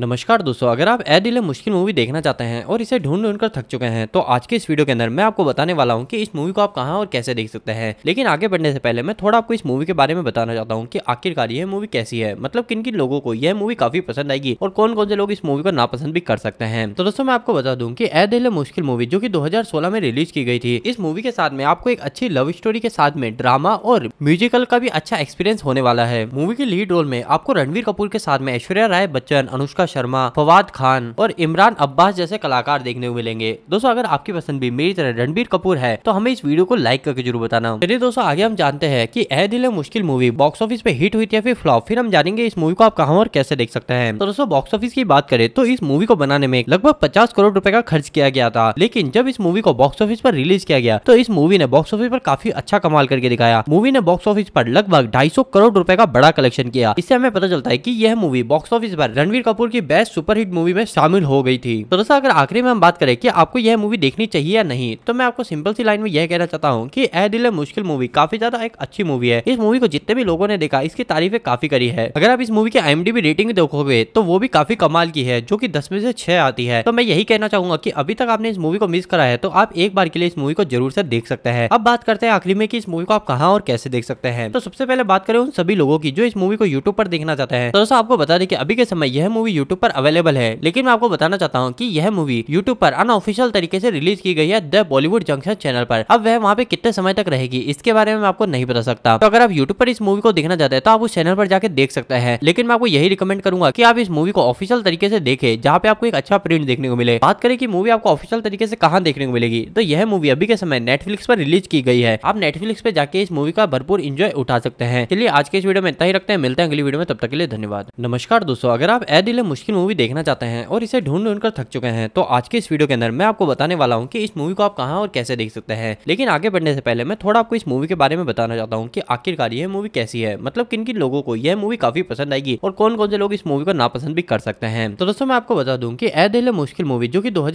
नमस्कार दोस्तों अगर आप ए दिले मुश्किल मूवी देखना चाहते हैं और इसे ढूंढ ढूंढ कर थक चुके हैं तो आज के इस वीडियो के अंदर मैं आपको बताने वाला हूं कि इस मूवी को आप कहां और कैसे देख सकते हैं लेकिन आगे बढ़ने से पहले मैं थोड़ा आपको इस मूवी के बारे में बताना चाहता हूँ कि आखिरकार यह मूवी कैसी है मतलब किन किन लोगों को यह मूवी काफी पसंद आएगी और कौन कौन से लोग इस मूवी को नापसंद भी कर सकते हैं तो दोस्तों मैं आपको बता दूँ की ए दिले मुश्किल मूवी जो की दो में रिलीज की गई थी इस मूवी के साथ में आपको एक अच्छी लव स्टोरी के साथ में ड्रामा और म्यूजिकल का भी अच्छा एक्सपीरियंस होने वाला है मूवी के लीड रोल में आपको रणवीर कपूर के साथ में ऐश्वर्या राय बच्चन अनुष्का शर्मा फवाद खान और इमरान अब्बास जैसे कलाकार देखने को मिलेंगे दोस्तों अगर आपकी पसंद भी मेरी तरह रणबीर कपूर है तो हमें इस वीडियो को लाइक करके जरूर बताना चलिए दोस्तों आगे हम जानते हैं की Ae Dil Mushkil movie box office पे हिट हुई थी या फिर फ्लॉप फिर हम जानेंगे इस मूवी को आप कहा और कैसे देख सकते हैं तो दोस्तों बॉक्स ऑफिस की बात करें तो इस मूवी को बनाने में लगभग पचास करोड़ रूपए का खर्च किया गया था लेकिन जब इस मूवी को बॉक्स ऑफिस पर रिलीज किया गया तो इस मूवी ने बॉक्स ऑफिस पर काफी अच्छा कमाल करके दिखाया मूवी ने बॉक्स ऑफिस पर लगभग 250 करोड़ रुपए का बड़ा कलेक्शन किया इससे हमें पता चलता है कि यह मूवी बॉक्स ऑफिस पर रणवीर कपूर की की बेस्ट सुपरहिट मूवी में शामिल हो गई थी तो दोस्तों अगर आखिरी में हम बात करें कि आपको यह मूवी देखनी चाहिए या नहीं तो मैं आपको सिंपल सी लाइन में यह कहना चाहता हूँ कि ए दिल मुश्किल मूवी काफी ज्यादा एक अच्छी मूवी है इस मूवी को जितने भी लोगों ने देखा इसकी तारीफें काफी करी है अगर आप इस मूवी की एम रेटिंग देखोगे तो वो भी काफी कमाल की है जो की दस में से छह आती है तो मैं यही कहना चाहूंगा की अभी तक आपने इस मूवी को मिस करा है तो आप एक बार के लिए इस मूवी को जरूर से देख सकते हैं अब बात करते हैं आखिरी में की इस मूवी को आप कहा और कैसे देख सकते हैं तो सबसे पहले बात करें उन सभी लोगों की जो इस मूवी को यूट्यूब पर देखना चाहते हैं तो दोस्तों आपको बता दें कि अभी के समय यह मूवी यूट्यूब पर अवेलेबल है लेकिन मैं आपको बताना चाहता हूँ की यह मूवी यूट्यूब पर अनऑफिशियल तरीके से रिलीज की गई है द बॉलीवुड जंक्शन चैनल पर अब वह वहाँ पे कितने समय तक रहेगी इसके बारे में आपको नहीं बता सकता तो अगर आप यूट्यूब पर इस मूवी को देखना चाहते हैं तो आप उस चैनल पर जाकर देख सकते हैं लेकिन मैं आपको यही रिकमेंड करूंगा की आप इस मूवी को ऑफिशियल तरीके से देखे जहाँ पे आपको एक अच्छा प्रिंट देखने को मिले बात करें की मूवी आपको ऑफिशियल तरीके से कहाँ देखने को मिलेगी तो यह मूवी अभी के समय नेटफ्लिक्स पर रिलीज की गई है आप नेटफ्लिक्स पर जाके इस मूवी का भरपूर इंजॉय उठा सकते हैं चलिए आज के इस वीडियो में इतना ही रखते हैं मिलते हैं अगली वीडियो में तब तक के लिए धन्यवाद नमस्कार दोस्तों अगर आप ए दिले मुश्किल मूवी देखना चाहते हैं और इसे ढूंढ ढूंढ कर थक चुके हैं तो आज के इस वीडियो के अंदर मैं आपको बताने वाला हूँ कि इस मूवी को आप कहाँ और कैसे देख सकते हैं लेकिन आगे बढ़ने से पहले मैं थोड़ा आपको इस मूवी के बारे में बताना चाहता हूँ कि आखिरकार यह मूवी कैसी है मतलब किन किन लोगों को यह मूवी काफी पसंद आएगी और कौन कौन से लोग इस मूवी को नापसंद भी कर सकते हैं तो दोस्तों मैं आपको बता दूँ की ए दिल मुश्किल मूवी जो की दो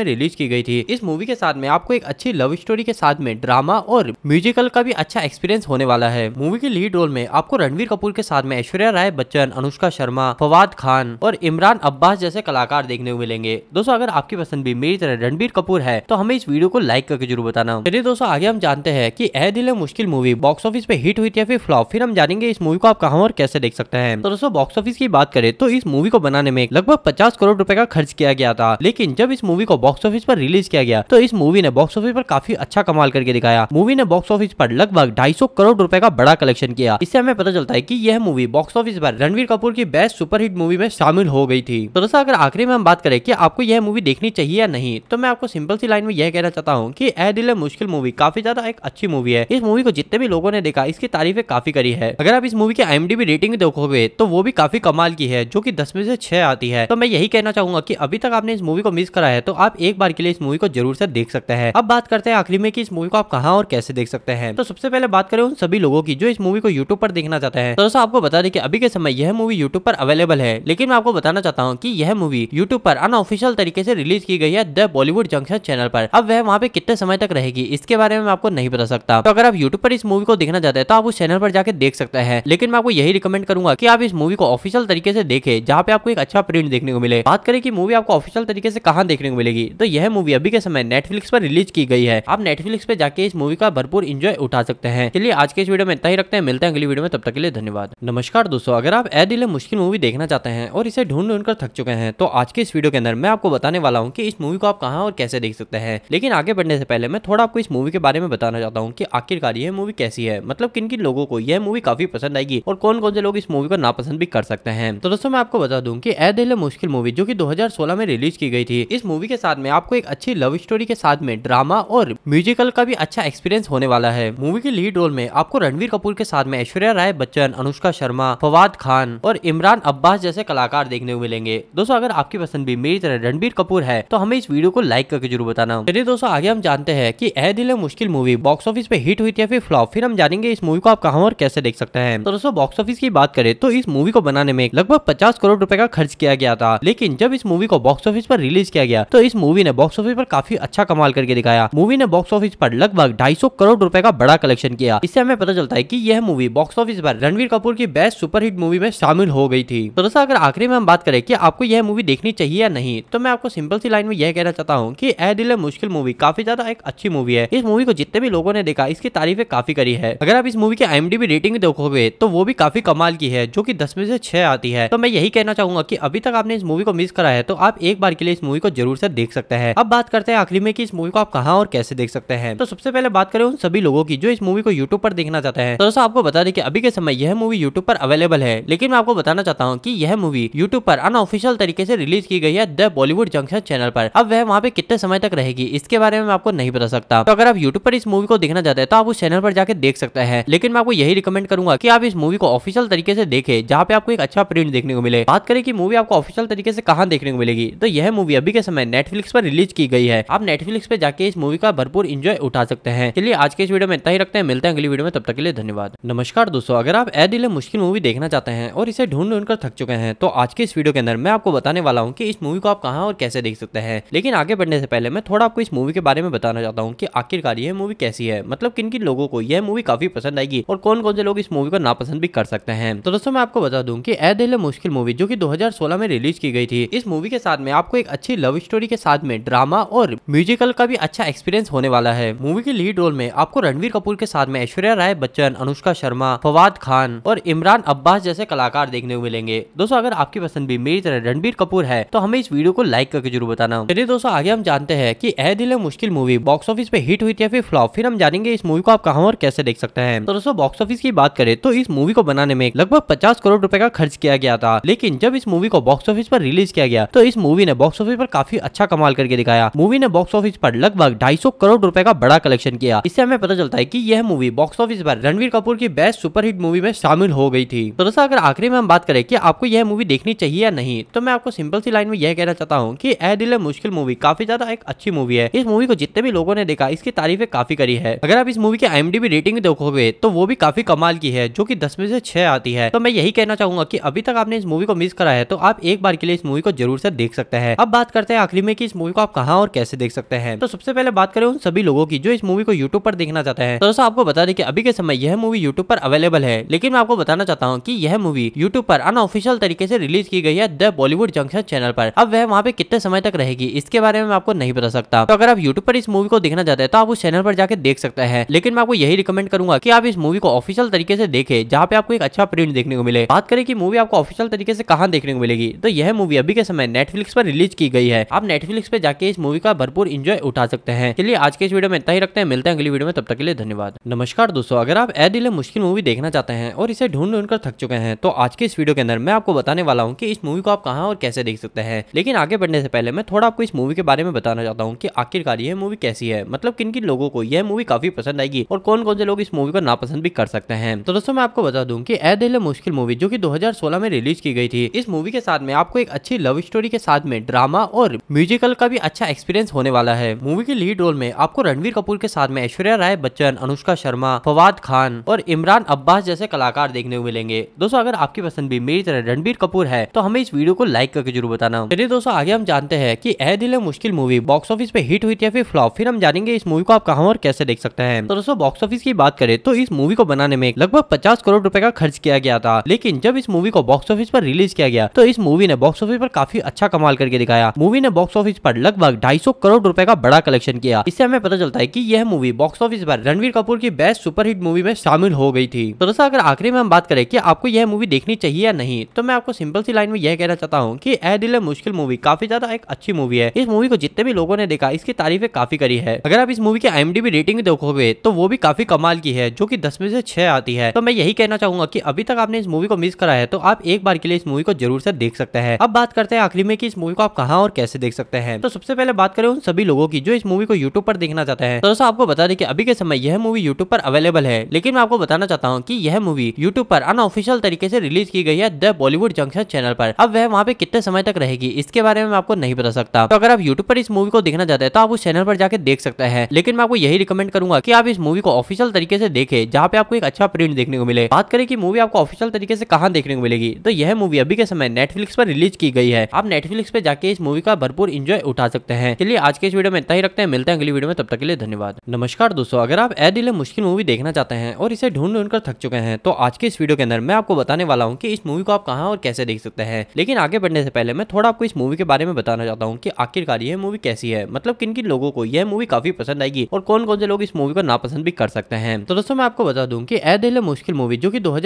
में रिलीज की गई थी इस मूवी के साथ में आपको एक अच्छी लव स्टोरी के साथ में ड्रामा और म्यूजिकल का भी अच्छा एक्सपीरियंस होने वाला है मूवी के लीड रोल में आपको रणवीर कपूर के साथ में ऐश्वर्या राय बच्चन अनुष्का शर्मा फवाद खान और इमरान अब्बास जैसे कलाकार देखने को मिलेंगे दोस्तों अगर आपकी पसंद भी मेरी तरह रणबीर कपूर है तो हमें इस वीडियो को लाइक करके जरूर बताना चलिए दोस्तों आगे हम जानते हैं की Ae Dil Mushkil movie box office पे हिट हुई थी फिर फ्लॉप फिर हम जानेंगे इस मूवी को आप कहाँ और कैसे देख सकते हैं तो दोस्तों बॉक्स ऑफिस की बात करें तो इस मूवी को बनाने में लगभग पचास करोड़ रूपए का खर्च किया गया था लेकिन जब इस मूवी को बॉक्स ऑफिस पर रिलीज किया गया तो इस मूवी ने बॉक्स ऑफिस पर काफी अच्छा कमाल करके दिखाया मूवी ने बॉक्स ऑफिस पर लगभग सौ करोड़ रुपए का बड़ा कलेक्शन किया इससे हमें पता चलता है कि यह मूवी बॉक्स ऑफिस पर रणवीर कपूर की बेस्ट सुपरहिट मूवी में शामिल हो गई थी तो दोस्तों अगर आखिरी में हम बात करें कि आपको यह मूवी देखनी चाहिए या नहीं तो मैं आपको सिंपल सी लाइन में यह कहना चाहता हूँ कि ए दिल मुश्किल मूवी काफी ज्यादा एक अच्छी मूवी है इस मूवी को जितने भी लोगों ने देखा इसकी तारीफें काफी करी है अगर आप इस मूवी की आई रेटिंग देखोगे तो वो भी काफी कमाल की है जो की दस में से छह आती है तो मैं यही कहना चाहूंगा की अभी तक आपने इस मूवी को मिस करा है तो आप एक बार के लिए इस मूवी को जरूर से देख सकते हैं अब बात करते हैं आखिरी में की इस मूवी को आप कहा और कैसे देख सकते हैं तो सबसे पहले बात करें उन सभी लोगों की जो इस मूवी को यूट्यूब पर देखना चाहते हैं तो दोस्तों आपको बता दें कि अभी के समय यह मूवी यूट्यूब पर अवेलेबल है लेकिन मैं आपको बताना चाहता हूँ की यह मूवी यूट्यूब पर अनऑफिशियल तरीके से रिलीज की गई है द बॉलीवुड जंक्शन चैनल पर अब वह वहाँ पे कितने समय तक रहेगी इसके बारे में आपको नहीं बता सकता तो अगर आप यूट्यूब पर इस मूवी को देखना चाहते हैं तो आप उस चैनल पर जाकर देख सकते हैं लेकिन मैं आपको यही रिकमेंड करूंगा की आप इस मूवी को ऑफिशियल तरीके से देखे जहाँ पे आपको एक अच्छा प्रिंट देखने को मिले बात करें की मूवी आपको ऑफिशियल तरीके से कहाँ देखने को मिलेगी तो यह मूवी अभी के समय नेटफ्लिक्स पर रिलीज की गई है आप नेटफ्लिक्स पे जाके इस मूवी का भरपूर इंजॉय उठा सकते हैं चलिए आज के इस वीडियो में इतना ही रखते हैं मिलते हैं अगली वीडियो में तब तक के लिए धन्यवाद नमस्कार दोस्तों अगर आप ए दिल मुश्किल मूवी देखना चाहते हैं और इसे ढूंढ ढूंढ कर थक चुके हैं तो आज के इस वीडियो के अंदर मैं आपको बताने वाला हूँ कि इस मूवी को आप कहाँ और कैसे देख सकते हैं लेकिन आगे बढ़ने से पहले मैं थोड़ा आपको इस मूवी के बारे में बताना चाहता हूँ कि आखिरकार यह मूवी कैसी है मतलब किन किन लोगों को यह मूवी काफी पसंद आएगी और कौन कौन से लोग इस मूवी को नापसंद भी कर सकते हैं तो दोस्तों मैं आपको बता दूँ की ए दिल मुश्किल मूवी जो की दो में रिलीज की गई थी इस मूवी के साथ में आपको एक अच्छी लव स्टोरी के साथ में ड्रामा और म्यूजिकल का भी अच्छा एक्सपीरियंस होने वाला है मूवी के लीड रोल में आपको रणवीर कपूर के साथ में ऐश्वर्या राय बच्चन अनुष्का शर्मा फवाद खान और इमरान अब्बास जैसे कलाकार देख देखने को मिलेंगे दोस्तों अगर आपकी पसंद भी मेरी तरह रणबीर कपूर है तो हमें इस वीडियो को लाइक करके जरूर बताना चलिए दोस्तों आगे हम जानते हैं की Ae Dil Mushkil movie box office पे हिट हुई थी या फिर फ्लॉप फिर हम जानेंगे इस मूवी को आप कहा और कैसे देख सकते हैं तो दोस्तों बॉक्स ऑफिस की बात करें तो इस मूवी को बनाने में लगभग पचास करोड़ रूपए का खर्च किया गया था लेकिन जब इस मूवी को बॉक्स ऑफिस पर रिलीज किया गया तो इस मूवी ने बॉक्स ऑफिस पर काफी अच्छा कमाल करके दिखाया मूवी ने बॉक्स ऑफिस पर लगभग सौ करोड़ रुपए का बड़ा कलेक्शन किया इससे हमें पता चलता है कि यह मूवी बॉक्स ऑफिस पर रणवीर कपूर की बेस्ट सुपरहिट मूवी में शामिल हो गई थी तो दोस्तों अगर आखिरी में बात करें कि आपको यह मूवी देखनी चाहिए या नहीं तो मैं आपको सिंपल सी लाइन में यह कहना चाहता हूँ कि ए दिल मुश्किल मूवी काफी ज्यादा एक अच्छी मूवी है इस मूवी को जितने भी लोगों ने देखा इसकी तारीफें काफी करी है अगर आप इस मूवी की आई रेटिंग देखोगे तो वो भी काफी कमाल की है जो की दस में से छह आती है तो मैं यही कहना चाहूंगा की अभी तक आपने इस मूवी को मिस करा है तो आप एक बार के लिए इस मूवी को जरूर से देख सकते हैं अब बात करते हैं आखिरी में की इस मूवी को आप कहा और कैसे देख सकते हैं तो सबसे पहले बात करें उन सभी लोगों की जो इस मूवी को यूट्यूब पर देखना चाहते हैं तो दोस्तों आपको बता दें कि अभी के समय यह मूवी यूट्यूब पर अवेलेबल है लेकिन मैं आपको बताना चाहता हूँ की यह मूवी यूट्यूब पर अनऑफिशियल तरीके से रिलीज की गई है द बॉलीवुड जंक्शन चैनल पर अब वह वहाँ पे कितने समय तक रहेगी इसके बारे में आपको नहीं बता सकता तो अगर आप यूट्यूब पर इस मूवी को देखना चाहते हैं तो आप उस चैनल पर जाकर देख सकते हैं लेकिन मैं आपको यही रिकमेंड करूंगा की आप इस मूवी को ऑफिशियल तरीके से देखे जहाँ पे आपको एक अच्छा प्रिंट देखने को मिले बात करें की मूवी आपको ऑफिशियल तरीके से कहाँ देखने को मिलेगी तो यह मूवी अभी के समय नेटफ्लिक्स पर रिलीज की गई है आप नेटफ्लिक्स पर जाके इस मूवी का भरपूर इंजॉय उठा सकते हैं चलिए आज के इस वीडियो में इतना ही रखते हैं मिलते हैं अगली वीडियो में तब तक के लिए धन्यवाद नमस्कार दोस्तों अगर आप ए दिले मुश्किल मूवी देखना चाहते हैं और इसे ढूंढ ढूंढ कर थक चुके हैं तो आज के के इस वीडियो के अंदर मैं आपको बताने वाला हूँ कि इस मूवी को आप कहाँ और कैसे देख सकते हैं लेकिन आगे बढ़ने से पहले मैं थोड़ा आपको इस मूवी के बारे में बताना चाहता हूँ कि आखिरकार यह मूवी कैसी है मतलब किन किन लोगों को यह मूवी काफी पसंद आएगी और कौन कौन से लोग इस मूवी को नापसंद भी कर सकते हैं तो दोस्तों मैं आपको बता दूं कि ए दिल मुश्किल मूवी जो कि 2016 में रिलीज की गई थी इस मूवी के साथ में आपको एक अच्छी लव स्टोरी के साथ में ड्रामा और म्यूजिकल का भी अच्छा एक्सपीरियंस होने वाला है मूवी के लीड रोल में आपको रणवीर कपूर के साथ में ऐश्वर्या राय बच्चन अनुष्का शर्मा फवाद खान और इमरान अब्बास जैसे कलाकार देखने को मिलेंगे दोस्तों अगर आपकी पर्सन भी मेरी तरह रणबीर कपूर है तो हमें इस वीडियो को लाइक करके जरूर बताना चलिए दोस्तों आगे हम जानते हैं कि Ae Dil Hai Mushkil movie box office पे हिट हुई थी या फिर फ्लॉप फिर हम जानेंगे इस मूवी को आप कहाँ और कैसे देख सकते हैं तो दोस्तों बॉक्स ऑफिस की बात करें तो इस मूवी को बनाने में लगभग पचास करोड़ रूपए का खर्च किया गया था लेकिन जब इस मूवी को बॉक्स ऑफिस पर रिलीज किया गया तो इस मूवी ने बॉक्स ऑफिस पर काफी अच्छा कमाल करके दिखाया मूवी ने बॉक्स ऑफिस पर लगभग ढाई करोड़ रूपए का बड़ा कलेक्शन किया इससे हमें पता चलता है की यह मूवी बॉक्स ऑफिस पर रणवीर कपूर की बेस्ट सुपरहिट मूवी में शामिल हो गई थी तो दोस्तों अगर आखिरी में हम बात करें की आपको यह मूवी देखनी चाहिए या नहीं तो मैं आपको सिंपल सी लाइन में यह कहना चाहता हूँ की ए दिल मुश्किल मूवी काफी ज्यादा एक अच्छी मूवी है इस मूवी को जितने भी लोगों ने देखा इसकी तारीफें काफी करी है अगर आप इस मूवी की आईएमडीबी रेटिंग देखोगे तो वो भी काफी कमाल की है जो की दस में से छह आती है तो मैं यही कहना चाहूंगा की अभी तक आपने इस मूवी को मिस करा है तो आप एक बार के लिए इस मूवी को जरूर से देख सकते हैं अब बात करते हैं आखिरी में कि इस मूवी को आप कहा और कैसे देख सकते हैं तो सबसे पहले बात करें उन सभी लोगों की जो इस मूवी को यूट्यूब पर देखना चाहते हैं तो दोस्तों आपको बता दें कि अभी के समय यह मूवी यूट्यूब पर अवेलेबल है लेकिन मैं आपको बताना चाहता हूँ की यह मूवी यूट्यूब पर अनऑफिशियल तरीके से रिलीज की गई है द बॉलीवुड जंक्शन चैनल पर अब वह वहाँ पे कितने समय तक रहेगी इसके बारे में आपको नहीं बता सकता तो अगर आप यूट्यूब पर इस मूवी को देखना चाहते हैं तो आप उस चैनल पर जाकर देख सकते हैं लेकिन मैं आपको यही रिकमेंड करूंगा की आप इस मूवी को ऑफिशियल तरीके से देखे जहाँ पे आपको एक अच्छा प्रिंट देखने को मिले बात करें की मूवी आपको ऑफिशियल तरीके से कहा देखने को मिलेगी तो यह मूवी अभी के समय नेटफ्लिक्स पर रिलीज की गई है आप नेटफ्लिक्स पे जाके इस मूवी का भरपूर इंजॉय उठा सकते हैं चलिए आज के इस वीडियो में इतना ही रखते हैं मिलते हैं अगली वीडियो में तब तक के लिए धन्यवाद नमस्कार दोस्तों अगर आप ए दिले मुश्किल मूवी देखना चाहते हैं और इसे ढूंढ ढूंढ कर थक चुके हैं तो आज के इस वीडियो के अंदर मैं आपको बताने वाला हूँ कि इस मूवी को आप कहाँ और कैसे देख सकते हैं लेकिन आगे बढ़ने से पहले मैं थोड़ा आपको इस मूवी के बारे में बताना चाहता हूँ कि आखिरकार ये मूवी कैसी है मतलब किन किन लोगों को यह मूवी काफी पसंद आएगी और कौन कौन से लोग इस मूवी को नापसंद भी कर सकते हैं तो दोस्तों मैं आपको बता दूँ की ए दिल मुश्किल मूवी जो की दो में रिलीज की गई थी इस मूवी के साथ में आपको एक अच्छी लव स्टोरी के साथ में ड्रामा और म्यूजिकल का भी अच्छा एक्सपीरियंस होने वाला है मूवी के लीड रोल में आपको रणवीर कपूर के साथ में ऐश्वर्या राय बच्चन अनुष्का शर्मा फवाद खान और इमरान अब्बास जैसे कलाकार देखने को मिलेंगे दोस्तों अगर आपकी पसंद भी मेरी तरह रणबीर कपूर है तो हमें इस वीडियो को लाइक करके जरूर बताना चलिए दोस्तों आगे हम जानते हैं कि Ae Dil Hai Mushkil movie box office पे हिट हुई थी या फिर फ्लॉप फिर हम जानेंगे इस मूवी को आप कहाँ और कैसे देख सकते हैं तो दोस्तों बॉक्स ऑफिस की बात करें तो इस मूवी को बनाने में लगभग पचास करोड़ रूपए का खर्च किया गया था लेकिन जब इस मूवी को बॉक्स ऑफिस पर रिलीज किया गया तो इस मूवी ने बॉक्स ऑफिस पर काफी अच्छा कमाल करके दिखाया मूवी ने बॉक्स ऑफिस पर लगभग ढाई करोड़ रूपए का बड़ा कलेक्शन किया इससे हमें पता चलता है की यह मूवी बॉक्स ऑफिस पर रणवीर कपूर की बेस्ट सुपरहिट मूवी में शामिल हो गई थी तो दोस्तों अगर आखिरी में हम बात करें की आपको यह मूवी देखनी चाहिए या नहीं तो मैं आपको सिंपल सी लाइन में यह कहना चाहता हूँ कि ए दिल मुश्किल मूवी काफी ज्यादा एक अच्छी मूवी है इस मूवी को जितने भी लोगों ने देखा इसकी तारीफें काफी करी है अगर आप इस मूवी की आई रेटिंग देखोगे तो वो भी काफी कमाल की है जो की दस में से छह आती है तो मैं यही कहना चाहूंगा की अभी तक आपने इस मूवी को मिस करा है तो आप एक बार के लिए इस मूवी को जरूर से देख सकते हैं अब बात करते हैं आखिरी में की इस मूवी को आप कहा और कैसे देख सकते हैं तो सबसे पहले बात करें उन सभी लोगों की जो इस मूवी को यूट्यूब पर देखना चाहते हैं तो दोस्तों आपको बता दें कि अभी के समय यह मूवी यूट्यूब पर अवेलेबल है लेकिन मैं आपको बताना चाहता हूँ की यह मूवी यूट्यूब पर अनऑफिशियल तरीके से रिलीज की गई है the Bollywood junction channel channel पर अब वह वहाँ पे कितने समय तक रहेगी इसके बारे में आपको नहीं बता सकता तो अगर आप यूट्यूब पर इस मूवी को देखना चाहते हैं तो आप उस चैनल पर जाकर देख सकते हैं लेकिन मैं आपको यही रिकमेंड करूंगा की आप इस मूवी को ऑफिशियल तरीके से देखे जहाँ पे आपको एक अच्छा प्रिंट देखने को मिले बात करें की मूवी आपको ऑफिशियल तरीके से कहाँ देखने को मिलेगी तो यह मूवी अभी के समय नेटफ्लिक्स पर रिलीज की गई है आप नेटफ्लिक्स पे जाके इस मूवी का भरपूर इंजॉय उठा सकते हैं चलिए आज के इस वीडियो में इतना ही रखते हैं मिलते हैं अगली वीडियो में तब तक के लिए धन्यवाद नमस्कार दोस्तों अगर आप ए दिले मुश्किल मूवी देखना चाहते हैं और इसे ढूंढ ढूंढ कर थक चुके हैं तो आज के इस वीडियो के अंदर मैं आपको बताने वाला हूँ की इस मूवी को आप कहाँ और कैसे देख सकते सकते हैं लेकिन आगे बढ़ने से पहले मैं थोड़ा आपको इस मूवी के बारे में बताना चाहता हूँ कि आखिरकार यह मूवी कैसी है मतलब किन किन लोगों को यह मूवी काफी पसंद आएगी और कौन कौन से लोग इस मूवी को नापसंद भी कर सकते हैं तो दोस्तों मैं आपको बता दूँ की ए दिल मुश्किल मूवी जो की दो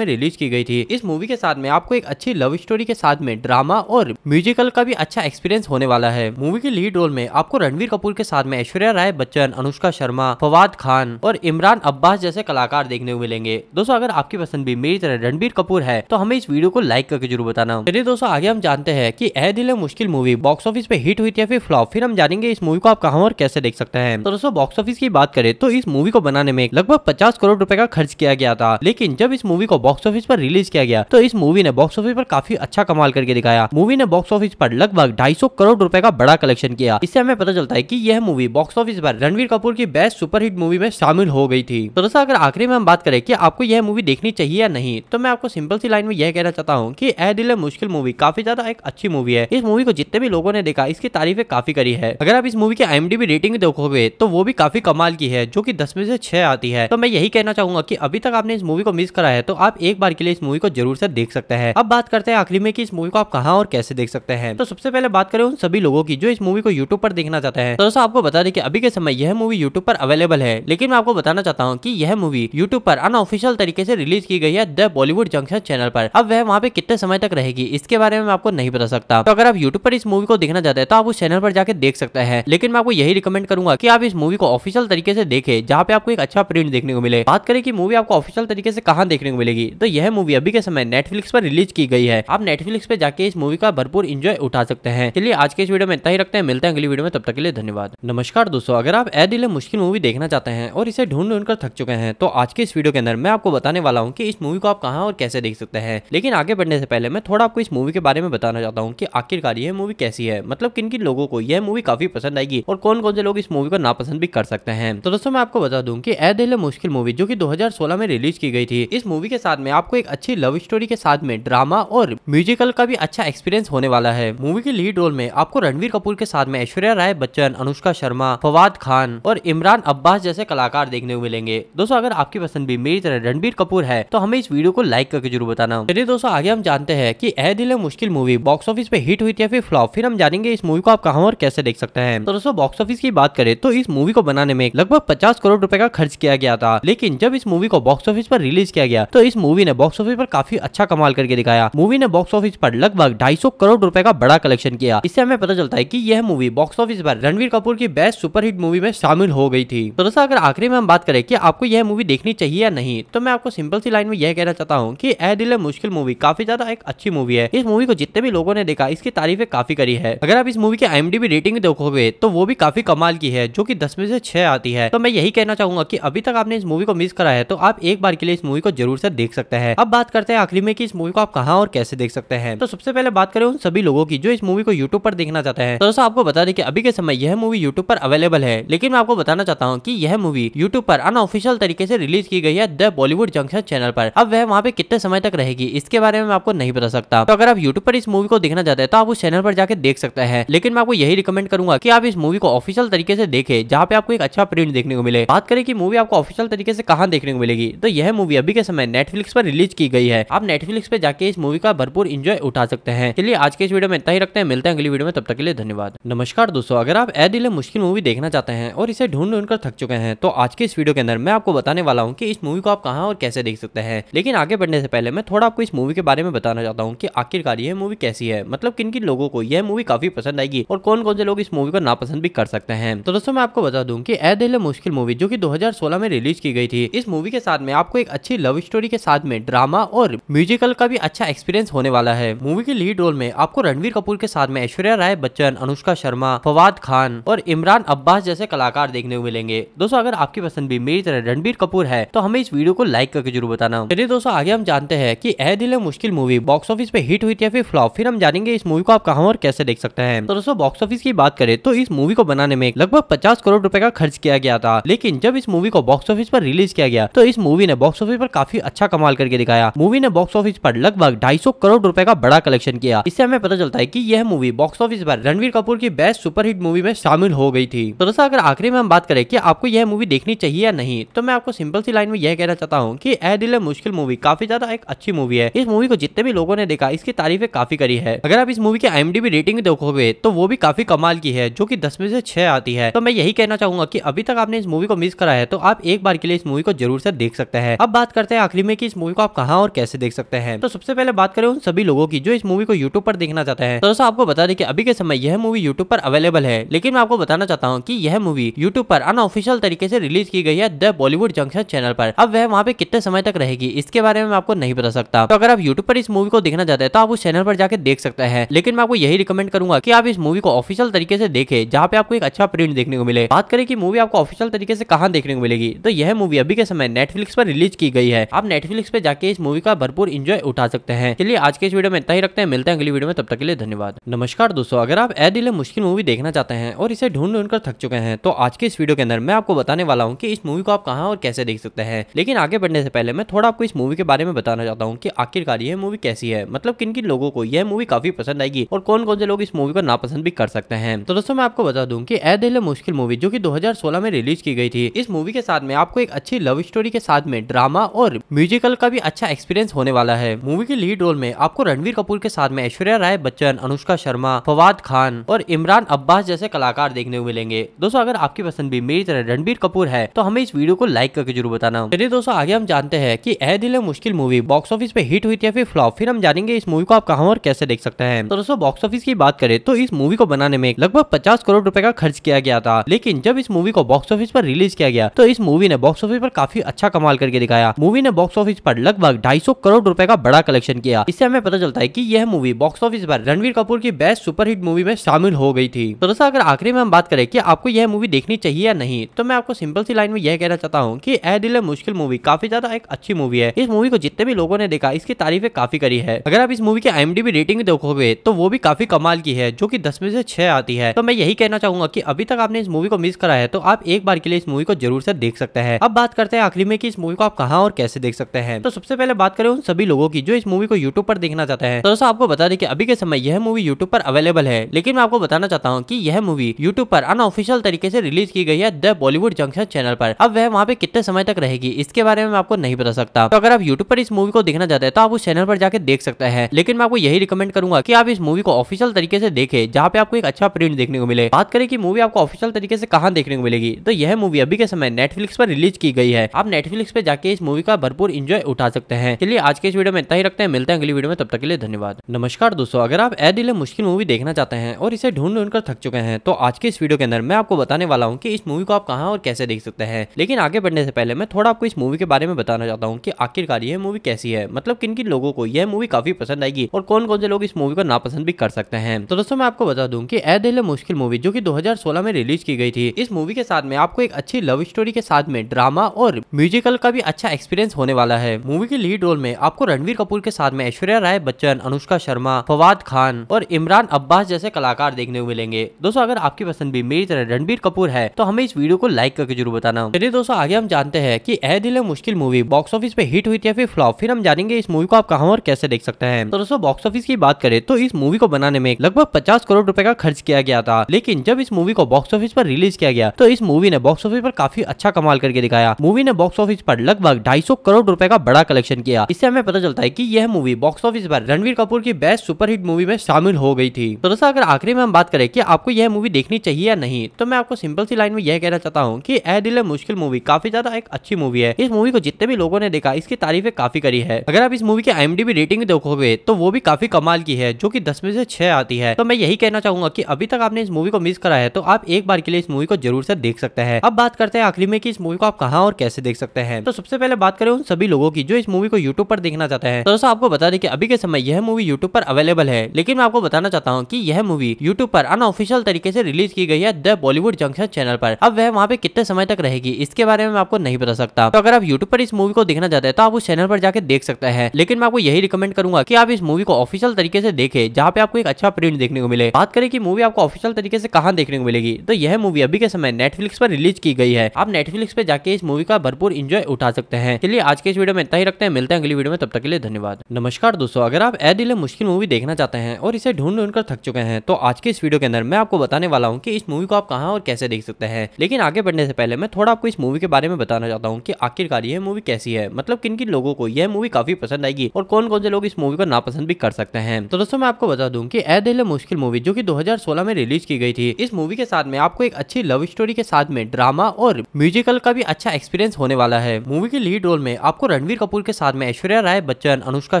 में रिलीज की गई थी इस मूवी के साथ में आपको एक अच्छी लव स्टोरी के साथ में ड्रामा और म्यूजिकल का भी अच्छा एक्सपीरियंस होने वाला है मूवी के लीड रोल में आपको रणवीर कपूर के साथ में ऐश्वर्या राय बच्चन अनुष्का शर्मा फवाद खान और इमरान अब्बास जैसे कलाकार देखने को मिलेंगे दोस्तों अगर आपकी पसंद भी मेरी तरह रणबीर कपूर है तो हमें इस वीडियो को लाइक करके जरूर बताना चलिए दोस्तों आगे हम जानते हैं कि Ae Dil Mushkil movie box office पे हिट हुई थी या फिर फ्लॉप फिर हम जानेंगे इस मूवी को आप कहा और कैसे देख सकते हैं तो दोस्तों बॉक्स ऑफिस की बात करें तो इस मूवी को बनाने में लगभग पचास करोड़ रूपए का खर्च किया गया था लेकिन जब इस मूवी को बॉक्स ऑफिस पर रिलीज किया गया तो इस मूवी ने बॉक्स ऑफिस पर काफी अच्छा कमाल करके दिखाया मूवी ने बॉक्स ऑफिस पर लगभग ढाई करोड़ रूपए का बड़ा कलेक्शन किया इससे हमें पता चलता है की यह मूवी बॉक्स ऑफिस पर रणवीर कपूर की बेस्ट सुपरहिट मूवी में शामिल हो गई थी तो दोस्तों अगर आखिरी में हम बात करें की आपको यह मूवी देखनी चाहिए या नहीं तो मैं आपको सिंपल सी लाइन में यह कहना चाहता हूँ की ए दिल मुश्किल मूवी काफी ज्यादा एक अच्छी मूवी है इस मूवी को जितने भी लोगों ने देखा इसकी तारीफें काफी करी है अगर आप इस मूवी की एम रेटिंग देखोगे तो वो भी काफी कमाल की है जो की दस में से छह आती है तो मैं यही कहना चाहूंगा की अभी तक आपने इस मूवी को मिस करा है तो आप एक बार के लिए इस मूवी को जरूर से देख सकते हैं अब बात करते हैं आखिरी में की इस मूवी को आप कहा और कैसे देख सकते हैं तो सबसे पहले बात करें उन सभी लोगों की जो इस मूवी को यूट्यूब पर देखना चाहते हैं तो दोस्तों आपको बता दें कि अभी के समय यह मूवी यूट्यूब पर अवेलेबल है लेकिन मैं आपको बताना चाहता हूँ की यह मूवी यूट्यूब पर अनऑफिशियल तरीके से रिलीज की गई है द बॉलीवुड जंक्शन चैनल पर अब वह वहाँ पे कितने समय तक रहेगी इसके बारे में मैं आपको नहीं बता सकता तो अगर आप यूट्यूब पर इस मूवी को देखना चाहते हैं तो आप उस चैनल पर जाकर देख सकते हैं लेकिन मैं आपको यही रिकमेंड करूंगा कि आप इस मूवी को ऑफिशियल तरीके से देखे जहाँ पे आपको एक अच्छा प्रिंट देखने को मिले बात करें की मूवी आपको ऑफिशियल तरीके से कहा देखने को मिलेगी तो यह मूवी अभी के समय नेटफ्लिक्स पर रिलीज की गई है आप नेटफ्लिक्स पे जाके इस मूवी का भरपूर इंजॉय उठा सकते हैं चलिए आज के इस वीडियो में इतना ही रखते हैं मिलते हैं अगली वीडियो में तब तक के लिए धन्यवाद नमस्कार दोस्तों अगर आप ए दिले मुश्किल मूवी देखना चाहते हैं और इसे ढूंढ ढूंढ कर थक चुके हैं तो आज के इस वीडियो के अंदर मैं आपको बताने वाला हूँ की इस मूवी को आप कहाँ और कैसे देख सकते हैं लेकिन आगे बढ़ने से पहले मैं थोड़ा आपको इस मूवी के बारे में बताना चाहता हूँ कि आखिरकार ये मूवी कैसी है मतलब किन किन लोगों को यह मूवी काफी पसंद आएगी और कौन कौन से लोग इस मूवी को नापसंद भी कर सकते हैं तो दोस्तों मैं आपको बता दूँ की ए दिल मुश्किल मूवी जो की दो में रिलीज की गई थी इस मूवी के साथ में आपको एक अच्छी लव स्टोरी के साथ में ड्रामा और म्यूजिकल का भी अच्छा एक्सपीरियंस होने वाला है मूवी के लीड रोल में आपको रणवीर कपूर के साथ में ऐश्वर्या राय बच्चन अनुष्का शर्मा फवाद खान और इमरान अब्बास जैसे कलाकार देखने को मिलेंगे दोस्तों अगर आपकी पसंद भी मेरी तरह रणबीर कपूर है तो हमें इस वीडियो को लाइक करके जरूर बताना चलिए दोस्तों आगे हम जानते हैं कि Ae Dil Mushkil movie box office पे हिट हुई थी या फिर फ्लॉप फिर हम जानेंगे इस मूवी को आप कहाँ और कैसे देख सकते हैं तो दोस्तों बॉक्स ऑफिस की बात करें तो इस मूवी को बनाने में लगभग पचास करोड़ रूपए का खर्च किया गया था लेकिन जब इस मूवी को बॉक्स ऑफिस पर रिलीज किया गया तो इस मूवी ने बॉक्स ऑफिस पर काफी अच्छा कमाल करके दिखाया मूवी ने बॉक्स ऑफिस पर लगभग ढाई करोड़ रूपए का बड़ा कलेक्शन किया इससे हमें पता चलता है की यह मूवी बॉक्स ऑफिस पर रणवीर कपूर की बेस्ट सुपरहिट मूवी में शामिल हो गई थी तो दोस्तों अगर आखिरी में हम बात करें की आपको यह मूवी देखनी चाहिए या नहीं तो मैं आपको सिंपल सी लाइन में यह कहना चाहता हूँ की ए दिल मुश्किल मूवी काफी ज्यादा एक अच्छी अच्छी मूवी है इस मूवी को जितने भी लोगों ने देखा इसकी तारीफें काफी करी है अगर आप इस मूवी की एम रेटिंग देखोगे तो वो भी काफी कमाल की है जो की दस में से छह आती है तो मैं यही कहना चाहूंगा की अभी तक आपने इस मूवी को मिस करा है तो आप एक बार के लिए इस मूवी को जरूर से देख सकते हैं अब बात करते हैं आखिरी में की इस मूवी को आप कहा और कैसे देख सकते हैं तो सबसे पहले बात करें उन सभी लोगों की जो इस मूवी को यूट्यूब पर देखना चाहते हैं तो दोस्तों आपको बता दें कि अभी के समय यह मूवी यूट्यूब पर अवेलेबल है लेकिन मैं आपको बताना चाहता हूँ कि यह मूवी यूट्यूब पर अनऑफिशियल तरीके से रिलीज की गई है द बॉलीवुड जंक्शन चैनल पर अब वह वहाँ पे कितने समय तक रहेगी इसके बारे में आपको नहीं बता सकता तो अगर आप यूट्यूब पर इस मूवी को देखना चाहते हैं तो आप उस चैनल पर जाकर देख सकते हैं लेकिन मैं आपको यही रिकमेंड करूंगा कि आप इस मूवी को ऑफिशियल तरीके से देखे जहाँ पे आपको एक अच्छा प्रिंट देखने को मिले बात करें की मूवी आपको ऑफिशियल तरीके से कहा देखने को मिलेगी तो यह मूवी अभी के समय नेटफ्लिक्स पर रिलीज की गई है आप नेटफ्लिक्स पर जाके इस मूवी का भरपूर इंजॉय उठा सकते हैं चलिए आज के इस वीडियो में इतना ही रखते हैं मिलते हैं अगली वीडियो में तब तक के लिए धन्यवाद नमस्कार दोस्तों अगर आप ए दिले मुश्किल मूवी देखना चाहते हैं और इसे ढूंढ ढूंढ कर थक चुके हैं तो आज के इस वीडियो के अंदर मैं आपको बताने वाला हूँ की इस मूवी को आप कहा और कैसे देख सकते हैं लेकिन आगे बढ़ने से पहले मैं थोड़ा आपको इस मूवी के बारे में बताना चाहता सकता हूँ कि आखिरकार यह मूवी कैसी है मतलब किन किन लोगों को यह मूवी काफी पसंद आएगी और कौन कौन से लोग इस मूवी को नापसंद भी कर सकते हैं तो दोस्तों मैं आपको बता दूं कि ए दिल मुश्किल मूवी जो कि 2016 में रिलीज की गई थी इस मूवी के साथ में आपको एक अच्छी लव स्टोरी के साथ में ड्रामा और म्यूजिकल का भी अच्छा एक्सपीरियंस होने वाला है मूवी के लीड रोल में आपको रणवीर कपूर के साथ में ऐश्वर्या राय बच्चन अनुष्का शर्मा फवाद खान और इमरान अब्बास जैसे कलाकार देखने को मिलेंगे दोस्तों अगर आपकी पसंद भी मेरी तरह रणबीर कपूर है तो हमें इस वीडियो को लाइक करके जरूर बताना चलिए दोस्तों आगे हम जानते हैं की Ae Dil Mushkil movie box box office पे हिट हुई थी या फिर फ्लॉप फिर हम जानेंगे इस मूवी को आप कहा और कैसे देख सकते हैं तो दोस्तों बॉक्स ऑफिस की बात करें तो इस मूवी को बनाने में लगभग पचास करोड़ रूपए का खर्च किया गया था लेकिन जब इस मूवी को बॉक्स ऑफिस पर रिलीज किया गया तो इस मूवी ने बॉक्स ऑफिस पर काफी अच्छा कमाल करके दिखाया मूवी ने बॉक्स ऑफिस पर लगभग ढाई करोड़ रूपए का बड़ा कलेक्शन किया इससे हमें पता चलता है की यह मूवी बॉक्स ऑफिस पर रणवीर कपूर की बेस्ट सुपरहिट मूवी में शामिल हो गई थी तो दोस्तों अगर आखिरी में हम बात करें की आपको यह मूवी देखनी चाहिए या नहीं तो मैं आपको सिंपल सी लाइन में यह कहना चाहता हूँ की ए दिल मुश्किल मूवी काफी ज्यादा एक अच्छी मूवी है इस मूवी को जितने भी लोगों लोगों ने देखा इसकी तारीफें काफी करी है अगर आप इस मूवी की आई रेटिंग देखोगे तो वो भी काफी कमाल की है जो की दस में से छह आती है तो मैं यही कहना चाहूंगा की अभी तक आपने इस मूवी को मिस करा है तो आप एक बार के लिए इस मूवी को जरूर से देख सकते हैं अब बात करते हैं आखिरी में की इस मूवी को आप कहा और कैसे देख सकते हैं तो सबसे पहले बात करें उन सभी लोगों की जो इस मूवी को यूट्यूब पर देखना चाहते हैं तो दोस्तों आपको बता दें कि अभी के समय यह मूवी यूट्यूब पर अवेलेबल है लेकिन मैं आपको बताना चाहता हूँ की यह मूवी यूट्यूब पर अनऑफिशियल तरीके से रिलीज की गई है द बॉलीवुड जंक्शन चैनल पर अब वह वहाँ पे कितने समय तक रहेगी इसके बारे में मैं आपको नहीं बता सकता तो अगर आप यूट्यूब पर इस मूवी को देखना चाहता है तो आप उस चैनल पर जाकर देख सकते हैं लेकिन मैं आपको यही रिकमेंड करूंगा की आप इस मूवी को ऑफिशियल तरीके से देखे जहाँ पे आपको एक अच्छा प्रिंट देखने को मिले बात करें की मूवी आपको ऑफिशियल तरीके से कहा देखने को मिलेगी तो यह मूवी अभी के समय नेटफ्लिक्स पर रिलीज की गई है आप नेटफ्लिक्स पर जाके इस मूवी का भरपूर इंजॉय उठा सकते हैं चलिए आज के इस वीडियो में इतना ही रखते हैं मिलते हैं अगली वीडियो में तब तक के लिए धन्यवाद नमस्कार दोस्तों अगर आप ए दिले मुश्किल मूवी देखना चाहते हैं और इसे ढूंढ ढूंढ कर थक चुके हैं तो आज के इस वीडियो के अंदर मैं आपको बताने वाला हूँ कि इस मूवी को आप कहाँ और कैसे देख सकते हैं लेकिन आगे बढ़ने से पहले मैं थोड़ा आपको इस मूवी के बारे में बताना चाहता हूँ कि आखिरकार यह मूवी कैसी है है मतलब किन किन लोगों को यह मूवी काफी पसंद आएगी और कौन कौन से लोग इस मूवी को नापसंद भी कर सकते हैं तो दोस्तों मैं आपको बता दूं कि ऐ दिल मुश्किल मूवी जो कि 2016 में रिलीज की गई थी इस मूवी के साथ में आपको एक अच्छी लव स्टोरी के साथ में ड्रामा और म्यूजिकल का भी अच्छा एक्सपीरियंस होने वाला है मूवी के लीड रोल में आपको रणवीर कपूर के साथ में ऐश्वर्या राय बच्चन अनुष्का शर्मा फवाद खान और इमरान अब्बास जैसे कलाकार देखने को मिलेंगे दोस्तों अगर आपकी पसंद भी मेरी तरह रणबीर कपूर है तो हमें इस वीडियो को लाइक करके जरूर बताना चलिए दोस्तों आगे हम जानते हैं की Ae Dil Mushkil movie box office पे हिट हुई थी या फिर फ्लॉप फिर हम जानेंगे इस मूवी को आप कहा और कैसे देख सकते हैं तो दोस्तों बॉक्स ऑफिस की बात करें तो इस मूवी को बनाने में लगभग पचास करोड़ रूपए का खर्च किया गया था लेकिन जब इस मूवी को बॉक्स ऑफिस पर रिलीज किया गया तो इस मूवी ने बॉक्स ऑफिस पर काफी अच्छा कमाल करके दिखाया मूवी ने बॉक्स ऑफिस पर लगभग ढाई करोड़ रूपए का बड़ा कलेक्शन किया इससे हमें पता चलता है की यह मूवी बॉक्स ऑफिस पर रणवीर कपूर की बेस्ट सुपरहिट मूवी में शामिल हो गई थी तो दोस्तों अगर आखिरी में हम बात करें की आपको यह मूवी देखनी चाहिए या नहीं तो मैं आपको सिंपल सी लाइन में यह कहना चाहता हूँ की ए दिल मुश्किल मूवी काफी ज्यादा एक अच्छी मूवी है इस मूवी को जितने भी लोगों ने देखा इसकी तारीफें काफी करी है है अगर आप इस मूवी की आई रेटिंग देखोगे तो वो भी काफी कमाल की है जो की दस में से छह आती है तो मैं यही कहना चाहूंगा की अभी तक आपने इस मूवी को मिस करा है तो आप एक बार के लिए इस मूवी को जरूर से देख सकते हैं अब बात करते हैं आखिरी में की इस मूवी को आप कहा और कैसे देख सकते हैं तो सबसे पहले बात करें उन सभी लोगों की जो इस मूवी को यूट्यूब पर देखना चाहते हैं तो दोस्तों आपको बता दें कि अभी के समय यह मूवी यूट्यूब पर अवेलेबल है लेकिन मैं आपको बताना चाहता हूँ की यह मूवी यूट्यूब पर अनऑफिशियल तरीके से रिलीज की गई है द बॉलीवुड जंक्शन चैनल पर अब वह वहाँ पे कितने समय तक रहेगी इसके बारे में आपको नहीं बता सकता तो अगर आप यूट्यूब पर इस मूवी को देखना चाहते हैं तो आप उस चैनल पर जाकर देख सकता है लेकिन मैं आपको यही रिकमेंड करूंगा की आप इस मूवी को ऑफिशियल तरीके से देखे जहाँ पे आपको एक अच्छा प्रिंट देखने को मिले बात करें की मूवी आपको ऑफिशियल तरीके से कहाँ देखने को मिलेगी तो यह मूवी अभी के समय नेटफ्लिक्स पर रिलीज की गई है आप नेटफ्लिक्स पे जाके इस मूवी का भरपूर इंजॉय उठा सकते हैं चलिए आज के इस वीडियो में इतना ही रखते हैं मिलते हैं अगली वीडियो में तब तक के लिए धन्यवाद नमस्कार दोस्तों अगर आप ए दिल मुश्किल मूवी देखना चाहते हैं और इसे ढूंढ ढूंढ कर थक चुके हैं तो आज के इस वीडियो के अंदर मैं आपको बताने वाला हूँ की इस मूवी को आप कहाँ और कैसे देख सकते हैं लेकिन आगे बढ़ने से पहले मैं थोड़ा आपको इस मूवी के बारे में बताना चाहता हूँ की आखिरकार यह मूवी कैसी है मतलब किन किन लोगों को यह मूवी मूवी काफी पसंद आएगी और कौन कौन से लोग इस मूवी को नापसंद भी कर सकते हैं तो दोस्तों मैं आपको बता दूं कि ए दिल मुश्किल मूवी जो कि 2016 में रिलीज की गई थी इस मूवी के साथ में आपको एक अच्छी लव स्टोरी के साथ में ड्रामा और म्यूजिकल का भी अच्छा एक्सपीरियंस होने वाला है मूवी के लीड रोल में आपको रणवीर कपूर के साथ में ऐश्वर्या राय बच्चन अनुष्का शर्मा फवाद खान और इमरान अब्बास जैसे कलाकार देखने को मिलेंगे दोस्तों अगर आपकी पसंद भी मेरी तरह रणबीर कपूर है तो हमें इस वीडियो को लाइक करके जरूर बताना चलिए दोस्तों आगे हम जानते हैं की Ae Dil Mushkil movie box office पे हिट हुई थी या फिर फ्लॉप फिर हम जानेंगे इस मूवी को आप कहा और कैसे देख सकते हैं तो दोस्तों बॉक्स ऑफिस की बात करें तो इस मूवी को बनाने में लगभग पचास करोड़ रूपए का खर्च किया गया था लेकिन जब इस मूवी को बॉक्स ऑफिस पर रिलीज किया गया तो इस मूवी ने बॉक्स ऑफिस पर काफी अच्छा कमाल करके दिखाया मूवी ने बॉक्स ऑफिस पर लगभग ढाई करोड़ रूपए का बड़ा कलेक्शन किया इससे हमें पता चलता है की यह मूवी बॉक्स ऑफिस पर रणवीर कपूर की बेस्ट सुपरहिट मूवी में शामिल हो गई थी तो दोस्तों अगर आखिरी में हम बात करें की आपको यह मूवी देखनी चाहिए या नहीं तो मैं आपको सिंपल सी लाइन में यह कहना चाहता हूँ की ए दिल मुश्किल मूवी काफी ज्यादा एक अच्छी मूवी है इस मूवी को जितने भी लोगों ने देखा इसकी तारीफें काफी करी है अगर आप इस मूवी की आईएमडीबी रेटिंग रेटिंग देखोगे तो वो भी काफी कमाल की है जो की दस में से छह आती है तो मैं यही कहना चाहूंगा की अभी तक आपने इस मूवी को मिस करा है तो आप एक बार के लिए इस मूवी को जरूर से देख सकते हैं अब बात करते हैं आखिरी में इस मूवी को आप कहा और कैसे देख सकते हैं तो सबसे पहले बात करें उन सभी लोगों की जो इस मूवी को यूट्यूब पर देखना चाहते हैं तो दोस्तों आपको बता दें कि अभी के समय यह मूवी यूट्यूब पर अवेलेबल है लेकिन मैं आपको बताना चाहता हूँ की यह मूवी यूट्यूब पर अनऑफिशियल तरीके से रिलीज की गई है द बॉलीवुड जंक्शन चैनल पर अब वह वहाँ पे कितने समय तक रहेगी इसके बारे में आपको नहीं बता सकता तो अगर आप यूट्यूब पर इस मूवी को देखना चाहते हैं तो आप उस चैनल पर जाकर देख सकते हैं लेकिन मैं आपको यही रिकमेंड रिकमेंड करूंगा कि आप इस मूवी को ऑफिशियल तरीके से देखें जहाँ पे आपको एक अच्छा प्रिंट देखने को मिले बात करें कि मूवी आपको ऑफिशियल तरीके से कहा देखने को मिलेगी तो यह मूवी अभी के समय नेटफ्लिक्स पर रिलीज की गई है आप नेटफ्लिक्स पे जाके इस मूवी का भरपूर इंजॉय उठा सकते हैं चलिए आज के इस वीडियो में इतना ही रखते हैं मिलते हैं अगली वीडियो में तब तक के लिए धन्यवाद नमस्कार दोस्तों अगर आप ए दिले मुश्किल मूवी देखना चाहते हैं और इसे ढूंढ ढूंढ कर थक चुके हैं तो आज के इस वीडियो के अंदर मैं आपको बताने वाला हूँ की इस मूवी को आप कहा और कैसे देख सकते हैं लेकिन आगे बढ़ने से पहले मैं थोड़ा आपको इस मूवी के बारे में बताना चाहता हूँ की आखिरकार यह मूवी कैसी है मतलब किन किन लोगों को यह मूवी काफी पसंद आएगी और कौन कौन से लोग लोग इस मूवी को नापसंद भी कर सकते हैं तो दोस्तों मैं आपको बता दूं कि ए दिल मुश्किल मूवी जो कि 2016 में रिलीज की गई थी इस मूवी के साथ में आपको एक अच्छी लव स्टोरी के साथ में ड्रामा और म्यूजिकल का भी अच्छा एक्सपीरियंस होने वाला है मूवी के लीड रोल में आपको रणवीर कपूर के साथ में ऐश्वर्या राय बच्चन अनुष्का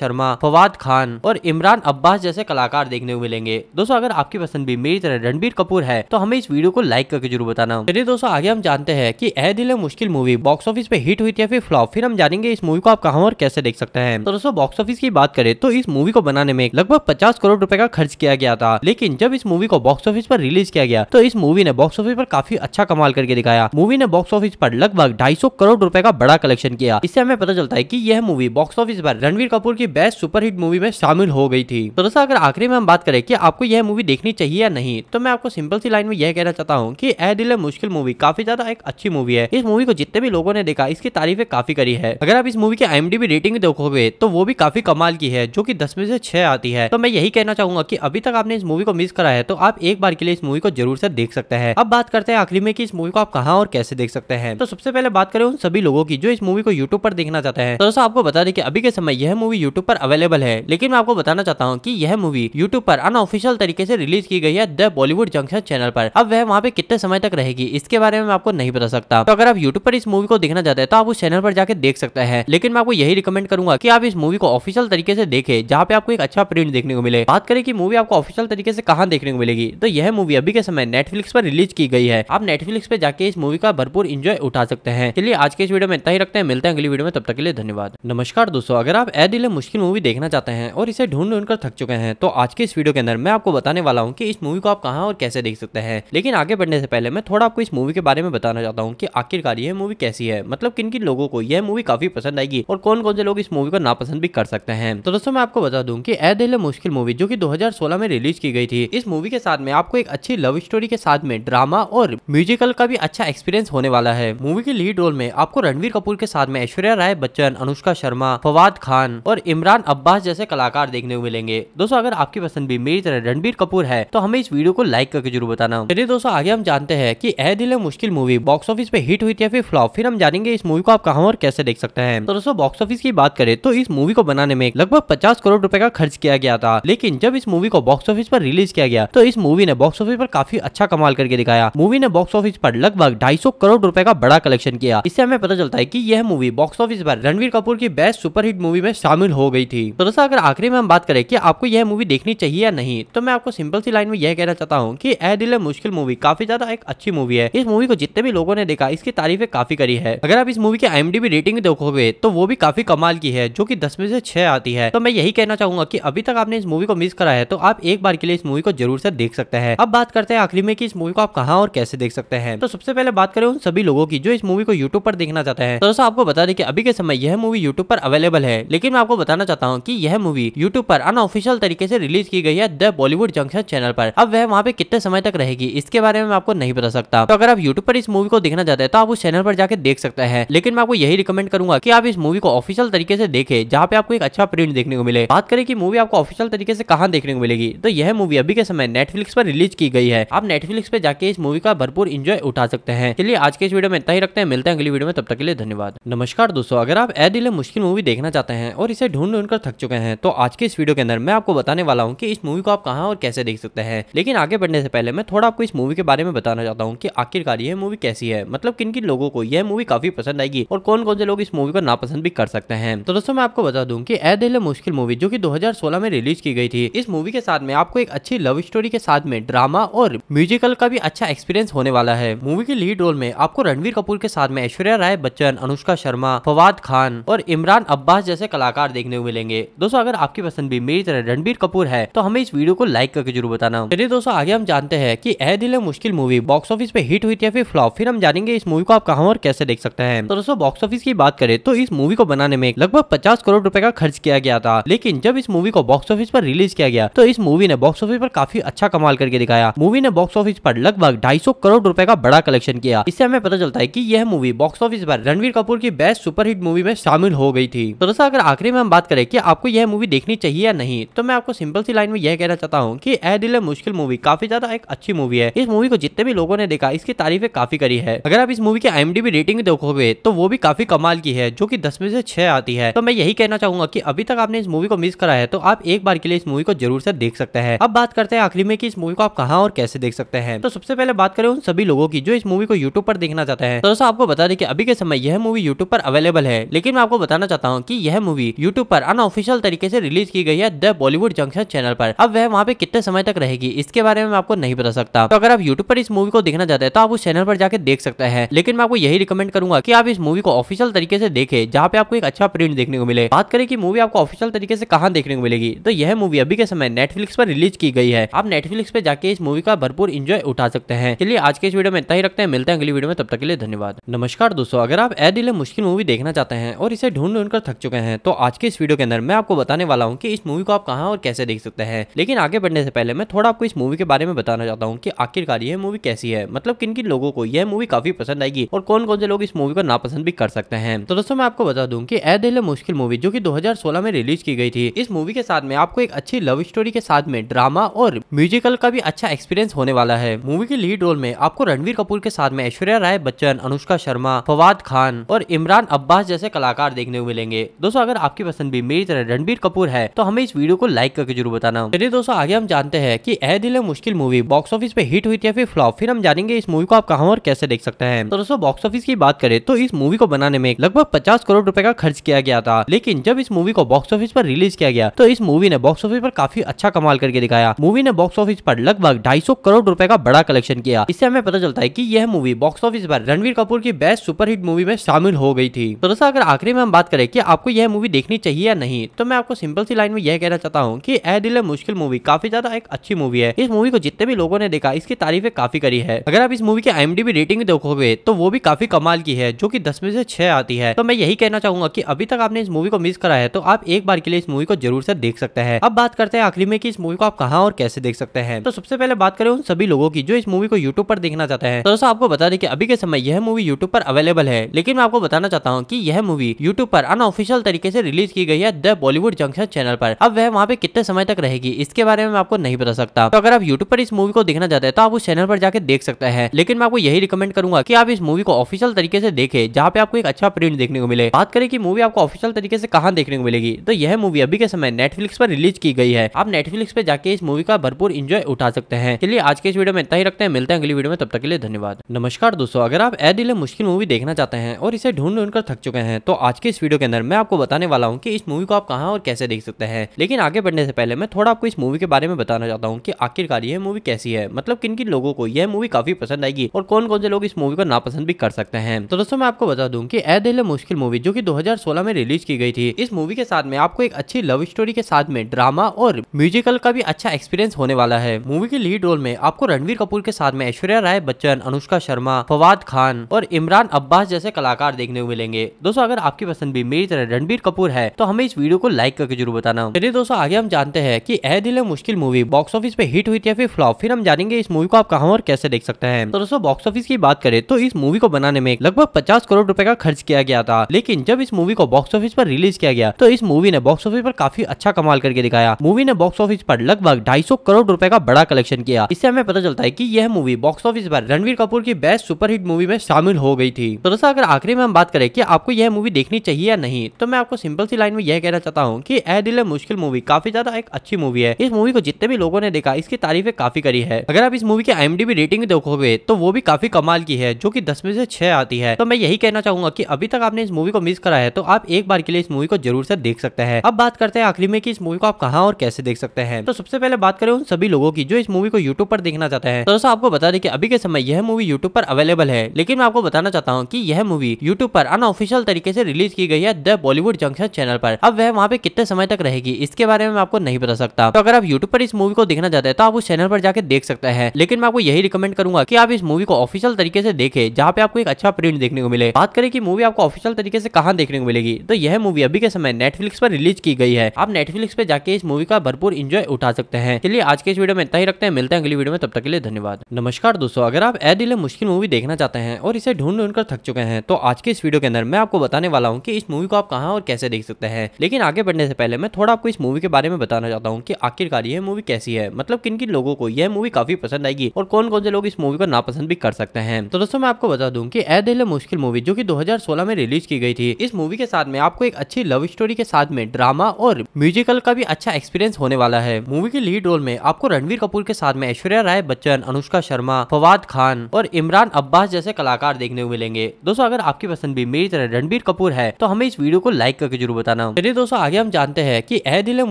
शर्मा फवाद खान और इमरान अब्बास जैसे कलाकार देखने को मिलेंगे दोस्तों अगर आपकी पसंद भी मेरी तरह रणबीर कपूर है तो हमें इस वीडियो को लाइक करके जरूर बताना चलिए दोस्तों आगे हम जानते हैं की Ae Dil Mushkil movie box office पे हिट हुई थी या फिर फ्लॉप फिर हम जानेंगे इस मूवी को आप कहाँ और कैसे देख सकते हैं तो दोस्तों बॉक्स ऑफिस की बात बात करें तो इस मूवी को बनाने में लगभग पचास करोड़ रूपए का खर्च किया गया था लेकिन जब इस मूवी को बॉक्स ऑफिस पर रिलीज किया गया तो इस मूवी ने बॉक्स ऑफिस पर काफी अच्छा कमाल करके दिखाया मूवी ने बॉक्स ऑफिस पर लगभग ढाई करोड़ रूपए का बड़ा कलेक्शन किया इससे हमें पता चलता है की यह मूवी बॉक्स ऑफिस पर रणवीर कपूर की बेस्ट सुपरहिट मूवी में शामिल हो गई थी तो दोस्तों अगर आखिरी में हम बात करें की आपको यह मूवी देखनी चाहिए या नहीं तो मैं आपको सिंपल सी लाइन में यह कहना चाहता हूँ की ए दिल मुश्किल मूवी काफी ज्यादा एक अच्छी मूवी है इस मूवी को जितने भी लोगों ने देखा इसकी तारीफें काफी करी है अगर आप इस मूवी की आई रेटिंग देखोगे तो वो भी काफी कमाल साल की है जो कि दस में से छह आती है तो मैं यही कहना चाहूंगा की अभी तक आपने इस मूवी को मिस करा है तो आप एक बार के लिए इस मूवी को जरूर से देख सकते हैं अब बात करते हैं आखिरी में इस मूवी को आप कहा और कैसे देख सकते हैं तो सबसे पहले बात करें उन सभी लोगों की जो इस मूवी को यूट्यूब पर देखना चाहते हैं तो दोस्तों आपको बता दें कि अभी के समय यह मूवी यूट्यूब पर अवेलेबल है लेकिन मैं आपको बताना चाहता हूँ की यह मूवी यूट्यूब पर अनऑफिशियल तरीके से रिलीज की गई है द बॉलीवुड जंक्शन चैनल पर अब वह वहाँ पे कितने समय तक रहेगी इसके बारे में मैं आपको नहीं बता सकता तो अगर आप यूट्यूब पर इस मूवी को देखना चाहते हैं तो आप उस चैनल पर जाकर देख सकते हैं लेकिन मैं आपको यही रिकमेंड करूंगा की आप इस मूवी को ऑफिशियल तरीके तरीके से देखे जहाँ पे आपको एक अच्छा प्रिंट देखने को मिले बात करें कि मूवी आपको ऑफिशियल तरीके से कहा देखने को मिलेगी तो यह मूवी अभी के समय नेटफ्लिक्स पर रिलीज की गई है आप नेटफ्लिक्स पे जाके इस मूवी का भरपूर इंजॉय उठा सकते हैं चलिए आज के इस वीडियो में इतना ही रखते हैं मिलते हैं अगली वीडियो में तब तक के लिए धन्यवाद नमस्कार दोस्तों अगर आप ए दिले मुश्किल मूवी देखना चाहते हैं और इसे ढूंढ ढूंढ कर थक चुके हैं तो आज के इस वीडियो के अंदर मैं आपको बताने वाला हूँ की इस मूवी को आप कहाँ और कैसे देख सकते हैं लेकिन आगे बढ़ने से पहले मैं थोड़ा आपको इस मूवी के बारे में बताना चाहता हूँ की आखिरकार यह मूवी कैसी है मतलब किन किन लोगों को यह मूवी काफी पसंद आएगी और कौन कौन से लोग इस मूवी को नापसंद भी कर सकते हैं हैं तो दोस्तों मैं आपको बता दूं कि ए दिल मुश्किल मूवी जो कि 2016 में रिलीज की गई थी इस मूवी के साथ में आपको एक अच्छी लव स्टोरी के साथ में ड्रामा और म्यूजिकल का भी अच्छा एक्सपीरियंस होने वाला है मूवी के लीड रोल में आपको रणवीर कपूर के साथ में ऐश्वर्या राय बच्चन अनुष्का शर्मा फवाद खान और इमरान अब्बास जैसे कलाकार देखने को मिलेंगे दोस्तों अगर आपकी पसंद भी मेरी तरह रणबीर कपूर है तो हमें इस वीडियो को लाइक करके जरूर बताना चलिए दोस्तों आगे हम जानते हैं की Ae Dil Mushkil movie box office पे हिट हुई थी या फिर फ्लॉप फिर हम जानेंगे इस मूवी को आप कहाँ और कैसे देख सकते हैं तो दोस्तों बॉक्स ऑफिस की बात करें तो इस मूवी को बनाने में लगभग पचास करोड़ रूपए का खर्च किया गया था लेकिन जब इस मूवी को बॉक्स ऑफिस पर रिलीज किया गया तो इस मूवी ने बॉक्स ऑफिस पर काफी अच्छा कमाल करके दिखाया मूवी ने बॉक्स ऑफिस पर लगभग 250 करोड़ रुपए का बड़ा कलेक्शन किया इससे हमें पता चलता है की यह मूवी बॉक्स ऑफिस पर रणवीर कपूर की बेस्ट सुपरहिट मूवी में शामिल हो गई थी तो दोस्तों अगर आखिरी में हम बात करें कि आपको यह मूवी देखनी चाहिए या नहीं तो मैं आपको सिंपल सी लाइन में यह कहना चाहता हूँ की ए दिल मुश्किल मूवी काफी ज्यादा एक अच्छी मूवी है इस मूवी को जितने भी लोगों ने देखा इसकी तारीफें काफी करी है अगर आप इस मूवी की आई रेटिंग देखोगे तो वो भी काफी कमाल की है जो की दस में से छह आती आती है तो मैं यही कहना चाहूंगा की अभी तक आपने इस मूवी को मिस करा है तो आप एक बार के लिए इस मूवी को जरूर से देख सकते हैं अब बात करते हैं आखिरी में इस मूवी को आप कहा और कैसे देख सकते हैं तो सबसे पहले बात करें उन सभी लोगों की जो इस मूवी को यूट्यूब पर देखना चाहते हैं तो दोस्तों आपको बता दें कि अभी के समय यह मूवी यूट्यूब पर अवेलेबल है लेकिन मैं आपको बताना चाहता हूँ की यह मूवी यूट्यूब पर अनऑफिशियल तरीके से रिलीज की गई है द बॉलीवुड जंक्शन चैनल पर अब वह वहाँ पे कितने समय तक रहेगी इसके बारे में आपको नहीं बता सकता तो अगर आप यूट्यूब पर इस मूवी को देखना चाहते हैं तो आप उस चैनल पर जाकर देख सकते हैं लेकिन मैं आपको यही रिकमेंड करूंगा की आप इस मूवी को ऑफिशियल तरीके से देखे जहाँ पे आपको एक अच्छा प्रिंट देखने को मिले बात करें कि मूवी आपको ऑफिशियल तरीके से कहां देखने को मिलेगी तो यह मूवी अभी के समय नेटफ्लिक्स पर रिलीज की गई है आप नेटफ्लिक्स पर जाके इस मूवी का भरपूर इंजॉय उठा सकते हैं चलिए आज के इस वीडियो में इतना ही रखते हैं मिलते हैं अगली वीडियो में तब तक के लिए धन्यवाद नमस्कार दोस्तों अगर आप ए दिले मुश्किल मूवी देखना चाहते हैं और इसे ढूंढ ढूंढ थक चुके हैं तो आज के इस वीडियो के अंदर मैं आपको बताने वाला हूँ की इस मूवी को आप कहा और कैसे देख सकते हैं लेकिन आगे बढ़ने से पहले मैं थोड़ा आपको इस मूवी के बारे में बताना चाहता हूँ की आखिरकार यह मूवी कैसी है मतलब किन किन लोगों को यह मूवी काफी पसंद आएगी और कौन कौन से लोग इस मूवी को नापसंद भी कर सकते हैं तो दोस्तों मैं आपको बता दूं कि ए दिल है मुश्किल मूवी जो की 2016 में रिलीज की गई थी इस मूवी के साथ में आपको एक अच्छी लव स्टोरी के साथ में ड्रामा और म्यूजिकल का भी अच्छा एक्सपीरियंस होने वाला है मूवी के लीड रोल में आपको रणवीर कपूर के साथ में ऐश्वर्या राय बच्चन अनुष्का शर्मा फवाद खान और इमरान अब्बास जैसे कलाकार देखने को मिलेंगे दोस्तों अगर आपकी पसंद भी मेरी तरह रणबीर कपूर है तो हमें इस वीडियो को लाइक करके जरूर बताना चलिए दोस्तों आगे हम जानते हैं की Ae Dil Mushkil movie box office पे हिट हुई थी फिर फ्लॉप फिर हम जानेंगे इस मूवी को आप कहाँ और कैसे देख सकते हैं तो दोस्तों बॉक्स ऑफिस की बात करें तो इस मूवी को बनाने में लगभग पचास करोड़ रूपए का खर्च किया किया गया था लेकिन जब इस मूवी को बॉक्स ऑफिस पर रिलीज किया गया तो इस मूवी ने बॉक्स ऑफिस पर काफी अच्छा कमाल करके दिखाया मूवी ने बॉक्स ऑफिस पर लगभग 250 करोड़ रुपए का बड़ा कलेक्शन किया इससे हमें पता चलता है कि यह मूवी बॉक्स ऑफिस पर रणवीर कपूर की बेस्ट सुपरहिट मूवी में शामिल हो गई थी तो दोस्तों अगर आखिरी में हम बात करें कि आपको यह मूवी देखनी चाहिए या नहीं तो मैं आपको सिंपल सी लाइन में यह कहना चाहता हूँ की ए दिल मुश्किल मूवी काफी ज्यादा एक अच्छी मूवी है इस मूवी को जितने भी लोगों ने देखा इसकी तारीफें काफी करी है अगर आप इस मूवी की आई रेटिंग देखोगे तो वो भी काफी कमाल की है जो की दस में से छह आती है तो मैं यही कहना चाहूंगा की अभी तक आपने इस मूवी को मिस करा है तो आप एक बार के लिए इस मूवी को जरूर से देख सकते हैं अब बात करते हैं आखिरी में की इस मूवी को आप कहाँ और कैसे देख सकते हैं तो सबसे पहले बात करें उन सभी लोगों की जो इस मूवी को यूट्यूब पर देखना चाहते हैं तो दोस्तों आपको बता दें कि अभी के समय यह मूवी यूट्यूब पर अवेलेबल है लेकिन मैं आपको बताना चाहता हूँ की यह मूवी यूट्यूब पर अनऑफिशियल तरीके से रिलीज की गई है द बॉलीवुड जंक्शन चैनल पर अब वह वहाँ पे कितने समय तक रहेगी इसके बारे में आपको नहीं बता सकता तो अगर आप यूट्यूब पर इस मूवी को देखना चाहते हैं तो आप उस चैनल पर जाकर देख सकते हैं लेकिन मैं आपको यही रिकमेंड करूंगा की आप इस मूवी को ऑफिशियल तरीके से देखे जहाँ पे आपको एक अच्छा प्रिंट देखने को मिले बात करें की मूवी आपको आपको ऑफिशियल तरीके से कहा देखने को मिलेगी तो यह मूवी अभी के समय नेटफ्लिक्स पर रिलीज की गई है आप नेटफ्लिक्स पर जाके इस मूवी का भरपूर इंजॉय उठा सकते हैं चलिए आज के इस वीडियो में इतना ही रखते हैं मिलते हैं अगली वीडियो में तब तक के लिए धन्यवाद नमस्कार दोस्तों अगर आप ए दिले मुश्किल मूवी देखना चाहते हैं और इसे ढूंढ ढूंढ कर थक चुके हैं तो आज के इस वीडियो के अंदर मैं आपको बताने वाला हूँ की इस मूवी को आप कहाँ और कैसे देख सकते हैं लेकिन आगे बढ़ने से पहले मैं थोड़ा आपको इस मूवी के बारे में बताना चाहता हूँ की आखिरकार यह मूवी कैसी है मतलब किन किन लोगों को यह मूवी काफी पसंद आएगी और कौन कौन से लोग इस मूवी को नापसंद भी कर सकते हैं तो दोस्तों मैं आपको बता दूँ की ए दिले मुश्किल मूवी जो की दो में में रिलीज की गई थी इस मूवी के साथ में आपको एक अच्छी लव स्टोरी के साथ में ड्रामा और म्यूजिकल का भी अच्छा एक्सपीरियंस होने वाला है मूवी के लीड रोल में आपको रणवीर कपूर के साथ में ऐश्वर्या राय बच्चन अनुष्का शर्मा फवाद खान और इमरान अब्बास जैसे कलाकार देखने को मिलेंगे दोस्तों अगर आपकी पसंद भी मेरी तरह रणबीर कपूर है तो हमें इस वीडियो को लाइक करके जरूर बताना चलिए दोस्तों आगे हम जानते हैं की Ae Dil Mushkil movie box office पे हिट हुई थी या फिर फ्लॉप फिर हम जानेंगे इस मूवी को आप कहाँ और कैसे देख सकते हैं तो दोस्तों बॉक्स ऑफिस की बात करें तो इस मूवी को बनाने में लगभग पचास करोड़ रूपए का खर्च किया गया था लेकिन जब इस मूवी को बॉक्स ऑफिस पर रिलीज किया गया तो इस मूवी ने बॉक्स ऑफिस पर काफी अच्छा कमाल करके दिखाया मूवी ने बॉक्स ऑफिस पर लगभग 250 करोड़ रुपए का बड़ा कलेक्शन किया इससे हमें पता चलता है कि यह मूवी बॉक्स ऑफिस पर रणवीर कपूर की बेस्ट सुपरहिट मूवी में शामिल हो गई थी तो दोस्तों अगर आखिरी में हम बात करें कि आपको यह मूवी देखनी चाहिए या नहीं तो मैं आपको सिंपल सी लाइन में यह कहना चाहता हूँ की ए दिल मुश्किल मूवी काफी ज्यादा एक अच्छी मूवी है इस मूवी को जितने भी लोगों ने देखा इसकी तारीफें काफी करी है अगर आप इस मूवी की एम रेटिंग देखोगे तो वो भी काफी कमाल की है जो की दस में से छह आती है तो मैं यही कहना चाहूंगा की अभी तक आपने इस मूवी को मिस करा है तो आप आप एक बार के लिए इस मूवी को जरूर से देख सकते हैं अब बात करते हैं आखिरी में कि इस मूवी को आप कहाँ और कैसे देख सकते हैं तो सबसे पहले बात करें उन सभी लोगों की जो इस मूवी को यूट्यूब पर देखना चाहते हैं तो दोस्तों आपको बता दें कि अभी के समय यह मूवी यूट्यूब पर अवेलेबल है लेकिन मैं आपको बताना चाहता हूँ की यह मूवी यूट्यूब पर अनऑफिशियल तरीके से रिलीज की गई है द बॉलीवुड जंक्शन चैनल पर अब वह वहाँ पे कितने समय तक रहेगी इसके बारे में मैं आपको नहीं बता सकता तो अगर आप यूट्यूब पर इस मूवी को देखना चाहते हैं तो आप उस चैनल पर जाकर देख सकते हैं लेकिन मैं आपको यही रिकमेंड करूंगा की आप इस मूवी को ऑफिशियल तरीके से देखे जहाँ पे आपको एक अच्छा प्रिंट देखने को मिले बात करें कि मूवी आपको ऑफिशियल तरीके से कहाँ देखने को मिलेगी मिलेगी तो यह मूवी अभी के समय नेटफ्लिक्स पर रिलीज की गई है आप नेटफ्लिक्स पर जाके इस मूवी का भरपूर इंजॉय उठा सकते हैं चलिए आज के इस वीडियो में इतना ही रखते हैं मिलते हैं अगली वीडियो में तब तक के लिए धन्यवाद नमस्कार दोस्तों अगर आप ए दिले मुश्किल मूवी देखना चाहते हैं और इसे ढूंढ ढूंढ कर थक चुके हैं तो आज के इस वीडियो के अंदर मैं आपको बताने वाला हूँ की इस मूवी को आप कहाँ और कैसे देख सकते हैं लेकिन आगे बढ़ने से पहले मैं थोड़ा आपको इस मूवी के बारे में बताना चाहता हूँ की आखिरकार यह मूवी कैसी है मतलब किन किन लोगों को यह मूवी काफी पसंद आएगी और कौन कौन से लोग इस मूवी को नापसंद भी कर सकते हैं तो दोस्तों मैं आपको बता दूँ की ए दिले मुश्किल मूवी जो की दो में रिलीज की गई थी इस मूवी के साथ साथ में आपको एक अच्छी लव स्टोरी के साथ में ड्रामा और म्यूजिकल का भी अच्छा एक्सपीरियंस होने वाला है मूवी के लीड रोल में आपको रणवीर कपूर के साथ में ऐश्वर्या राय बच्चन अनुष्का शर्मा फवाद खान और इमरान अब्बास जैसे कलाकार देखने को मिलेंगे दोस्तों अगर आपकी पसंद भी मेरी तरह रणबीर कपूर है तो हमें इस वीडियो को लाइक करके जरूर बताना चलिए दोस्तों आगे हम जानते हैं की Ae Dil Mushkil movie box office पे हिट हुई थी या फिर फ्लॉप फिर हम जानेंगे इस मूवी को आप कहाँ और कैसे देख सकते हैं तो दोस्तों बॉक्स ऑफिस की बात करें तो इस मूवी को बनाने में लगभग पचास करोड़ रूपए का खर्च किया गया था लेकिन जब इस मूवी को बॉक्स ऑफिस पर रिलीज किया गया तो इस मूवी ने बॉक्स ऑफिस पर काफी अच्छा कमाल करके दिखाया मूवी ने बॉक्स ऑफिस पर लगभग 250 करोड़ रुपए का बड़ा कलेक्शन किया इससे हमें पता चलता है कि यह मूवी बॉक्स ऑफिस पर रणवीर कपूर की बेस्ट सुपरहिट मूवी में शामिल हो गई थी तो दोस्तों अगर आखिरी में हम बात करें की आपको यह मूवी देखनी चाहिए या नहीं तो मैं आपको सिंपल सी लाइन में यह कहना चाहता हूँ की ए दिल मुश्किल मूवी काफी ज्यादा एक अच्छी मूवी है इस मूवी को जितने भी लोगों ने देखा इसकी तारीफे काफी करी है अगर आप इस मूवी की एम रेटिंग देखोगे तो वो भी काफी कमाल की है जो की दस में से छह आती है तो मैं यही कहना चाहूंगा की अभी तक आपने इस मूवी को मिस करा है तो आप एक बार के लिए इस मूवी को जरूर से देख देख सकते हैं अब बात करते हैं आखिरी में की इस मूवी को आप कहा और कैसे देख सकते हैं तो सबसे पहले बात करें उन सभी लोगों की जो इस मूवी को यूट्यूब पर देखना चाहते हैं तो दोस्तों आपको बता दें कि अभी के समय यह मूवी यूट्यूब पर अवेलेबल है लेकिन मैं आपको बताना चाहता हूँ की यह मूवी यूट्यूब पर अनऑफिशियल तरीके से रिलीज की गई है द बॉलीवुड जंक्शन चैनल पर अब वह वहाँ पे कितने समय तक रहेगी इसके बारे में आपको नहीं बता सकता तो अगर आप यूट्यूब पर इस मूवी को देखना चाहते हैं तो आप उस चैनल पर जाकर देख सकते हैं लेकिन मैं आपको यही रिकमेंड करूंगा की आप इस मूवी को ऑफिशियल तरीके से देखे जहाँ पे आपको एक अच्छा प्रिंट देखने को मिले बात करें की मूवी आपको ऑफिशियल तरीके से कहाँ देखने को मिलेगी तो यह मूवी अभी के समय नेटफ्लिक्स नेटफ्लिक्स पर रिलीज की गई है आप नेटफ्लिक्स पे जाके इस मूवी का भरपूर इंजॉय उठा सकते हैं चलिए आज के इस वीडियो में इतना ही रखते हैं मिलते हैं अगली वीडियो में तब तक के लिए धन्यवाद नमस्कार दोस्तों अगर आप ए दिले मुश्किल मूवी देखना चाहते हैं और इसे ढूंढ ढूंढ कर थक चुके हैं तो आज के इस वीडियो के अंदर मैं आपको बताने वाला हूँ की इस मूवी को आप कहाँ और कैसे देख सकते हैं लेकिन आगे बढ़ने से पहले मैं थोड़ा आपको इस मूवी के बारे में बताना चाहता हूँ की आखिरकार यह मूवी कैसी है मतलब किन किन लोगों को यह मूवी काफी पसंद आएगी और कौन कौन से लोग इस मूवी को नापसंद भी कर सकते हैं तो दोस्तों मैं आपको बता दूँ की ए दिले मुश्किल मूवी जो की दो में रिलीज की गई थी इस मूवी के साथ में आपको एक अच्छी लव स्टोरी के साथ साथ में ड्रामा और म्यूजिकल का भी अच्छा एक्सपीरियंस होने वाला है मूवी के लीड रोल में आपको रणवीर कपूर के साथ में ऐश्वर्या राय बच्चन अनुष्का शर्मा फवाद खान और इमरान अब्बास जैसे कलाकार देखने को मिलेंगे दोस्तों अगर आपकी पसंद भी मेरी तरह रणबीर कपूर है तो हमें इस वीडियो को लाइक करके जरूर बताना चलिए दोस्तों आगे हम जानते हैं की Ae Dil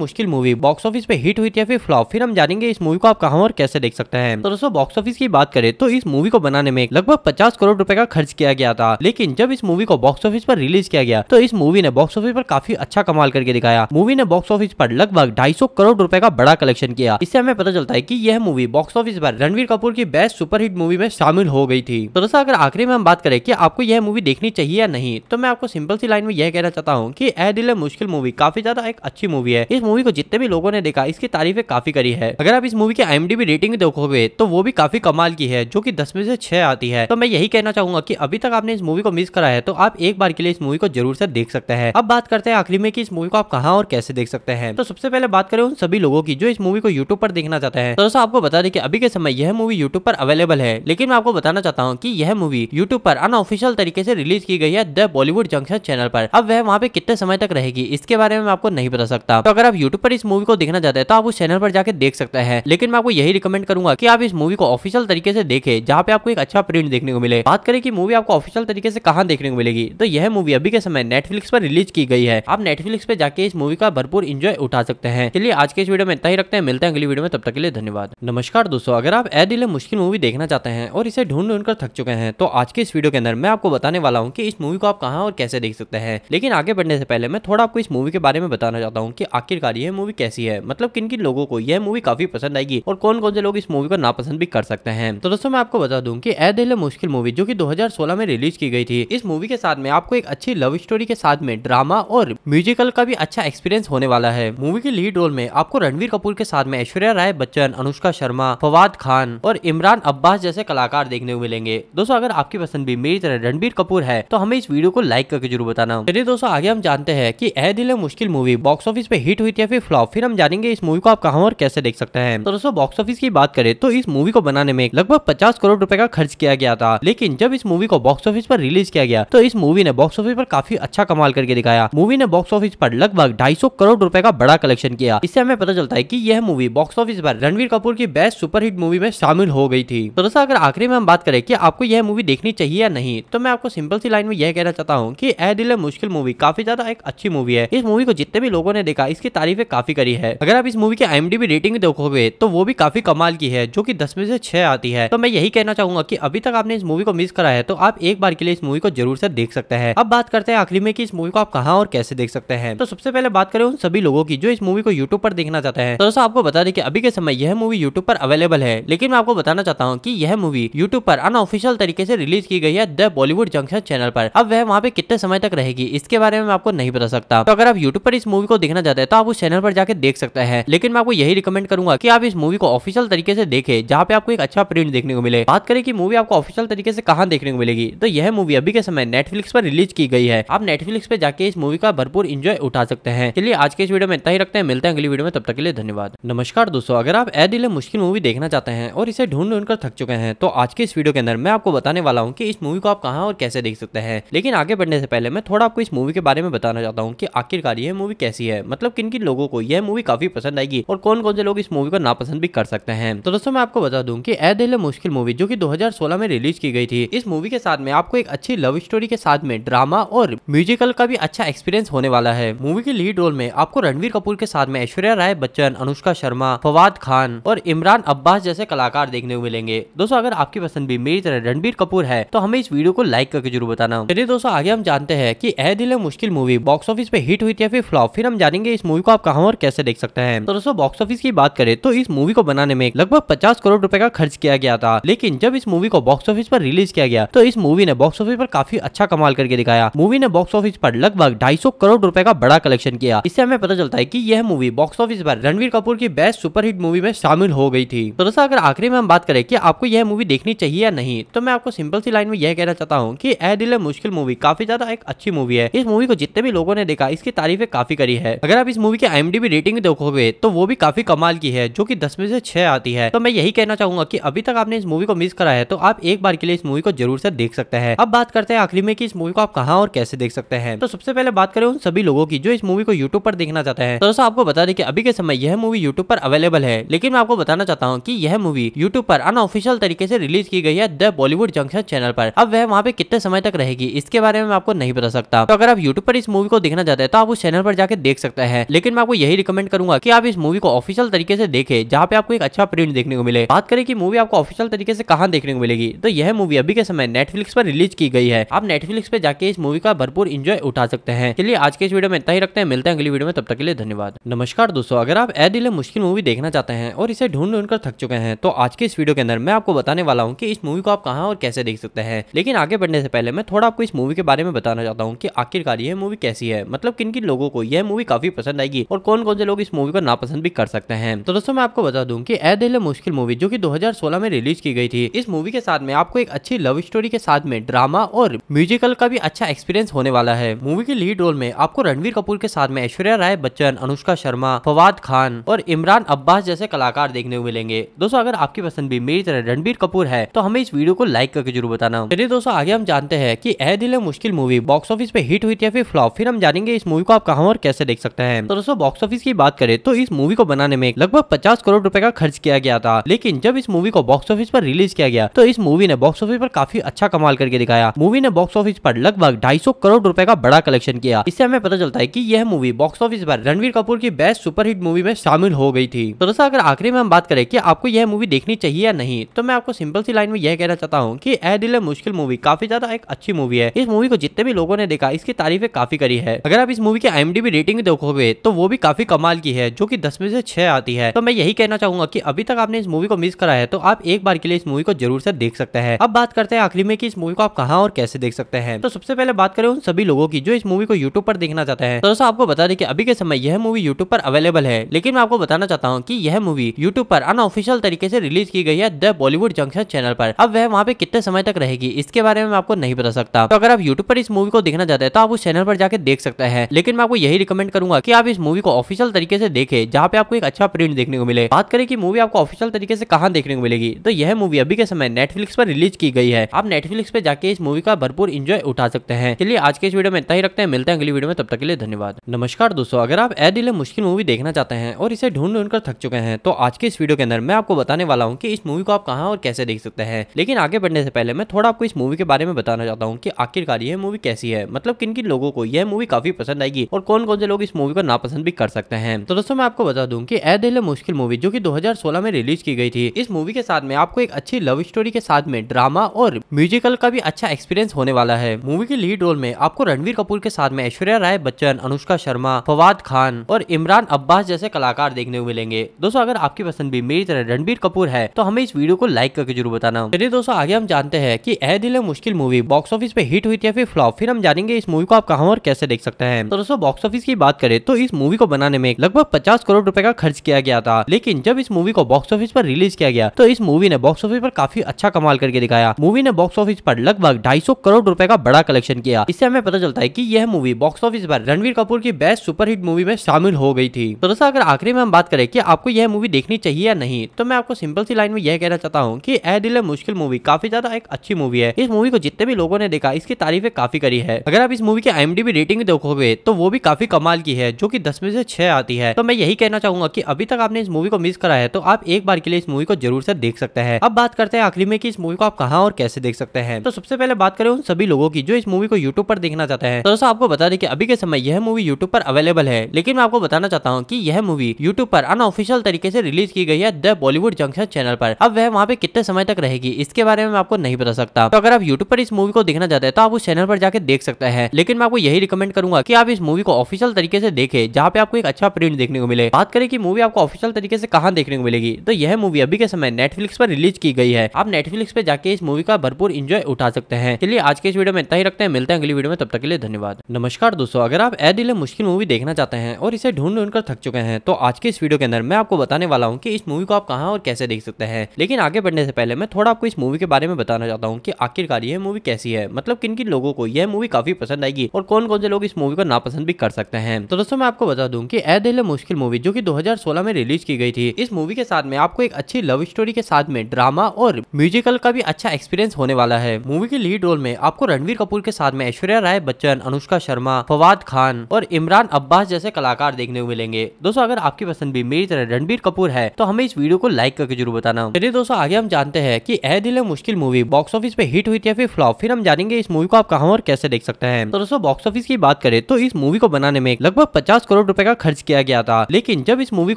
Mushkil movie box office पे हिट हुई थी या फिर फ्लॉप फिर हम जानेंगे इस मूवी को आप कहा और कैसे देख सकते हैं तो दोस्तों बॉक्स ऑफिस की बात करें तो इस मूवी को बनाने में लगभग पचास करोड़ रूपए का खर्च किया गया था लेकिन जब इस मूवी को बॉक्स ऑफिस पर रिलीज किया गया तो इस मूवी ने बॉक्स ऑफिस पर काफी अच्छा कमाल करके दिखाया मूवी ने बॉक्स ऑफिस पर लगभग 250 करोड़ रुपए का बड़ा कलेक्शन किया इससे हमें पता चलता है कि यह मूवी बॉक्स ऑफिस पर रणवीर कपूर की बेस्ट सुपरहिट मूवी में शामिल हो गई थी तो दोस्तों अगर आखिरी में हम बात करें कि आपको यह मूवी देखनी चाहिए या नहीं तो मैं आपको सिंपल सी लाइन में यह कहना चाहता हूँ की ऐ दिल मुश्किल मूवी काफी ज्यादा एक अच्छी मूवी है इस मूवी को जितने भी लोगों ने देखा इसकी तारीफें काफी करी है अगर आप इस मूवी की आई रेटिंग देखोगे तो वो भी काफी कमाल की है जो की दस में से छह आती है तो मैं यही कहना चाहूंगा की अभी तक आपने इस मूवी को मिस करा है तो आप एक बार के लिए इस मूवी को जरूर से देख सकते हैं अब बात करते हैं आखिरी में कि इस मूवी को आप कहाँ और कैसे देख सकते हैं तो सबसे पहले बात करें उन सभी लोगों की जो इस मूवी को यूट्यूब पर देखना चाहते हैं तो दोस्तों आपको बता दें कि अभी के समय यह मूवी यूट्यूब पर अवेलेबल है लेकिन मैं आपको बताना चाहता हूँ की यह मूवी यूट्यूब पर अनऑफिशियल तरीके से रिलीज की गई है द बॉलीवुड जंक्शन चैनल पर अब वह वहाँ पे कितने समय तक रहेगी इसके बारे में आपको नहीं बता सकता तो अगर आप यूट्यूब पर इस मूवी को देखना चाहते हैं तो आप उस चैनल पर जाकर देख सकते हैं लेकिन मैं आपको यही रिकमेंड करूंगा की आप इस मूवी को ऑफिशियल तरीके से देखे जहाँ पे आपको एक अच्छा प्रिंट देखने को मिले बात करें की मूवी आपको ऑफिशियल तरीके से कहा देखने को मिलेगी तो यह मूवी अभी के समय नेटफ्लिक्स पर रिलीज की गई है आप नेटफ्लिक्स नेटफ्लिक्स पे जाके इस मूवी का भरपूर इंजॉय उठा सकते हैं चलिए आज के इस वीडियो में इतना ही रखते हैं मिलते हैं अगली वीडियो में तब तक के लिए धन्यवाद नमस्कार दोस्तों अगर आप ए दिले मुश्किल मूवी देखना चाहते हैं और इसे ढूंढ ढूंढ कर थक चुके हैं तो आज के इस वीडियो के अंदर मैं आपको बताने वाला हूँ की इस मूवी को आप कहाँ और कैसे देख सकते हैं लेकिन आगे बढ़ने से पहले मैं थोड़ा आपको इस मूवी के बारे में बताना चाहता हूँ की आखिरकार यह मूवी कैसी है मतलब किन किन लोगों को यह मूवी काफी पसंद आएगी और कौन कौन से लोग इस मूवी को नापसंद भी कर सकते हैं तो दोस्तों मैं आपको बता दूँ की ए दिल मुश्किल मूवी जो की दो में रिलीज की गई थी इस मूवी के साथ में आपको एक अच्छी लव स्टोरी के साथ में ड्रामा और म्यूजिक म्यूजिकल का भी अच्छा एक्सपीरियंस होने वाला है मूवी के लीड रोल में आपको रणवीर कपूर के साथ में ऐश्वर्या राय बच्चन अनुष्का शर्मा फवाद खान और इमरान अब्बास जैसे कलाकार देखने को मिलेंगे दोस्तों अगर आपकी पसंद भी मेरी तरह रणबीर कपूर है तो हमें इस वीडियो को लाइक करके जरूर बताना चलिए दोस्तों आगे हम जानते हैं की Ae Dil Mushkil movie box office पे हिट हुई थी या फिर फ्लॉप फिर हम जानेंगे इस मूवी को आप कहाँ और कैसे देख सकते हैं तो दोस्तों बॉक्स ऑफिस की बात करें तो इस मूवी को बनाने में लगभग पचास करोड़ रूपए का खर्च किया गया था लेकिन जब इस मूवी को बॉक्स ऑफिस पर रिलीज किया गया तो इस मूवी ने बॉक्स ऑफिस पर काफी अच्छा कमाल करके दिखाया मूवी ने बॉक्स ऑफिस ऑफिस पर लगभग 250 करोड़ रुपए का बड़ा कलेक्शन किया इससे हमें पता चलता है कि यह मूवी बॉक्स ऑफिस पर रणवीर कपूर की बेस्ट सुपरहिट मूवी में शामिल हो गई थी तो दोस्तों अगर आखिरी में हम बात करें कि आपको यह मूवी देखनी चाहिए या नहीं तो मैं आपको सिंपल सी लाइन में यह कहना चाहता हूँ की ए दिल मुश्किल मूवी काफी ज्यादा एक अच्छी मूवी है इस मूवी को जितने भी लोगों ने देखा इसकी तारीफें काफी करी है अगर आप इस मूवी की आई रेटिंग देखोगे तो वो भी काफी कमाल की है जो की दस में से छह आती है तो मैं यही कहना चाहूंगा की अभी तक आपने इस मूवी को मिस करा है तो आप एक बार के लिए इस मूवी को जरूर से देख सकते हैं अब बात करते हैं आखिरी में की इस मूवी को आप कहाँ और कैसे देख सकते हैं हैं तो सबसे पहले बात करें उन सभी लोगों की जो इस मूवी को यूट्यूब पर देखना चाहते हैं तो दोस्तों आपको बता दें कि अभी के समय यह मूवी यूट्यूब पर अवेलेबल है लेकिन मैं आपको बताना चाहता हूँ की यह मूवी यूट्यूब पर अनऑफिशियल तरीके से रिलीज की गई है द बॉलीवुड जंक्शन चैनल पर अब वह वहाँ पे कितने समय तक रहेगी इसके बारे में आपको नहीं बता सकता तो अगर आप यूट्यूब पर इस मूवी को देखना चाहते हैं तो आप उस चैनल पर जाकर देख सकते हैं लेकिन मैं आपको यही रिकमेंड करूंगा की आप इस मूवी को ऑफिशियल तरीके से देखें जहाँ पे आपको एक अच्छा प्रिंट देखने को मिले बात करें की मूवी आपको ऑफिशियल तरीके से कहा देखने को मिलेगी तो यह मूवी अभी के समय नेटफ्लिक्स पर रिलीज की गई है आप नेटफ्लिक्स पर जाके इस मूवी का भरपूर इंजॉय एंजॉय उठा सकते हैं चलिए आज के इस वीडियो में इतना ही रखते हैं मिलते हैं अगली वीडियो में तब तक के लिए धन्यवाद नमस्कार दोस्तों अगर आप ए दिले मुश्किल मूवी देखना चाहते हैं और इसे ढूंढ ढूंढ कर थक चुके हैं तो आज के इस वीडियो के अंदर मैं आपको बताने वाला हूँ की इस मूवी को आप कहाँ और कैसे देख सकते हैं लेकिन आगे बढ़ने से पहले मैं थोड़ा आपको इस मूवी के बारे में बताना चाहता हूँ की आखिरकार यह मूवी कैसी है मतलब किन किन लोगों को यह मूवी काफी पसंद आएगी और कौन कौन से लोग इस मूवी को नापसंद भी कर सकते हैं तो दोस्तों मैं आपको बता दूँ की ए दिले मुश्किल मूवी जो की दो में रिलीज की गई थी इस मूवी के साथ में आपको एक अच्छी लव स्टोरी के साथ में ड्रामा और म्यूजिकल का भी अच्छा एक्सपीरियंस होने वाला है मूवी के लीड रोल में आपको रणवीर कपूर के साथ में ऐश्वर्या राय बच्चन अनुष्का शर्मा फवाद खान और इमरान अब्बास जैसे कलाकार देखने को मिलेंगे दोस्तों अगर आपकी पसंद भी मेरी तरह रणबीर कपूर है तो हमें इस वीडियो को लाइक करके जरूर बताना चलिए दोस्तों आगे हम जानते हैं की Ae Dil Mushkil movie box office पे हिट हुई थी या फिर फ्लॉप फिर हम जानेंगे इस मूवी को आप कहाँ और कैसे देख सकते हैं तो दोस्तों बॉक्स ऑफिस की बात करें तो इस मूवी को बनाने में लगभग पचास करोड़ रूपए का खर्च किया गया था लेकिन जब इस मूवी को बॉक्स ऑफिस पर रिलीज किया गया तो इस मूवी ने बॉक्स ऑफिस पर काफी अच्छा कमाल करके दिखाया मूवी ने बॉक्स ऑफिस पर लगभग ढाई करोड़ रूपए का बड़ा कलेक्शन किया इससे हमें पता चलता है की यह मूवी बॉक्स ऑफिस पर रणवीर कपूर की बेस्ट सुपरहिट मूवी में शामिल हो गई थी तो दोस्तों अगर आखिरी में हम बात करें की आपको यह मूवी देखनी चाहिए या नहीं तो मैं आपको सिंपल सी लाइन में यह कहना चाहता हूँ की ए दिल मुश्किल मूवी काफी ज्यादा एक अच्छी मूवी है इस मूवी को जितने भी लोगों ने देखा इसकी तारीफें काफी करी है अगर आप इस मूवी की एम रेटिंग देखोगे तो वो भी काफी कमाल की है जो की दस में से छह आती है तो मैं यही कहना चाहूंगा की अभी तक आपने इस मूवी को मिस करा है तो आप एक बार के लिए इस मूवी को जरूर से देख सकते हैं अब बात करते हैं आखिरी में कि इस मूवी को आप कहाँ और कैसे देख सकते हैं तो सबसे पहले बात करें उन सभी लोगों की जो इस मूवी को यूट्यूब पर देखना चाहता है तो दोस्तों आपको बता दें कि अभी के समय यह मूवी यूट्यूब पर अवेलेबल है लेकिन मैं आपको बताना चाहता हूँ की यह मूवी यूट्यूब पर अनऑफिशियल तरीके से रिलीज की गई है द बॉलीवुड जंक्शन चैनल पर अब वह वहाँ पे कितने समय तक रहेगी इसके बारे में आपको नहीं बता सकता तो अगर आप यूट्यूब पर इस मूवी को देखना चाहते हैं तो आप उस चैनल पर जाकर देख सकते हैं लेकिन मैं आपको यही रिकमेंड करूंगा की आप इस मूवी को ऑफिशियल तरीके से देखे जहाँ पे आपको एक अच्छा प्रिंट देखने को मिले बात करें की मूवी आपको ऑफिशियल तरीके से कहाँ देखने को मिलेगी तो यह मूवी अभी के समय नेटफ्लिक्स पर रिलीज की गई है आप नेटफ्लिक्स पर जाके इस मूवी का भरपूर इंजॉय उठा सकते हैं चलिए आज के वीडियो में इतना ही रखते हैं मिलते हैं अगली वीडियो में तब तक के लिए धन्यवाद नमस्कार दोस्तों अगर आप ए दिल मुश्किल मूवी देखना चाहते हैं और इसे ढूंढ ढूंढ कर थक चुके हैं तो आज के इस वीडियो के अंदर मैं आपको बताने वाला हूँ की इस मूवी को आप कहाँ और कैसे देख सकते हैं लेकिन आगे बढ़ने से पहले मैं थोड़ा आपको इस मूवी के बारे में बताना चाहता हूँ की आखिरकार यह मूवी कैसी है मतलब किन किन लोगों को यह मूवी काफी पसंद आएगी और कौन कौन से लोग इस मूवी को नापसंद भी कर सकते हैं तो दोस्तों मैं आपको बता दूँ की ए दिल मुश्किल मूवी जो की दो में रिलीज की गई थी इस मूवी के साथ में आपको एक अच्छी लव स्टोरी के साथ में ड्रामा और म्यूजिकल का भी अच्छा एक्सपीरियंस होने वाला है मूवी के लीड रोल में आपको रणवीर कपूर के साथ में ऐश्वर्या राय बच्चन अनुष्का शर्मा फवाद खान और इमरान अब्बास जैसे कलाकार देखने को मिलेंगे दोस्तों अगर आपकी पसंद भी मेरी तरह रणबीर कपूर है तो हमें इस वीडियो को लाइक करके जरूर बताना चलिए दोस्तों आगे हम जानते हैं की Ae Dil Mushkil movie box office पे हिट हुई थी फिर फ्लॉप फिर हम जानेंगे इस मूवी को आप कहाँ और कैसे देख सकते हैं तो दोस्तों बॉक्स ऑफिस की बात करें तो इस मूवी को बनाने में लगभग पचास करोड़ रूपए का खर्च किया गया था लेकिन जब इस मूवी को बॉक्स ऑफिस पर रिलीज किया गया तो इस मूवी ने बॉक्स ऑफिस पर काफी अच्छा कमाल करके दिखाया मूवी ने बॉक्स ऑफिस पर लगभग ढाई करोड़ रूपए का बड़ा कलेक्शन किया इससे हमें पता पता चलता है कि यह मूवी बॉक्स ऑफिस पर रणवीर कपूर की बेस्ट सुपरहिट मूवी में शामिल हो गई थी तो दोस्तों अगर आखिरी में हम बात करें कि आपको यह मूवी देखनी चाहिए या नहीं तो मैं आपको सिंपल सी लाइन में यह कहना चाहता हूँ की ए दिल मुश्किल मूवी काफी ज्यादा एक अच्छी मूवी है इस मूवी को जितने भी लोगों ने देखा इसकी तारीफें काफी करी है अगर आप इस मूवी की आई रेटिंग देखोगे तो वो भी काफी कमाल की है जो की दस में से छह आती है तो मैं यही कहना चाहूंगा की अभी तक आपने इस मूवी को मिस करा है तो आप एक बार के लिए इस मूवी को जरूर से देख सकते हैं अब बात करते हैं आखिरी में की इस मूवी को आप कहा और कैसे देख सकते हैं तो सबसे पहले बात करें उन सभी लोगों की जो इस मूवी को यूट्यूब पर देखना चाहते हैं तो दोस्तों आपको बता दें कि अभी के समय यह मूवी यूट्यूब पर अवेलेबल है लेकिन मैं आपको बताना चाहता हूँ की यह मूवी यूट्यूब पर अनऑफिशियल तरीके से रिलीज की गई है द बॉलीवुड जंक्शन चैनल पर अब वह वहाँ पे कितने समय तक रहेगी इसके बारे में मैं आपको नहीं बता सकता तो अगर आप यूट्यूब पर इस मूवी को देखना चाहते हैं तो आप उस चैनल पर जाकर देख सकते हैं लेकिन मैं आपको यही रिकमेंड करूंगा की आप इस मूवी को ऑफिशियल तरीके से देखे जहाँ पे आपको एक अच्छा प्रिंट देखने को मिले बात करें की मूवी आपको ऑफिशियल तरीके से कहा देखने को मिलेगी तो यह मूवी अभी के समय नेटफ्लिक्स पर रिलीज की गई है आप नेटफ्लिक्स पर जाके इस मूवी का भरपूर इंजॉय उठा सकते हैं चलिए आज के इस वीडियो में इतना ही रखते हैं मिलते हैं अगली वीडियो में तब तक तक के लिए धन्यवाद नमस्कार दोस्तों अगर आप ए दिले मुश्किल मूवी देखना चाहते हैं और इसे ढूंढ ढूंढ कर थक चुके हैं तो आज के इस वीडियो के अंदर मैं आपको बताने वाला हूँ कि इस मूवी को आप कहाँ और कैसे देख सकते हैं लेकिन आगे बढ़ने से पहले मैं थोड़ा आपको इस मूवी के बारे में बताना चाहता हूँ की आखिरकार यह मूवी कैसी है मतलब किन किन लोगों को यह मूवी काफी पसंद आएगी और कौन कौन से लोग इस मूवी को नापसंद भी कर सकते हैं तो दोस्तों मैं आपको बता दूं कि ए दिले मुश्किल मूवी जो कि 2016 में रिलीज की गई थी इस मूवी के साथ में आपको एक अच्छी लव स्टोरी के साथ में ड्रामा और म्यूजिकल का भी अच्छा एक्सपीरियंस होने वाला है मूवी के लीड रोल में आपको रणवीर कपूर के साथ में ऐश्वर्या राय बच्चन अनुष्का शर्मा फवाद खान और इमरान अब्बास जैसे कलाकार देखने को मिलेंगे दोस्तों अगर आपकी पसंद भी मेरी तरह रणबीर कपूर है तो हमें इस वीडियो को लाइक करके जरूर बताना चलिए दोस्तों आगे हम जानते हैं की Ae Dil Mushkil movie box office पे हिट हुई थी या फिर फ्लॉप फिर हम जानेंगे इस मूवी को आप कहाँ और कैसे देख सकते हैं तो दोस्तों बॉक्स ऑफिस की बात करें तो इस मूवी को बनाने में लगभग पचास करोड़ रूपए का खर्च किया गया था लेकिन जब इस मूवी को बॉक्स ऑफिस पर रिलीज किया गया तो इस मूवी ने बॉक्स ऑफिस पर काफी अच्छा कमाल करके दिखाया मूवी ने बॉक्स ऑफिस पर लगभग 250 करोड़ रुपए का बड़ा कलेक्शन किया इससे हमें पता चलता है कि यह मूवी बॉक्स ऑफिस पर रणवीर कपूर की बेस्ट सुपरहिट मूवी में शामिल हो गई थी तो दोस्तों अगर आखिरी में हम बात करें कि आपको यह मूवी देखनी चाहिए या नहीं तो मैं आपको सिंपल सी लाइन में यह कहना चाहता हूँ की ए दिल मुश्किल मूवी काफी ज्यादा एक अच्छी मूवी है इस मूवी को जितने भी लोगों ने देखा इसकी तारीफें काफी करी है अगर आप इस मूवी की एम रेटिंग देखोगे तो वो भी काफी कमाल की है जो की दस में से छह आती है तो मैं यही कहना चाहूंगा की अभी तक आपने इस मूवी को मिस करा है तो आप एक बार के लिए इस मूवी को जरूर से देख सकते हैं अब बात करते हैं आखिरी में की इस मूवी को आप कहा और कैसे देख सकते हैं तो सबसे पहले बात करें उन सभी लोगों की जो इस मूवी को यूट्यूब पर देखना चाहते हैं तो दोस्तों आपको बता दें कि अभी के के समय यह मूवी यूट्यूब पर अवेलेबल है लेकिन मैं आपको बताना चाहता हूँ की यह मूवी यूट्यूब पर अनऑफिशियल तरीके से रिलीज की गई है द बॉलीवुड जंक्शन चैनल पर अब वह वहाँ पे कितने समय तक रहेगी इसके बारे में आपको नहीं बता सकता तो अगर आप यूट्यूब पर इस मूवी को देखना चाहते हैं तो आप उस चैनल पर जाकर देख सकते हैं लेकिन मैं आपको यही रिकमेंड करूंगा की आप इस मूवी को ऑफिशियल तरीके से देखे जहाँ पे आपको एक अच्छा प्रिंट देखने को मिले बात करें कि मूवी आपको ऑफिशियल तरीके से कहाँ देखने को मिलेगी तो यह मूवी अभी के समय नेटफ्लिक्स पर रिलीज की गई है आप नेटफ्लिक्स पर जाके इस मूवी का भरपूर इंजॉय उठा सकते हैं चलिए आज के इस वीडियो में इतना ही रखते हैं मिलते हैं अगली वीडियो में तब तक के लिए धन्यवाद नमस्कार दोस्तों अगर आप ए दिल मुश्किल मूवी देखना चाहते हैं और इसे ढूंढ ढूंढ कर थक चुके हैं तो आज के इस वीडियो के अंदर मैं आपको बताने वाला हूँ कि इस मूवी को आप कहाँ और कैसे देख सकते हैं लेकिन आगे बढ़ने से पहले मैं थोड़ा आपको इस मूवी के बारे में बताना चाहता हूँ की आखिरकार यह मूवी कैसी है मतलब किन किन लोगों को यह मूवी काफी पसंद आएगी और कौन कौन से लोग इस मूवी को नापसंद भी कर सकते हैं तो दोस्तों मैं आपको बता दूँ की ए दिल मुश्किल मूवी जो की दो में रिलीज की गई थी इस मूवी के साथ में आपको एक अच्छी लव स्टोरी के साथ में ड्रामा और म्यूजिकल का भी अच्छा एक्सपीरियंस होने वाला है मूवी के लीड रोल में आपको रणवीर कपूर के साथ में ऐश्वर्या राय बच्चन अनुष्का शर्मा फवाद फवाद खान और इमरान अब्बास जैसे कलाकार देखने को मिलेंगे दोस्तों अगर आपकी पसंद भी मेरी तरह रणबीर कपूर है तो हमें इस वीडियो को लाइक करके जरूर बताना चलिए दोस्तों आगे हम जानते हैं की Ae Dil Mushkil movie box office पे हिट हुई थी या फिर फ्लॉप फिर हम जानेंगे इस मूवी को आप कहाँ और कैसे देख सकते हैं तो दोस्तों बॉक्स ऑफिस की बात करें तो इस मूवी को बनाने में लगभग पचास करोड़ रूपए का खर्च किया गया था लेकिन जब इस मूवी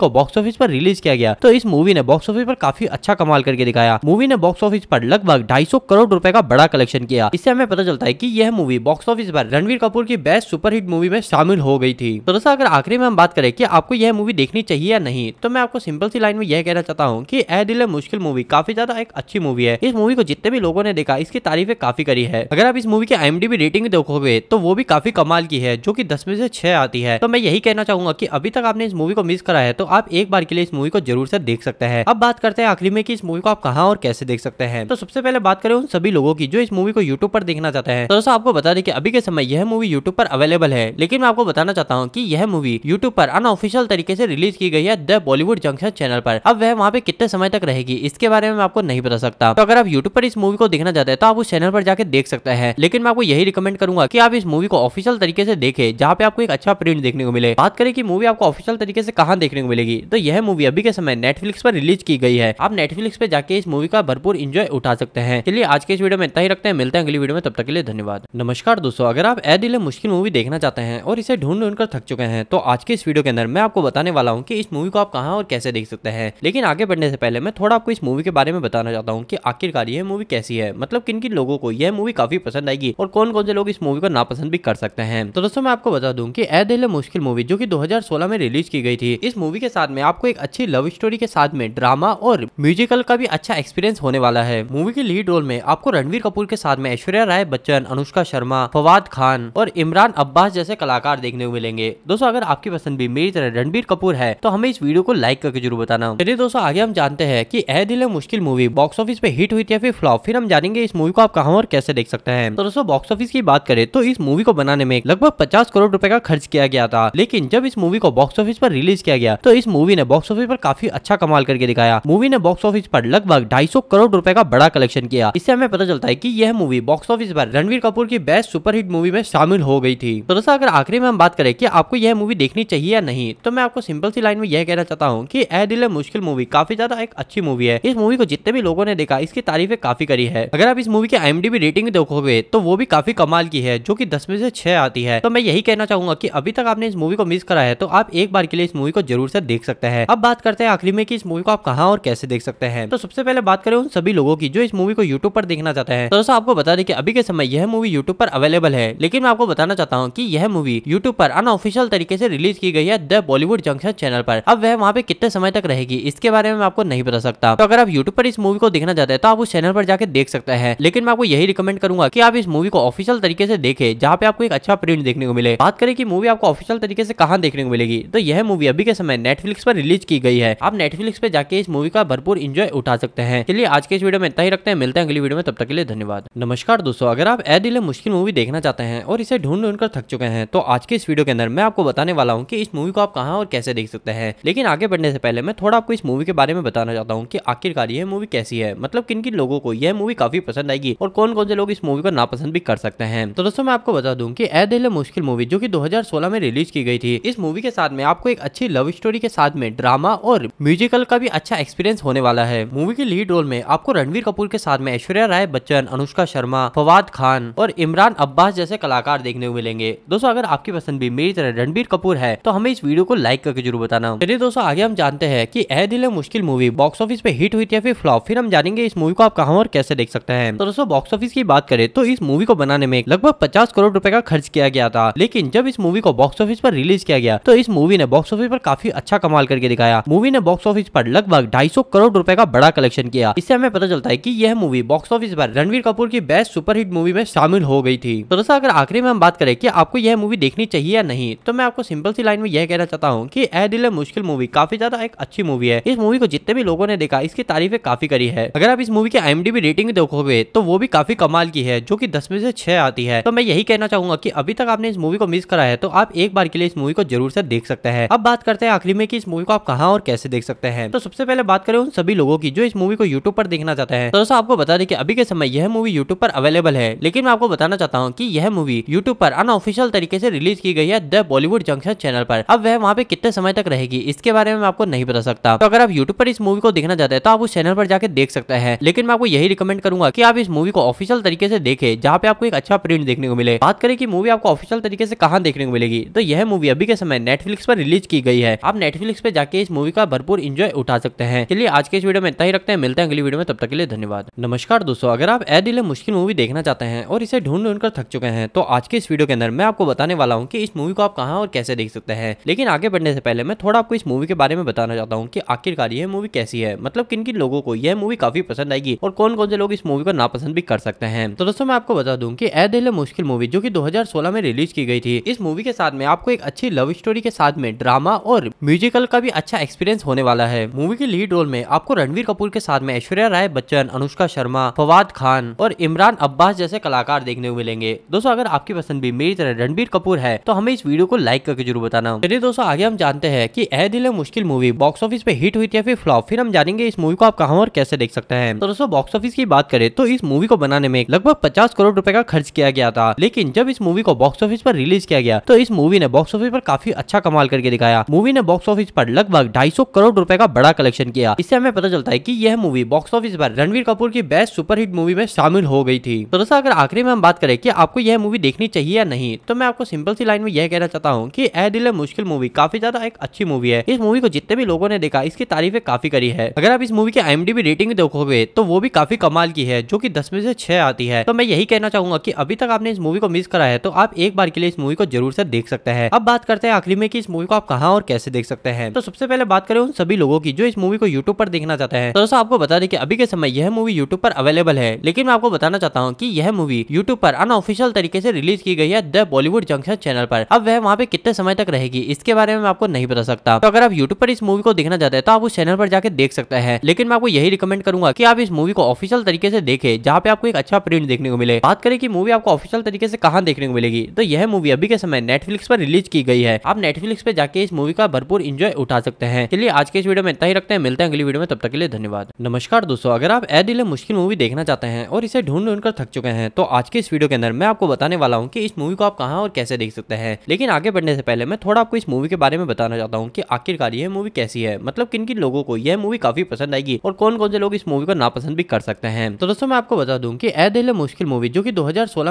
को बॉक्स ऑफिस पर रिलीज किया गया तो इस मूवी ने बॉक्स ऑफिस पर काफी अच्छा कमाल करके दिखाया मूवी ने बॉक्स ऑफिस पर लगभग ढाई करोड़ रुपए का बड़ा कलेक्शन किया इससे हमें पता चलता है कि यह मूवी बॉक्स ऑफिस पर रणवीर कपूर की बेस्ट सुपरहिट मूवी में शामिल हो गई थी तो दोस्तों अगर आखिरी में हम बात करें कि आपको यह मूवी देखनी चाहिए या नहीं तो मैं आपको सिंपल सी लाइन में यह कहना चाहता हूँ की ए दिल मुश्किल मूवी काफी ज्यादा एक अच्छी मूवी है इस मूवी को जितने भी लोगों ने देखा इसकी तारीफें काफी करी है अगर आप इस मूवी की आई रेटिंग देखोगे तो वो भी काफी कमाल की है जो की दस में से छह आती है तो मैं यही कहना चाहूंगा की अभी तक आपने इस मूवी को मिस करा है तो आप एक बार के लिए इस मूवी को जरूर से देख सकते हैं अब बात करते हैं आखिरी में की इस मूवी को आप कहा और कैसे देख सकते हैं तो सबसे पहले बात करें उन सभी लोगों की जो इस मूवी को यूट्यूब पर देखना चाहते हैं तो दोस्तों आपको बता दें कि अभी के समय यह मूवी यूट्यूब पर अवेलेबल है है लेकिन मैं आपको बताना चाहता हूँ की यह मूवी यूट्यूब पर अनऑफिशियल तरीके से रिलीज की गई है द बॉलीवुड जंक्शन चैनल पर अब वह वहाँ पे कितने समय तक रहेगी इसके बारे में आपको नहीं बता सकता तो अगर आप यूट्यूब पर इस मूवी को देखना चाहते हैं तो आप उस चैनल पर जाके देख सकते हैं लेकिन मैं आपको यही रिकमेंड करूंगा की आप इस मूवी को ऑफिशियल तरीके से देखे जहाँ पे आपको एक अच्छा प्रिंट देखने को मिले बात करें कि मूवी आपको ऑफिशियल तरीके से कहाँ देखने को मिलेगी तो यह मूवी अभी के समय नेटफ्लिक्स पर रिलीज की गई है आप नेटफ्लिक्स पे जाके इस मूवी का भरपूर इंजॉय उठा सकते हैं चलिए आज के इस वीडियो में इतना ही रखते हैं मिलते हैं अगली वीडियो में तब तक के लिए धन्यवाद नमस्कार दोस्तों अगर आप ए दिल मुश्किल मूवी देखना चाहते चाहते हैं और इसे ढूंढ ढूंढ कर थक चुके हैं तो आज के इस वीडियो के अंदर मैं आपको बताने वाला हूँ कि इस मूवी को आप कहाँ और कैसे देख सकते हैं लेकिन आगे बढ़ने से पहले मैं थोड़ा आपको इस मूवी के बारे में बताना चाहता हूँ कि आखिरकार यह मूवी कैसी है मतलब किन किन लोगों को यह मूवी काफी पसंद आएगी और कौन कौन से लोग इस मूवी को नापसंद भी कर सकते हैं तो दोस्तों मैं आपको बता दूँ की ए दिल मुश्किल मूवी जो की दो में रिलीज की गई थी इस मूवी के साथ में आपको एक अच्छी लव स्टोरी के साथ में ड्रामा और म्यूजिकल का भी अच्छा एक्सपीरियंस होने वाला है मूवी के लीड रोल में आपको रणवीर कपूर के साथ में ऐश्वर्या राय बच्चन अनुष्का शर्मा फवाद खान और इमरान अब्बास जैसे कलाकार देखने को मिलेंगे दोस्तों अगर आपकी पसंद भी मेरी तरह रणबीर कपूर है तो हमें इस वीडियो को लाइक करके जरूर बताना चलिए दोस्तों आगे हम जानते हैं की Ae Dil Mushkil movie box office पे हिट हुई थी या फिर फ्लॉप फिर हम जानेंगे इस मूवी को आप कहाँ और कैसे देख सकते हैं तो दोस्तों बॉक्स ऑफिस की बात करें तो इस मूवी को बनाने में लगभग पचास करोड़ रूपए का खर्च किया गया था लेकिन जब इस मूवी को बॉक्स ऑफिस पर रिलीज किया गया तो इस मूवी ने बॉक्स ऑफिस पर काफी अच्छा कमाल करके दिखाया मूवी ने बॉक्स ऑफिस पर लगभग ढाई करोड़ रूपए का बड़ा कलेक्शन किया इससे हमें पता चलता है की यह मूवी बॉक्स ऑफिस पर रणवीर कपूर की बेस्ट सुपरहिट मूवी में शामिल हो गई थी तो दोस्तों अगर आखिरी में हम बात करें कि आपको यह मूवी देखनी चाहिए या नहीं तो मैं आपको सिंपल सी लाइन में यह कहना चाहता हूँ कि ए दिल मुश्किल मूवी काफी ज्यादा एक अच्छी मूवी है इस मूवी को जितने भी लोगों ने देखा इसकी तारीफें काफी करी है अगर आप इस मूवी की आईएमडीबी रेटिंग देखोगे तो वो भी काफी कमाल की है जो की दस में से छह आती है तो मैं यही कहना चाहूंगा की अभी तक आपने इस मूवी को मिस करा है तो आप एक बार के लिए इस मूवी को जरूर से देख सकते हैं अब बात करते हैं आखिरी में की इस मूवी को आप कहा और कैसे देख सकते हैं तो सबसे पहले बात करें उन सभी लोगों की जो इस मूवी को यूट्यूब पर देखना चाहते हैं तो दोस्तों आपको बता दें कि अभी के समय यह मूवी यूट्यूब पर अवेलेबल है लेकिन मैं आपको बताना चाहता हूँ की यह मूवी यूट्यूब पर अनऑफिशियल तरीके से रिलीज की गई है द बॉलीवुड जंक्शन चैनल पर अब वह वहाँ पे कितने समय तक रहेगी इसके बारे में आपको नहीं बता सकता तो अगर आप यूट्यूब पर इस मूवी को देखना चाहते हैं तो आप उस चैनल पर जाकर देख सकते हैं लेकिन मैं आपको यही रिकमेंड करूंगा की आप इस मूवी को ऑफिशियल तरीके से देखे जहाँ पे आपको एक अच्छा प्रिंट देखने को मिले बात करें की मूवी आपको ऑफिशियल तरीके से कहा देखने को मिलेगी तो यह मूवी अभी के समय नेटफ्लिक्स पर रिलीज की गई है आप नेटफ्लिक्स पर जाके इस मूवी का भरपूर इंजॉय उठा सकते हैं चलिए आज के इस वीडियो में इतना ही रखते हैं मिलते हैं अगली वीडियो में तब तक के लिए धन्यवाद नमस्कार दोस्तों अगर आप ए दिले मुश्किल मूवी देखना चाहते हैं और इसे ढूंढ ढूंढ कर थक चुके चुके हैं तो आज के इस वीडियो के अंदर मैं आपको बताने वाला हूँ कि इस मूवी को आप कहाँ और कैसे देख सकते हैं लेकिन आगे बढ़ने से पहले मैं थोड़ा आपको इस मूवी के बारे में बताना चाहता हूँ कि आखिरकार यह मूवी कैसी है मतलब किन किन लोगों को यह मूवी काफी पसंद आएगी और कौन कौन से लोग इस मूवी को नापसंद भी कर सकते हैं तो दोस्तों मैं आपको बता दूँ की ए दिल मुश्किल मूवी जो की दो में रिलीज की गई थी इस मूवी के साथ में आपको एक अच्छी लव स्टोरी के साथ में ड्रामा और म्यूजिकल का भी अच्छा एक्सपीरियंस होने वाला है मूवी के लीड रोल में आपको रणवीर कपूर के साथ में ऐश्वर्या राय बच्चन अनुष्का शर्मा फवाद खान और इमरान अब्बास जैसे कलाकार देखने को मिलेंगे दोस्तों अगर आपकी पसंद भी मेरी तरह रणबीर कपूर है तो हमें इस वीडियो को लाइक करके जरूर बताना चलिए दोस्तों आगे हम जानते हैं की Ae Dil Hai Mushkil movie box office पे हिट हुई थी या फिर फ्लॉप फिर हम जानेंगे इस मूवी को आप कहाँ और कैसे देख सकते हैं तो दोस्तों बॉक्स ऑफिस की बात करें तो इस मूवी को बनाने में लगभग पचास करोड़ रूपए का खर्च किया गया था लेकिन जब इस मूवी को बॉक्स ऑफिस पर रिलीज किया गया तो इस मूवी ने बॉक्स ऑफिस पर काफी अच्छा कमाल करके दिखाया मूवी ने बॉक्स ऑफिस पर लगभग ढाई करोड़ रूपए का बड़ा कलेक्शन किया इससे हमें पता चलता है की यह मूवी बॉक्स ऑफिस पर रणवीर कपूर की बेस्ट सुपरहिट मूवी में शामिल हो गई थी तो दोस्तों अगर आखिरी में हम बात करें की आपको आपको यह मूवी देखनी चाहिए या नहीं तो मैं आपको सिंपल सी लाइन में यह कहना चाहता हूँ कि ए दिल मुश्किल मूवी काफी ज्यादा एक अच्छी मूवी है इस मूवी को जितने भी लोगों ने देखा इसकी तारीफें काफी करी है अगर आप इस मूवी की एम रेटिंग देखोगे तो वो भी काफी कमाल की है जो की दस में से छह आती है तो मैं यही कहना चाहूंगा की अभी तक आपने इस मूवी को मिस करा है तो आप एक बार के लिए इस मूवी को जरूर से देख सकते हैं अब बात करते हैं आखिरी में की इस मूवी को आप कहा और कैसे देख सकते हैं तो सबसे पहले बात करें उन सभी लोगों की जो इस मूवी को यूट्यूब पर देखना चाहते हैं तो दोस्तों आपको बता दें कि अभी के समय यह मूवी यूट्यूब पर अवेलेबल है लेकिन मैं आपको बताना चाहता हूँ की यह मूवी यूट्यूब पर अनऑफिशियल सफल तरीके से रिलीज की गई है द बॉलीवुड जंक्शन चैनल पर अब वह वहाँ पे कितने समय तक रहेगी इसके बारे में आपको नहीं बता सकता तो अगर आप यूट्यूब पर इस मूवी को देखना चाहते हैं तो आप उस चैनल पर जाकर देख सकते हैं लेकिन मैं आपको यही रिकमेंड करूंगा की आप इस मूवी को ऑफिशियल तरीके से देखे जहाँ पे आपको एक अच्छा प्रिंट देखने को मिले बात करें की मूवी आपको ऑफिशियल तरीके से कहा देखने को मिलेगी तो यह मूवी अभी के समय नेटफ्लिक्स पर रिलीज की गई है आप नेटफ्लिक्स पर जाके इस मूवी का भरपूर इंजॉय उठा सकते हैं चलिए आज के इस वीडियो में इतना ही रखते हैं मिलते हैं अगली वीडियो में तब तक के लिए धन्यवाद नमस्कार दोस्तों अगर आप ए दिले मुश्किल मूवी देखना चाहते हैं और इसे ढूंढ ढूंढ कर थक चुके हैं तो आज के इस वीडियो के अंदर मैं आपको आपको बताने वाला हूँ कि इस मूवी को आप कहाँ और कैसे देख सकते हैं लेकिन आगे बढ़ने से पहले मैं थोड़ा आपको इस मूवी के बारे में बताना चाहता हूँ कि आखिरकार यह मूवी कैसी है मतलब किन किन लोगों को यह मूवी काफी पसंद आएगी और कौन कौन से लोग इस मूवी को नापसंद भी कर सकते हैं तो दोस्तों मैं आपको बता दूं कि ए दिल मुश्किल मूवी जो कि 2016 में रिलीज की गई थी इस मूवी के साथ में आपको एक अच्छी लव स्टोरी के साथ में ड्रामा और म्यूजिकल का भी अच्छा एक्सपीरियंस होने वाला है मूवी के लीड रोल में आपको रणवीर कपूर के साथ में ऐश्वर्या राय बच्चन अनुष्का शर्मा फवाद खान और इमरान अब्बास जैसे कलाकार देखने को मिलेंगे दोस्तों अगर आपकी पसंद भी मेरी तरह रणबीर कपूर है तो हमें इस वीडियो को लाइक करके जरूर बताना चलिए दोस्तों आगे हम जानते हैं की Ae Dil Mushkil movie box office पे हिट हुई थी फिर फ्लॉप फिर हम जानेंगे इस मूवी को आप कहा और कैसे देख सकते हैं तो दोस्तों बॉक्स ऑफिस की बात करें तो इस मूवी को बनाने में लगभग पचास करोड़ रूपए का खर्च किया गया था लेकिन जब इस मूवी को बॉक्स ऑफिस पर रिलीज किया गया तो इस मूवी ने बॉक्स ऑफिस पर काफी अच्छा कमाल करके दिखाया मूवी ने बॉक्स ऑफिस पर लगभग सौ करोड़ रुपए का बड़ा कलेक्शन किया इससे हमें पता चलता है कि यह मूवी बॉक्स ऑफिस पर रणवीर कपूर की बेस्ट सुपरहिट मूवी में शामिल हो गई थी तो दोस्तों अगर आखिरी में हम बात करें कि आपको यह मूवी देखनी चाहिए या नहीं तो मैं आपको सिंपल सी लाइन में यह कहना चाहता हूँ कि ए दिल मुश्किल मूवी काफी ज्यादा एक अच्छी मूवी है इस मूवी को जितने भी लोगों ने देखा इसकी तारीफें काफी करी है अगर आप इस मूवी की एम रेटिंग देखोगे तो वो भी काफी कमाल की है जो की दस में से छह आती है तो मैं यही कहना चाहूंगा की अभी तक आपने इस मूवी को मिस करा है तो आप एक बार के लिए इस मूवी को जरूर से देख सकते हैं अब बात करते हैं आखिरी में की इस मूवी को आप कहाँ और कैसे देख सकते हैं तो सबसे पहले बात करें उन सभी लोगों की जो इस मूवी को यूट्यूब पर देखना चाहते हैं तो दोस्तों आपको बता दें कि अभी के समय यह मूवी यूट्यूब पर अवेलेबल है लेकिन मैं आपको बताना चाहता हूँ की यह मूवी यूट्यूब पर अनऑफिशियल तरीके से रिलीज की गई है the Bollywood Bollywood junction channel पर अब वह वहाँ पे कितने समय तक रहेगी इसके बारे में आपको नहीं बता सकता तो अगर आप यूट्यूब पर इस मूवी को देखना चाहते हैं तो आप उस चैनल पर जाकर देख सकते हैं लेकिन मैं आपको यही रिकमेंड करूंगा की आप इस मूवी को ऑफिशियल तरीके से देखे जहाँ पे आपको एक अच्छा प्रिंट देखने को मिले बात करें की मूवी आपको ऑफिशियल तरीके से कहा देखने को मिलेगी तो यह मूवी अभी के समय नेटफ्लिक्स पर रिलीज की गई है आप नेटफ्लिक्स पर जाके इस मूवी का भरपूर इंजॉय उठा सकते हैं चलिए आज के इस वीडियो में इतना ही रखते हैं मिलते हैं अगली वीडियो में तब तक के लिए धन्यवाद नमस्कार दोस्तों अगर आप ए दिले मुश्किल मूवी देखना चाहते हैं और इसे ढूंढ ढूंढ कर थक चुके हैं तो आज के इस वीडियो के अंदर मैं आपको बताने वाला हूँ की इस मूवी को आप कहा कहाँ है और कैसे देख सकते हैं लेकिन आगे बढ़ने से पहले मैं थोड़ा आपको इस मूवी के बारे में बताना चाहता हूँ कि आखिरकार यह मूवी कैसी है मतलब किन किन लोगों को यह मूवी काफी पसंद आएगी और कौन कौन से लोग इस मूवी को नापसंद भी कर सकते हैं तो दोस्तों मैं आपको बता दूँ की ए दिल मुश्किल मूवी जो की दो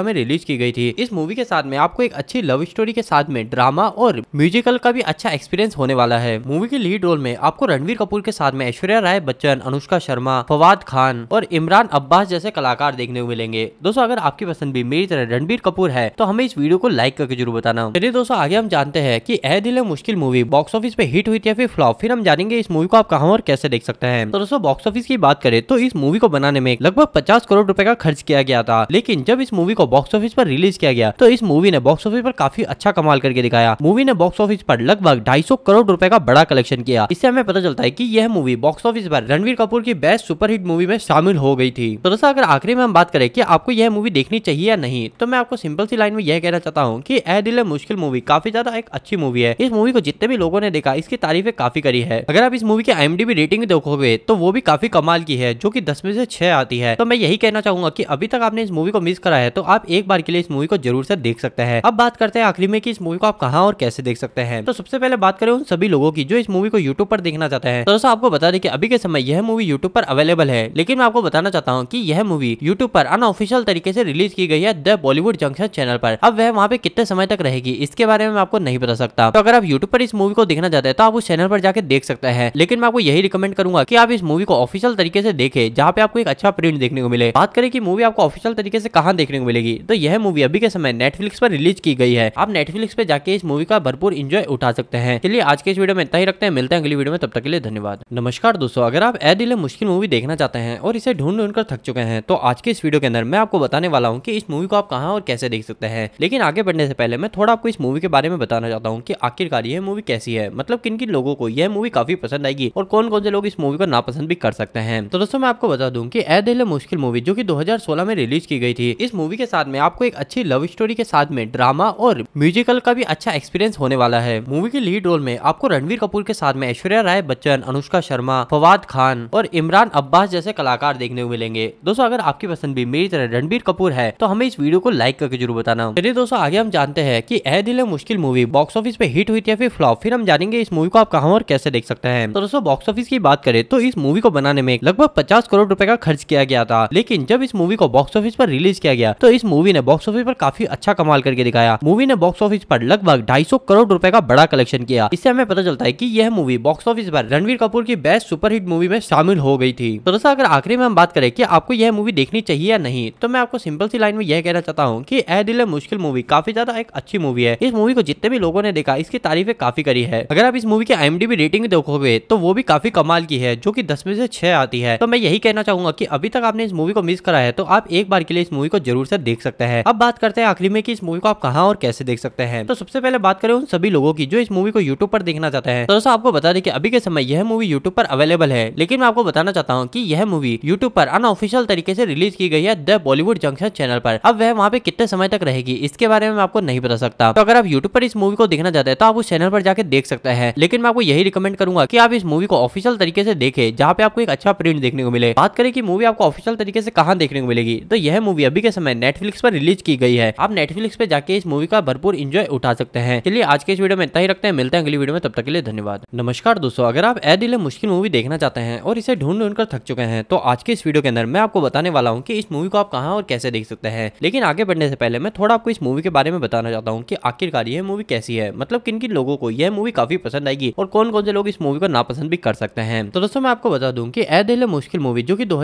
में रिलीज की गई थी इस मूवी के साथ में आपको एक अच्छी लव स्टोरी के साथ में ड्रामा और म्यूजिकल का भी अच्छा एक्सपीरियंस होने वाला है मूवी के लीड रोल में आपको रणवीर कपूर के साथ में ऐश्वर्या राय बच्चन अनुष्का शर्मा फवाद खान और इमरान अब्बास जैसे कलाकार देखने को मिलेंगे दोस्तों अगर आपकी पसंद भी मेरी तरह रणबीर कपूर है तो हमें इस वीडियो को को लाइक करके जरूर बताना चलिए दोस्तों आगे हम जानते हैं कि Ae Dil Hai Mushkil movie box office पे हिट हुई थी या फिर फ्लॉप फिर हम जानेंगे इस मूवी को आप कहाँ और कैसे देख सकते हैं तो दोस्तों बॉक्स ऑफिस की बात करें तो इस मूवी को बनाने में लगभग पचास करोड़ रूपए का खर्च किया गया था लेकिन जब इस मूवी को बॉक्स ऑफिस पर रिलीज किया गया तो इस मूवी ने बॉक्स ऑफिस पर काफी अच्छा कमाल करके दिखाया मूवी ने बॉक्स ऑफिस पर लगभग ढाई करोड़ रूपए का बड़ा कलेक्शन किया इससे हमें पता चलता है की यह मूवी बॉक्स ऑफिस पर रणवीर कपूर की बेस्ट सुपरहिट मूवी में शामिल हो गई थी तो दोस्तों अगर आखिरी में हम बात करें की आपको यह मूवी देखनी चाहिए या नहीं तो मैं आपको सिंपल सी लाइन में यह कहना चाहता चाहता हूँ कि ए दिल मुश्किल मूवी काफी ज्यादा एक अच्छी मूवी है इस मूवी को जितने भी लोगों ने देखा इसकी तारीफें काफी करी है अगर आप इस मूवी की आई रेटिंग देखोगे तो वो भी काफी कमाल की है जो की दस में से छह आती है तो मैं यही कहना चाहूंगा की अभी तक आपने इस मूवी को मिस करा है तो आप एक बार के लिए इस मूवी को जरूर से देख सकते हैं अब बात करते हैं आखिरी में की इस मूवी को आप कहाँ और कैसे देख सकते हैं तो सबसे पहले बात करें उन सभी लोगों की जो इस मूवी को यूट्यूब पर देखना चाहते हैं तो दोस्तों आपको बता दें कि अभी के समय यह मूवी यूट्यूब पर अवेलेबल है लेकिन मैं आपको बताना चाहता हूँ की यह मूवी यूट्यूब पर अनऑफिशियल तरीके से रिलीज की गई है द बॉलीवुड जंक्शन चैनल पर अब वह वहाँ वहाँ पे कितने समय तक रहेगी इसके बारे में आपको नहीं बता सकता तो अगर आप यूट्यूब पर इस मूवी को देखना चाहते हैं तो आप उस चैनल पर जाकर देख सकते हैं लेकिन मैं आपको यही रिकमेंड करूंगा कि आप इस मूवी को ऑफिशियल तरीके से देखे जहाँ पे आपको एक अच्छा प्रिंट देखने को मिले बात करें कि मूवी आपको ऑफिशियल तरीके से कहाँ देखने को मिलेगी तो यह मूवी अभी के समय नेटफ्लिक्स पर रिलीज की गई है आप नेटफ्लिक्स पे जाके इस मूवी का भरपूर इंजॉय उठा सकते हैं चलिए आज के इस वीडियो में इतना ही रखते हैं मिलते हैं अगली वीडियो में तब तक के लिए धन्यवाद नमस्कार दोस्तों अगर आप ए दिले मुश्किल मूवी देखना चाहते हैं और इसे ढूंढ ढूंढ कर थक चुके हैं तो आज के इस वीडियो के अंदर मैं आपको बताने वाला हूँ की इस मूवी को आप कहाँ और कैसे देख सकते हैं लेकिन आगे आगे बढ़ने से पहले मैं थोड़ा आपको इस मूवी के बारे में बताना चाहता हूँ कि आखिरकार यह मूवी कैसी है मतलब किन किन लोगों को यह मूवी काफी पसंद आएगी और कौन कौन से लोग इस मूवी को नापसंद भी कर सकते हैं तो दोस्तों मैं आपको बता दूँ की ए दिल मुश्किल मूवी जो की दो में रिलीज की गई थी इस मूवी के साथ में आपको एक अच्छी लव स्टोरी के साथ में ड्रामा और म्यूजिकल का भी अच्छा एक्सपीरियंस होने वाला है मूवी के लीड रोल में आपको रणवीर कपूर के साथ में ऐश्वर्या राय बच्चन अनुष्का शर्मा फवाद खान और इमरान अब्बास जैसे कलाकार देखने को मिलेंगे दोस्तों अगर आपकी पसंद भी मेरी तरह रणबीर कपूर है तो हमें इस वीडियो को लाइक करके जरूर बताना चलिए दोस्तों आगे हम जानते हैं कि Ae Dil Mushkil movie box office पे हिट हुई थी या फिर फ्लॉप फिर हम जानेंगे इस मूवी को आप कहा और कैसे देख सकते हैं तो दोस्तों बॉक्स ऑफिस की बात करें तो इस मूवी को बनाने में लगभग पचास करोड़ रूपए का खर्च किया गया था लेकिन जब इस मूवी को बॉक्स ऑफिस पर रिलीज किया गया तो इस मूवी ने बॉक्स ऑफिस पर काफी अच्छा कमाल करके दिखाया मूवी ने बॉक्स ऑफिस पर लगभग ढाई करोड़ रूपए का बड़ा कलेक्शन किया इससे हमें पता चलता है की यह मूवी बॉक्स ऑफिस पर रणवीर कपूर की बेस्ट सुपरहिट मूवी में शामिल हो गई थी तो दोस्तों अगर आखिरी में हम बात करें की आपको यह मूवी देखनी चाहिए या नहीं तो मैं आपको सिंपल सी लाइन में यह कहना चाहता हूँ की ए दिल मुश्किल मूवी का काफी ज्यादा एक अच्छी मूवी है इस मूवी को जितने भी लोगों ने देखा इसकी तारीफें काफी करी है अगर आप इस मूवी की आई रेटिंग देखोगे तो वो भी काफी कमाल की है जो की दस में से छह आती है तो मैं यही कहना चाहूंगा की अभी तक आपने इस मूवी को मिस करा है तो आप एक बार के लिए इस मूवी को जरूर से देख सकते हैं अब बात करते हैं आखिरी में की इस मूवी को आप कहाँ और कैसे देख सकते हैं तो सबसे पहले बात करें उन सभी लोगों की जो इस मूवी को यूट्यूब पर देखना चाहते हैं तो दोस्तों आपको बता दें कि अभी के समय यह मूवी यूट्यूब पर अवेलेबल है लेकिन मैं आपको बताना चाहता हूँ की यह मूवी यूट्यूब पर अनऑफिशियल तरीके से रिलीज की गई है द बॉलीवुड जंक्शन चैनल पर अब वह वहाँ पे कितने समय तक रहेगी इसके बारे में मैं आपको नहीं बता सकता तो अगर आप यूट्यूब पर इस मूवी को देखना चाहते हैं तो आप उस चैनल पर जाकर देख सकते हैं लेकिन मैं आपको यही रिकमेंड करूंगा कि आप इस मूवी को ऑफिशियल तरीके से देखे जहाँ पे आपको एक अच्छा प्रिंट देखने को मिले बात करें कि मूवी आपको ऑफिशियल तरीके से कहाँ देखने को मिलेगी तो यह मूवी अभी के समय नेटफ्लिक्स पर रिलीज की गई है आप नेटफ्लिक्स पर जाके इस मूवी का भरपूर इंजॉय उठा सकते हैं चलिए आज के इस वीडियो में इतना ही रखते हैं मिलते हैं अगली वीडियो में तब तक के लिए धन्यवाद नमस्कार दोस्तों अगर आप ए दिले मुश्किल मूवी देखना चाहते हैं और इसे ढूंढ ढूंढ कर थक चुके हैं तो आज के इस वीडियो के अंदर मैं आपको बताने वाला हूँ की इस मूवी को आप कहाँ और कैसे देख सकते हैं लेकिन आगे बढ़ने से पहले मैं थोड़ा आपको इस मूवी के के बारे में बताना चाहता हूँ कि आखिरकार ये मूवी कैसी है मतलब किन किन लोगों को यह मूवी काफी पसंद आएगी और कौन कौन से लोग इस मूवी को नापसंद भी कर सकते हैं तो दोस्तों मैं आपको बता दूँ की ए दिल मुश्किल मूवी जो की दो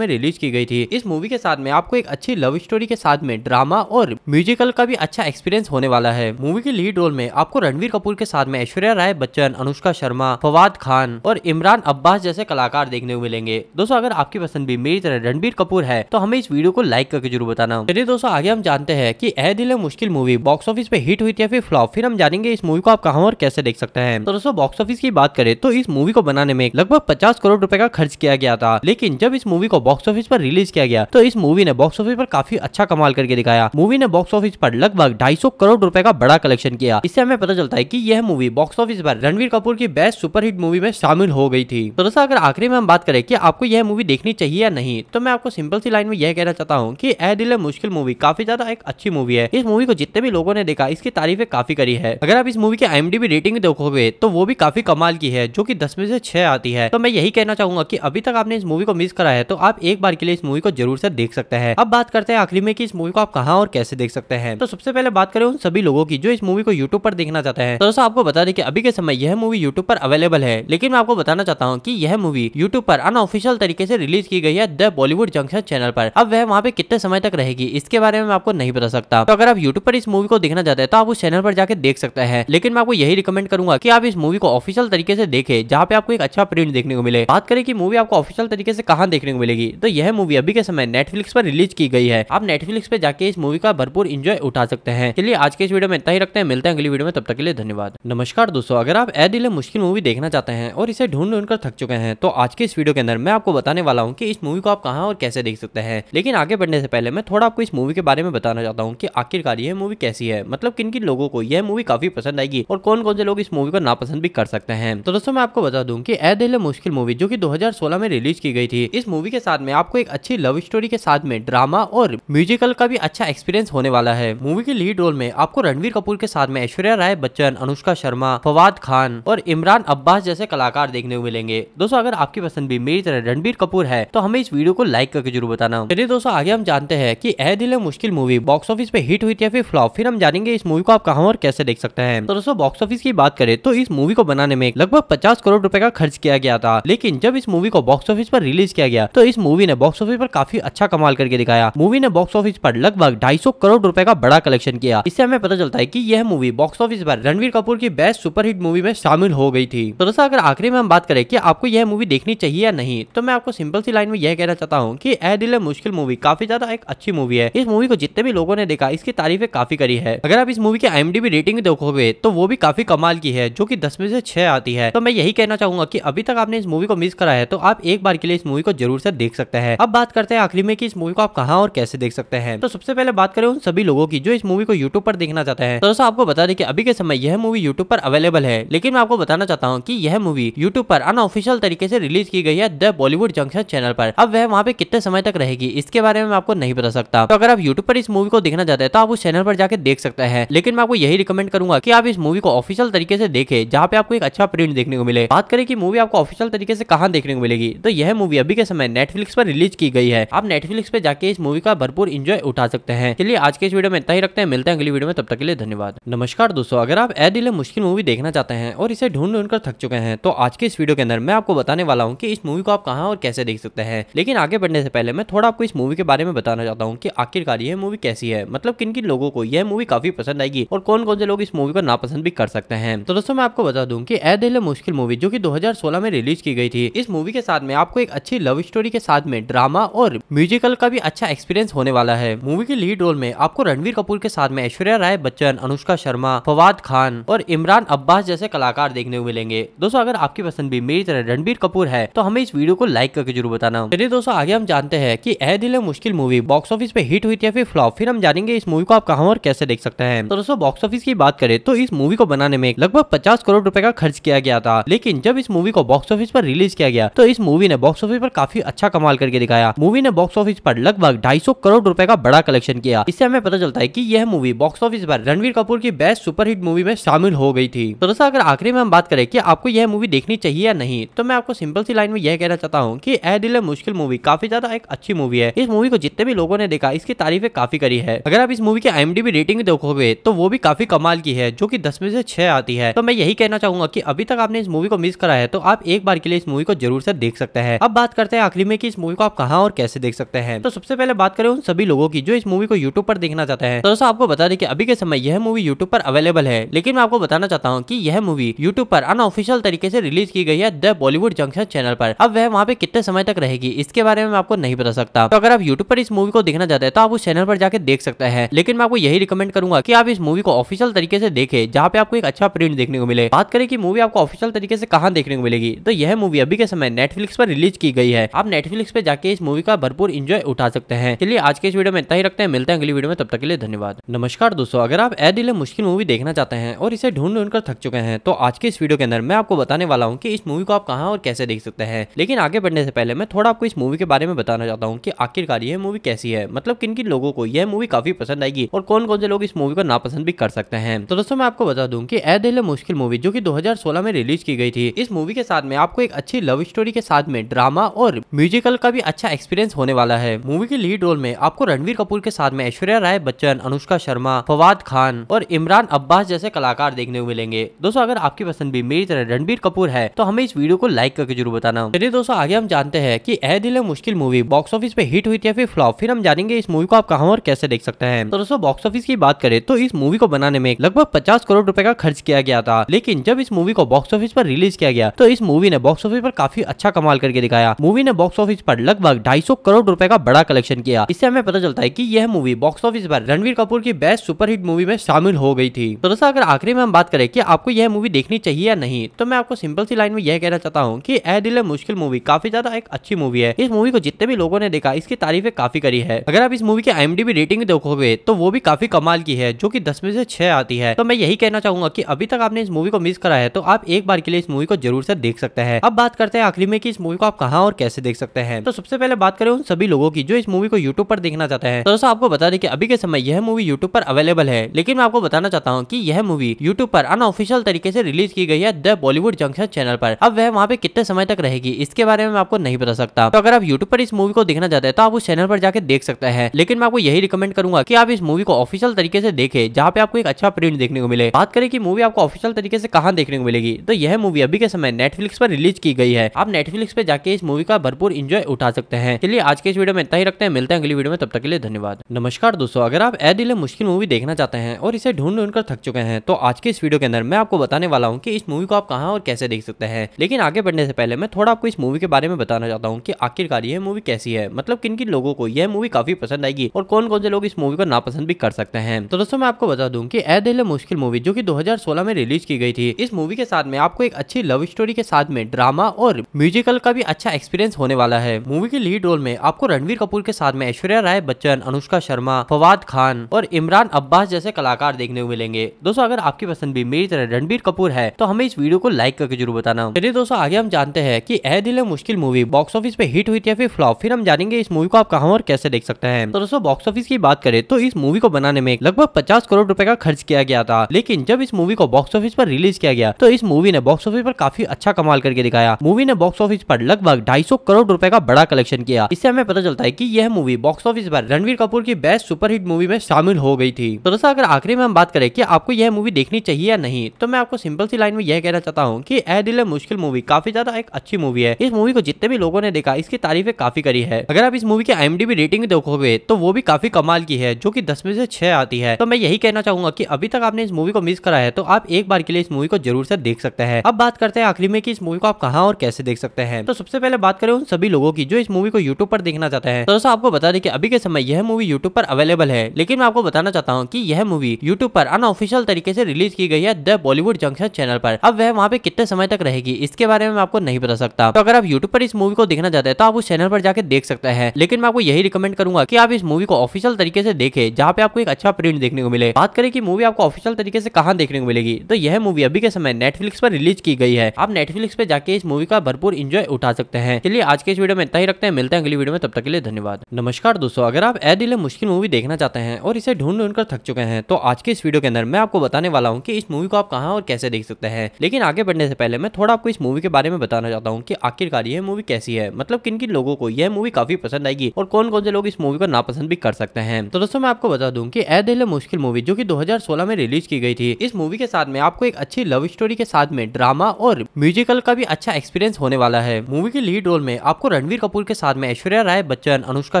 में रिलीज की गई थी इस मूवी के साथ में आपको एक अच्छी लव स्टोरी के साथ में ड्रामा और म्यूजिकल का भी अच्छा एक्सपीरियंस होने वाला है मूवी के लीड रोल में आपको रणवीर कपूर के साथ में ऐश्वर्या राय बच्चन अनुष्का शर्मा फवाद खान और इमरान अब्बास जैसे कलाकार देखने को मिलेंगे दोस्तों अगर आपकी पसंद भी मेरी तरह रणबीर कपूर है तो हमें इस वीडियो को लाइक करके जरूर बताना चलिए दोस्तों आगे हम जानते हैं की Ae Dil Mushkil movie box office पे हिट हुई थी या फिर फ्लॉप फिर हम जानेंगे इस मूवी को आप कहा और कैसे देख सकते हैं तो दोस्तों बॉक्स ऑफिस की बात करें तो इस मूवी को बनाने में लगभग पचास करोड़ रूपए का खर्च किया गया था लेकिन जब इस मूवी को बॉक्स ऑफिस पर रिलीज किया गया तो इस मूवी ने बॉक्स ऑफिस पर काफी अच्छा कमाल करके दिखाया मूवी ने बॉक्स ऑफिस पर लगभग ढाई करोड़ रूपए का बड़ा कलेक्शन किया इससे हमें पता चलता है की यह मूवी बॉक्स ऑफिस पर रणवीर कपूर की बेस्ट सुपरहिट मूवी में शामिल हो गई थी तो दोस्तों अगर आखिरी में हम बात करें की आपको यह मूवी देखनी चाहिए या नहीं तो मैं आपको सिंपल सी लाइन में यह कहना चाहता हूँ की ए दिल मुश्किल मूवी काफी ज्यादा एक अच्छी मूवी है इस मूवी मूवी को जितने भी लोगों ने देखा इसकी तारीफें काफी करी है अगर आप इस मूवी की आईएमडीबी रेटिंग देखोगे तो वो भी काफी कमाल की है जो की दस में से छह आती है तो मैं यही कहना चाहूंगा की अभी तक आपने इस मूवी को मिस करा है तो आप एक बार के लिए इस मूवी को जरूर से देख सकते हैं अब बात करते हैं आखिरी में की इस मूवी को आप कहा और कैसे देख सकते हैं तो सबसे पहले बात करें उन सभी लोगों की जो इस मूवी को यूट्यूब पर देखना चाहते हैं तो दोस्तों आपको बता दें कि अभी के समय यह मूवी यूट्यूब पर अवेलेबल है लेकिन मैं आपको बताना चाहता हूँ की यह मूवी यूट्यूब पर अनऑफिशियल तरीके से रिलीज की गई है द बॉलीवुड जंक्शन चैनल पर अब वह वहाँ पे कितने समय तक रहेगी इसके बारे में मैं आपको नहीं बता सकता तो अगर आप यूट्यूब पर इस मूवी को देखना चाहते हैं तो आप उस चैनल पर जाकर देख सकते हैं लेकिन मैं आपको यही रिकमेंड करूंगा कि आप इस मूवी को ऑफिशियल तरीके से देखे जहाँ पे आपको एक अच्छा प्रिंट देखने को मिले बात करें कि मूवी आपको ऑफिशियल तरीके से कहाँ देखने को मिलेगी तो यह मूवी अभी के समय नेटफ्लिक्स पर रिलीज की गई है आप नेटफ्लिक्स पे जाके इस मूवी का भरपूर इंजॉय उठा सकते हैं चलिए आज के इस वीडियो में इतना ही रखते हैं मिलते हैं अगली वीडियो में तब तक के लिए धन्यवाद नमस्कार दोस्तों अगर आप ए दिले मुश्किल मूवी देखना चाहते हैं और इसे ढूंढ ढूंढ कर थक चुके हैं तो आज के इस वीडियो के अंदर मैं आपको बताने वाला हूँ की इस मूवी को आप कहा और कैसे देख सकते हैं लेकिन आगे बढ़ने से पहले मैं थोड़ा आपको इस मूवी के बारे में बताना चाहता हूँ की आखिरकार रही है मूवी कैसी है मतलब किन किन लोगों को यह मूवी काफी पसंद आएगी और कौन कौन से लोग इस मूवी को नापसंद भी कर सकते हैं तो दोस्तों मैं आपको बता दूं कि ए दिल मुश्किल मूवी जो कि 2016 में रिलीज की गई थी इस मूवी के साथ में आपको एक अच्छी लव स्टोरी के साथ में ड्रामा और म्यूजिकल का भी अच्छा एक्सपीरियंस होने वाला है मूवी के लीड रोल में आपको रणवीर कपूर के साथ में ऐश्वर्या राय बच्चन अनुष्का शर्मा फवाद खान और इमरान अब्बास जैसे कलाकार देखने को मिलेंगे दोस्तों अगर आपकी पसंद भी मेरी तरह रणबीर कपूर है तो हमें इस वीडियो को लाइक करके जरूर बताना चलिए दोस्तों आगे हम जानते हैं की Ae Dil Mushkil movie box office पे हिट हुई थी फिर फ्लॉप फिर हम जानेंगे इस मूवी को आप कहाँ और कैसे देख सकते हैं तो दोस्तों बॉक्स ऑफिस की बात करें तो इस मूवी को बनाने में लगभग पचास करोड़ रूपए का खर्च किया गया था लेकिन जब इस मूवी को बॉक्स ऑफिस पर रिलीज किया गया तो इस मूवी ने बॉक्स ऑफिस पर काफी अच्छा कमाल करके दिखाया मूवी ने बॉक्स ऑफिस पर लगभग ढाई करोड़ रूपए का बड़ा कलेक्शन किया इससे हमें पता चलता है की यह मूवी बॉक्स ऑफिस पर रणवीर कपूर की बेस्ट सुपरहिट मूवी में शामिल हो गई थी तो दोस्तों अगर आखिरी में हम बात करें की आपको यह मूवी देखनी चाहिए या नहीं तो मैं आपको सिंपल सी लाइन में यह कहना चाहता हूँ की ए दिल मुश्किल मूवी काफी ज्यादा एक अच्छी मूवी है इस मूवी को जितने भी लोगों ने देखा इसकी तारीफ तारीफें काफी करी है अगर आप इस मूवी की आई रेटिंग देखोगे तो वो भी काफी कमाल की है जो की दस में से छह आती है तो मैं यही कहना चाहूंगा की अभी तक आपने इस मूवी को मिस करा है तो आप एक बार के लिए इस मूवी को जरूर से देख सकते हैं अब बात करते हैं आखिरी में की इस मूवी को आप कहा और कैसे देख सकते हैं तो सबसे पहले बात करें उन सभी लोगों की जो इस मूवी को यूट्यूब पर देखना चाहते हैं तो दोस्तों आपको बता दें कि अभी के समय यह मूवी यूट्यूब पर अवेलेबल है लेकिन मैं आपको बताना चाहता हूँ कि यह मूवी यूट्यूब पर अनऑफिशियल तरीके से रिलीज की गई है द बॉलीवुड जंक्शन चैनल पर अब वह वहाँ पे कितने समय तक रहेगी इसके बारे में मैं आपको नहीं बता सकता तो अगर आप यूट्यूब पर इस मूवी को देखना चाहते हैं तो आप उस चैनल पर जाकर देख सकता है लेकिन मैं आपको यही रिकमेंड करूंगा की आप इस मूवी को ऑफिशियल तरीके से देखे जहाँ पे आपको एक अच्छा प्रिंट देखने को मिले बात करें की मूवी आपको ऑफिशियल तरीके से कहाँ देखने को मिलेगी तो यह मूवी अभी के समय नेटफ्लिक्स पर रिलीज की गई है आप नेटफ्लिक्स पर जाके इस मूवी का भरपूर इंजॉय उठा सकते हैं चलिए आज के इस वीडियो में इतना ही रखते हैं मिलते हैं अगली वीडियो में तब तक के लिए धन्यवाद नमस्कार दोस्तों अगर आप ए दिले मुश्किल मूवी देखना चाहते हैं और इसे ढूंढ ढूंढ कर थक चुके हैं तो आज के इस वीडियो के अंदर मैं आपको बताने वाला हूँ की इस मूवी को आप कहाँ और कैसे देख सकते हैं लेकिन आगे बढ़ने से पहले मैं थोड़ा आपको इस मूवी के बारे में बताना चाहता हूँ की आखिरकार ये मूवी कैसी है मतलब किन किन लोगों को यह मूवी काफी पसंद आएगी और कौन कौन से लोग इस मूवी को नापसंद भी कर सकते हैं तो दोस्तों मैं आपको बता दूं कि ए दिल मुश्किल मूवी जो कि 2016 में रिलीज की गई थी इस मूवी के साथ में आपको एक अच्छी लव स्टोरी के साथ में ड्रामा और म्यूजिकल का भी अच्छा एक्सपीरियंस होने वाला है मूवी के लीड रोल में आपको रणवीर कपूर के साथ में ऐश्वर्या राय बच्चन अनुष्का शर्मा फवाद खान और इमरान अब्बास जैसे कलाकार देखने को मिलेंगे दोस्तों अगर आपकी पसंद भी मेरी तरह रणबीर कपूर है तो हमें इस वीडियो को लाइक करके जरूर बताना चलिए दोस्तों आगे हम जानते हैं की Ae Dil Mushkil movie box office पे हिट हुई थी या फिर फ्लॉप फिर हम जानेंगे इस मूवी को आप कहाँ और कैसे देख सकते हैं तो दोस्तों बॉक्स ऑफिस की बात करें तो इस मूवी को बनाने में लगभग पचास करोड़ रूपए का खर्च किया गया था लेकिन जब इस मूवी को बॉक्स ऑफिस पर रिलीज किया गया तो इस मूवी ने बॉक्स ऑफिस पर काफी अच्छा कमाल करके दिखाया मूवी ने बॉक्स ऑफिस पर लगभग ढाई करोड़ रूपए का बड़ा कलेक्शन किया इससे हमें पता चलता है की यह मूवी बॉक्स ऑफिस पर रणवीर कपूर की बेस्ट सुपरहिट मूवी में शामिल हो गई थी तो दोस्तों अगर आखिरी में हम बात करें की आपको यह मूवी देखनी चाहिए या नहीं तो मैं आपको सिंपल सी लाइन में यह कहना चाहता हूँ की ए दिल मुश्किल मूवी काफी ज्यादा एक अच्छी मूवी है इस मूवी को जितने भी लोगों ने देखा इसकी तारीफें काफी करी है अगर आप इस मूवी इसकी आई रेटिंग देखोगे तो वो भी काफी कमाल की है जो की दस में से छह आती है तो मैं यही कहना चाहूंगा की अभी तक आपने इस मूवी को मिस करा है तो आप एक बार के लिए इस मूवी को जरूर से देख सकते हैं अब बात करते हैं आखिरी में इस मूवी को आप कहा और कैसे देख सकते हैं तो सबसे पहले बात करें उन सभी लोगों की जो इस मूवी को यूट्यूब पर देखना चाहते हैं तो दोस्तों आपको बता दें कि अभी के समय यह मूवी यूट्यूब पर अवेलेबल है लेकिन मैं आपको बताना चाहता हूँ कि यह मूवी यूट्यूब पर अनऑफिशियल तरीके से रिलीज की गई है द बॉलीवुड जंक्शन चैनल पर अब वह वहाँ पे कितने समय तक रहेगी इसके बारे में आपको नहीं बता सकता तो अगर आप यूट्यूब पर इस मूवी को देखना चाहते हैं तो आप उस चैनल पर जाकर देख सकते हैं लेकिन मैं आपको यही रिकमेंड करूंगा कि आप इस मूवी को ऑफिशियल तरीके से देखें जहाँ पे आपको एक अच्छा प्रिंट देखने को मिले बात करें कि मूवी आपको ऑफिशियल तरीके से कहा देखने को मिलेगी तो यह मूवी अभी के समय नेटफ्लिक्स पर रिलीज की गई है आप नेटफ्लिक्स पे जाके इस मूवी का भरपूर इंजॉय उठा सकते हैं चलिए आज के इस वीडियो में इतना ही रखते हैं मिलते हैं अगली वीडियो में तब तक के लिए धन्यवाद नमस्कार दोस्तों अगर आप ए दिले मुश्किल मूवी देखना चाहते हैं और इसे ढूंढ ढूंढ कर थक चुके हैं तो आज के इस वीडियो के अंदर मैं आपको बताने वाला हूँ की इस मूवी को आप कहाँ और कैसे देख सकते हैं लेकिन आगे बढ़ने से पहले मैं थोड़ा आपको इस मूवी के बारे में बताना चाहता हूँ की आखिरकार यह मूवी कैसी है मतलब किन किन लोगों को यह मूवी काफी पसंद आएगी होगी और कौन कौन से लोग इस मूवी को नापसंद भी कर सकते हैं तो दोस्तों मैं आपको बता दूं कि ए दिल मुश्किल मूवी जो कि 2016 में रिलीज की गई थी इस मूवी के साथ में आपको एक अच्छी लव स्टोरी के साथ में ड्रामा और म्यूजिकल का भी अच्छा एक्सपीरियंस होने वाला है मूवी के लीड रोल में आपको रणवीर कपूर के साथ में ऐश्वर्या राय बच्चन अनुष्का शर्मा फवाद खान और इमरान अब्बास जैसे कलाकार देखने को मिलेंगे दोस्तों अगर आपकी पसंद भी मेरी तरह रणबीर कपूर है तो हमें इस वीडियो को लाइक करके जरूर बताना चलिए दोस्तों आगे हम जानते हैं की Ae Dil Mushkil movie box office पे हिट हुई थी या फिर फ्लॉप फिर हम जानेंगे इस मूवी को आप कहाँ और कैसे देख सकते हैं तो दोस्तों दोस्तों बॉक्स ऑफिस की बात करें तो इस मूवी को बनाने में लगभग पचास करोड़ रूपए का खर्च किया गया था लेकिन जब इस मूवी को बॉक्स ऑफिस पर रिलीज किया गया तो इस मूवी ने बॉक्स ऑफिस पर काफी अच्छा कमाल करके दिखाया मूवी ने बॉक्स ऑफिस पर लगभग ढाई करोड़ रूपए का बड़ा कलेक्शन किया इससे हमें पता चलता है की यह मूवी बॉक्स ऑफिस पर रणवीर कपूर की बेस्ट सुपरहिट मूवी में शामिल हो गई थी तो दोस्तों अगर आखिरी में हम बात करें की आपको यह मूवी देखनी चाहिए या नहीं तो मैं आपको सिंपल सी लाइन में यह कहना चाहता हूँ की ए दिल मुश्किल मूवी काफी ज्यादा एक अच्छी मूवी है इस मूवी को जितने भी लोगों ने देखा इसकी तारीफें काफी करी है अगर आप इस मूवी की आई रेटिंग देखोगे तो वो भी काफी कमाल की है जो कि दस में से छह आती है तो मैं यही कहना चाहूंगा कि अभी तक आपने इस मूवी को मिस करा है तो आप एक बार के लिए इस मूवी को जरूर से देख सकते हैं अब बात करते हैं आखिरी में कि इस मूवी को आप कहा और कैसे देख सकते हैं तो सबसे पहले बात करें उन सभी लोगों की जो इस मूवी को यूट्यूब पर देखना चाहते हैं तो दोस्तों आपको बता दें कि अभी के समय यह मूवी यूट्यूब पर अवेलेबल है लेकिन मैं आपको बताना चाहता हूँ की यह मूवी यूट्यूब पर अनऑफिशियल तरीके से रिलीज की गई है द बॉलीवुड जंक्शन चैनल पर अब वह वहाँ पे कितने समय तक रहेगी इसके बारे में मैं आपको नहीं बता सकता तो अगर आप यूट्यूब पर इस मूवी को देखना चाहते हैं तो आप उस चैनल पर जाकर देख सकते हैं लेकिन मैं आपको यही रिकमेंड करूंगा की आप इस मूवी मूवी को ऑफिशियल तरीके से देखे जहाँ पे आपको एक अच्छा प्रिंट देखने को मिले बात करें कि मूवी आपको ऑफिशियल तरीके से कहाँ देखने को मिलेगी तो यह मूवी अभी के समय नेटफ्लिक्स पर रिलीज की गई है आप नेटफ्लिक्स पे जाके इस मूवी का भरपूर इंजॉय उठा सकते हैं चलिए आज के इस वीडियो में इतना ही रखते हैं मिलते हैं अगली वीडियो में तब तक के लिए धन्यवाद नमस्कार दोस्तों अगर आप ए दिले मुश्किल मूवी देखना चाहते हैं और इसे ढूंढ ढूंढ कर थक चुके हैं तो आज के इस वीडियो के अंदर मैं आपको बताने वाला हूँ की इस मूवी को आप कहाँ और कैसे देख सकते हैं लेकिन आगे बढ़ने से पहले मैं थोड़ा आपको इस मूवी के बारे में बताना चाहता हूँ की आखिरकार यह मूवी कैसी है मतलब किन किन लोगों को यह मूवी काफी पसंद आएगी और कौन कौन से लोग इस मूवी को नापसंद भी कर सकते हैं तो दोस्तों मैं आपको बता दूं कि ऐ दिल मुश्किल मूवी जो कि 2016 में रिलीज की गई थी इस मूवी के साथ में आपको एक अच्छी लव स्टोरी के साथ में ड्रामा और म्यूजिकल का भी अच्छा एक्सपीरियंस होने वाला है मूवी के लीड रोल में आपको रणवीर कपूर के साथ में ऐश्वर्या राय बच्चन अनुष्का शर्मा फवाद खान और इमरान अब्बास जैसे कलाकार देखने को मिलेंगे दोस्तों अगर आपकी पसंद भी मेरी तरह रणबीर कपूर है तो हमें इस वीडियो को लाइक करके जरूर बताना चलिए दोस्तों आगे हम जानते हैं की Ae Dil Mushkil movie box office पे हिट हुई थी या फिर फ्लॉप फिर हम जानेंगे इस मूवी को आप कहा और कैसे देख सकते हैं तो दोस्तों बॉक्स ऑफिस की बात करें तो इस मूवी मूवी को बनाने में लगभग पचास करोड़ रूपए का खर्च किया गया था लेकिन जब इस मूवी को बॉक्स ऑफिस पर रिलीज किया गया तो इस मूवी ने बॉक्स ऑफिस पर काफी अच्छा कमाल करके दिखाया मूवी ने बॉक्स ऑफिस पर लगभग 250 करोड़ रूपए का बड़ा कलेक्शन किया इससे हमें पता चलता है की यह मूवी बॉक्स ऑफिस पर रणवीर कपूर की बेस्ट सुपरहिट मूवी में शामिल हो गई थी तो दोस्तों अगर आखिरी में हम बात करें की आपको यह मूवी देखनी चाहिए या नहीं तो मैं आपको सिंपल सी लाइन में यह कहना चाहता हूँ की ए दिल मुश्किल मूवी काफी ज्यादा एक अच्छी मूवी है इस मूवी को जितने भी लोगों ने देखा इसकी तारीफें काफी करी है अगर आप इस मूवी के एम रेटिंग देखोगे तो वो भी काफी कमाल की है जो की दस दस में से छह आती है तो मैं यही कहना चाहूंगा की अभी तक आपने इस मूवी को मिस करा है तो आप एक बार के लिए इस मूवी को जरूर से देख सकते हैं अब बात करते हैं आखिरी में इस मूवी को आप कहा और कैसे देख सकते हैं तो सबसे पहले बात करें उन सभी लोगों की जो इस मूवी को यूट्यूब पर देखना चाहते हैं तो दोस्तों आपको बता दें कि अभी के समय यह मूवी यूट्यूब पर अवेलेबल है लेकिन मैं आपको बताना चाहता हूँ की यह मूवी यूट्यूब पर अनऑफिशियल तरीके से रिलीज की गई है द बॉलीवुड जंक्शन चैनल पर अब वह वहाँ पे कितने समय तक रहेगी इसके बारे में मैं आपको नहीं बता सकता तो अगर आप यूट्यूब पर इस मूवी को देखना चाहते हैं तो आप उस चैनल पर जाके देख सकते हैं लेकिन मैं आपको यही रिकमेंड करूंगा की आप इस मूवी को ऑफिशियल तरीके से देखे जहाँ जहाँ पे आपको एक अच्छा प्रिंट देखने को मिले बात करें कि मूवी आपको ऑफिशियल तरीके से कहाँ देखने को मिलेगी तो यह मूवी अभी के समय नेटफ्लिक्स पर रिलीज की गई है आप नेटफ्लिक्स पे जाके इस मूवी का भरपूर इंजॉय उठा सकते हैं चलिए आज के इस वीडियो में इतना ही रखते हैं मिलते हैं अगली वीडियो में तब तक के लिए धन्यवाद नमस्कार दोस्तों अगर आप ए दिले मुश्किल मूवी देखना चाहते हैं और इसे ढूंढ ढूंढ कर थक चुके हैं तो आज के इस वीडियो के अंदर मैं आपको बताने वाला हूँ की इस मूवी को आप कहाँ और कैसे देख सकते हैं लेकिन आगे बढ़ने से पहले मैं थोड़ा आपको इस मूवी के बारे में बताना चाहता हूँ की आखिरकार यह मूवी कैसी है मतलब किन किन लोगों को यह मूवी काफी पसंद आएगी और कौन कौन से लोग इस मूवी को नापसंद भी कर सकते हैं तो दोस्तों मैं आपको बता दूं कि ए दिल मुश्किल मूवी जो कि 2016 में रिलीज की गई थी इस मूवी के साथ में आपको एक अच्छी लव स्टोरी के साथ में ड्रामा और म्यूजिकल का भी अच्छा एक्सपीरियंस होने वाला है मूवी के लीड रोल में आपको रणवीर कपूर के साथ में ऐश्वर्या राय बच्चन अनुष्का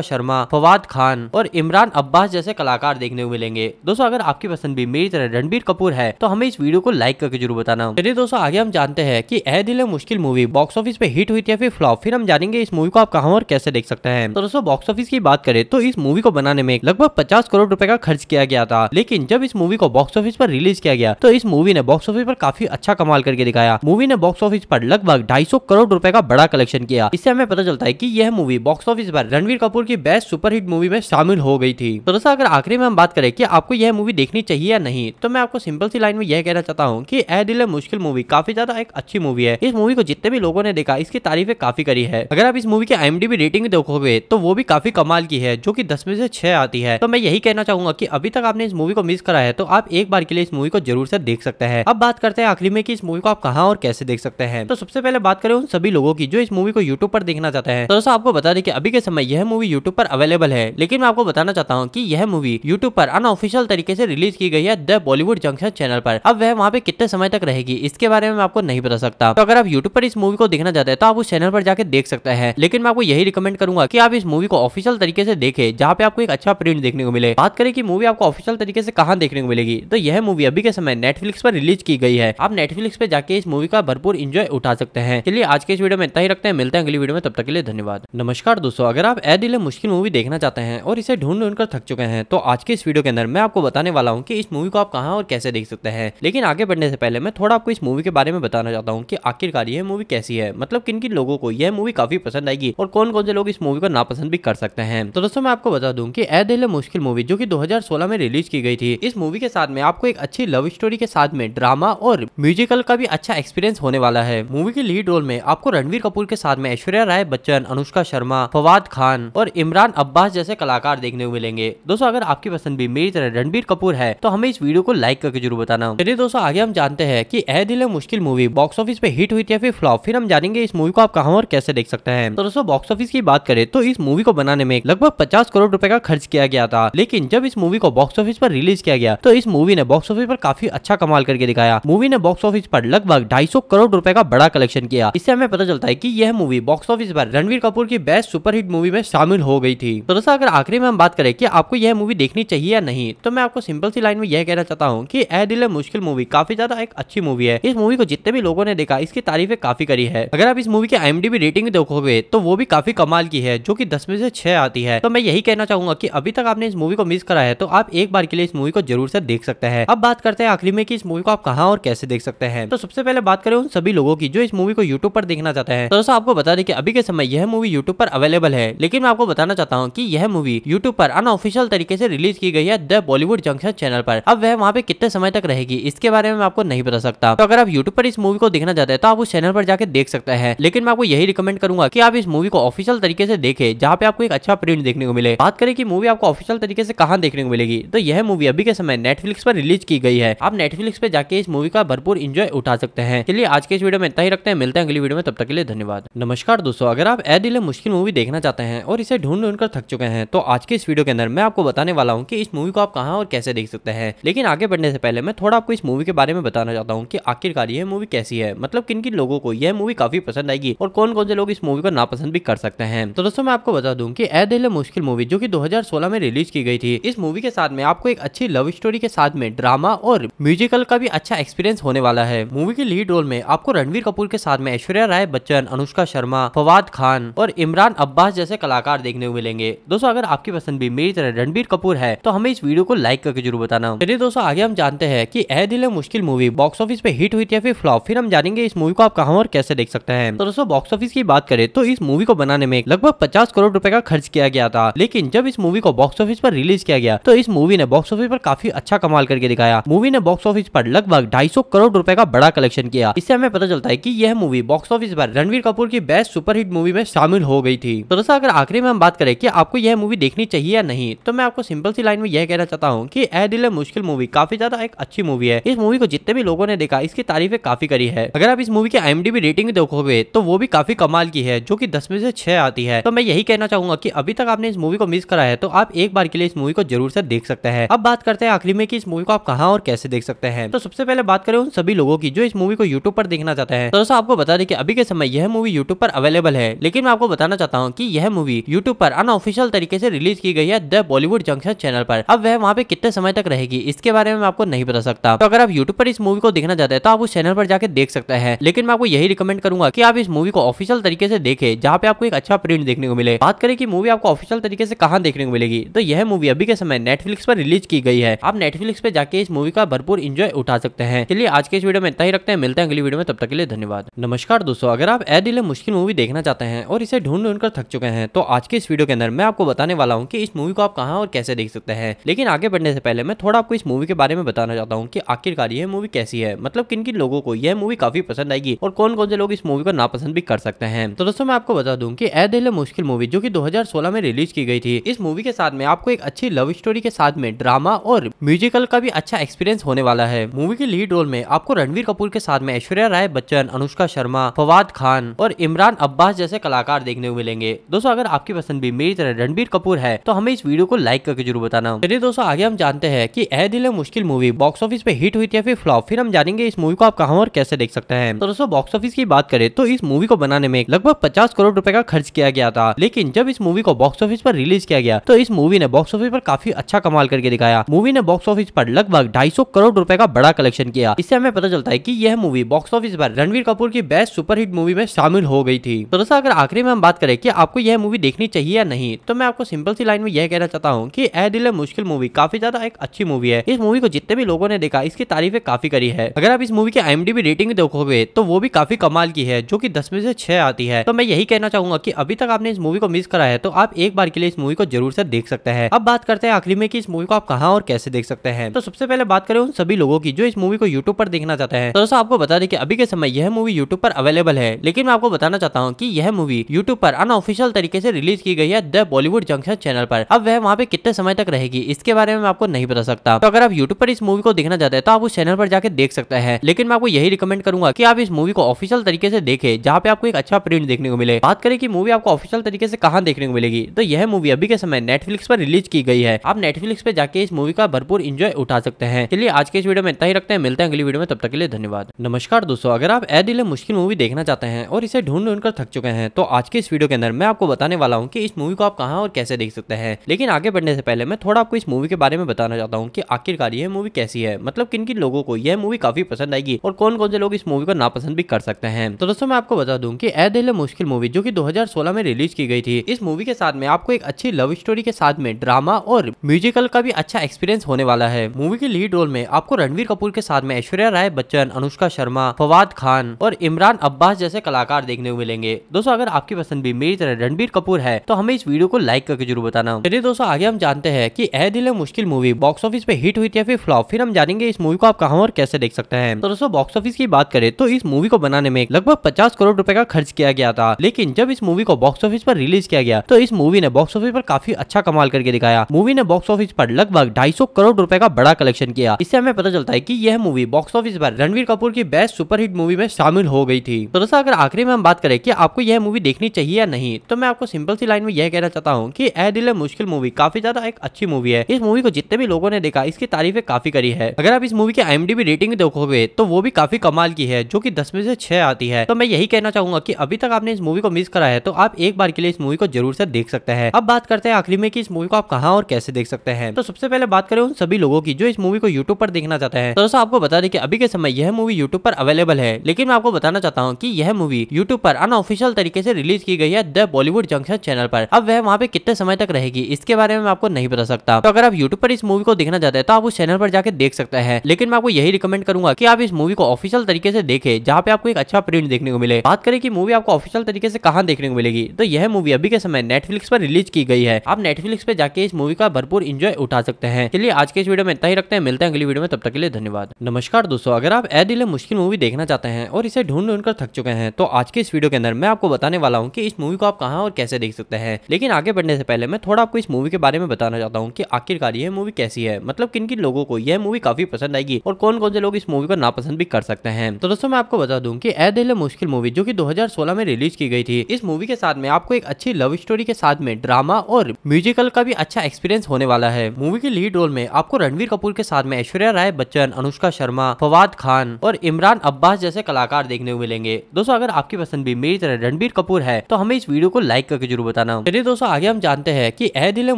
शर्मा फवाद खान और इमरान अब्बास जैसे कलाकार देखने को मिलेंगे दोस्तों अगर आपकी पसंद भी मेरी तरह रणबीर कपूर है तो हमें इस वीडियो को लाइक करके जरूर बताना चलिए दोस्तों आगे हम जानते हैं की Ae Dil Mushkil movie box office पे हिट हुई थी या फिर फ्लॉप फिर हम जानेंगे इस मूवी को आप कहाँ और कैसे देख सकते हैं तो दोस्तों बॉक्स ऑफिस की बात करें तो इस मूवी को बनाने में लगभग पचास करोड़ करोड़ रुपए का खर्च किया गया था लेकिन जब इस मूवी को बॉक्स ऑफिस पर रिलीज किया गया तो इस मूवी ने बॉक्स ऑफिस पर काफी अच्छा कमाल करके दिखाया मूवी ने बॉक्स ऑफिस पर लगभग 250 करोड़ रुपए का बड़ा कलेक्शन किया इससे हमें पता चलता है कि यह मूवी बॉक्स ऑफिस पर रणवीर कपूर की बेस्ट सुपरहिट मूवी में शामिल हो गई थी तो दोस्तों अगर आखिरी में हम बात करें की आपको यह मूवी देखनी चाहिए या नहीं तो मैं आपको सिंपल सी लाइन में यह कहना चाहता हूँ की ए दिल मुश्किल मूवी काफी ज्यादा एक अच्छी मूवी है इस मूवी को जितने भी लोगों ने देखा इसकी तारीफें काफी करी है अगर आप इस मूवी की आई रेटिंग देखोगे तो वो भी काफी कमाल की है जो की दस में से छह आती है तो मैं यही कहना कहना चाहूंगा की अभी तक आपने इस मूवी को मिस करा है तो आप एक बार के लिए इस मूवी को जरूर से देख सकते हैं अब बात करते हैं आखिरी में इस मूवी को आप कहा और कैसे देख सकते हैं तो सबसे पहले बात करें उन सभी लोगों की जो इस मूवी को यूट्यूब पर देखना चाहते हैं तो दोस्तों आपको बता दें कि अभी के समय यह मूवी यूट्यूब पर अवेलेबल है लेकिन मैं आपको बताना चाहता हूँ की यह मूवी यूट्यूब पर अनऑफिशियल तरीके से रिलीज की गई है द बॉलीवुड जंक्शन चैनल पर अब वह वहाँ पे कितने समय तक रहेगी इसके बारे में आपको नहीं बता सकता तो अगर आप यूट्यूब पर इस मूवी को देखना चाहते हैं तो आप उस चैनल पर जाकर देख सकते हैं लेकिन मैं आपको यही रिकमेंड करूंगा की आप इस मूवी को ऑफिशियल तरीके से देखे जहाँ पे आपको एक अच्छा प्रिंट देखने को मिले बात करें कि मूवी आपको ऑफिशियल तरीके से कहाँ देखने को मिलेगी तो यह मूवी अभी के समय नेटफ्लिक्स पर रिलीज की गई है आप नेटफ्लिक्स पे जाके इस मूवी का भरपूर इंजॉय उठा सकते हैं चलिए आज के इस वीडियो में इतना ही रखते हैं मिलते हैं अगली वीडियो में तब तक के लिए धन्यवाद नमस्कार दोस्तों अगर आप ए दिले मुश्किल मूवी देखना चाहते हैं और इसे ढूंढ ढूंढ कर थक चुके हैं तो आज के इस वीडियो के अंदर मैं आपको बताने वाला हूँ की इस मूवी को आप कहाँ और कैसे देख सकते हैं लेकिन आगे बढ़ने से पहले मैं थोड़ा आपको इस मूवी के बारे में बताना चाहता हूँ की आखिरकार यह मूवी कैसी है मतलब किन किन लोगों को यह मूवी काफी पसंद आएगी और कौन कौन से लोग इस मूवी को नापसंद भी कर सकते हैं तो दोस्तों मैं आपको बता दूं कि ए दिले मुश्किल मूवी जो कि 2016 में रिलीज की गई थी इस मूवी के साथ में आपको एक अच्छी लव स्टोरी के साथ में ड्रामा और म्यूजिकल का भी अच्छा एक्सपीरियंस होने वाला है मूवी के लीड रोल में आपको रणवीर कपूर के साथ में ऐश्वर्या राय बच्चन अनुष्का शर्मा फवाद खान और इमरान अब्बास जैसे कलाकार देखने को मिलेंगे दोस्तों अगर आपकी पसंद भी मेरी तरह रणबीर कपूर है तो हमें इस वीडियो को लाइक करके जरूर बताना चलिए दोस्तों आगे हम जानते हैं की Ae Dil Mushkil movie box office पे हिट हुई थी या फिर फ्लॉप फिर हम जानेंगे इस मूवी को आप कहाँ और कैसे देख सकते हैं तो दोस्तों बॉक्स ऑफिस की बात करें तो इस मूवी को बनाने में लगभग पचास करोड़ रूपए का खर्च किया गया था लेकिन लेकिन जब इस मूवी को बॉक्स ऑफिस पर रिलीज किया गया तो इस मूवी ने बॉक्स ऑफिस पर काफी अच्छा कमाल करके दिखाया मूवी ने बॉक्स ऑफिस पर लगभग ढाई करोड़ रूपए का बड़ा कलेक्शन किया इससे हमें पता चलता है की यह मूवी बॉक्स ऑफिस पर रणवीर कपूर की बेस्ट सुपरहिट मूवी में शामिल हो गई थी तो दोस्तों अगर आखिरी में हम बात करें की आपको यह मूवी देखनी चाहिए या नहीं तो मैं आपको सिंपल सी लाइन में यह कहना चाहता हूँ की ए दिल मुश्किल मूवी काफी ज्यादा एक अच्छी मूवी है इस मूवी को जितने भी लोगों ने देखा इसकी तारीफें काफी करी है अगर आप इस मूवी की आईएमडीबी रेटिंग देखोगे तो वो भी काफी कमाल की है जो की दस में से छह आती है तो मैं यही कहना चाहूंगा कि अभी तक आपने इस मूवी को मिस करा है तो आप एक बार के लिए इस मूवी को जरूर से देख सकते हैं अब बात करते हैं आखिरी में कि इस मूवी को आप कहा और कैसे देख सकते हैं तो सबसे पहले बात करें उन सभी लोगों की जो इस मूवी को यूट्यूब पर देखना चाहते हैं तो दोस्तों आपको बता दें कि अभी के समय यह मूवी यूट्यूब पर अवेलेबल है लेकिन मैं आपको बताना चाहता हूँ की यह मूवी यूट्यूब पर अनऑफिशियल तरीके से रिलीज की गई है द बॉलीवुड जंक्शन चैनल पर अब वह वहाँ पे कितने समय तक रहेगी इसके बारे में आपको नहीं बता सकता तो अगर आप यूट्यूब पर इस मूवी को देखना चाहते हैं तो आप उस चैनल पर जाकर देख सकते हैं लेकिन मैं आपको यही रिकमेंड करूंगा की आप इस मूवी को ऑफिशियल तरीके से देखे जहाँ पे आपको एक अच्छा प्रिंट देखने को मिले बात करें की मूवी आपको ऑफिशियल तरीके से कहाँ देखने को मिलेगी तो यह मूवी अभी के समय नेटफ्लिक्स पर रिलीज की गई है आप नेटफ्लिक्स पर जाके इस मूवी का भरपूर इंजॉय उठा सकते हैं चलिए आज के इस वीडियो में इतना ही रखते हैं मिलते हैं अगली वीडियो में तब तक के लिए धन्यवाद नमस्कार दोस्तों अगर आप ए दिले मुश्किल मूवी देखना चाहते हैं और इसे ढूंढ ढूंढ कर थक चुके हैं तो आज के इस वीडियो के अंदर मैं आपको बताने वाला हूँ की इस मूवी को आप कहाँ और कैसे देख सकते हैं लेकिन आगे बढ़ने से पहले मैं थोड़ा आपको इस मूवी के बारे में बताना चाहता हूँ की आखिरकार यह मूवी कैसी है मतलब किन किन लोगों को यह मूवी काफी पसंद आएगी और कौन कौन से लोग इस मूवी को नापसंद भी कर सकते हैं तो दोस्तों मैं आपको बता दूँ की ए दिले मुश्किल मूवी जो की दो में रिलीज की गई थी थी इस मूवी के साथ में आपको एक अच्छी लव स्टोरी के साथ में ड्रामा और म्यूजिकल का भी अच्छा एक्सपीरियंस होने वाला है मूवी के लीड रोल में आपको रणवीर कपूर के साथ में ऐश्वर्या राय बच्चन अनुष्का शर्मा फवाद खान और इमरान अब्बास जैसे कलाकार देखने को मिलेंगे दोस्तों अगर आपकी पसंद भी मेरी तरह रणबीर कपूर है तो हमें इस वीडियो को लाइक करके जरूर बताना चलिए दोस्तों आगे हम जानते हैं की Ae Dil Mushkil movie box office पे हिट हुई थी या फिर फ्लॉप फिर हम जानेंगे इस मूवी को आप कहा और कैसे देख सकते हैं तो दोस्तों बॉक्स ऑफिस की बात करें तो इस मूवी को बनाने में लगभग पचास करोड़ रूपए का खर्च किया गया था लेकिन जब इस मूवी को बॉक्स ऑफिस पर रिलीज रिलीज किया गया तो इस मूवी ने बॉक्स ऑफिस पर काफी अच्छा कमाल करके दिखाया मूवी ने बॉक्स ऑफिस पर लगभग ढाई करोड़ रूपए का बड़ा कलेक्शन किया इससे हमें पता चलता है की यह मूवी बॉक्स ऑफिस पर रणवीर कपूर की बेस्ट सुपरहिट मूवी में शामिल हो गई थी तो दोस्तों अगर आखिरी में हम बात करें की आपको यह मूवी देखनी चाहिए या नहीं तो मैं आपको सिंपल सी लाइन में यह कहना चाहता हूँ की ए दिल मुश्किल मूवी काफी ज्यादा एक अच्छी मूवी है इस मूवी को जितने भी लोगों ने देखा इसकी तारीफें काफी करी है अगर आप इस मूवी की एम रेटिंग देखोगे तो वो भी काफी कमाल की है जो की दस में से छह आती है तो मैं यही कहना चाहूंगा की अभी तक आपने इस मूवी को मिस करा है तो आप एक बार के लिए इस मूवी मूवी को जरूर से देख सकते हैं अब बात करते हैं आखिरी में इस मूवी को आप कहा और कैसे देख सकते हैं तो सबसे पहले बात करें उन सभी लोगों की जो इस मूवी को यूट्यूब पर देखना चाहते हैं तो दोस्तों आपको बता दें कि अभी के समय यह मूवी यूट्यूब पर अवेलेबल है लेकिन मैं आपको बताना चाहता हूँ की यह मूवी यूट्यूब पर अनऑफिशियल तरीके से रिलीज की गई है द बॉलीवुड जंक्शन चैनल पर अब वह वहाँ पे कितने समय तक रहेगी इसके बारे में आपको नहीं बता सकता तो अगर आप यूट्यूब पर इस मूवी को देखना चाहते हैं तो आप उस चैनल पर जाकर देख सकते हैं लेकिन मैं आपको यही रिकमेंड करूंगा की आप इस मूवी को ऑफिशियल तरीके से देखे जहाँ पे आपको एक अच्छा प्रिंट देखने को मिले बात करें कि मूवी आपको ऑफिशियल तरीके से कहाँ देखने को मिलेगी तो यह मूवी अभी के समय नेटफ्लिक्स पर रिलीज की गई है आप नेटफ्लिक्स पे जाके इस मूवी का भरपूर इंजॉय उठा सकते हैं चलिए आज के इस वीडियो में इतना ही रखते हैं मिलते हैं अगली वीडियो में तब तक के लिए धन्यवाद नमस्कार दोस्तों अगर आप ए दिले मुश्किल मूवी देखना चाहते हैं और इसे ढूंढ ढूंढ कर थक चुके हैं तो आज के इस वीडियो के अंदर मैं आपको बताने वाला हूँ की इस मूवी को आप कहाँ और कैसे देख सकते हैं लेकिन आगे बढ़ने से पहले मैं थोड़ा आपको इस मूवी के बारे में बताना चाहता हूँ की आखिरकार यह मूवी कैसी है मतलब किन किन लोगों को यह मूवी काफी पसंद आएगी और कौन कौन से लोग इस मूवी को नापसंद भी कर सकते हैं तो दोस्तों मैं आपको बता दूँ की ए दिले मुश्किल मूवी जो की दो में रिलीज की गई थी इस मूवी के साथ में आपको एक अच्छी की लव स्टोरी के साथ में ड्रामा और म्यूजिकल का भी अच्छा एक्सपीरियंस होने वाला है मूवी के लीड रोल में आपको रणवीर कपूर के साथ में ऐश्वर्या राय बच्चन अनुष्का शर्मा फवाद खान और इमरान अब्बास जैसे कलाकार देखने को मिलेंगे दोस्तों अगर आपकी पसंद भी मेरी तरह रणबीर कपूर है तो हमें इस वीडियो को लाइक करके जरूर बताना चलिए दोस्तों आगे हम जानते हैं की Ae Dil Mushkil movie box office पे हिट हुई थी या फिर फ्लॉप फिर हम जानेंगे इस मूवी को आप कहाँ और कैसे देख सकते हैं तो दोस्तों बॉक्स ऑफिस की बात करें तो इस मूवी को बनाने में लगभग पचास करोड़ रूपए का खर्च किया गया था लेकिन जब इस मूवी को बॉक्स ऑफिस पर रिलीज किया गया तो इस मूवी ने बॉक्स ऑफिस ऑफिस पर काफी अच्छा कमाल करके दिखाया मूवी ने बॉक्स ऑफिस पर लगभग 250 करोड़ रुपए का बड़ा कलेक्शन किया इससे हमें पता चलता है कि यह मूवी बॉक्स ऑफिस पर रणवीर कपूर की बेस्ट सुपरहिट मूवी में शामिल हो गई थी तो दोस्तों अगर आखिरी में हम बात करें की आपको यह मूवी देखनी चाहिए या नहीं तो मैं आपको सिंपल सी लाइन में यह कहना चाहता हूँ की ए दिल मुश्किल मूवी काफी ज्यादा एक अच्छी मूवी है इस मूवी को जितने भी लोगों ने देखा इसकी तारीफें काफी करी है अगर आप इस मूवी के एम रेटिंग देखोगे तो वो भी काफी कमाल की है जो की दस में से छह आती है तो मैं यही कहना चाहूंगा की अभी तक आपने इस मूवी को मिस करा है तो आप एक बार के लिए इस मूवी को जरूर से देख सकते हैं अब बात बात करते हैं आखिरी में कि इस मूवी को आप कहा और कैसे देख सकते हैं तो सबसे पहले बात करें उन सभी लोगों की जो इस मूवी को यूट्यूब पर देखना चाहते हैं तो दोस्तों आपको बता दें कि अभी के समय यह मूवी यूट्यूब पर अवेलेबल है लेकिन मैं आपको बताना चाहता हूँ की यह मूवी यूट्यूब पर अनऑफिशियल तरीके से रिलीज की गई है द बॉलीवुड जंक्शन चैनल पर अब वह वहाँ पे कितने समय तक रहेगी इसके बारे में आपको नहीं बता सकता तो अगर आप यूट्यूब पर इस मूवी को देखना चाहते हैं तो आप उस चैनल पर जाकर देख सकते हैं लेकिन मैं आपको यही रिकमेंड करूंगा की आप इस मूवी को ऑफिशियल तरीके से देखे जहाँ पे आपको एक अच्छा प्रिंट देखने को मिले बात करें की मूवी आपको ऑफिशियल तरीके से कहाँ देखने को मिलेगी तो यह मूवी अभी के समय नेटफ्लिक्स पर रिलीज की गई है आप नेटफ्लिक्स पे जाके इस मूवी का भरपूर इंजॉय उठा सकते हैं चलिए आज के इस वीडियो में इतना ही रखते हैं मिलते हैं अगली वीडियो में तब तक के लिए धन्यवाद नमस्कार दोस्तों अगर आप ए दिले मुश्किल मूवी देखना चाहते हैं और इसे ढूंढ ढूंढ कर थक चुके हैं तो आज के इस वीडियो के अंदर मैं आपको बताने वाला हूँ की इस मूवी को आप कहाँ और कैसे देख सकते हैं लेकिन आगे बढ़ने से पहले मैं थोड़ा आपको इस मूवी के बारे में बताना चाहता हूँ की आखिरकार यह मूवी कैसी है मतलब किन किन लोगों को यह मूवी काफी पसंद आएगी और कौन कौन से लोग इस मूवी को नापसंद भी कर सकते हैं तो दोस्तों मैं आपको बता दूं कि ए दिल मुश्किल मूवी जो कि 2016 में रिलीज की गई थी इस मूवी के साथ में आपको एक अच्छी लव स्टोरी के साथ में ड्रामा और म्यूजिकल का भी अच्छा एक्सपीरियंस होने वाला है मूवी के लीड रोल में आपको रणवीर कपूर के साथ में ऐश्वर्या राय बच्चन अनुष्का शर्मा फवाद खान और इमरान अब्बास जैसे कलाकार देखने को मिलेंगे दोस्तों अगर आपकी पसंद भी मेरी तरह रणबीर कपूर है तो हमें इस वीडियो को लाइक करके जरूर बताना चलिए दोस्तों आगे हम जानते हैं की Ae Dil Mushkil movie box office पे हिट हुई थी या फिर फ्लॉप फिर हम जानेंगे इस मूवी को आप कहा और कैसे देख सकते हैं तो दोस्तों बॉक्स ऑफिस की बात करें तो इस मूवी को बनाने में लगभग पचास करोड़ रूपए का खर्च किया गया था लेकिन जब इस मूवी को बॉक्स ऑफिस पर रिलीज किया गया तो इस मूवी ने बॉक्स ऑफिस पर काफी अच्छा कमाल करके दिखाया मूवी ने बॉक्स ऑफिस पर लगभग 250 करोड़ रुपए का बड़ा कलेक्शन किया इससे हमें पता चलता है कि यह मूवी बॉक्स ऑफिस पर रणवीर कपूर की बेस्ट सुपरहिट मूवी में शामिल हो गई थी तो दोस्तों अगर आखिरी में हम बात करें कि आपको यह मूवी देखनी चाहिए या नहीं तो मैं आपको सिंपल सी लाइन में यह कहना चाहता हूँ की ए दिल मुश्किल मूवी काफी ज्यादा एक अच्छी मूवी है इस मूवी को जितने भी लोगों ने देखा इसकी तारीफे काफी करी है अगर आप इस मूवी की एम रेटिंग देखोगे तो वो भी काफी कमाल की है जो की दस में से छह आती है तो मैं यही कहना चाहूंगा की अभी तक आपने इस मूवी को मिस करा है तो आप एक बार के लिए इस मूवी को जरूर से देख सकते हैं अब बात करते हैं आखिरी में की इस मूवी को आप कहाँ और कैसे देख सकते हैं तो सबसे पहले बात करें उन सभी लोगों की जो इस मूवी को यूट्यूब पर देखना चाहते हैं तो दोस्तों आपको बता दें कि अभी के समय यह मूवी यूट्यूब पर अवेलेबल है लेकिन मैं आपको बताना चाहता हूँ की यह मूवी यूट्यूब पर अनऑफिशियल तरीके से रिलीज की गई है द बॉलीवुड जंक्शन चैनल पर अब वह वहाँ पे कितने समय तक रहेगी इसके बारे में आपको नहीं बता सकता तो अगर आप यूट्यूब पर इस मूवी को देखना चाहते हैं तो आप उस चैनल पर जाकर देख सकते हैं लेकिन मैं आपको यही रिकमेंड करूंगा की आप इस मूवी को ऑफिशियल तरीके से देखे जहाँ पे आपको एक अच्छा प्रिंट देखने को मिले बात करें की मूवी आपको ऑफिशियल तरीके से कहा देखने को मिलेगी तो यह मूवी अभी के समय नेटफ्लिक्स पर रिलीज की गई है आप नेटफ्लिक्स पर जाके इस मूवी मूवी का भरपूर इंजॉय उठा सकते हैं चलिए आज के इस वीडियो में इतना ही रखते हैं मिलते हैं अगली वीडियो में तब तक के लिए धन्यवाद नमस्कार दोस्तों अगर आप ए दिले मुश्किल मूवी देखना चाहते हैं और इसे ढूंढ ढूंढ कर थक चुके हैं तो आज के इस वीडियो के अंदर मैं आपको बताने वाला हूँ की इस मूवी को आप कहा और कैसे देख सकते हैं लेकिन आगे बढ़ने से पहले मैं थोड़ा आपको इस मूवी के बारे में बताना चाहता हूँ की आखिरकार यह मूवी कैसी है मतलब किन किन लोगों को यह मूवी काफी पसंद आएगी और कौन कौन से लोग इस मूवी को नापसंद भी कर सकते हैं तो दोस्तों मैं आपको बता दूँ की ए दिल मुश्किल मूवी जो की दो में रिलीज की गई थी इस मूवी के साथ में आपको एक अच्छी लव स्टोरी के साथ में ड्रामा और म्यूजिकल का भी अच्छा एक्सपीरियंस होने वाला है मूवी के लीड रोल में आपको रणवीर कपूर के साथ में ऐश्वर्या राय बच्चन अनुष्का शर्मा फवाद खान और इमरान अब्बास जैसे कलाकार देखने को मिलेंगे दोस्तों अगर आपकी पसंद भी मेरी तरह रणबीर कपूर है तो हमें इस वीडियो को लाइक करके जरूर बताना चलिए दोस्तों आगे हम जानते हैं की Ae Dil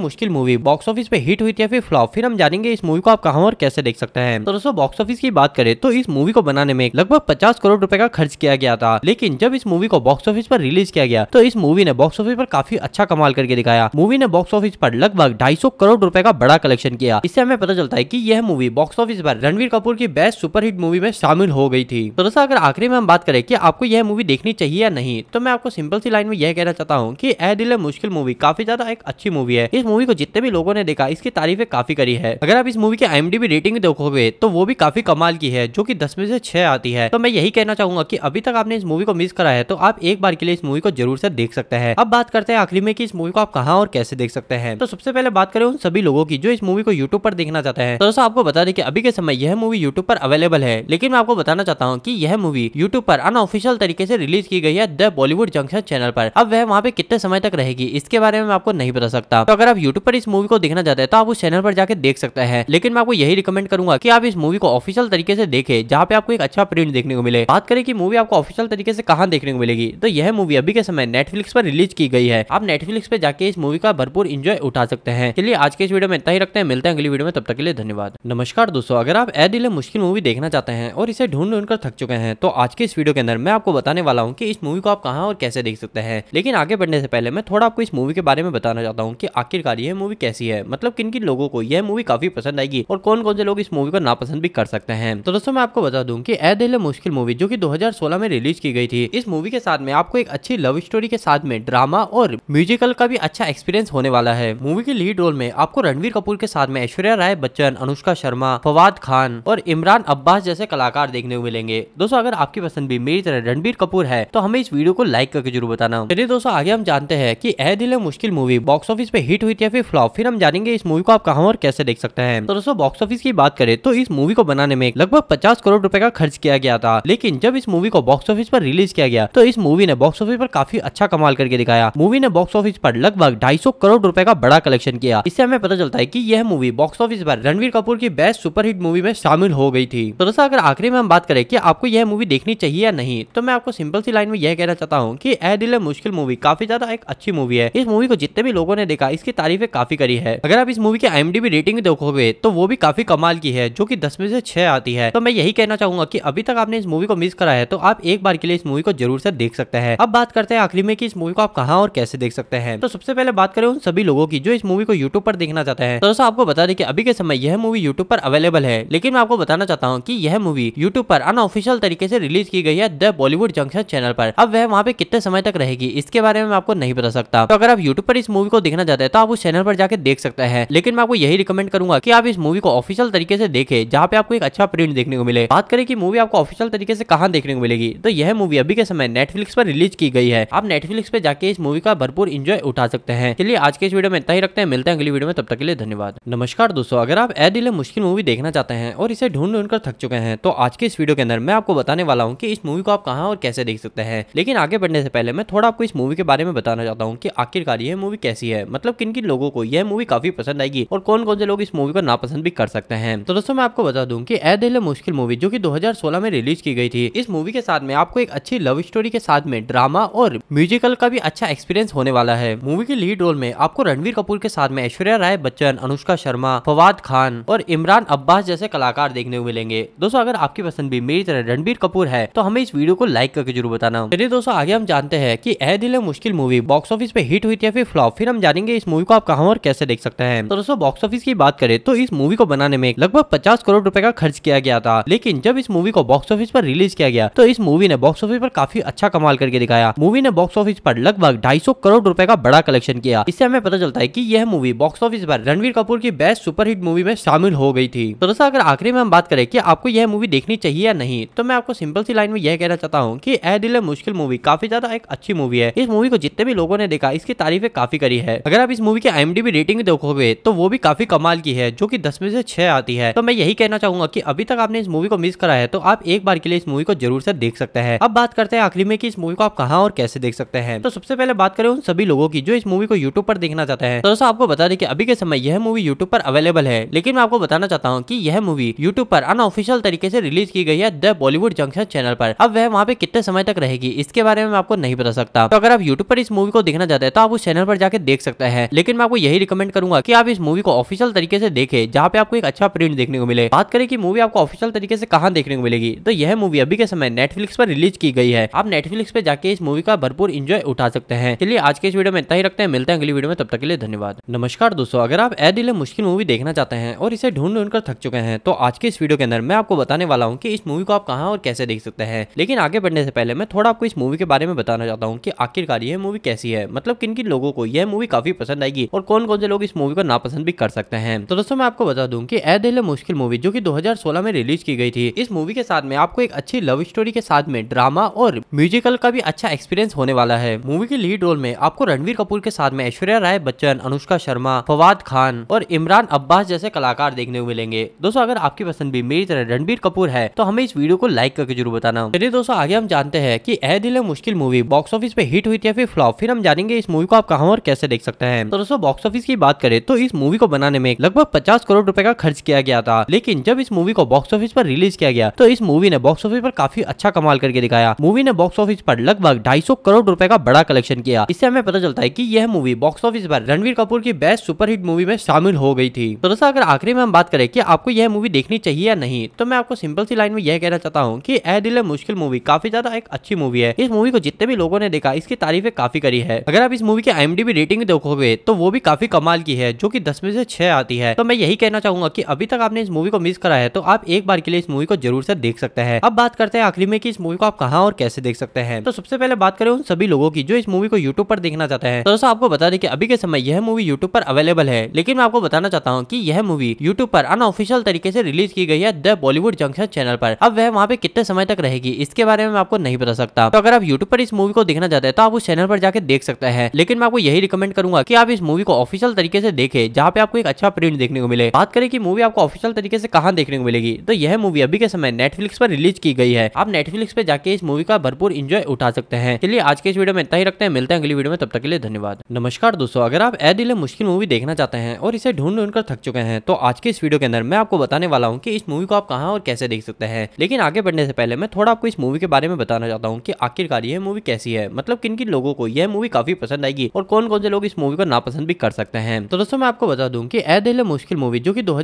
Mushkil movie box office पे हिट हुई थी या फिर फ्लॉप फिर हम जानेंगे इस मूवी को आप कहाँ और कैसे देख सकते हैं तो दोस्तों बॉक्स ऑफिस की बात करें तो इस मूवी को बनाने में लगभग पचास करोड़ रूपए का खर्च किया गया था लेकिन जब इस मूवी को बॉक्स ऑफिस पर रिलीज किया गया तो इस मूवी ने बॉक्स ऑफिस पर काफी अच्छा कमाल करके दिखाया मूवी ने बॉक्स ऑफिस पर लगभग 250 करोड़ रुपए का बड़ा कलेक्शन किया इससे हमें पता चलता है की यह मूवी बॉक्स ऑफिस पर रणवीर कपूर की बेस्ट सुपरहिट मूवी में शामिल हो गई थी तो दोस्तों अगर आखिरी में हम बात करें की आपको यह मूवी देखनी चाहिए या नहीं तो मैं आपको सिंपल सी लाइन में यह कहना चाहता हूँ की ए दिल मुश्किल मूवी काफी ज्यादा एक अच्छी मूवी है इस मूवी को जितने भी लोगों ने देखा इसकी तारीफे काफी करी है अगर आप इस मूवी की एम रेटिंग देखोगे तो वो भी काफी कमाल की है जो की दस में से छह आती है तो मैं यही कहना चाहूंगा की अभी तक आपने इस मूवी को मिस करा है तो आप एक बार के लिए इस मूवी को जरूर से देख सकते हैं अब बात करते हैं आखिरी में की इस मूवी को आप कहाँ और कैसे देख सकते हैं तो सबसे पहले अगर बात करें उन सभी लोगों की जो इस मूवी को यूट्यूब पर देखना चाहते हैं तो दोस्तों आपको बता दें कि अभी के समय यह मूवी यूट्यूब पर अवेलेबल है लेकिन मैं आपको बताना चाहता हूँ की यह मूवी यूट्यूब पर अनऑफिशियल तरीके से रिलीज की गई है द बॉलीवुड जंक्शन चैनल पर अब वह वहाँ पे कितने समय तक रहेगी इसके बारे में आपको नहीं बता सकता तो अगर आप यूट्यूब पर इस मूवी को देखना चाहते हैं तो आप उस चैनल पर जाकर देख सकते हैं लेकिन मैं आपको यही रिकमेंड करूंगा की आप इस मूवी को ऑफिशियल तरीके से देखे जहाँ पे आपको एक अच्छा प्रिंट देखने को मिले बात करें कि मूवी आपको ऑफिशियल तरीके से कहा देखने को मिलेगी तो यह मूवी अभी के समय नेटफ्लिक्स पर रिलीज की गई है आप नेटफ्लिक्स पर जाके इस मूवी का भरपूर इंजॉय उठा सकते हैं हैं चलिए आज के इस वीडियो में इतना ही रखते हैं मिलते हैं अगली वीडियो में तब तक के लिए धन्यवाद नमस्कार दोस्तों अगर आप ए दिल मुश्किल मूवी देखना चाहते हैं और इसे ढूंढ ढूंढ कर थक चुके हैं तो आज के इस वीडियो के अंदर मैं आपको बताने वाला हूँ की इस मूवी को आप कहाँ और कैसे देख सकते हैं लेकिन आगे बढ़ने से पहले मैं थोड़ा आपको इस मूवी के बारे में बताना चाहता हूँ की आखिरकार यह मूवी कैसी है मतलब किन किन लोगों को यह मूवी काफी पसंद आएगी और कौन कौन से लोग इस मूवी को नापसंद भी कर सकते हैं तो दोस्तों मैं आपको बता दूँ की ए दिल मुश्किल मूवी जो की दो में रिलीज की गई थी इस मूवी के साथ में आपको एक अच्छी लव स्टोरी के साथ में ड्रामा और म्यूजिकल का भी अच्छा एक्सपीरियंस होने वाला है मूवी की लीड लीड रोल में आपको रणवीर कपूर के साथ में ऐश्वर्या राय बच्चन अनुष्का शर्मा फवाद खान और इमरान अब्बास जैसे कलाकार देखने को मिलेंगे दोस्तों अगर आपकी पसंद भी मेरी तरह रणबीर कपूर है तो हमें इस वीडियो को लाइक करके जरूर बताना चलिए दोस्तों आगे हम जानते हैं की Ae Dil Mushkil movie box office पे हिट हुई थी या फिर फ्लॉप फिर हम जानेंगे इस मूवी को आप कहाँ और कैसे देख सकते हैं तो दोस्तों बॉक्स ऑफिस की बात करें तो इस मूवी को बनाने में लगभग पचास करोड़ रूपए का खर्च किया गया था लेकिन जब इस मूवी को बॉक्स ऑफिस पर रिलीज किया गया तो इस मूवी ने बॉक्स ऑफिस पर काफी अच्छा कमाल करके दिखाया मूवी ने बॉक्स ऑफिस पर लगभग ढाई करोड़ रूपए का बड़ा कलेक्शन किया इससे हमें पता चलता है की यह मूवी बॉक्स ऑफिस पर रणवीर कपूर की बेस्ट सुपरहिट मूवी में शामिल हो गई थी तो दोस्तों अगर आखिरी में हम बात करें की आपको यह मूवी देखनी चाहिए या नहीं तो मैं आपको सिंपल सी लाइन में यह कहना चाहता हूँ की ए दिल मुश्किल मूवी काफी ज्यादा एक अच्छी मूवी है इस मूवी को जितने भी लोगों ने देखा इसकी तारीफे काफी करी है अगर आप इस मूवी की एम रेटिंग देखोगे तो वो भी काफी कमाल की है जो की दस में से छह आती है तो मैं यही कहना चाहूंगा की अभी तक आपने इस मूवी को मिस करा है तो आप एक बार के लिए इस मूवी को जरूर से देख सकते हैं अब बात करते हैं आखिरी में की इस मूवी को आप कहा और कैसे देख सकते हैं तो सबसे पहले बात करें उन सभी लोगों की जो इस मूवी को यूट्यूब पर देखना चाहता है तो दोस्तों आपको बता दें कि अभी के समय यह मूवी यूट्यूब पर अवेलेबल है लेकिन मैं आपको बताना चाहता हूँ की यह मूवी यूट्यूब पर अनऑफिशियल तरीके से रिलीज की गई है द बॉलीवुड जंक्शन चैनल पर अब वह वहाँ पे कितने समय तक रहेगी इसके बारे में आपको नहीं बता सकता तो अगर आप यूट्यूब पर इस मूवी को देखना चाहते हैं तो आप उस चैनल पर जाकर देख सकते हैं लेकिन मैं आपको यही रिकमेंड करूंगा की आप इस मूवी को ऑफिशियल तरीके से देखे जहाँ पे आपको एक अच्छा प्रिंट देखने को मिले बात करें कि मूवी आपको ऑफिशियल तरीके से कहाँ देखने को मिलेगी तो यह मूवी अभी के समय नेटफ्लिक्स पर रिलीज की गई है आप नेटफ्लिक्स पे जाके इस मूवी का भरपूर इंजॉय उठा सकते हैं चलिए आज के इस वीडियो में इतना ही रखते हैं मिलते हैं अगली वीडियो में तब तक के लिए धन्यवाद नमस्कार दोस्तों अगर आप ए दिले मुश्किल मूवी देखना चाहते हैं और इसे ढूंढ ढूंढ कर थक चुके हैं तो आज के इस वीडियो के अंदर मैं आपको बताने वाला हूँ की इस मूवी को आप कहा और कैसे देख सकते हैं लेकिन आगे बढ़ने से पहले मैं थोड़ा आपको इस मूवी के बारे में बताना चाहता हूँ की आखिरकार यह मूवी कैसी है मतलब किन किन लोगों को यह मूवी काफी पसंद आएगी और कौन कौन से लोग इस मूवी को नापसंद भी कर सकते हैं तो दोस्तों मैं आपको बता दूँ की ए दिल मुश्किल मूवी जो की दो में रिलीज की गई थी इस मूवी के साथ में आपको एक अच्छी लव स्टोरी के साथ में ड्रामा और म्यूजिकल का भी अच्छा एक्सपीरियंस होने वाला है मूवी के लीड रोल में आपको रणवीर कपूर के साथ बाद में ऐश्वर्या राय बच्चन अनुष्का शर्मा फवाद खान और इमरान अब्बास जैसे कलाकार देखने को मिलेंगे दोस्तों अगर आपकी पसंद भी मेरी तरह रणबीर कपूर है तो हमें इस वीडियो को लाइक करके जरूर बताना चलिए दोस्तों आगे हम जानते हैं की Ae Dil Mushkil movie box office पे हिट हुई थी फिर फ्लॉप फिर हम जानेंगे इस मूवी को आप कहा और कैसे देख सकते हैं तो दोस्तों बॉक्स ऑफिस की बात करें तो इस मूवी को बनाने में लगभग पचास करोड़ रूपए का खर्च किया गया था लेकिन जब इस मूवी को बॉक्स ऑफिस पर रिलीज किया गया तो इस मूवी ने बॉक्स ऑफिस पर काफी अच्छा कमाल करके दिखाया मूवी ने बॉक्स ऑफिस पर लगभग ढाई करोड़ रूपए का बड़ा कलेक्शन किया इससे हमें पता चलता है की यह मूवी बॉक्स ऑफिस पर रणवीर कपूर की बेस्ट सुपरहिट मूवी में शामिल हो गई थी तो दोस्तों अगर आखिरी में हम बात करें कि आपको यह मूवी देखनी चाहिए या नहीं तो मैं आपको सिंपल सी लाइन में यह कहना चाहता हूँ की ए दिल मुश्किल मूवी काफी ज्यादा एक अच्छी मूवी है इस मूवी को जितने भी लोगों ने देखा इसकी तारीफें काफी करी है अगर आप इस मूवी की आई रेटिंग देखोगे तो वो भी काफी कमाल की है जो की दस में से छह आती है तो मैं यही कहना चाहूंगा की अभी तक आपने इस मूवी को मिस करा है तो आप एक बार के लिए इस मूवी को जरूर से देख सकते हैं अब बात करते हैं आखिरी में इस मूवी को आप कहाँ और कैसे देख सकते हैं तो सबसे पहले बात करें उन सभी लोगों की जो इस मूवी को यूट्यूब पर देखना चाहते हैं तो दोस्तों आप आपको बता दें कि अभी के समय यह मूवी यूट्यूब पर अवेलेबल है लेकिन मैं आपको बताना चाहता हूँ कि यह मूवी यूट्यूब पर अनऑफिशियल तरीके से रिलीज की गई है द बॉलीवुड जंक्शन चैनल पर अब वह वहाँ पे कितने समय तक रहेगी इसके बारे में आपको नहीं बता सकता तो अगर आप यूट्यूब पर इस मूवी को देखना चाहते हैं तो आप उस चैनल पर जाकर देख सकते हैं लेकिन मैं आपको यही रिकमेंड करूंगा की आप इस मूवी को ऑफिशियल तरीके से देखे जहाँ पे आपको एक अच्छा प्रिंट देखने को मिले बात करें की मूवी आपको ऑफिशियल तरीके से कहा देखने को मिलेगी तो यह मूवी अभी के समय नेटफ्लिक्स पर रिलीज की गई है आप नेटफ्लिक्स पे जाके इस मूवी का भरपूर इंजॉय उठा सकते हैं चलिए आज के इस वीडियो में इतना ही रखते हैं मिलते हैं अगली वीडियो में तब तक के लिए धन्यवाद नमस्कार दोस्तों अगर आप ए दिले मुश्किल मूवी देखना चाहते हैं और इसे ढूंढ ढूंढ कर थक चुके हैं तो आज के इस वीडियो के अंदर मैं आपको बताने वाला हूं कि इस मूवी को आप कहां और कैसे देख सकते हैं लेकिन आगे बढ़ने से पहले मैं थोड़ा आपको इस मूवी के बारे में बताना चाहता हूँ कि आखिरकार यह मूवी कैसी है मतलब किन किन लोगों को यह मूवी काफी पसंद आएगी और कौन कौन से लोग इस मूवी को नापसंद भी कर सकते हैं तो दोस्तों मैं आपको बता दूँ की ए दिले मुश्किल मूवी जो की दो में रिलीज की गई थी इस मूवी के साथ में आपको एक अच्छी लव स्टोरी के साथ में ड्रामा और म्यूजिकल का भी अच्छा एक्सपीरियंस होने वाला है मूवी के लीड रोल में आपको रणवीर कपूर के साथ में ऐश्वर्या राय बच्चन अनुष्का शर्मा फवाद खान और इमरान अब्बास जैसे कलाकार देखने को मिलेंगे दोस्तों अगर आपकी पसंद भी मेरी तरह रणबीर कपूर है तो हमें इस वीडियो को लाइक करके जरूर बताना चलिए दोस्तों आगे हम जानते हैं की Ae Dil Mushkil movie box office पे हिट हुई थी या फिर फ्लॉप फिर हम जानेंगे इस मूवी को आप कहा और कैसे देख सकते हैं तो दोस्तों बॉक्स ऑफिस की बात करें तो इस मूवी को बनाने में लगभग पचास करोड़ रूपए का खर्च किया गया था लेकिन जब इस मूवी को बॉक्स ऑफिस पर रिलीज किया गया तो इस मूवी ने बॉक्स ऑफिस पर काफी अच्छा कमाल करके दिखाया मूवी ने बॉक्स ऑफिस पर लगभग 250 करोड़ रुपए का बड़ा कलेक्शन किया इससे हमें पता चलता है कि यह मूवी बॉक्स ऑफिस पर रणवीर कपूर की की बेस्ट सुपरहिट मूवी में शामिल हो गई थी तो दोस्तों अगर आखिरी में हम बात करें कि आपको यह मूवी देखनी चाहिए या नहीं तो मैं आपको सिंपल सी लाइन में यह कहना चाहता हूँ कि ए दिल मुश्किल मूवी काफी ज्यादा एक अच्छी मूवी है इस मूवी को जितने भी लोगों ने देखा इसकी तारीफें काफी करी है अगर आप इस मूवी की एम रेटिंग देखोगे तो वो भी काफी कमाल की है जो की दस में से छह आती है तो मैं यही कहना चाहूंगा की अभी तक आपने इस मूवी को मिस करा है तो आप एक बार के लिए इस मूवी को जरूर से देख सकते हैं अब बात करते हैं आखिरी में की इस मूवी को आप कहा और कैसे देख सकते हैं तो सबसे पहले बात करें उन सभी लोगों की जो इस मूवी को यूट्यूब पर देखना चाहते हैं तो दोस्तों आपको बता दें कि अभी के समय यह मूवी यूट्यूब पर अवेलेबल है लेकिन मैं आपको बताना चाहता हूँ की यह मूवी यूट्यूब पर अनऑफिशियल तरीके से रिलीज की गई है द बॉलीवुड जंक्शन चैनल पर अब वह वहाँ पे कितने समय तक रहेगी इसके बारे में आपको नहीं बता सकता तो अगर आप यूट्यूब पर इस मूवी को देखना चाहते हैं तो आप उस चैनल पर जाकर देख सकते हैं लेकिन मैं आपको यही रिकमेंड करूंगा की आप इस मूवी को ऑफिशियल तरीके से देखे जहाँ पे आपको एक अच्छा प्रिंट देखने को मिले बात करें की मूवी आपको ऑफिशियल तरीके से कहाँ देखने को मिलेगी तो यह मूवी अभी के समय नेटफ्लिक्स पर रिलीज की गई है आप नेटफ्लिक्स पर जाके इस मूवी का भरपूर इंजॉय उठा सकते हैं चलिए आज के इस वीडियो में इतना ही रखते हैं मिलते हैं अगली वीडियो में तब तक के लिए धन्यवाद नमस्कार दोस्तों अगर आप ए दिले मुश्किल मूवी देखना चाहते हैं और इसे ढूंढ ढूंढ कर थक चुके हैं तो आज के इस वीडियो के अंदर मैं आपको बताने वाला हूँ कि इस मूवी को आप कहाँ और कैसे देख सकते हैं लेकिन आगे बढ़ने से पहले मैं थोड़ा आपको इस मूवी के बारे में बताना चाहता हूँ कि आखिरकार यह मूवी कैसी है मतलब किन किन लोगों को यह मूवी काफी पसंद आएगी और कौन कौन से लोग इस मूवी को नापसंद भी कर सकते हैं तो दोस्तों मैं आपको बता दूँ की ए मुश्किल मूवी जो की दो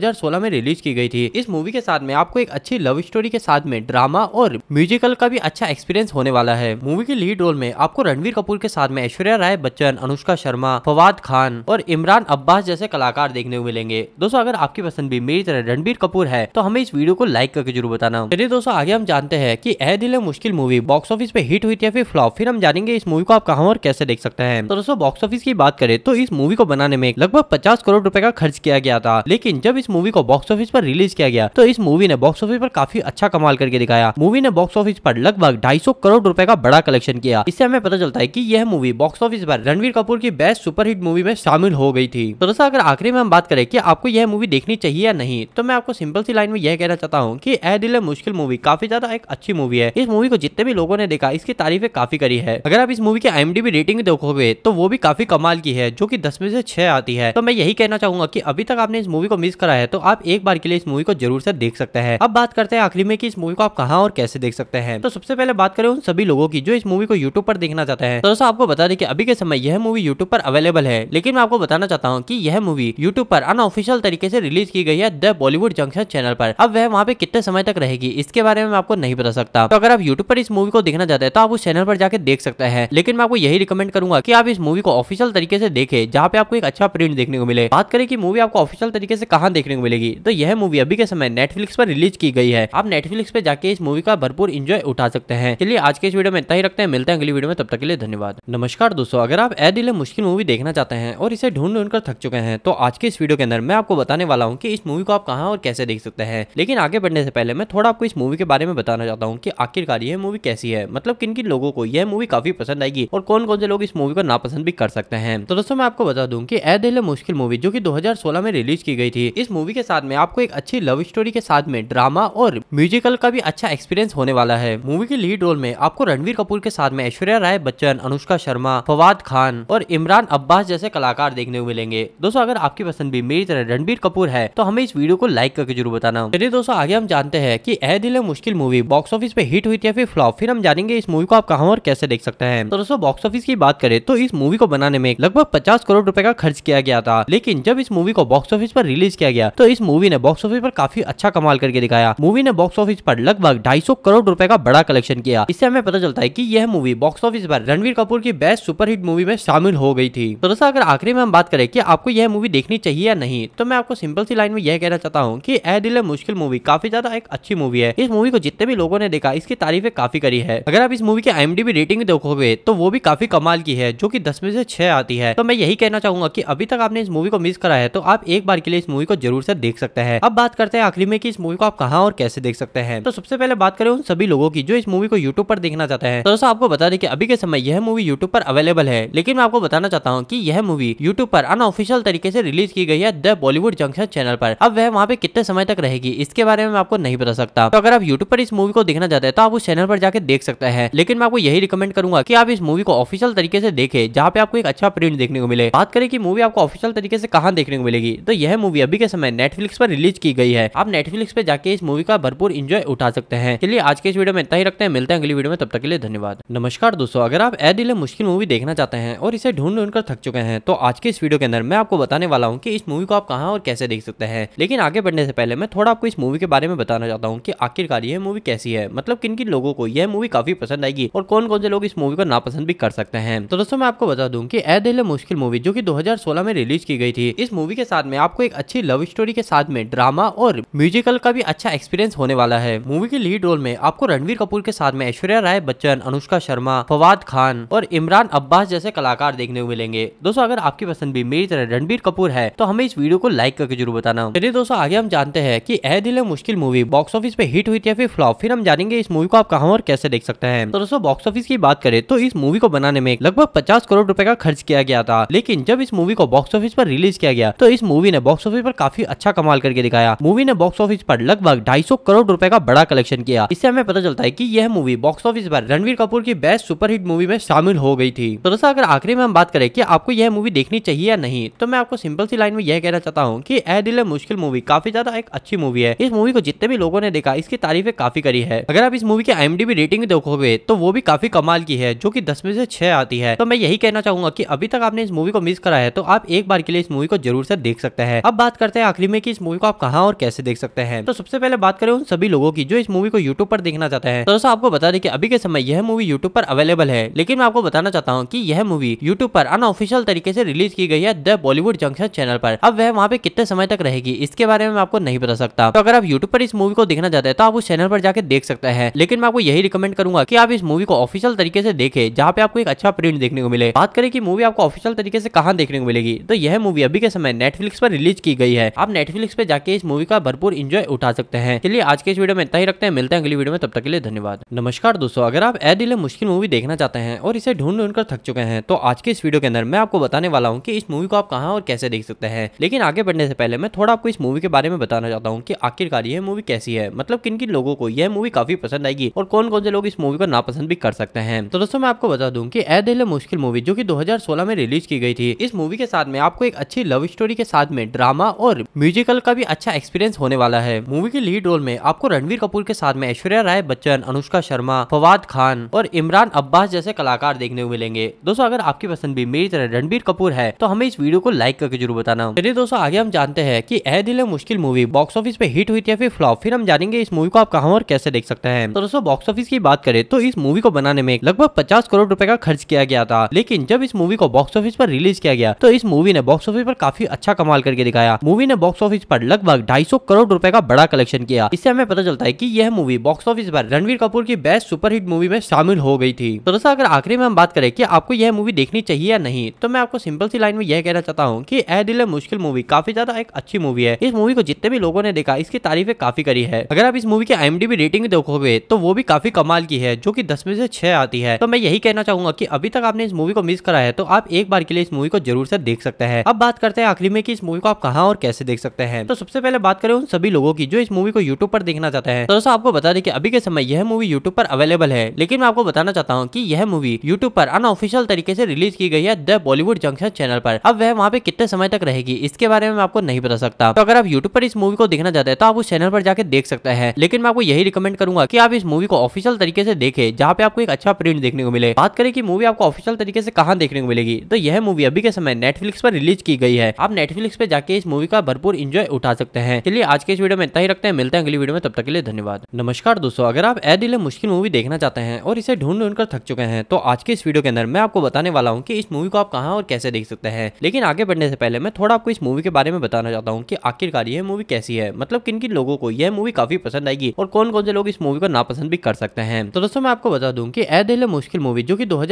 में रिलीज की गई थी इस मूवी के साथ में आपको एक अच्छी लव स्टोरी के साथ में ड्रामा और म्यूजिकल का भी अच्छा एक्सपीरियंस होने वाला है मूवी के लीड रोल में आपको रणवीर कपूर के साथ में ऐश्वर्या राय बच्चन अनुष्का शर्मा फवाद खान और इमरान अब्बास जैसे कलाकार देखने को मिलेंगे दोस्तों अगर आपकी पसंद भी मेरी तरह रणबीर कपूर है तो हमें इस वीडियो को लाइक करके जरूर बताना चलिए दोस्तों आगे हम जानते हैं की Ae Dil Mushkil movie box office पे हिट हुई थी फिर फ्लॉप फिर हम जानेंगे इस मूवी को आप कहा और कैसे देख सकते हैं तो दोस्तों बॉक्स ऑफिस की बात करें तो इस मूवी को बनाने में लगभग पचास करोड़ रूपए का खर्च किया गया था लेकिन जब इस मूवी को बॉक्स ऑफिस पर रिलीज किया गया तो इस मूवी ने बॉक्स ऑफिस पर काफी अच्छा कमाल करके दिखाया मूवी ने बॉक्स ऑफिस पर लगभग सौ करोड़ रुपए का बड़ा कलेक्शन किया इससे हमें पता चलता है कि यह मूवी बॉक्स ऑफिस पर रणवीर कपूर की बेस्ट सुपरहिट मूवी में शामिल हो हो गई थी तो दोस्तों अगर आखिरी में हम बात करें कि आपको यह मूवी देखनी चाहिए या नहीं तो मैं आपको सिंपल सी लाइन में यह कहना चाहता हूँ कि ए दिल मुश्किल मूवी काफी ज्यादा एक अच्छी मूवी है इस मूवी को जितने भी लोगों ने देखा इसकी तारीफें काफी करी है अगर आप इस मूवी की आई रेटिंग देखोगे तो वो भी काफी कमाल की है जो की दस में से छह आती है तो मैं यही कहना चाहूंगा की अभी तक आपने इस मूवी को मिस करा है तो आप एक बार के लिए इस मूवी को जरूर से देख सकते हैं अब बात करते हैं आखिरी में की इस मूवी को आप कहा और कैसे देख सकते हैं तो सबसे पहले बात करें उन सभी लोगों की जो इस मूवी को यूट्यूब पर देखना चाहते हैं तो दोस्तों आपको बता दें कि अभी के समय यह मूवी यूट्यूब पर अवेलेबल है लेकिन मैं आपको बताना चाहता हूँ की यह मूवी यूट्यूब पर अनऑफिशियल तरीके से रिलीज की गई है द बॉलीवुड जंक्शन चैनल पर अब वह वहाँ पे कितने समय तक रहेगी इसके बारे में आपको नहीं बता सकता तो अगर आप यूट्यूब पर इस मूवी को देखना चाहते हैं तो आप उस चैनल पर जाकर देख सकते हैं लेकिन मैं आपको यही रिकमेंड करूंगा की आप इस मूवी को ऑफिशियल तरीके से देखे जहाँ पे आपको एक अच्छा प्रिंट देखने को मिले बात करें की मूवी आपको ऑफिशियल तरीके से कहाँ देखने को मिलेगी तो यह मूवी अभी के समय नेटफ्लिक्स पर रिलीज की गई है आप नेटफ्लिक्स पे जाके इस मूवी का भरपूर इंजॉय उठा सकते हैं चलिए आज के इस वीडियो में इतना ही रखते हैं मिलते हैं अगली वीडियो में तब तक के लिए धन्यवाद नमस्कार दोस्तों अगर आप ए दिल मुश्किल मूवी देखना चाहते हैं और इसे ढूंढ ढूंढ कर थक चुके हैं तो आज के इस वीडियो के अंदर मैं आपको बताने वाला हूँ कि इस मूवी को आप कहाँ और कैसे देख सकते हैं लेकिन आगे बढ़ने से पहले मैं थोड़ा आपको इस मूवी के बारे में बताना चाहता हूँ कि आखिरकार यह मूवी कैसी है मतलब किन किन लोगों को यह मूवी काफी पसंद आएगी और कौन कौन से लोग इस मूवी को नापसंद भी कर सकते हैं तो दोस्तों मैं आपको बता दूँ की ए दिल मुश्किल मूवी जो की दो में रिलीज की गई थी इस मूवी के साथ में आपको एक अच्छी लव स्टोरी के साथ में ड्रामा और म्यूजिकल का भी अच्छा एक्सपीरियंस होने वाला है मूवी के लीड रोल में आपको रणवीर कपूर के साथ में ऐश्वर्या राय बच्चन अनुष्का शर्मा फवाद खान और इमरान अब्बास जैसे कलाकार देख देखने को मिलेंगे दोस्तों अगर आपकी पसंद भी मेरी तरह रणबीर कपूर है तो हमें इस वीडियो को लाइक करके जरूर बताना चलिए दोस्तों आगे हम जानते हैं की Ae Dil Mushkil movie box office पे हिट हुई थी या फिर फ्लॉप फिर हम जानेंगे इस मूवी को आप कहा और कैसे देख सकते हैं तो दोस्तों बॉक्स ऑफिस की बात करें तो इस मूवी को बनाने में लगभग पचास करोड़ रूपए का खर्च किया गया था लेकिन जब इस मूवी को बॉक्स ऑफिस पर रिलीज किया गया तो इस मूवी ने बॉक्स ऑफिस पर काफी अच्छा कमाल करके दिखाया मूवी ने बॉक्स ऑफिस पर लगभग सौ करोड़ रुपए का बड़ा कलेक्शन किया इससे हमें पता चलता है कि यह मूवी बॉक्स ऑफिस पर रणवीर कपूर की बेस्ट सुपरहिट मूवी में शामिल हो गई थी तो दोस्तों अगर आखिरी में हम बात करें कि आपको यह मूवी देखनी चाहिए या नहीं तो मैं आपको सिंपल सी लाइन में यह कहना चाहता हूँ कि ए दिल मुश्किल मूवी काफी ज्यादा एक अच्छी मूवी है इस मूवी को जितने भी लोगों ने देखा इसकी तारीफें काफी करी है अगर आप इस मूवी की आईएमडीबी रेटिंग देखोगे तो वो भी काफी कमाल की है जो की दस में से छह आती है तो मैं यही कहना चाहूंगा की अभी तक आपने इस मूवी को मिस करा है तो आप एक बार के लिए इस मूवी को जरूर से देख सकते हैं अब बात करते हैं आखिरी में की इस मूवी को आप कहा और कैसे देख सकते हैं तो सबसे पहले बात करें उन सभी लोगों की जो इस मूवी को यूट्यूब पर देखना चाहते हैं तो दोस्तों आपको बता दें कि अभी के समय यह मूवी यूट्यूब पर अवेलेबल है लेकिन मैं आपको बताना चाहता हूँ की यह मूवी यूट्यूब यूट्यूब पर अनऑफिशियल तरीके से रिलीज की गई है द बॉलीवुड जंक्शन चैनल पर अब वह वहाँ पे कितने समय तक रहेगी इसके बारे में आपको नहीं बता सकता तो अगर आप यूट्यूब पर इस मूवी को देखना चाहते हैं तो आप उस चैनल पर जाकर देख सकते हैं लेकिन मैं आपको यही रिकमेंड करूंगा की आप इस मूवी को ऑफिशियल तरीके से देखे जहाँ पे आपको एक अच्छा प्रिंट देखने को मिले बात करें की मूवी आपको ऑफिशियल तरीके से कहाँ देखने को मिलेगी तो यह मूवी अभी के समय नेटफ्लिक्स पर रिलीज की गई है आप नेटफ्लिक्स पर जाके इस मूवी का भरपूर इंजॉय उठा सकते हैं चलिए आज के इस वीडियो में इतना ही रखते हैं मिलते हैं अगली वीडियो में तब तक के लिए धन्यवाद नमस्कार दोस्तों अगर आप ए दिले मुश्किल मूवी देखना चाहते हैं और इसे ढूंढ ढूंढ कर थक चुके हैं तो आज के इस वीडियो के अंदर मैं आपको बताने वाला हूँ कि इस मूवी को आप कहाँ और कैसे देख सकते हैं लेकिन आगे बढ़ने से पहले मैं थोड़ा आपको इस मूवी के बारे में बताना चाहता हूँ कि आखिरकार यह मूवी कैसी है मतलब किन किन लोगों को यह मूवी काफी पसंद आएगी और कौन कौन से लोग इस मूवी को नापसंद भी कर सकते हैं तो दोस्तों मैं आपको बता दूं कि ए दिल मुश्किल मूवी जो कि 2016 में रिलीज की गई थी इस मूवी के साथ में आपको एक अच्छी लव स्टोरी के साथ में ड्रामा और म्यूजिकल का भी अच्छा एक्सपीरियंस होने वाला है मूवी के लीड रोल में आपको रणवीर कपूर के साथ में ऐश्वर्या राय बच्चन अनुष्का शर्मा फवाद खान और इमरान अब्बास जैसे कलाकार देखने को मिलेंगे दोस्तों अगर आपकी पसंद पर्सन भी मेरी तरह रणबीर कपूर है तो हमें इस वीडियो को लाइक करके जरूर बताना चलिए दोस्तों आगे हम जानते हैं कि Ae Dil Hai Mushkil movie box office पे हिट हुई थी या फिर फ्लॉप फिर हम जानेंगे इस मूवी को आप कहा और कैसे देख सकते हैं तो दोस्तों बॉक्स ऑफिस की बात करें तो इस मूवी को बनाने में लगभग पचास करोड़ रूपए का खर्च किया गया था लेकिन जब इस मूवी को बॉक्स ऑफिस पर रिलीज किया गया तो इस मूवी ने बॉक्स ऑफिस पर काफी अच्छा कमाल करके दिखाया मूवी ने बॉक्स ऑफिस पर लगभग ढाई करोड़ रूपए का बड़ा कलेक्शन किया इससे हमें पता चलता है की यह मूवी बॉक्स ऑफिस पर रणवीर कपूर की बेस्ट सुपरहिट मूवी में शामिल हो गई थी तो दोस्तों अगर आखिरी में हम बात करें की आपको यह मूवी देखनी चाहिए सही या नहीं तो मैं आपको सिंपल सी लाइन में यह कहना चाहता हूँ की ए दिल मुश्किल मूवी काफी ज्यादा एक अच्छी मूवी है इस मूवी को जितने भी लोगों ने देखा इसकी तारीफें काफी करी है अगर आप इस मूवी की आईएमडीबी रेटिंग देखोगे तो वो भी काफी कमाल की है जो की दस में से छह आती है तो मैं यही कहना चाहूंगा की अभी तक आपने इस मूवी को मिस करा है तो आप एक बार के लिए इस मूवी को जरूर से देख सकते हैं अब बात करते हैं आखिरी में कि इस मूवी को आप कहा और कैसे देख सकते हैं तो सबसे पहले बात करें उन सभी लोगों की जो इस मूवी को यूट्यूब पर देखना चाहते हैं तो दोस्तों आपको बता दें कि अभी के समय यह मूवी यूट्यूब पर अवेलेबल है लेकिन मैं आपको बताना चाहता हूँ की यह मूवी यूट्यूब पर अनऑफिशियल तरीके से रिलीज की की गई है द बॉलीवुड जंक्शन चैनल पर अब वह वहाँ पे कितने समय तक रहेगी इसके बारे में मैं आपको नहीं बता सकता तो अगर आप यूट्यूब पर इस मूवी को देखना चाहते हैं तो आप उस चैनल पर जाकर देख सकते हैं लेकिन मैं आपको यही रिकमेंड करूंगा की आप इस मूवी को ऑफिशियल तरीके से देखे जहाँ पे आपको एक अच्छा प्रिंट देखने को मिले बात करें की मूवी आपको ऑफिशियल तरीके से कहा देखने को मिलेगी तो यह मूवी अभी के समय नेटफ्लिक्स पर रिलीज की गई है आप नेटफ्लिक्स पे जाके इस मूवी का भरपूर इंजॉय उठा सकते हैं चलिए आज के इस वीडियो में इतना ही रखते हैं मिलते हैं अगली वीडियो में तब तक के लिए धन्यवाद नमस्कार दोस्तों अगर आप ए दिले मुश्किल मूवी देखना चाहते हैं और इसे ढूंढ ढूंढ कर थक चुके हैं तो आज के इस वीडियो के अंदर मैं आपको बताने वाला हूँ कि इस मूवी को आप कहाँ और कैसे देख सकते हैं लेकिन आगे बढ़ने से पहले मैं थोड़ा आपको इस मूवी के बारे में बताना चाहता हूँ कि आखिरकार ये मूवी कैसी है मतलब किन किन लोगों को यह मूवी काफी पसंद आएगी और कौन कौन से लोग इस मूवी को नापसंद भी कर सकते हैं तो दोस्तों मैं आपको बता दूँ की ए दिल मुश्किल मूवी जो की दो में रिलीज की गई थी इस मूवी के साथ में आपको एक अच्छी लव स्टोरी के साथ में ड्रामा और म्यूजिकल का भी अच्छा एक्सपीरियंस होने वाला है मूवी के लीड रोल में आपको रणवीर कपूर के साथ में ऐश्वर्या राय बच्चन अनुष्का शर्मा फवाद खान और इमरान अब्बास जैसे कलाकार देखने को मिलेंगे दोस्तों अगर आपकी पसंद भी मेरी तरह रणबीर कपूर है तो हमें इस वीडियो को लाइक करके जरूर बताना चलिए दोस्तों आगे हम जानते हैं कि Ae Dil Hai Mushkil movie box office पे हिट हुई थी या फिर फ्लॉप फिर हम जानेंगे इस मूवी को आप कहाँ और कैसे देख सकते हैं तो दोस्तों बॉक्स ऑफिस की बात करें तो इस मूवी को बनाने में लगभग पचास करोड़ रूपए का खर्च किया गया था लेकिन जब इस मूवी को बॉक्स ऑफिस पर रिलीज किया गया तो इस मूवी ने बॉक्स ऑफिस पर काफी अच्छा कमाल करके दिखाया मूवी ने बॉक्स ऑफिस पर लगभग ढाई करोड़ रूपए का बड़ा कलेक्शन किया इससे हमें पता चलता है की यह मूवी बॉक्स ऑफिस पर रणवीर कपूर की बेस्ट सुपरहिट मूवी में शामिल हो गई थी तो दोस्तों अगर आखिरी में हम बात करें की आपको यह मूवी देखनी चाहिए या नहीं तो मैं आपको सिंपल सी लाइन में यह कहना चाहता हूँ कि ए दिल मुश्किल मूवी काफी ज्यादा एक अच्छी मूवी है इस मूवी को जितने भी लोगों ने देखा इसकी तारीफें काफी करी है अगर आप इस मूवी की आई रेटिंग देखोगे तो वो भी काफी कमाल की है जो की दस में से छह आती है तो मैं यही कहना चाहूंगा की अभी तक आपने इस मूवी को मिस करा है तो आप एक बार के लिए इस मूवी को जरूर से देख सकते हैं अब बात करते हैं आखिरी में की इस मूवी को आप कहा और कैसे देख सकते हैं तो सबसे पहले बात करें उन सभी लोगों की जो इस मूवी को यूट्यूब पर देखना चाहते हैं तो दोस्तों आपको बता दें कि अभी के समय यह मूवी यूट्यूब पर अवेलेबल है लेकिन मैं आपको बताना चाहता हूँ की यह मूवी यूट्यूब पर अनऑफिशियल तरीके से रिलीज की गई है the Bollywood junction channel channel पर अब वह वहाँ पे कितने समय तक रहेगी इसके बारे में आपको नहीं बता सकता तो अगर आप यूट्यूब पर इस मूवी को देखना चाहते हैं तो आप उस चैनल पर जाकर देख सकते हैं लेकिन मैं आपको यही रिकमेंड करूंगा की आप इस मूवी को ऑफिशियल तरीके से देखे जहाँ पे आपको एक अच्छा प्रिंट देखने को मिले बात करें कि मूवी आपको ऑफिशियल तरीके से कहा देखने को मिलेगी तो यह मूवी अभी के समय नेटफ्लिक्स पर रिलीज की गई है आप नेटफ्लिक्स पे जाके इस मूवी का भरपूर इंजॉय उठा सकते हैं चलिए आज के इस वीडियो में इतना ही रखते हैं मिलते हैं अगली वीडियो में तब तक के लिए धन्यवाद नमस्कार दोस्तों अगर आप ए दिले मुश्किल मूवी देखना चाहते हैं और इसे ढूंढ ढूंढ कर थक चुके हैं तो आज के इस वीडियो के अंदर मैं आपको बताने वाला हूँ की इस मूवी को आप कहाँ और कैसे देख सकते हैं सकते हैं लेकिन आगे बढ़ने से पहले मैं थोड़ा आपको इस मूवी के बारे में बताना चाहता हूँ कि आखिरकार यह मूवी कैसी है मतलब किन किन लोगों को यह मूवी काफी पसंद आएगी और कौन कौन से लोग इस मूवी को नापसंद भी कर सकते हैं तो दोस्तों मैं आपको बता दूँ की ए दिल मुश्किल मूवी जो की दो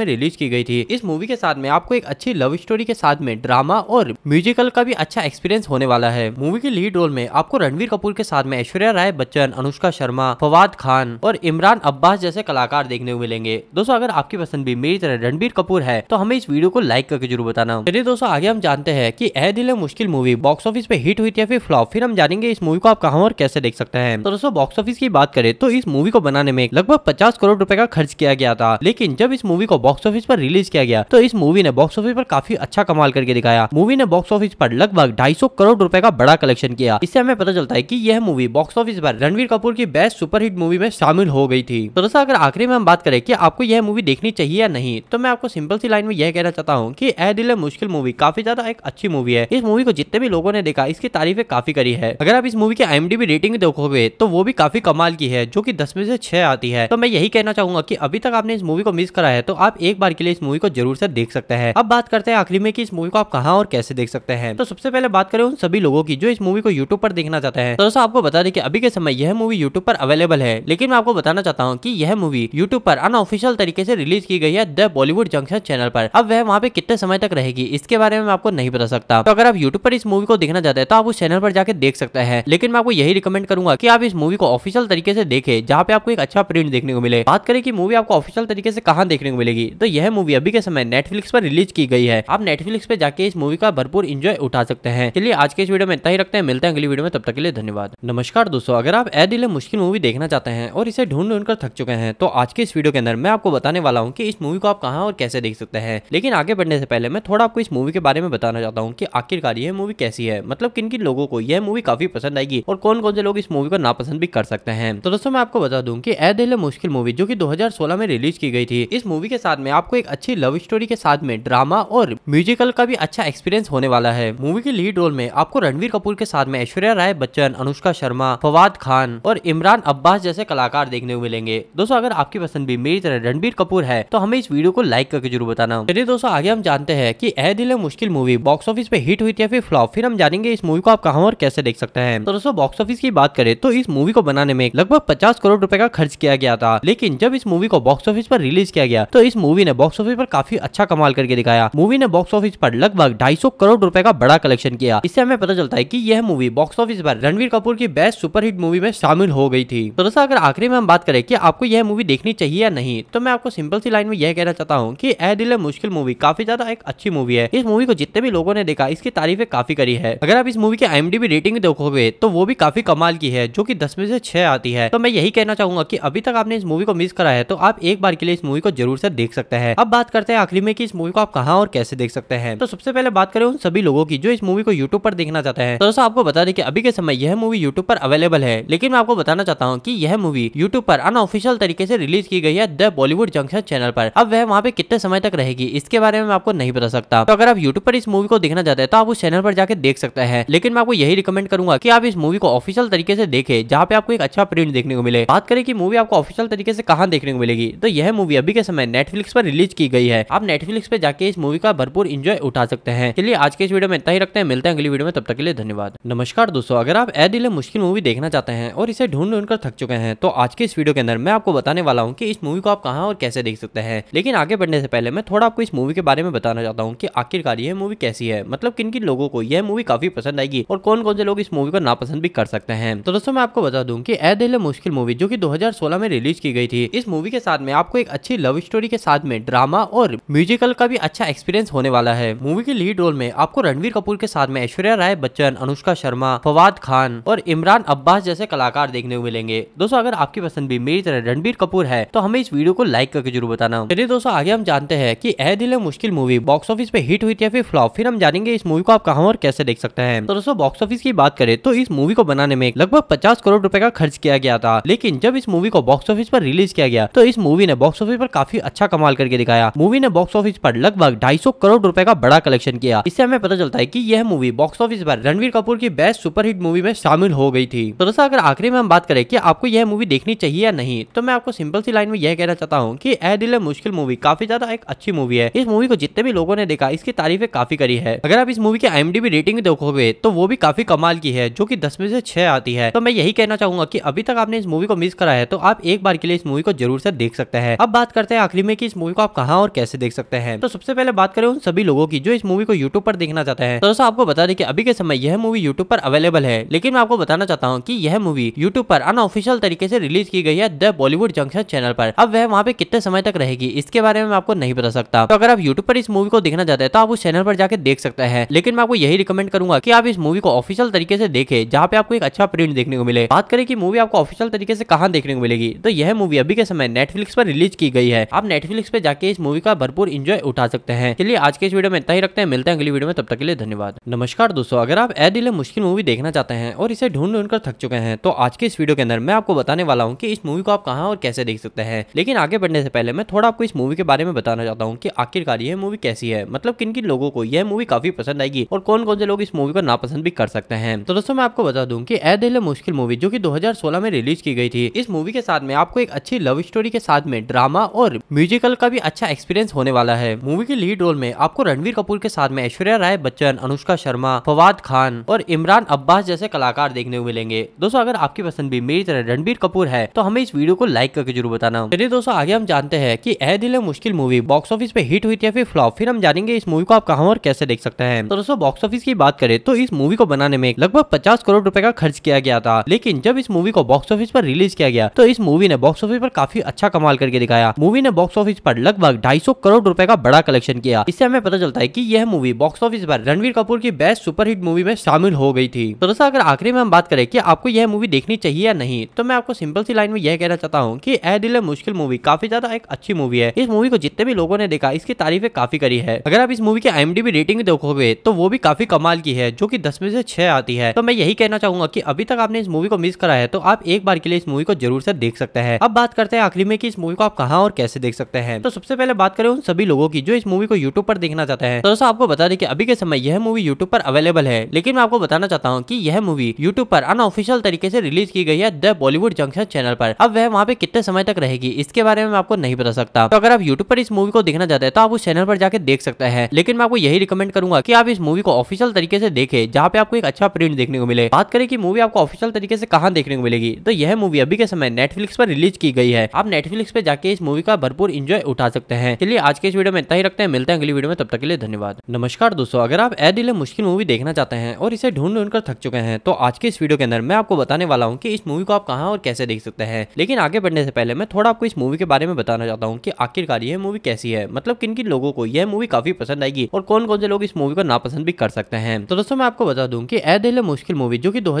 में रिलीज की गई थी इस मूवी के साथ में आपको एक अच्छी लव स्टोरी के साथ में ड्रामा और म्यूजिकल का भी अच्छा एक्सपीरियंस होने वाला है मूवी के लीड रोल में आपको रणवीर कपूर के साथ में ऐश्वर्या राय बच्चन अनुष्का शर्मा फवाद खान और इमरान अब्बास जैसे कलाकार देखने को मिलेंगे दोस्तों अगर आपकी पसंद भी मेरी तरह रणबीर कपूर है तो हमें इस वीडियो को लाइक करके जरूर बता का चलिए दोस्तों आगे हम जानते हैं कि Ae Dil Mushkil movie box office पे हिट हुई थी या फिर फ्लॉप फिर हम जानेंगे इस मूवी को आप कहा और कैसे देख सकते हैं तो दोस्तों बॉक्स ऑफिस की बात करें तो इस मूवी को बनाने में लगभग पचास करोड़ रूपए का खर्च किया गया था लेकिन जब इस मूवी को बॉक्स ऑफिस पर रिलीज किया गया तो इस मूवी ने बॉक्स ऑफिस पर काफी अच्छा कमाल करके दिखाया मूवी ने बॉक्स ऑफिस पर लगभग ढाई करोड़ रूपए का बड़ा कलेक्शन किया इससे हमें पता चलता है की यह मूवी बॉक्स ऑफिस पर रणवीर कपूर की बेस्ट सुपरहिट मूवी में शामिल हो गई थी तो दोस्तों अगर आखिरी में हम बात करें की आपको यह मूवी देखनी चाहिए या नहीं तो मैं आपको सिंपल सी लाइन में यह कहना चाहता हूँ की ए दिल है मुश्किल मूवी काफी ज्यादा एक अच्छी मूवी है इस मूवी को जितने भी लोगों ने देखा इसकी तारीफें काफी करी है अगर आप इस मूवी की आई रेटिंग देखोगे तो वो भी काफी कमाल की है जो की दस में से छह आती है तो मैं यही कहना चाहूंगा की अभी तक आपने इस मूवी को मिस करा है तो आप एक बार के लिए इस मूवी को जरूर से देख सकते हैं अब बात करते हैं आखिरी में की इस मूवी को आप कहा और कैसे देख सकते हैं तो सबसे पहले बात करें उन सभी लोगों की जो इस मूवी को यूट्यूब पर देखना चाहते हैं तो दोस्तों आपको बता दें कि अभी के समय यह मूवी यूट्यूब पर अवेलेबल है लेकिन मैं आपको बताना चाहता हूँ कि यह मूवी यूट्यूब पर अनऑफिशियल तरीके से रिलीज की गई है द बॉलीवुड जंक्शन चैनल पर अब वह वहाँ पे कितने समय तक रहे रहेगी इसके बारे में मैं आपको नहीं बता सकता तो अगर आप यूट्यूब पर इस मूवी को देखना चाहते हैं तो आप उस चैनल पर जाकर देख सकते हैं लेकिन मैं आपको यही रिकमेंड करूंगा की आप इस मूवी को ऑफिशियल तरीके से देखे जहाँ पे आपको एक अच्छा प्रिंट देखने को मिले बात करें की मूवी आपको ऑफिशियल तरीके से कहाँ देखने को मिलेगी तो यह मूवी अभी के समय नेटफ्लिक्स पर रिलीज की गई है आप नेटफ्लिक्स पर जाके इस मूवी का भरपूर इंजॉय उठा सकते हैं चलिए आज के इस वीडियो में इतना ही रखते हैं मिलते हैं अगली वीडियो में तब तक के लिए धन्यवाद नमस्कार दोस्तों अगर आप ए दिले मुश्किल मूवी देखना चाहते हैं और इसे ढूंढ ढूंढ कर थक चुके हैं तो आज के इस वीडियो के अंदर मैं आपको बताने वाला हूँ की इस मूवी को आप कहाँ और कैसे देख सकते हैं लेकिन आगे बढ़ने से पहले मैं थोड़ा आपको इस मूवी के बारे में बताना चाहता हूँ कि आखिरकार ये मूवी कैसी है मतलब किन किन लोगों को यह मूवी काफी पसंद आएगी और कौन कौन से लोग इस मूवी को नापसंद भी कर सकते हैं तो दोस्तों मैं आपको बता दूँ की ए दिल मुश्किल मूवी जो की दो में रिलीज की गई थी इस मूवी के साथ में आपको एक अच्छी लव स्टोरी के साथ में ड्रामा और म्यूजिकल का भी अच्छा एक्सपीरियंस होने वाला है मूवी के लीड रोल में आपको रणवीर कपूर के साथ में ऐश्वर्या राय बच्चन अनुष्का शर्मा फवाद खान और इमरान अब्बास जैसे कलाकार देखने को मिलेंगे दोस्तों अगर आपकी पसंद भी मेरी तरह रणबीर कपूर है तो हमें इस वीडियो को लाइक करके जरूर बताना चलिए दोस्तों आगे हम जानते हैं कि Ae Dil Mushkil movie box office पे हिट हुई थी या फिर फ्लॉप फिर हम जानेंगे इस मूवी को आप कहाँ और कैसे देख सकते हैं तो दोस्तों बॉक्स ऑफिस की बात करें तो इस मूवी को बनाने में लगभग पचास करोड़ रूपए का खर्च किया गया था लेकिन जब इस मूवी को बॉक्स ऑफिस पर रिलीज किया गया तो इस मूवी ने बॉक्स ऑफिस पर काफी अच्छा कमाल करके दिखाया मूवी ने बॉक्स ऑफिस पर लगभग ढाई करोड़ रूपए का बड़ा कलेक्शन किया इससे हमें पता चलता है की यह मूवी बॉक्स ऑफिस पर रणवीर कपूर की बेस्ट सुपरहिट मूवी में शामिल हो गई थी तो दोस्तों अगर आखिरी में हम बात करें की आपको यह मूवी देखनी चाहिए या नहीं तो मैं आपको सिंपल सी लाइन में यह कहना चाहता हूँ की ए दिल मुश्किल मूवी काफी ज्यादा एक अच्छी अच्छी मूवी है इस मूवी को जितने भी लोगों ने देखा इसकी तारीफें काफी करी है अगर आप इस मूवी की आई रेटिंग देखोगे तो वो भी काफी कमाल की है जो की दस में से छह आती है तो मैं यही कहना चाहूंगा की अभी तक आपने इस मूवी को मिस करा है तो आप एक बार के लिए इस मूवी को जरूर से देख सकते हैं अब बात करते हैं आखिरी में की इस मूवी को आप कहा और कैसे देख सकते हैं तो सबसे पहले बात करें उन सभी लोगों की जो इस मूवी को यूट्यूब पर देखना चाहते हैं तो दोस्तों आपको बता दें कि अभी के समय यह मूवी यूट्यूब पर अवेलेबल है लेकिन मैं आपको बताना चाहता हूँ कि यह मूवी यूट्यूब पर अनऑफिशियल तरीके से रिलीज की गई है द बॉलीवुड जंक्शन चैनल पर अब वह वहाँ पे कितने समय तक रहेगी इसके बारे में आपको नहीं बता सकता तो अगर आप यूट्यूब पर इस मूवी को देखना चाहते हैं तो आप उस चैनल पर जाकर देख सकते हैं लेकिन मैं आपको यही रिकमेंड करूंगा कि आप इस मूवी को ऑफिशियल तरीके से देखे जहाँ पे आपको एक अच्छा प्रिंट देखने को मिले बात करें की मूवी आपको ऑफिशियल तरीके से कहा देखने को मिलेगी तो यह मूवी अभी के समय नेटफ्लिक्स पर रिलीज की गई है आप नेटफ्लिक्स पर जाके इस मूवी का भरपूर इंजॉय उठा सकते हैं चलिए आज के इस वीडियो में इतना ही रखते हैं मिलते हैं अगली वीडियो में तब तक के लिए धन्यवाद नमस्कार दोस्तों अगर आप ए दिले मुश्किल मूवी देखना चाहते हैं और इसे ढूंढ ढूंढ कर थक चुके हैं तो आज के इस वीडियो के अंदर मैं आपको बताने वाला हूँ की इस मूवी को आप कहा और कैसे देख सकते हैं लेकिन आगे बढ़ने से पहले मैं थोड़ा आपको इस मूवी के बारे में बताना चाहता हूँ हूँ कि आखिरकार यह मूवी कैसी है मतलब किन किन लोगों को यह मूवी काफी पसंद आएगी और कौन कौन से लोग इस मूवी को नापसंद भी कर सकते हैं तो दोस्तों मैं आपको बता दूं कि ए दिल मुश्किल मूवी जो कि 2016 में रिलीज की गई थी इस मूवी के साथ में आपको एक अच्छी लव स्टोरी के साथ में ड्रामा और म्यूजिकल का भी अच्छा एक्सपीरियंस होने वाला है मूवी के लीड रोल में आपको रणवीर कपूर के साथ में ऐश्वर्या राय बच्चन अनुष्का शर्मा फवाद खान और इमरान अब्बास जैसे कलाकार देखने को मिलेंगे दोस्तों अगर आपकी पसंद भी मेरी तरह रणबीर कपूर है तो हमें इस वीडियो को लाइक करके जरूर बताना चलिए दोस्तों आगे हम जानते हैं की Ae Dil Mushkil movie box office पे हिट हुई थी या फिर फ्लॉप फिर हम जानेंगे इस मूवी को आप कहाँ और कैसे देख सकते हैं तो दोस्तों बॉक्स ऑफिस की बात करें तो इस मूवी को बनाने में लगभग पचास करोड़ रूपए का खर्च किया गया था लेकिन जब इस मूवी को बॉक्स ऑफिस पर रिलीज किया गया तो इस मूवी ने बॉक्स ऑफिस पर काफी अच्छा कमाल करके दिखाया मूवी ने बॉक्स ऑफिस पर लगभग ढाई करोड़ रूपए का बड़ा कलेक्शन किया इससे हमें पता चलता है की यह मूवी बॉक्स ऑफिस पर रणवीर कपूर की बेस्ट सुपरहिट मूवी में शामिल हो गई थी तो दोस्तों अगर आखिरी में हम बात करें की आपको यह मूवी देखनी चाहिए या नहीं तो मैं आपको सिंपल सी लाइन में यह कहना चाहता हूँ की ए दिल मुश्किल मूवी काफी ज्यादा एक अच्छी मूवी है इस मूवी को जितने भी लोगों ने ने देखा इसकी तारीफें काफी करी है अगर आप इस मूवी की आई रेटिंग देखोगे तो वो भी काफी कमाल की है जो की दस में से छह आती है तो मैं यही कहना चाहूंगा की अभी तक आपने इस मूवी को मिस करा है तो आप एक बार के लिए इस मूवी को जरूर से देख सकते हैं अब बात करते हैं आखिरी में की इस मूवी को आप कहा और कैसे देख सकते हैं तो सबसे पहले बात करें उन सभी लोगों की जो इस मूवी को यूट्यूब पर देखना चाहते हैं तो दोस्तों आपको बता दें कि अभी के समय यह मूवी यूट्यूब पर अवेलेबल है लेकिन मैं आपको बताना चाहता हूँ कि यह मूवी यूट्यूब पर अनऑफिशियल तरीके से रिलीज की गई है द बॉलीवुड जंक्शन चैनल पर अब वह वहाँ पे कितने समय तक रहेगी इसके बारे में आपको नहीं बता सकता तो अगर आप यूट्यूब पर इस मूवी को देखना चाहते है तो आप उस चैनल पर जाकर देख सकते हैं लेकिन मैं आपको यही रिकमेंड करूंगा की आप इस मूवी को ऑफिशियल तरीके से देखे जहाँ पे आपको एक अच्छा प्रिंट देखने को मिले बात करें की मूवी आपको ऑफिशियल तरीके से कहा देखने को मिलेगी तो यह मूवी अभी के समय नेटफ्लिक्स पर रिलीज की गई है आप नेटफ्लिक्स पर जाके इस मूवी का भरपूर इंजॉय उठा सकते हैं चलिए आज के इस वीडियो में इतना ही रखते हैं मिलते हैं अगली वीडियो में तब तक के लिए धन्यवाद नमस्कार दोस्तों अगर आप ए दिले मुश्किल मूवी देखना चाहते हैं और इसे ढूंढ ढूंढ कर थक चुके हैं तो आज के इस वीडियो के अंदर मैं आपको बताने वाला हूँ की इस मूवी को आप कहा और कैसे देख सकते हैं लेकिन आगे बढ़ने से पहले मैं थोड़ा आपको इस मूवी के बारे में बताना चाहता हूँ कि आखिरकार यह मूवी कैसी है है मतलब किन किन लोगों को यह मूवी काफी पसंद आएगी और कौन कौन से लोग इस मूवी को नापसंद भी कर सकते हैं तो दोस्तों मैं आपको बता दूं कि ऐ दिल मुश्किल मूवी जो कि 2016 में रिलीज की गई थी इस मूवी के साथ में आपको एक अच्छी लव स्टोरी के साथ में ड्रामा और म्यूजिकल का भी अच्छा एक्सपीरियंस होने वाला है मूवी के लीड रोल में आपको रणवीर कपूर के साथ में ऐश्वर्या राय बच्चन अनुष्का शर्मा फवाद खान और इमरान अब्बास जैसे कलाकार देखने को मिलेंगे दोस्तों अगर आपकी पसंद भी मेरी तरह रणबीर कपूर है तो हमें इस वीडियो को लाइक करके जरूर बताना चलिए दोस्तों आगे हम जानते हैं की Ae Dil Mushkil movie box office पे हिट हुई थी या फिर फ्लॉप फिर हम जानेंगे इस मूवी को आप कहा और कैसे देख सकते हैं तो दोस्तों बॉक्स ऑफिस की बात करें तो इस मूवी को बनाने में लगभग पचास करोड़ रूपए का खर्च किया गया था लेकिन जब इस मूवी को बॉक्स ऑफिस पर रिलीज किया गया तो इस मूवी ने बॉक्स ऑफिस पर काफी अच्छा कमाल करके दिखाया मूवी ने बॉक्स ऑफिस पर लगभग ढाई करोड़ रूपए का बड़ा कलेक्शन किया इससे हमें पता चलता है की यह मूवी बॉक्स ऑफिस पर रणवीर कपूर की बेस्ट सुपरहिट मूवी में शामिल हो गई थी तो दोस्तों अगर आखिरी में हम बात करें की आपको यह मूवी देखनी चाहिए या नहीं तो मैं आपको सिंपल सी लाइन में यह कहना चाहता हूँ की ए दिल मुश्किल मूवी काफी ज्यादा एक अच्छी मूवी है इस मूवी को जितने भी लोगों ने देखा इसकी तारीफें काफी करी है है अगर आप इस मूवी की आई रेटिंग देखोगे तो वो भी काफी कमाल की है जो की दस में से छह आती है तो मैं यही कहना चाहूंगा की अभी तक आपने इस मूवी को मिस करा है तो आप एक बार के लिए इस मूवी को जरूर से देख सकते हैं अब बात करते हैं आखिरी में की इस मूवी को आप कहा और कैसे देख सकते हैं तो सबसे पहले बात करें उन सभी लोगों की जो इस मूवी को यूट्यूब पर देखना चाहते हैं तो दोस्तों आपको बता दें कि अभी के समय यह मूवी यूट्यूब पर अवेलेबल है लेकिन मैं आपको बताना चाहता हूँ की यह मूवी यूट्यूब पर अनऑफिशियल तरीके से रिलीज की गई है द बॉलीवुड जंक्शन चैनल पर अब वह वहाँ पे कितने समय तक रहेगी इसके बारे में आपको नहीं बता सकता तो अगर आप यूट्यूब पर इस मूवी को देखना चाहते हैं तो आप उस चैनल पर जाकर देख सकता है लेकिन मैं आपको यही रिकमेंड करूंगा की आप इस मूवी को ऑफिशियल तरीके से देखे जहाँ पे आपको एक अच्छा प्रिंट देखने को मिले बात करें की मूवी आपको ऑफिशियल तरीके से कहाँ देखने को मिलेगी तो यह मूवी अभी के समय नेटफ्लिक्स पर रिलीज की गई है आप नेटफ्लिक्स पे जाके इस मूवी का भरपूर इंजॉय उठा सकते हैं चलिए आज के इस वीडियो में इतना ही रखते हैं मिलते हैं अगली वीडियो में तब तक के लिए धन्यवाद नमस्कार दोस्तों अगर आप ए दिले मुश्किल मूवी देखना चाहते हैं और इसे ढूंढ ढूंढ कर थक चुके हैं तो आज के इस वीडियो के अंदर मैं आपको बताने वाला हूँ की इस मूवी को आप कहाँ और कैसे देख सकते हैं लेकिन आगे बढ़ने से पहले मैं थोड़ा आपको इस मूवी के बारे में बताना चाहता हूँ की आखिरकार यह मूवी कैसी है मतलब किन किन लोगों को यह मूवी काफी पसंद आएगी और कौन कौन से लोग इस मूवी को नापसंद भी कर सकते हैं तो दोस्तों मैं आपको बता दूँ की ए दिल मुश्किल मूवी जो की दो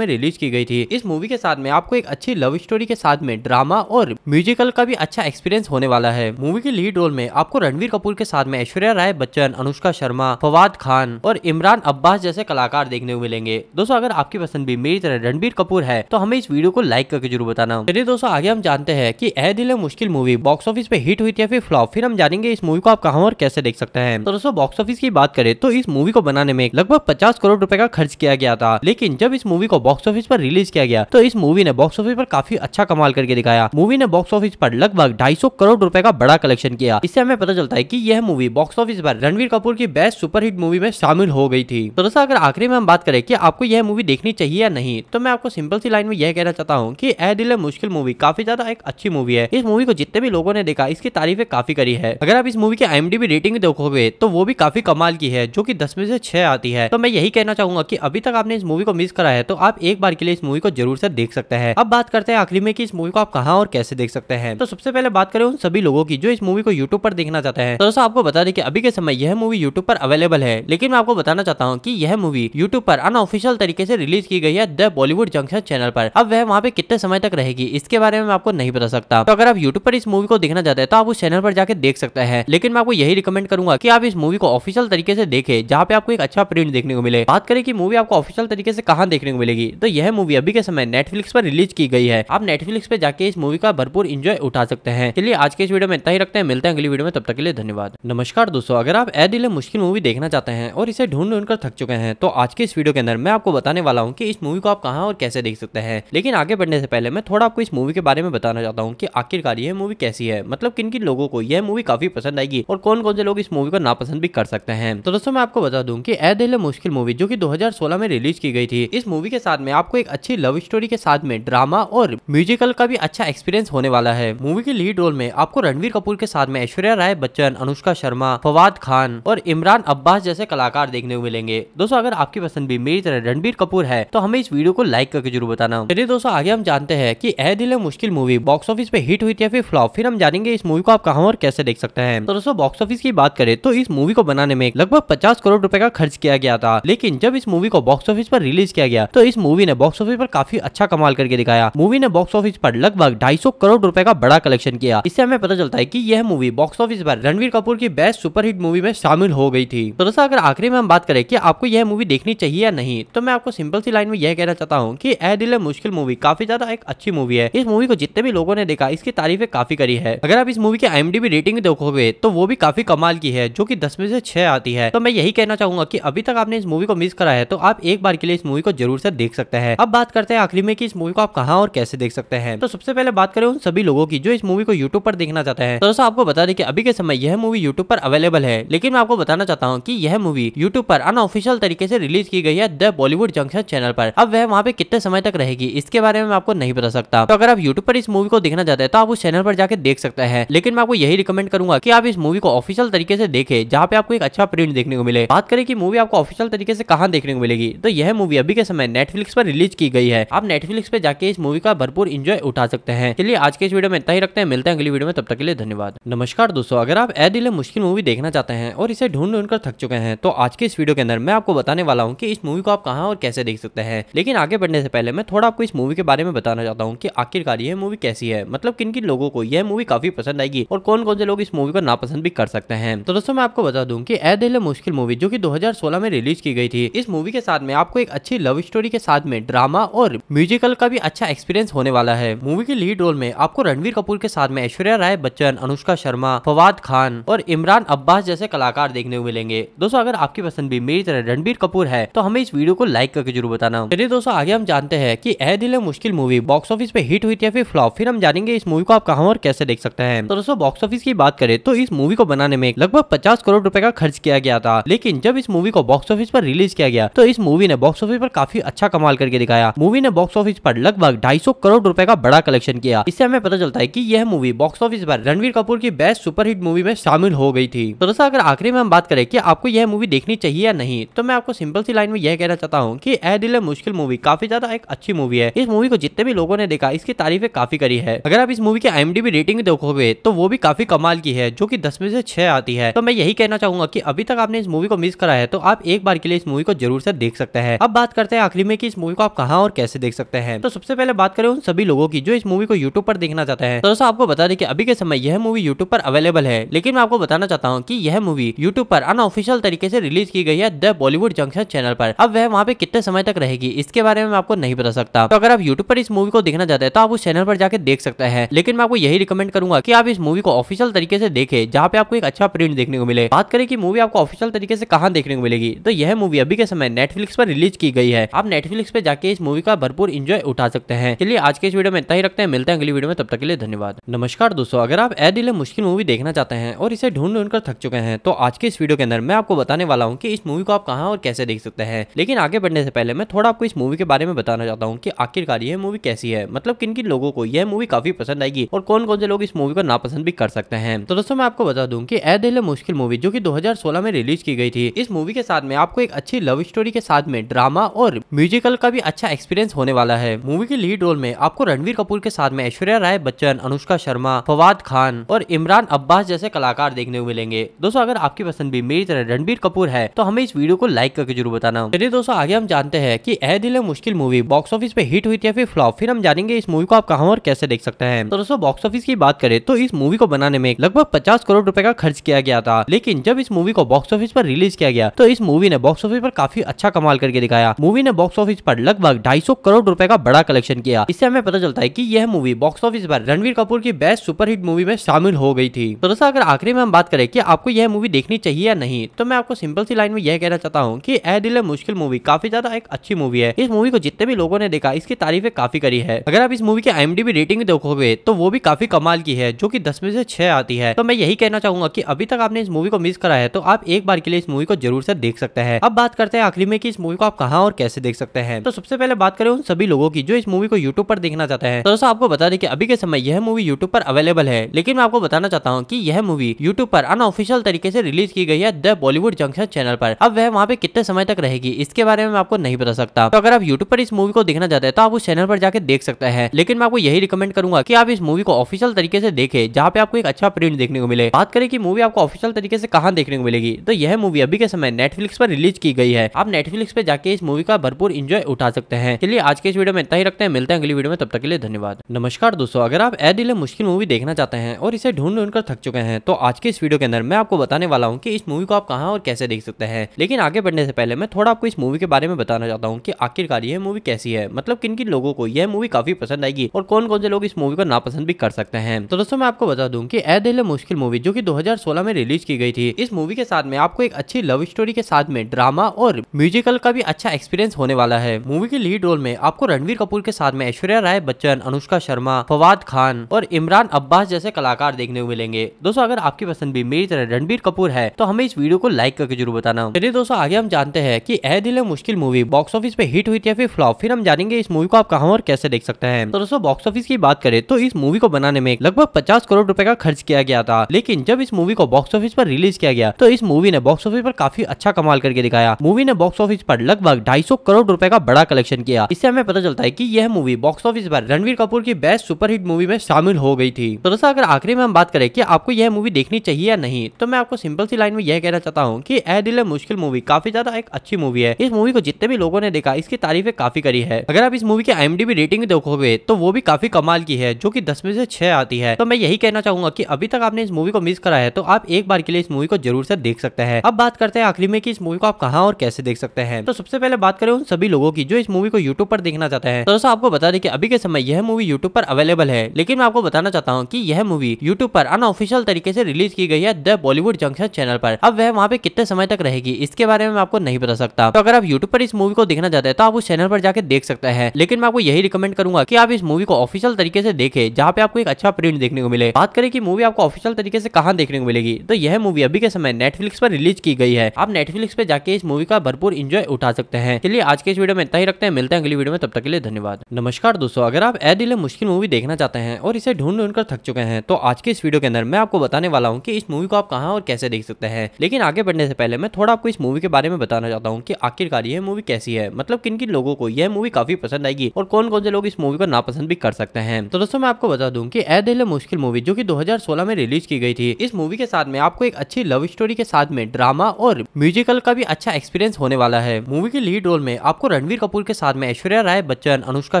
में रिलीज की गई थी इस मूवी के साथ में आपको एक अच्छी लव स्टोरी के साथ में ड्रामा और म्यूजिकल का भी अच्छा एक्सपीरियंस होने वाला है मूवी के लीड रोल में आपको रणवीर कपूर के साथ में ऐश्वर्या राय बच्चन अनुष्का शर्मा फवाद खान और इमरान अब्बास जैसे कलाकार देखने को मिलेंगे दोस्तों अगर आपकी पसंद भी मेरी तरह रणबीर कपूर है तो हमें इस वीडियो को लाइक करके जरूर बताना चलिए दोस्तों आगे हम जानते हैं की Ae Dil Mushkil movie box office पे हिट हुई थी या फिर फ्लॉप फिर हम जानेंगे इस मूवी को आप कहा और कैसे देख सकते हैं तो दोस्तों बॉक्स ऑफिस की बात करें तो इस मूवी को बनाने में लगभग पचास करोड़ रूपए का खर्च किया गया था लेकिन जब इस मूवी को बॉक्स ऑफिस पर रिलीज किया गया तो इस मूवी ने बॉक्स ऑफिस पर काफी अच्छा कमाल करके दिखाया मूवी ने बॉक्स ऑफिस पर लगभग ढाई करोड़ रूपए का बड़ा कलेक्शन किया इससे हमें पता चलता है की यह मूवी बॉक्स ऑफिस पर रणवीर कपूर की बेस्ट सुपरहिट मूवी में शामिल हो गई थी तो दोस्तों अगर आखिरी में हम बात करें की आपको यह मूवी देखनी चाहिए या नहीं तो मैं आपको सिंपल सी लाइन में यह कहना चाहता हूँ की ए दिल मुश्किल मूवी काफी ज्यादा एक अच्छी मूवी है इस मूवी को जितने भी लोगों ने देखा इसकी तारीफें काफी करी है अगर आप इस मूवी के आई रेटिंग देखोगे तो वो भी काफी कमाल की है जो की दस में से छह आती है तो मैं यही कहना चाहूंगा कि अभी तक आपने इस मूवी को मिस करा है तो आप एक बार के लिए इस मूवी को जरूर से देख सकते हैं अब बात करते हैं आखिरी में कि इस मूवी को आप कहा और कैसे देख सकते हैं तो सबसे पहले बात करें उन सभी लोगों की जो इस मूवी को यूट्यूब पर देखना चाहते हैं तो दोस्तों आपको बता दें कि अभी के समय यह मूवी यूट्यूब पर अवेलेबल है लेकिन मैं आपको बताना चाहता हूँ की यह मूवी यूट्यूब पर अनऑफिशियल तरीके से रिलीज की गई है द बॉलीवुड जंक्शन चैनल पर अब वह वहाँ पे कितने समय तक रहेगी इसके बारे में आपको नहीं बता सकता तो अगर आप यूट्यूब पर इस मूवी को देखना चाहते हैं तो आप उस चैनल पर जाकर देख सकते हैं लेकिन मैं आपको यही रिकमेंड करूंगा कि आप इस मूवी को ऑफिशियल तरीके से देखें जहाँ पे आपको एक अच्छा प्रिंट देखने को मिले बात करें कि मूवी आपको ऑफिशियल तरीके से कहा देखने को मिलेगी तो यह मूवी अभी के समय नेटफ्लिक्स पर रिलीज की गई है आप नेटफ्लिक्स पे जाके इस मूवी का भरपूर इंजॉय उठा सकते हैं चलिए आज के इस वीडियो में इतना ही रखते हैं मिलते हैं अगली वीडियो में तब तक के लिए धन्यवाद नमस्कार दोस्तों अगर आप ए दिले मुश्किल मूवी देखना चाहते हैं और इसे ढूंढ ढूंढ कर थक चुके हैं तो आज के इस वीडियो के अंदर मैं आपको बताने वाला हूँ की इस मूवी को आप कहाँ और कैसे देख सकते हैं लेकिन आगे बढ़ने से पहले मैं थोड़ा आपको इस मूवी के बारे में बताना चाहता हूँ की आखिरकार यह मूवी कैसी है मतलब किन किन लोगों को यह मूवी काफी पसंद आएगी और कौन कौन से लोग इस इस मूवी को नापसंद भी कर सकते हैं तो दोस्तों मैं आपको बता दूं कि ए दिल मुश्किल मूवी जो कि 2016 में रिलीज की गई थी इस मूवी के साथ में आपको एक अच्छी लव स्टोरी के साथ में ड्रामा और म्यूजिकल का भी अच्छा एक्सपीरियंस होने वाला है मूवी के लीड रोल में आपको रणवीर कपूर के साथ में ऐश्वर्या राय बच्चन अनुष्का शर्मा फवाद खान और इमरान अब्बास जैसे कलाकार देखने को मिलेंगे दोस्तों अगर आपकी पसंद भी मेरी तरह रणबीर कपूर है तो हमें इस वीडियो को लाइक करके जरूर बताना चलिए दोस्तों आगे हम जानते हैं की Ae Dil Mushkil movie box office पे हिट हुई थी या फिर फ्लॉप फिर हम जानेंगे इस मूवी को आप कहाँ और कैसे देख सकते हैं तो दोस्तों बॉक्स ऑफिस की बात बात करें तो इस मूवी को बनाने में लगभग पचास करोड़ रूपए का खर्च किया गया था लेकिन जब इस मूवी को बॉक्स ऑफिस पर रिलीज किया गया तो इस मूवी ने बॉक्स ऑफिस पर काफी अच्छा कमाल करके दिखाया मूवी ने बॉक्स ऑफिस पर लगभग ढाई करोड़ रूपए का बड़ा कलेक्शन किया इससे हमें पता चलता है की यह मूवी बॉक्स ऑफिस पर रणवीर कपूर की बेस्ट सुपरहिट मूवी में शामिल हो गई थी तो दोस्तों अगर आखिरी में हम बात करें की आपको यह मूवी देखनी चाहिए या नहीं तो मैं आपको सिंपल सी लाइन में यह कहना चाहता हूँ की ए दिल मुश्किल मूवी काफी ज्यादा एक अच्छी मूवी है इस मूवी को जितने भी लोगों ने देखा इसकी तारीफें काफी करी है अगर आप इस मूवी की आईएमडीबी रेटिंग देखोगे तो वो भी काफी कमाल साल की है जो कि दस में से छह आती है तो मैं यही कहना चाहूंगा की अभी तक आपने इस मूवी को मिस करा है तो आप एक बार के लिए इस मूवी को जरूर से देख सकते हैं अब बात करते हैं आखिरी में इस मूवी को आप कहा और कैसे देख सकते हैं तो सबसे पहले बात करें उन सभी लोगों की जो इस मूवी को यूट्यूब पर देखना चाहते हैं तो दोस्तों आपको बता दें कि अभी के समय यह मूवी यूट्यूब पर अवेलेबल है लेकिन मैं आपको बताना चाहता हूँ की यह मूवी यूट्यूब पर अनऑफिशियल तरीके से रिलीज की गई है द बॉलीवुड जंक्शन चैनल पर अब वह वहाँ पे कितने समय तक रहेगी इसके बारे में आपको नहीं बता सकता तो अगर आप यूट्यूब पर इस मूवी को देखना चाहते हैं तो आप उस चैनल पर जाकर देख सकते हैं लेकिन मैं आपको यही रिकमेंड करूंगा की आप इस मूवी को ऑफिशियल तरीके तरीके से देखे जहाँ पे आपको एक अच्छा प्रिंट देखने को मिले बात करें कि मूवी आपको ऑफिशियल तरीके से कहा देखने को मिलेगी तो यह मूवी अभी के समय नेटफ्लिक्स पर रिलीज की गई है आप नेटफ्लिक्स पे जाके इस मूवी का भरपूर इंजॉय उठा सकते हैं चलिए आज के इस वीडियो में इतना ही रखते हैं मिलते हैं अगली वीडियो में तब तक के लिए धन्यवाद नमस्कार दोस्तों अगर आप ए दिले मुश्किल मूवी देखना चाहते हैं और इसे ढूंढ ढूंढ कर थक चुके हैं तो आज के इस वीडियो के अंदर मैं आपको बताने वाला हूँ की इस मूवी को आप कहाँ और कैसे देख सकते हैं लेकिन आगे बढ़ने से पहले मैं थोड़ा आपको इस मूवी के बारे में बताना चाहता हूँ की आखिरकार यह मूवी कैसी है मतलब किन किन लोगों को यह मूवी काफी पसंद आएगी और कौन कौन से लोग इस मूवी को नापसंद भी कर सकते हैं हैं तो दोस्तों मैं आपको बता दूं कि ए दिल मुश्किल मूवी जो कि 2016 में रिलीज की गई थी इस मूवी के साथ में आपको एक अच्छी लव स्टोरी के साथ में ड्रामा और म्यूजिकल का भी अच्छा एक्सपीरियंस होने वाला है मूवी के लीड रोल में आपको रणवीर कपूर के साथ में ऐश्वर्या राय बच्चन अनुष्का शर्मा फवाद खान और इमरान अब्बास जैसे कलाकार देखने को मिलेंगे दोस्तों अगर आपकी पसंद भी मेरी तरह रणबीर कपूर है तो हमें इस वीडियो को लाइक करके जरूर बताना चलिए दोस्तों आगे हम जानते हैं की Ae Dil Mushkil movie box office पे हिट हुई थी या फिर फ्लॉप फिर हम जानेंगे इस मूवी को आप कहाँ और कैसे देख सकते हैं तो दोस्तों बॉक्स ऑफिस की बात करें तो इस मूवी को बनाने में लगभग पचास करोड़ रूपए का खर्च किया गया था लेकिन जब इस मूवी को बॉक्स ऑफिस पर रिलीज किया गया तो इस मूवी ने बॉक्स ऑफिस पर काफी अच्छा कमाल करके दिखाया मूवी ने बॉक्स ऑफिस पर लगभग 250 करोड़ रूपए का बड़ा कलेक्शन किया इससे हमें पता चलता है की यह मूवी बॉक्स ऑफिस पर रणवीर कपूर की बेस्ट सुपरहिट मूवी में शामिल हो गई थी तो दोस्तों अगर आखिरी में हम बात करें की आपको यह मूवी देखनी चाहिए या नहीं तो मैं आपको सिंपल सी लाइन में यह कहना चाहता हूँ की ए दिल मुश्किल मूवी काफी ज्यादा एक अच्छी मूवी है इस मूवी को जितने भी लोगों ने देखा इसकी तारीफें काफी करी है अगर आप इस मूवी की आई रेटिंग देखोगे तो वो भी काफी कमाल की है जो की दस में से छह आती है है तो मैं यही कहना चाहूंगा की अभी तक आपने इस मूवी को मिस करा है तो आप एक बार के लिए इस मूवी को जरूर से देख सकते हैं अब बात करते हैं आखिरी में इस मूवी को आप कहा और कैसे देख सकते हैं तो सबसे पहले बात करें उन सभी लोगों की जो इस मूवी को यूट्यूब पर देखना चाहते हैं तो दोस्तों आपको बता दें कि अभी के समय यह मूवी यूट्यूब पर अवेलेबल है लेकिन मैं आपको बताना चाहता हूँ की यह मूवी यूट्यूब पर अनऑफिशियल तरीके से रिलीज की गई है द बॉलीवुड जंक्शन चैनल पर अब वह वहाँ पे कितने समय तक रहेगी इसके बारे में आपको नहीं बता सकता तो अगर आप यूट्यूब पर इस मूवी को देखना चाहते हैं तो आप उस चैनल पर जाकर देख सकते हैं लेकिन मैं आपको यही रिकमेंड करूंगा की आप इस मूवी को ऑफिशियल तरीके से देखे जहाँ पे आपको एक अच्छा प्रिंट इवेंट देखने को मिले बात करें कि मूवी आपको ऑफिशियल तरीके से कहा देखने को मिलेगी तो यह मूवी अभी के समय नेटफ्लिक्स पर रिलीज की गई है आप नेटफ्लिक्स पर जाके इस मूवी का भरपूर इंजॉय उठा सकते हैं चलिए आज के इस वीडियो में इतना ही रखते हैं मिलते हैं अगली वीडियो में तब तक के लिए धन्यवाद नमस्कार दोस्तों अगर आप ए दिले मुश्किल मूवी देखना चाहते हैं और इसे ढूंढ ढूंढ कर थक चुके हैं तो आज के इस वीडियो के अंदर मैं आपको बताने वाला हूँ की इस मूवी को आप कहा और कैसे देख सकते हैं लेकिन आगे बढ़ने से पहले मैं थोड़ा आपको इस मूवी के बारे में बताना चाहता हूँ की आखिरकार यह मूवी कैसी है मतलब किन किन लोगों को यह मूवी काफी पसंद आएगी और कौन कौन से लोग इस मूवी को नापसंद भी कर सकते हैं तो दोस्तों मैं आपको बता दूं कि ए दिल दिल मुश्किल मूवी जो कि 2016 में रिलीज की गई थी इस मूवी के साथ में आपको एक अच्छी लव स्टोरी के साथ में ड्रामा और म्यूजिकल का भी अच्छा एक्सपीरियंस होने वाला है मूवी के लीड रोल में आपको रणवीर कपूर के साथ में ऐश्वर्या राय बच्चन अनुष्का शर्मा फवाद खान और इमरान अब्बास जैसे कलाकार देखने को मिलेंगे दोस्तों अगर आपकी पसंद भी मेरी तरह रणबीर कपूर है तो हमें इस वीडियो को लाइक करके जरूर बताना चलिए दोस्तों आगे हम जानते हैं की Ae Dil Mushkil movie box office पे हिट हुई थी फिर फ्लॉप फिर हम जानेंगे इस मूवी को आप कहा और कैसे देख सकते हैं तो दोस्तों बॉक्स ऑफिस की बात करें तो इस मूवी को बनाने में लगभग पचास करोड़ रूपए का खर्च किया किया गया था लेकिन जब इस मूवी को बॉक्स ऑफिस पर रिलीज किया गया तो इस मूवी ने बॉक्स ऑफिस पर काफी अच्छा कमाल करके दिखाया मूवी ने बॉक्स ऑफिस पर लगभग 250 करोड़ रुपए का बड़ा कलेक्शन किया इससे हमें पता चलता है कि यह मूवी बॉक्स ऑफिस पर रणवीर कपूर की बेस्ट सुपरहिट मूवी में शामिल हो गई थी तो दोस्तों अगर आखिरी में हम बात करें की आपको यह मूवी देखनी चाहिए या नहीं तो मैं आपको सिंपल सी लाइन में यह कहना चाहता हूँ की ए दिल मुश्किल मूवी काफी ज्यादा एक अच्छी मूवी है इस मूवी को जितने भी लोगों ने देखा इसकी तारीफें काफी करी है अगर आप इस मूवी की आई रेटिंग देखोगे तो वो भी काफी कमाल की है जो की दस में से छह आती है तो मैं यही कहना चाहूंगा की अभी तक आपने इस मूवी को मिस करा है तो आप एक बार के लिए इस मूवी को जरूर से देख सकते हैं अब बात करते हैं आखिरी में इस मूवी को आप कहाँ और कैसे देख सकते हैं तो सबसे पहले बात करें उन सभी लोगों की जो इस मूवी को यूट्यूब पर देखना चाहते हैं तो दोस्तों आपको बता दें कि अभी के समय यह मूवी यूट्यूब पर अवेलेबल है लेकिन मैं आपको बताना चाहता हूँ की यह मूवी यूट्यूब पर अनऑफिशियल तरीके से रिलीज की गई है द बॉलीवुड जंक्शन चैनल पर अब वह वहाँ पे कितने समय तक रहेगी इसके बारे में आपको नहीं बता सकता तो अगर आप यूट्यूब पर इस मूवी को देखना चाहते हैं तो आप उस चैनल पर जाकर देख सकते हैं लेकिन मैं आपको यही रिकमेंड करूंगा की आप इस मूवी को ऑफिशियल तरीके से देखे जहाँ पे आपको एक अच्छा प्रिंट देखने को मिले बात करें की मूवी आपको आपको ऑफिशियल तरीके से कहा देखने को मिलेगी तो यह मूवी अभी के समय नेटफ्लिक्स पर रिलीज की गई है आप नेटफ्लिक्स पर जाके इस मूवी का भरपूर इंजॉय उठा सकते हैं चलिए आज के इस वीडियो में इतना ही रखते हैं मिलते हैं अगली वीडियो में तब तक के लिए धन्यवाद नमस्कार दोस्तों अगर आप ए दिले मुश्किल मूवी देखना चाहते हैं और इसे ढूंढ ढूंढ कर थक चुके हैं तो आज के इस वीडियो के अंदर मैं आपको बताने वाला हूँ की इस मूवी को आप कहाँ और कैसे देख सकते हैं लेकिन आगे बढ़ने से पहले मैं थोड़ा आपको इस मूवी के बारे में बताना चाहता हूँ की आखिरकार यह मूवी कैसी है मतलब किन किन लोगों को यह मूवी काफी पसंद आएगी और कौन कौन से लोग इस मूवी को नापसंद भी कर सकते हैं तो दोस्तों मैं आपको बता दूँ की ए दिले मुश्किल मूवी जो कि 2016 में में रिलीज की गई थी इस मूवी के साथ में आपको एक अच्छी लव स्टोरी के साथ में ड्रामा और म्यूजिकल का भी अच्छा एक्सपीरियंस होने वाला है मूवी के लीड रोल में आपको रणवीर कपूर के साथ में ऐश्वर्या राय बच्चन अनुष्का शर्मा फवाद खान और इमरान अब्बास जैसे कलाकार देखने को मिलेंगे दोस्तों अगर आपकी पसंद भी मेरी तरह रणबीर कपूर है तो हमें इस वीडियो को लाइक करके जरूर बताना चलिए दोस्तों आगे हम जानते हैं की Ae Dil Mushkil movie box office पे हिट हुई थी या फिर फ्लॉप फिर हम जानेंगे इस मूवी को आप कहाँ और कैसे देख सकते हैं तो दोस्तों बॉक्स ऑफिस की बात करें तो इस मूवी को बनाने में लगभग पचास करोड़ रूपए का खर्च किया गया था लेकिन जब इस मूवी को बॉक्स ऑफिस पर रिलीज किया गया तो इस मूवी ने बॉक्स ऑफिस पर काफी अच्छा कमाल करके दिखाया मूवी ने बॉक्स ऑफिस पर लगभग ढाई करोड़ रूपए का बड़ा कलेक्शन किया इससे हमें पता चलता है की यह मूवी बॉक्स ऑफिस पर रणवीर कपूर की बेस्ट सुपरहिट मूवी में शामिल हो गई थी तो दोस्तों अगर आखिरी में हम बात करें की आपको यह मूवी देखनी चाहिए या नहीं तो मैं आपको सिंपल सी लाइन में यह कहना चाहता हूँ की ए दिल मुश्किल मूवी काफी ज्यादा एक अच्छी मूवी है इस मूवी को जितने भी लोगों ने देखा इसकी तारीफें काफी करी है अगर आप इस मूवी की आई रेटिंग देखोगे तो वो भी काफी कमाल की है जो की दस में से छह आती है तो मैं यही कहना चाहूंगा की अभी तक आपने इस मूवी को मिस करा है तो आप एक बार के लिए इस मूवी को जरूर से देख सकते हैं अब बात करते हैं आखिरी में कि इस मूवी को आप कहा और कैसे देख सकते हैं तो सबसे पहले बात करें उन सभी लोगों की जो इस मूवी को यूट्यूब पर देखना चाहते हैं तो दोस्तों आपको बता दें कि अभी के समय यह मूवी यूट्यूब पर अवेलेबल है लेकिन मैं आपको बताना चाहता हूँ की यह मूवी यूट्यूब पर अनऑफिशियल तरीके से रिलीज की गई है द बॉलीवुड जंक्शन चैनल पर अब वह वहाँ पे कितने समय तक रहेगी इसके बारे में आपको नहीं बता सकता तो अगर आप यूट्यूब पर इस मूवी को देखना चाहते हैं तो आप उस चैनल पर जाकर देख सकते हैं लेकिन मैं आपको यही रिकमेंड करूंगा की आप इस मूवी को ऑफिशियल तरीके से देखे जहाँ पे आपको एक अच्छा प्रिंट देखने को मिले बात करें कि मूवी आपको ऑफिशियल तरीके से कहाँ देखने को मिलेगी तो यह मूवी अभी के समय नेटफ्लिक्स पर रिलीज की गई है आप नेटफ्लिक्स पे जाके इस मूवी का भरपूर इंजॉय उठा सकते हैं चलिए आज के इस वीडियो में इतना ही रखते हैं मिलते हैं अगली वीडियो में तब तक के लिए धन्यवाद नमस्कार दोस्तों अगर आप ए दिले मुश्किल मूवी देखना चाहते हैं और इसे ढूंढ ढूंढ कर थक चुके हैं तो आज के इस वीडियो के अंदर मैं आपको बताने वाला हूँ की इस मूवी को आप कहाँ और कैसे देख सकते हैं लेकिन आगे बढ़ने से पहले मैं थोड़ा आपको इस मूवी के बारे में बताना चाहता हूँ की आखिरकार यह मूवी कैसी है मतलब किन किन लोगों को यह मूवी काफी पसंद आएगी और कौन कौन से लोग इस मूवी को नापसंद भी कर सकते हैं तो दोस्तों मैं आपको बता दूँ की ए दिले मुश्किल मूवी जो की दो में रिलीज की गई थी इस मूवी के साथ में आपको एक अच्छी लव स्टोरी के साथ में ड्रामा और म्यूजिकल का भी अच्छा एक्सपीरियंस होने वाला है मूवी के लीड रोल में आपको रणवीर कपूर के साथ में ऐश्वर्या राय बच्चन अनुष्का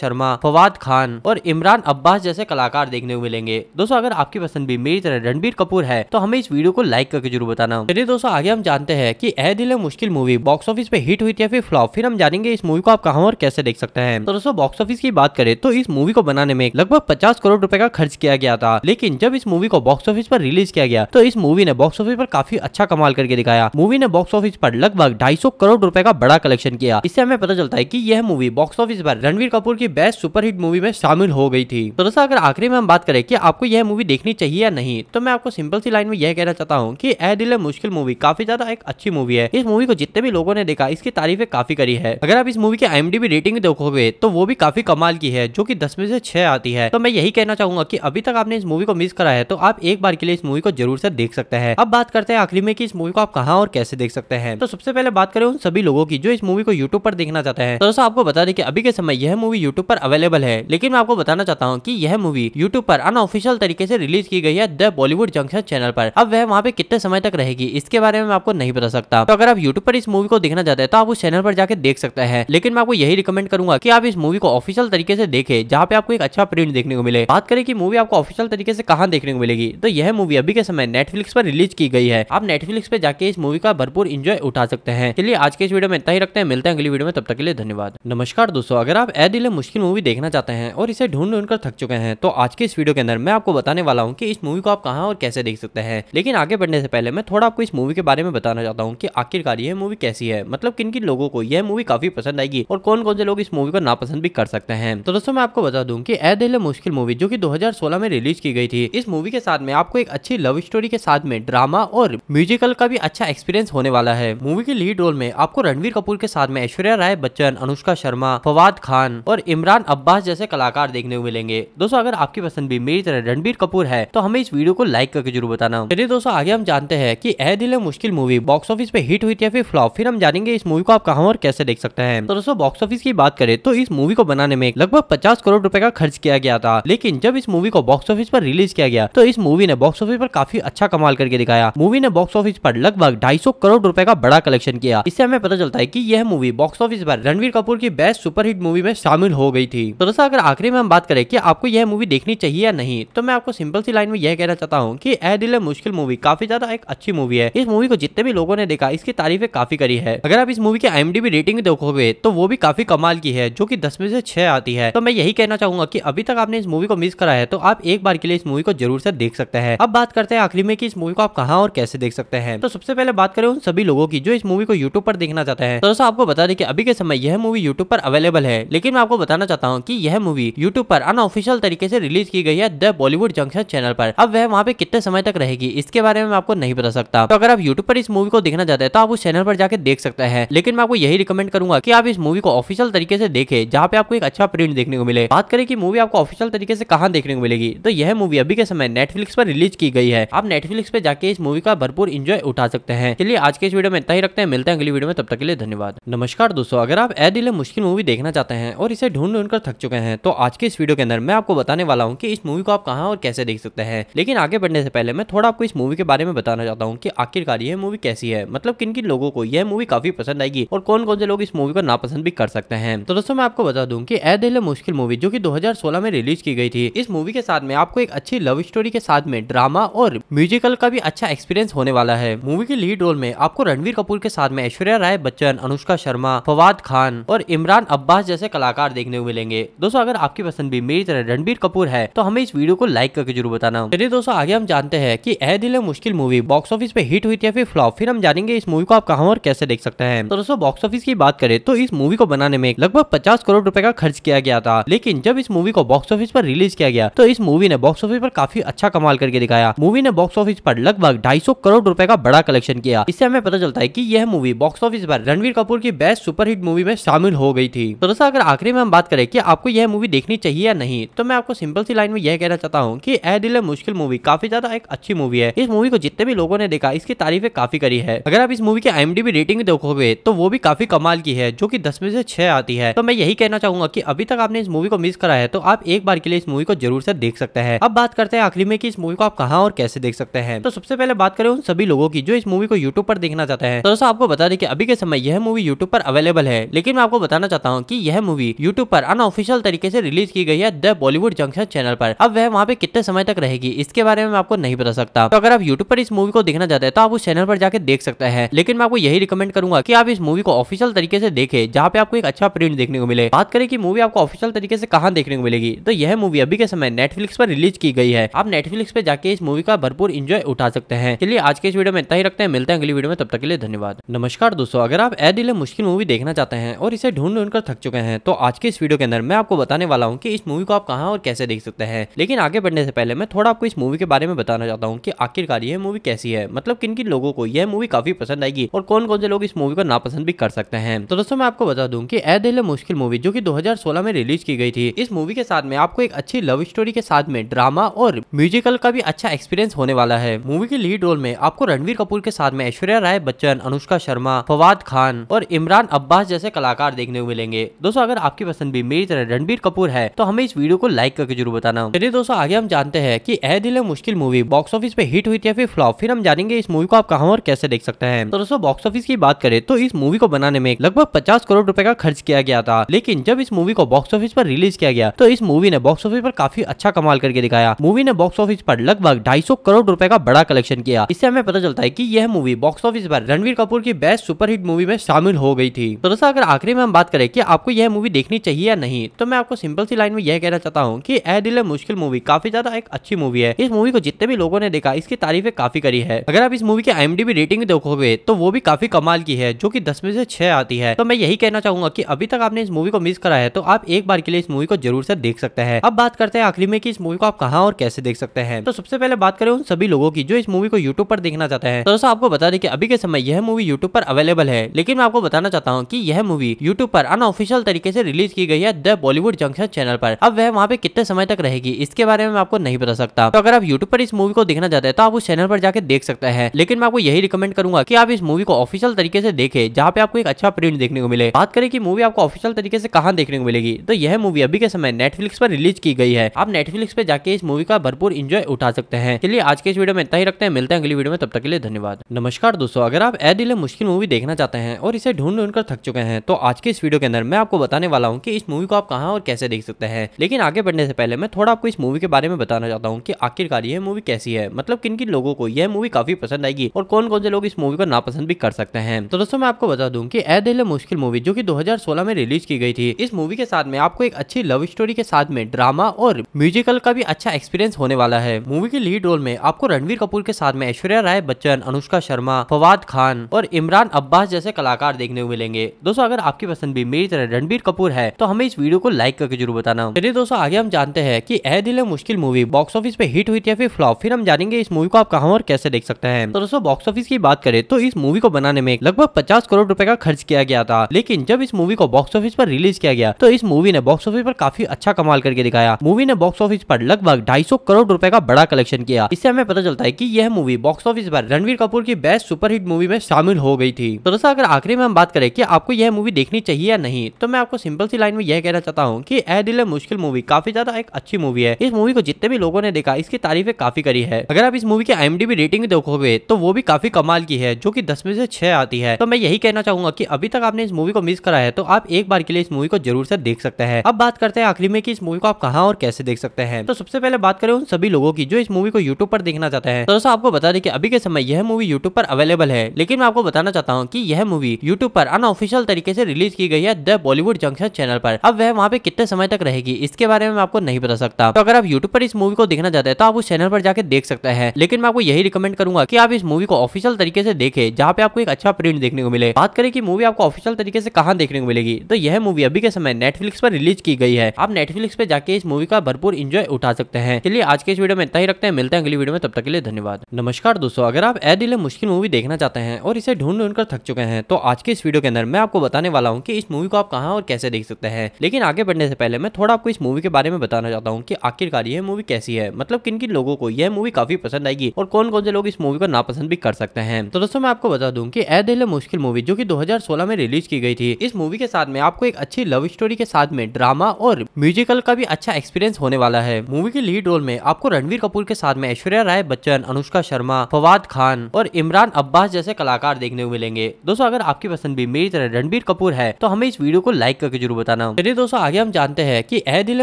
शर्मा फवाद खान और इमरान अब्बास जैसे कलाकार देखने को मिलेंगे दोस्तों अगर आपकी पसंद भी मेरी तरह रणबीर कपूर है तो हमें इस वीडियो को लाइक करके जरूर बताना चलिए दोस्तों आगे हम जानते हैं की Ae Dil Mushkil movie box office पे हिट हुई थी या फिर फ्लॉप फिर हम जानेंगे इस मूवी को आप कहाँ और कैसे देख सकते हैं तो दोस्तों बॉक्स ऑफिस की बात करें तो इस मूवी को बनाने में लगभग पचास करोड़ रूपए का खर्च किया गया था लेकिन जब इस मूवी को बॉक्स ऑफिस पर रिलीज किया गया तो इस मूवी ने बॉक्स ऑफिस पर काफी अच्छा कमाल करके दिखाया मूवी ने बॉक्स ऑफिस पर लगभग 250 करोड़ रुपए का बड़ा कलेक्शन किया इससे हमें पता चलता है कि यह मूवी बॉक्स ऑफिस पर रणवीर कपूर की बेस्ट सुपरहिट मूवी में शामिल हो गई थी तो दोस्तों अगर आखिरी में हम बात करें की आपको यह मूवी देखनी चाहिए या नहीं तो मैं आपको सिंपल सी लाइन में यह कहना चाहता हूँ की ए दिल मुश्किल मूवी काफी ज्यादा एक अच्छी मूवी है इस मूवी को जितने भी लोगों ने देखा इसकी तारीफे काफी करी है अगर आप इस मूवी की एम रेटिंग देखोगे तो वो भी काफी कमाल की है जो की दस में से छह आती है तो मैं यही कहना चाहूंगा की अभी तक आपने इस मूवी को मिस करा है तो आप एक बार के लिए इस मूवी को जरूर से देख देख सकते हैं अब बात करते हैं आखिरी में की इस मूवी को आप कहा और कैसे देख सकते हैं तो सबसे पहले बात करें उन सभी लोगों की जो इस मूवी को यूट्यूब पर देखना चाहते हैं तो दोस्तों आपको बता दें कि अभी के समय यह मूवी यूट्यूब पर अवेलेबल है लेकिन मैं आपको बताना चाहता हूँ की यह मूवी यूट्यूब पर अनऑफिशियल तरीके से रिलीज की गई है द बॉलीवुड जंक्शन चैनल पर अब वह वहाँ पे कितने समय तक रहेगी इसके बारे में आपको नहीं बता सकता तो अगर आप यूट्यूब पर इस मूवी को देखना चाहते हैं तो आप उस चैनल पर जाकर देख सकते हैं लेकिन मैं आपको यही रिकमेंड करूंगा की आप इस मूवी को ऑफिशियल तरीके से देखे जहाँ पे आपको एक अच्छा प्रिंट देखने को मिले बात करें की मूवी आपको ऑफिशियल तरीके से कहाँ देखने को मिलेगी तो यह मूवी अभी के समय नेटफ्लिक्स नेटफ्लिक्स पर रिलीज की गई है आप नेटफ्लिक्स पे जाके इस मूवी का भरपूर इंजॉय उठा सकते हैं चलिए आज के इस वीडियो में इतना ही रखते हैं मिलते हैं अगली वीडियो में तब तक के लिए धन्यवाद नमस्कार दोस्तों अगर आप ए दिले मुश्किल मूवी देखना चाहते हैं और इसे ढूंढ ढूंढ कर थक चुके हैं तो आज के इस वीडियो के अंदर मैं आपको बताने वाला हूँ की इस मूवी को आप कहाँ और कैसे देख सकते हैं लेकिन आगे बढ़ने से पहले मैं थोड़ा आपको इस मूवी के बारे में बताना चाहता हूँ की आखिरकार यह मूवी कैसी है मतलब किन किन लोगों को यह मूवी काफी पसंद आएगी और कौन कौन से लोग इस मूवी को नापसंद भी कर सकते हैं तो दोस्तों मैं आपको बता दूँ की ए दिले मुश्किल मूवी जो की दो में रिलीज की गई थी इस मूवी के साथ में आपको एक अच्छी लव स्टोरी के साथ साथ में ड्रामा और म्यूजिकल का भी अच्छा एक्सपीरियंस होने वाला है मूवी के लीड रोल में आपको रणवीर कपूर के साथ में ऐश्वर्या राय बच्चन अनुष्का शर्मा फवाद खान और इमरान अब्बास जैसे कलाकार देखने को मिलेंगे दोस्तों अगर आपकी पसंद भी मेरी तरह रणबीर कपूर है तो हमें इस वीडियो को लाइक करके जरूर बताना चलिए दोस्तों आगे हम जानते हैं की Ae Dil Mushkil movie box office पे हिट हुई थी या फिर फ्लॉप फिर हम जानेंगे इस मूवी को आप कहाँ और कैसे देख सकते हैं तो दोस्तों बॉक्स ऑफिस की बात करें तो इस मूवी को बनाने में लगभग पचास करोड़ रूपए का खर्च किया गया था लेकिन जब इस मूवी को बॉक्स ऑफिस पर रिलीज किया गया तो इस मूवी ने बॉक्स ऑफिस पर काफी अच्छा कमाल करके दिखाया मूवी ने बॉक्स ऑफिस पर लगभग 250 करोड़ रुपए का बड़ा कलेक्शन किया इससे हमें पता चलता है कि यह मूवी बॉक्स ऑफिस पर रणवीर कपूर की बेस्ट सुपरहिट मूवी में शामिल हो गई थी तो दोस्तों अगर आखिरी में हम बात करें कि आपको यह मूवी देखनी चाहिए या नहीं तो मैं आपको सिंपल सी लाइन में यह कहना चाहता हूँ की ऐ दिल मुश्किल मूवी काफी ज्यादा एक अच्छी मूवी है इस मूवी को जितने भी लोगों ने देखा इसकी तारीफे काफी करी है अगर आप इस मूवी की एम रेटिंग देखोगे तो वो भी काफी कमाल की है जो की दस में से छह आती है तो मैं यही कहना चाहूंगा की अभी तक आपने इस मूवी को मिस करा है तो आप एक बार के लिए इस मूवी को जरूर से देख सकते हैं अब बात करते हैं आखिरी में की इस मूवी को आप कहा और कैसे देख सकते हैं तो सबसे पहले बात करें उन सभी लोगों की जो इस मूवी को यूट्यूब पर देखना चाहते हैं तो दोस्तों आपको बता दें कि अभी के समय यह मूवी यूट्यूब पर अवेलेबल है लेकिन मैं आपको बताना चाहता हूँ की यह मूवी यूट्यूब पर अनऑफिशियल तरीके से रिलीज की गई है द बॉलीवुड जंक्शन चैनल पर अब वह वहाँ पे कितने समय तक रहेगी इसके बारे में आपको नहीं बता सकता तो अगर आप यूट्यूब पर इस मूवी को देखना चाहते हैं तो आप उस चैनल पर जाकर देख सकते हैं लेकिन मैं आपको यही रिकमेंड करूंगा की आप इस मूवी को ऑफिशियल तरीके से देखे जहाँ पे आपको एक अच्छा प्रिंट देखने को मिले बात करें कि मूवी आपको ऑफिशियल तरीके से कहाँ देखने को मिलेगी तो यह मूवी अभी के समय नेटफ्लिक्स पर रिलीज की गई है आप नेटफ्लिक्स नेटफ्लिक्स पे जाके इस मूवी का भरपूर इंजॉय उठा सकते हैं चलिए आज के इस वीडियो में इतना ही रखते हैं मिलते हैं अगली वीडियो में तब तक के लिए धन्यवाद नमस्कार दोस्तों अगर आप ए दिले मुश्किल मूवी देखना चाहते हैं और इसे ढूंढ ढूंढ कर थक चुके हैं तो आज के इस वीडियो के अंदर मैं आपको बताने वाला हूँ की इस मूवी को आप कहाँ और कैसे देख सकते हैं लेकिन आगे बढ़ने से पहले मैं थोड़ा आपको इस मूवी के बारे में बताना चाहता हूँ की आखिरकार यह मूवी कैसी है मतलब किन किन लोगों को यह मूवी काफी पसंद आएगी और कौन कौन से लोग इस मूवी को नापसंद भी कर सकते हैं तो दोस्तों मैं आपको बता दूँ की ए दिल मुश्किल मूवी जो की दो में रिलीज की गई थी इस मूवी के साथ में आपको एक अच्छी लव स्टोरी के साथ में ड्रामा और म्यूजिकल फिल्म का भी अच्छा एक्सपीरियंस होने वाला है मूवी के लीड रोल में आपको रणवीर कपूर के साथ में ऐश्वर्या राय बच्चन अनुष्का शर्मा फवाद खान और इमरान अब्बास जैसे कलाकार देखने को मिलेंगे दोस्तों अगर आपकी पसंद भी मेरी तरह रणबीर कपूर है तो हमें इस वीडियो को लाइक करके जरूर बताना चलिए दोस्तों आगे हम जानते हैं की Ae Dil Mushkil movie box office पे हिट हुई थी या फिर फ्लॉप फिर हम जानेंगे इस मूवी को आप कहाँ और कैसे देख सकते हैं तो दोस्तों बॉक्स ऑफिस की बात करें तो इस मूवी को बनाने में लगभग पचास करोड़ रूपए का खर्च किया गया था लेकिन जब इस मूवी को बॉक्स ऑफिस पर रिलीज किया गया तो इस मूवी ने बॉक्स ऑफिस पर काफी अच्छा कमाल करके दिखाया मूवी ने बॉक्स ऑफिस ऑफिस पर लगभग 250 करोड़ रुपए का बड़ा कलेक्शन किया इससे हमें पता चलता है कि यह मूवी बॉक्स ऑफिस पर रणवीर कपूर की बेस्ट सुपरहिट मूवी में शामिल हो गई थी तो दोस्तों अगर आखिरी में हम बात करें कि आपको यह मूवी देखनी चाहिए या नहीं तो मैं आपको सिंपल सी लाइन में यह कहना चाहता हूँ की ए दिल मुश्किल मूवी काफी ज्यादा एक अच्छी मूवी है इस मूवी को जितने भी लोगों ने देखा इसकी तारीफें काफी करी है अगर आप इस मूवी की आई रेटिंग देखोगे तो वो भी काफी कमाल की है जो की दस में से छह आती है तो मैं यही कहना चाहूंगा की अभी तक आपने इस मूवी को मिस करा है तो आप एक बार के लिए इस मूवी को जरूर से देख सकते हैं अब बात करते हैं आखिरी में की इस मूवी को आप कहा और कैसे देख सकते हैं हैं तो सबसे पहले बात करें उन सभी लोगों की जो इस मूवी को यूट्यूब पर देखना चाहते हैं तो दोस्तों आपको बता दें कि अभी के समय यह मूवी यूट्यूब पर अवेलेबल है लेकिन मैं आपको बताना चाहता हूँ की यह मूवी यूट्यूब पर अनऑफिशियल तरीके से रिलीज की गई है द बॉलीवुड जंक्शन चैनल पर अब वह वहाँ पे कितने समय तक रहेगी इसके बारे में आपको नहीं बता सकता तो अगर आप यूट्यूब पर इस मूवी को देखना चाहते हैं तो आप उस चैनल पर जाकर देख सकते हैं लेकिन मैं आपको यही रिकमेंड करूंगा की आप इस मूवी को ऑफिशियल तरीके से देखे जहाँ पे आपको एक अच्छा प्रिंट देखने को मिले बात करें की मूवी आपको ऑफिशियल तरीके से कहा देखने को मिलेगी तो यह मूवी अभी के समय नेटफ्लिक्स पर रिलीज की गई है आप नेटफ्लिक्स पर जाके इस मूवी का भरपूर इंजॉय जो है उठा सकते हैं चलिए आज के इस वीडियो में इतना ही रखते हैं मिलते हैं अगली वीडियो में तब तक के लिए धन्यवाद नमस्कार दोस्तों अगर आप ए दिले मुश्किल मूवी देखना चाहते हैं और इसे ढूंढ ढूंढ कर थक चुके हैं तो आज के इस वीडियो के अंदर मैं आपको बताने वाला हूँ की इस मूवी को आप कहाँ और कैसे देख सकते हैं लेकिन आगे बढ़ने से पहले मैं थोड़ा आपको इस मूवी के बारे में बताना चाहता हूँ की आखिरकार ये मूवी कैसी है मतलब किन किन लोगों को यह मूवी काफी पसंद आएगी और कौन कौन से लोग इस मूवी को नापसंद भी कर सकते हैं तो दोस्तों मैं आपको बता दूँ की ए दिले मुश्किल मूवी जो की दो में रिलीज की गई थी इस मूवी के साथ में आपको एक अच्छी लव स्टोरी के साथ में ड्रामा और म्यूजिकल का भी अच्छा एक्सपीरियंस होने वाला है है मूवी के लीड रोल में आपको रणवीर कपूर के साथ में ऐश्वर्या राय बच्चन अनुष्का शर्मा फवाद खान और इमरान अब्बास जैसे कलाकार देखने को मिलेंगे दोस्तों अगर आपकी पसंद भी मेरी तरह रणबीर कपूर है तो हमें इस वीडियो को लाइक करके जरूर बताना चलिए दोस्तों आगे हम जानते हैं की Ae Dil Mushkil movie box office पे हिट हुई थी या फिर फ्लॉप फिर हम जानेंगे इस मूवी को आप कहाँ और कैसे देख सकते हैं तो दोस्तों बॉक्स ऑफिस की बात करें तो इस मूवी को बनाने में लगभग पचास करोड़ रूपए का खर्च किया गया था लेकिन जब इस मूवी को बॉक्स ऑफिस पर रिलीज किया गया तो इस मूवी ने बॉक्स ऑफिस पर काफी अच्छा कमाल करके दिखाया मूवी ने बॉक्स ऑफिस पर लगभग ढाई करोड़ रूपए का बड़ा कलेक्शन किया इससे हमें पता चलता है की यह मूवी बॉक्स ऑफिस पर रणवीर कपूर की बेस्ट सुपरहिट मूवी में शामिल हो गई थी तो दोस्तों अगर आखिरी में हम बात करें की आपको यह मूवी देखनी चाहिए या नहीं तो मैं आपको सिंपल सी लाइन में यह कहना चाहता हूँ की ए दिल मुश्किल मूवी काफी ज्यादा एक अच्छी मूवी है इस मूवी को जितने भी लोगों ने देखा इसकी तारीफें काफी करी है अगर आप इस मूवी की एम रेटिंग देखोगे तो वो भी काफी कमाल की है जो की दस में से छह आती है तो मैं यही कहना चाहूंगा की अभी तक आपने इस मूवी को मिस करा है तो आप एक बार के लिए इस मूवी को जरूर से देख सकते हैं अब बात करते हैं आखिरी में की इस मूवी को आप कहाँ और कैसे देख सकते हैं तो सबसे पहले बात करें उन सभी लोगों लोगों की जो इस मूवी को यूट्यूब पर देखना चाहता है तो दोस्तों आपको बता दें कि अभी के समय यह मूवी यूट्यूब पर अवेलेबल है लेकिन मैं आपको बताना चाहता हूँ की यह मूवी यूट्यूब पर अनऑफिशियल तरीके से रिलीज की गई है द बॉलीवुड जंक्शन चैनल पर अब वह वहाँ पे कितने समय तक रहेगी इसके बारे में आपको नहीं बता सकता तो अगर आप यूट्यूब पर इस मूवी को देखना चाहते हैं तो आप उस चैनल पर जाकर देख सकते हैं लेकिन मैं आपको यही रिकमेंड करूंगा की आप इस मूवी को ऑफिशियल तरीके से देखे जहाँ पे आपको एक अच्छा प्रिंट देखने को मिले बात करें की मूवी आपको ऑफिशियल तरीके से कहा देखने को मिलेगी तो यह मूवी अभी के समय नेटफ्लिक्स पर रिलीज की गई है आप नेटफ्लिक्स पर जाके इस मूवी का भरपूर इंजॉय उठा सकते हैं चलिए आज के इस वीडियो वीडियो में इतना ही रखते हैं मिलते हैं अगली वीडियो में तब तक के लिए धन्यवाद नमस्कार दोस्तों अगर आप ए दिले मुश्किल मूवी देखना चाहते हैं और इसे ढूंढ ढूंढ कर थक चुके हैं तो आज के इस वीडियो के अंदर मैं आपको बताने वाला हूँ की इस मूवी को आप कहा और कैसे देख सकते हैं लेकिन आगे बढ़ने से पहले मैं थोड़ा आपको इस मूवी के बारे में बताना चाहता हूँ की आखिरकार यह मूवी कैसी है मतलब किन किन लोगों को यह मूवी काफी पसंद आएगी और कौन कौन से लोग इस मूवी को नापसंद भी कर सकते हैं तो दोस्तों मैं आपको बता दूँ की ए दिल मुश्किल मूवी जो की दो में रिलीज की गई थी इस मूवी के साथ में आपको एक अच्छी लव स्टोरी के साथ में ड्रामा और म्यूजिकल का भी अच्छा एक्सपीरियंस होने वाला है मूवी के लीड रोल में आपको रणवीर कपूर के साथ में ऐश्वर्या राय बच्चन अनुष्का शर्मा फवाद खान और इमरान अब्बास जैसे कलाकार देखने को मिलेंगे दोस्तों अगर आपकी पसंद भी मेरी तरह रणबीर कपूर है तो हमें इस वीडियो को लाइक करके जरूर बताना चलिए दोस्तों आगे हम जानते हैं की Ae Dil Mushkil movie box office पे हिट हुई थी या फिर फ्लॉप फिर हम जानेंगे इस मूवी को आप कहा और कैसे देख सकते हैं तो दोस्तों बॉक्स ऑफिस की बात करें तो इस मूवी को बनाने में लगभग पचास करोड़ रूपए का खर्च किया गया था लेकिन जब इस मूवी को बॉक्स ऑफिस पर रिलीज किया गया तो इस मूवी ने बॉक्स ऑफिस पर काफी अच्छा कमाल करके दिखाया मूवी ने बॉक्स ऑफिस पर लगभग ढाई करोड़ रूपए का बड़ा कलेक्शन किया इससे हमें पता चलता है कि यह मूवी बॉक्स ऑफिस पर रणवीर कपूर की बेस्ट सुपरहिट मूवी में शामिल हो गई थी तो दोस्तों अगर आखिरी में हम बात करें कि आपको यह मूवी देखनी चाहिए या नहीं तो मैं आपको सिंपल सी लाइन में यह कहना चाहता हूँ की ए दिल मुश्किल मूवी काफी ज्यादा एक अच्छी मूवी है इस मूवी को जितने भी लोगों ने देखा इसकी तारीफें काफी करी है अगर आप इस मूवी की आई रेटिंग देखोगे तो वो भी काफी कमाल की है जो की दस में से छह आती है तो मैं यही कहना चाहूंगा की अभी तक आपने इस मूवी को मिस करा है तो आप एक बार के लिए इस मूवी को जरूर से देख सकते हैं अब बात करते हैं आखिरी में की इस मूवी को आप कहा और कैसे देख सकते हैं तो सबसे पहले बात करें उन सभी लोगों की जो इस मूवी को यूट्यूब पर देखना चाहते हैं तो दोस्तों आपको बता दें कि अभी के समय यह मूवी यूट्यूब पर अवेलेबल है लेकिन मैं आपको बताना चाहता हूँ की यह मूवी यूट्यूब पर अनऑफिशियल तरीके से रिलीज की गई है द बॉलीवुड जंक्शन चैनल पर अब वह वहाँ पे कितने समय तक रहेगी इसके बारे में मैं आपको नहीं बता सकता तो अगर आप यूट्यूब पर इस मूवी को देखना चाहते हैं तो आप उस चैनल पर जाकर देख सकते हैं लेकिन मैं आपको यही रिकमेंड करूंगा की आप इस मूवी को ऑफिशियल तरीके से देखे जहाँ पे आपको एक अच्छा प्रिंट देखने को मिले बात करें कि मूवी आपको ऑफिशियल तरीके से कहा देखने को मिलेगी तो यह मूवी अभी के समय नेटफ्लिक्स पर रिलीज की गई है आप नेटफ्लिक्स पर जाके इस मूवी का भरपूर इंजॉय उठा सकते हैं चलिए आज के इस वीडियो में इतना ही रखते हैं मिलते हैं अगली वीडियो में तब तक तक के लिए धन्यवाद नमस्कार दोस्तों अगर आप ए दिले मुश्किल मूवी देखना चाहते हैं और इसे ढूंढ ढूंढ कर थक चुके हैं तो आज के इस वीडियो के अंदर मैं आपको बताने वाला हूँ कि इस मूवी को आप कहाँ और कैसे देख सकते हैं लेकिन आगे बढ़ने से पहले मैं थोड़ा आपको इस मूवी के बारे में बताना चाहता हूँ की आखिरकार यह मूवी कैसी है मतलब किन किन लोगों को यह मूवी काफी पसंद आएगी और कौन कौन से लोग इस मूवी को नापसंद भी कर सकते हैं तो दोस्तों मैं आपको बता दूँ की ए दिले मुश्किल मूवी जो की दो में रिलीज की गई थी इस मूवी के साथ में आपको एक अच्छी लव स्टोरी के साथ में ड्रामा और म्यूजिकल का भी अच्छा एक्सपीरियंस होने वाला है मूवी के लीड रोल में आपको रणवीर कपूर के साथ में ऐश्वर्या राय बच्चन अनुष्का शर्मा फवाद खान और इमरान अब्बास जैसे कलाकार देखने को मिलेंगे दोस्तों अगर आपकी पसंद भी मेरी तरह रणबीर कपूर है तो हमें इस वीडियो को लाइक करके जरूर बताना चलिए दोस्तों आगे हम जानते हैं की Ae Dil